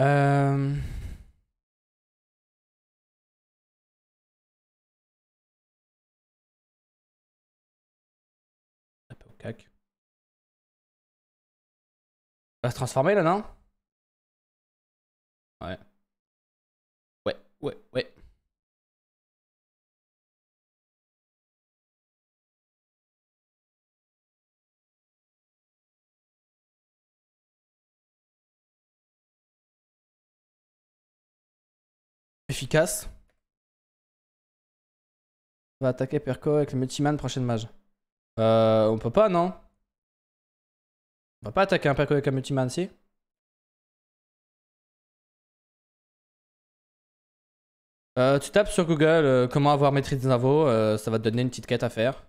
Euh... Au cac. Va se transformer là, non Ouais. Ouais, ouais, ouais. efficace. On va attaquer perco avec le Multiman prochaine mage. Euh, on peut pas, non On va pas attaquer un perco avec un Multiman, si euh, tu tapes sur Google euh, comment avoir maîtrise des euh, ça va te donner une petite quête à faire.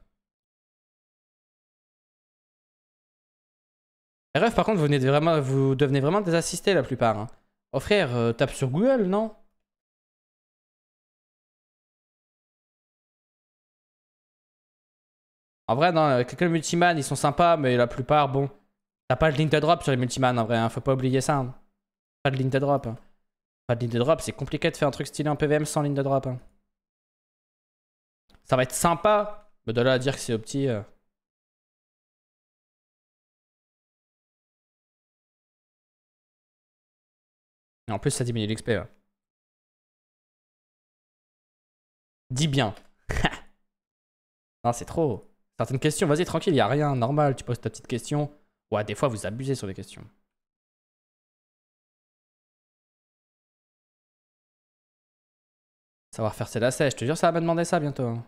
RF par contre vous, venez vraiment, vous devenez vraiment désassisté la plupart. Hein. Oh frère, euh, tape sur Google, non En vrai, non, euh, quelques multiman, ils sont sympas, mais la plupart, bon. T'as pas de ligne de drop sur les multiman, en vrai, hein, faut pas oublier ça. Hein. Pas de ligne de drop. Hein. Pas de ligne de drop, c'est compliqué de faire un truc stylé en PVM sans ligne de drop. Hein. Ça va être sympa, mais de là à dire que c'est au euh. Et en plus, ça diminue l'XP. Dis bien. non, c'est trop. Certaines questions, vas-y, tranquille, il n'y a rien, normal, tu poses ta petite question. Ouais, des fois, vous abusez sur les questions. Savoir faire ses lacets, je te jure, ça va me demander ça bientôt. Hein.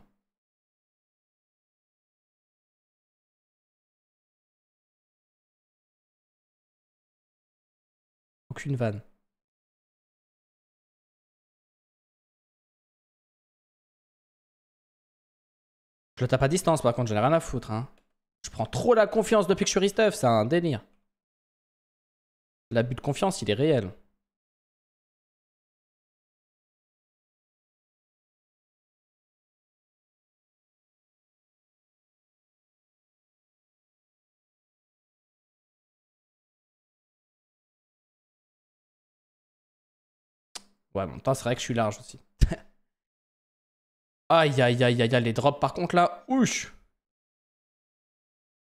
Aucune vanne. Je le tape à distance par contre, j'en ai rien à foutre. Hein. Je prends trop la confiance depuis que je suis Stuff, c'est un délire. L'abus de confiance, il est réel. Ouais, en temps, c'est vrai que je suis large aussi. Aïe, aïe, aïe, aïe, aïe, les drops par contre là. Ouch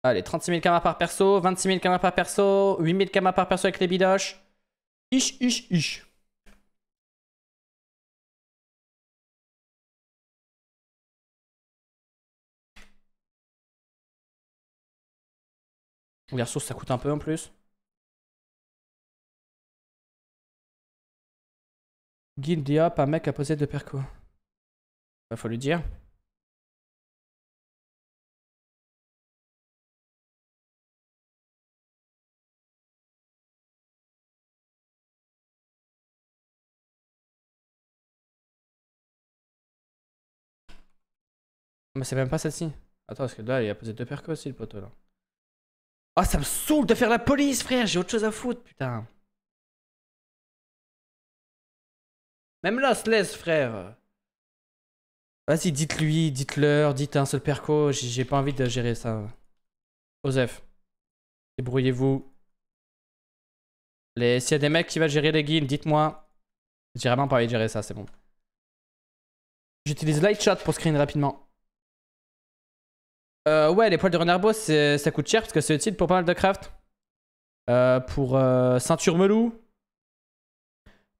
Allez, 36 000 kamas par perso, 26 000 kamas par perso, 8 000 kamas par perso avec les bidoches. Ich, ich, ich. Les ressources, ça coûte un peu en plus. Guildia, pas mec à poser de perco. Il bah, faut le dire. Mais c'est même pas celle-ci. Attends, parce que là, il a posé deux percos aussi, le poteau, là. oh, ça me saoule de faire la police, frère J'ai autre chose à foutre, putain Même là, se laisse, frère Vas-y, dites-lui, dites-leur, dites un seul perco, j'ai pas envie de gérer ça. Osef, débrouillez-vous. Les... S'il y a des mecs qui veulent gérer les guilds, dites-moi. J'ai vraiment pas envie de gérer ça, c'est bon. J'utilise Lightshot pour screen rapidement. Euh, ouais, les poils de renard boss, ça coûte cher parce que c'est utile pour pas mal de craft. Euh, pour euh, ceinture melou.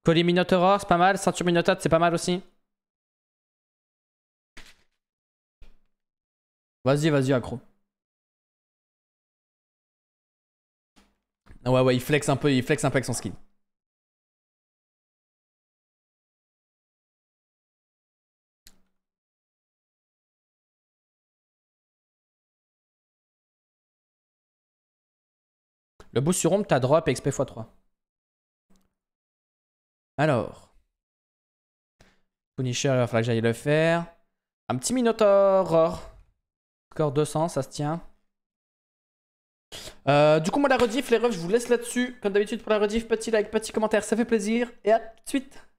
Collier minotaur, c'est pas mal. Ceinture minotaur, c'est pas mal aussi. Vas-y, vas-y, accro. ouais, ouais, il flex un peu, il flex un peu avec son skin. Le boost sur ombre, t'as drop et XP x3. Alors. Punisher, il va falloir que j'aille le faire. Un petit Minotaur. Score 200, ça se tient. Euh, du coup, moi, la rediff, les refs, je vous laisse là-dessus. Comme d'habitude, pour la rediff, petit like, petit commentaire, ça fait plaisir. Et à tout de suite.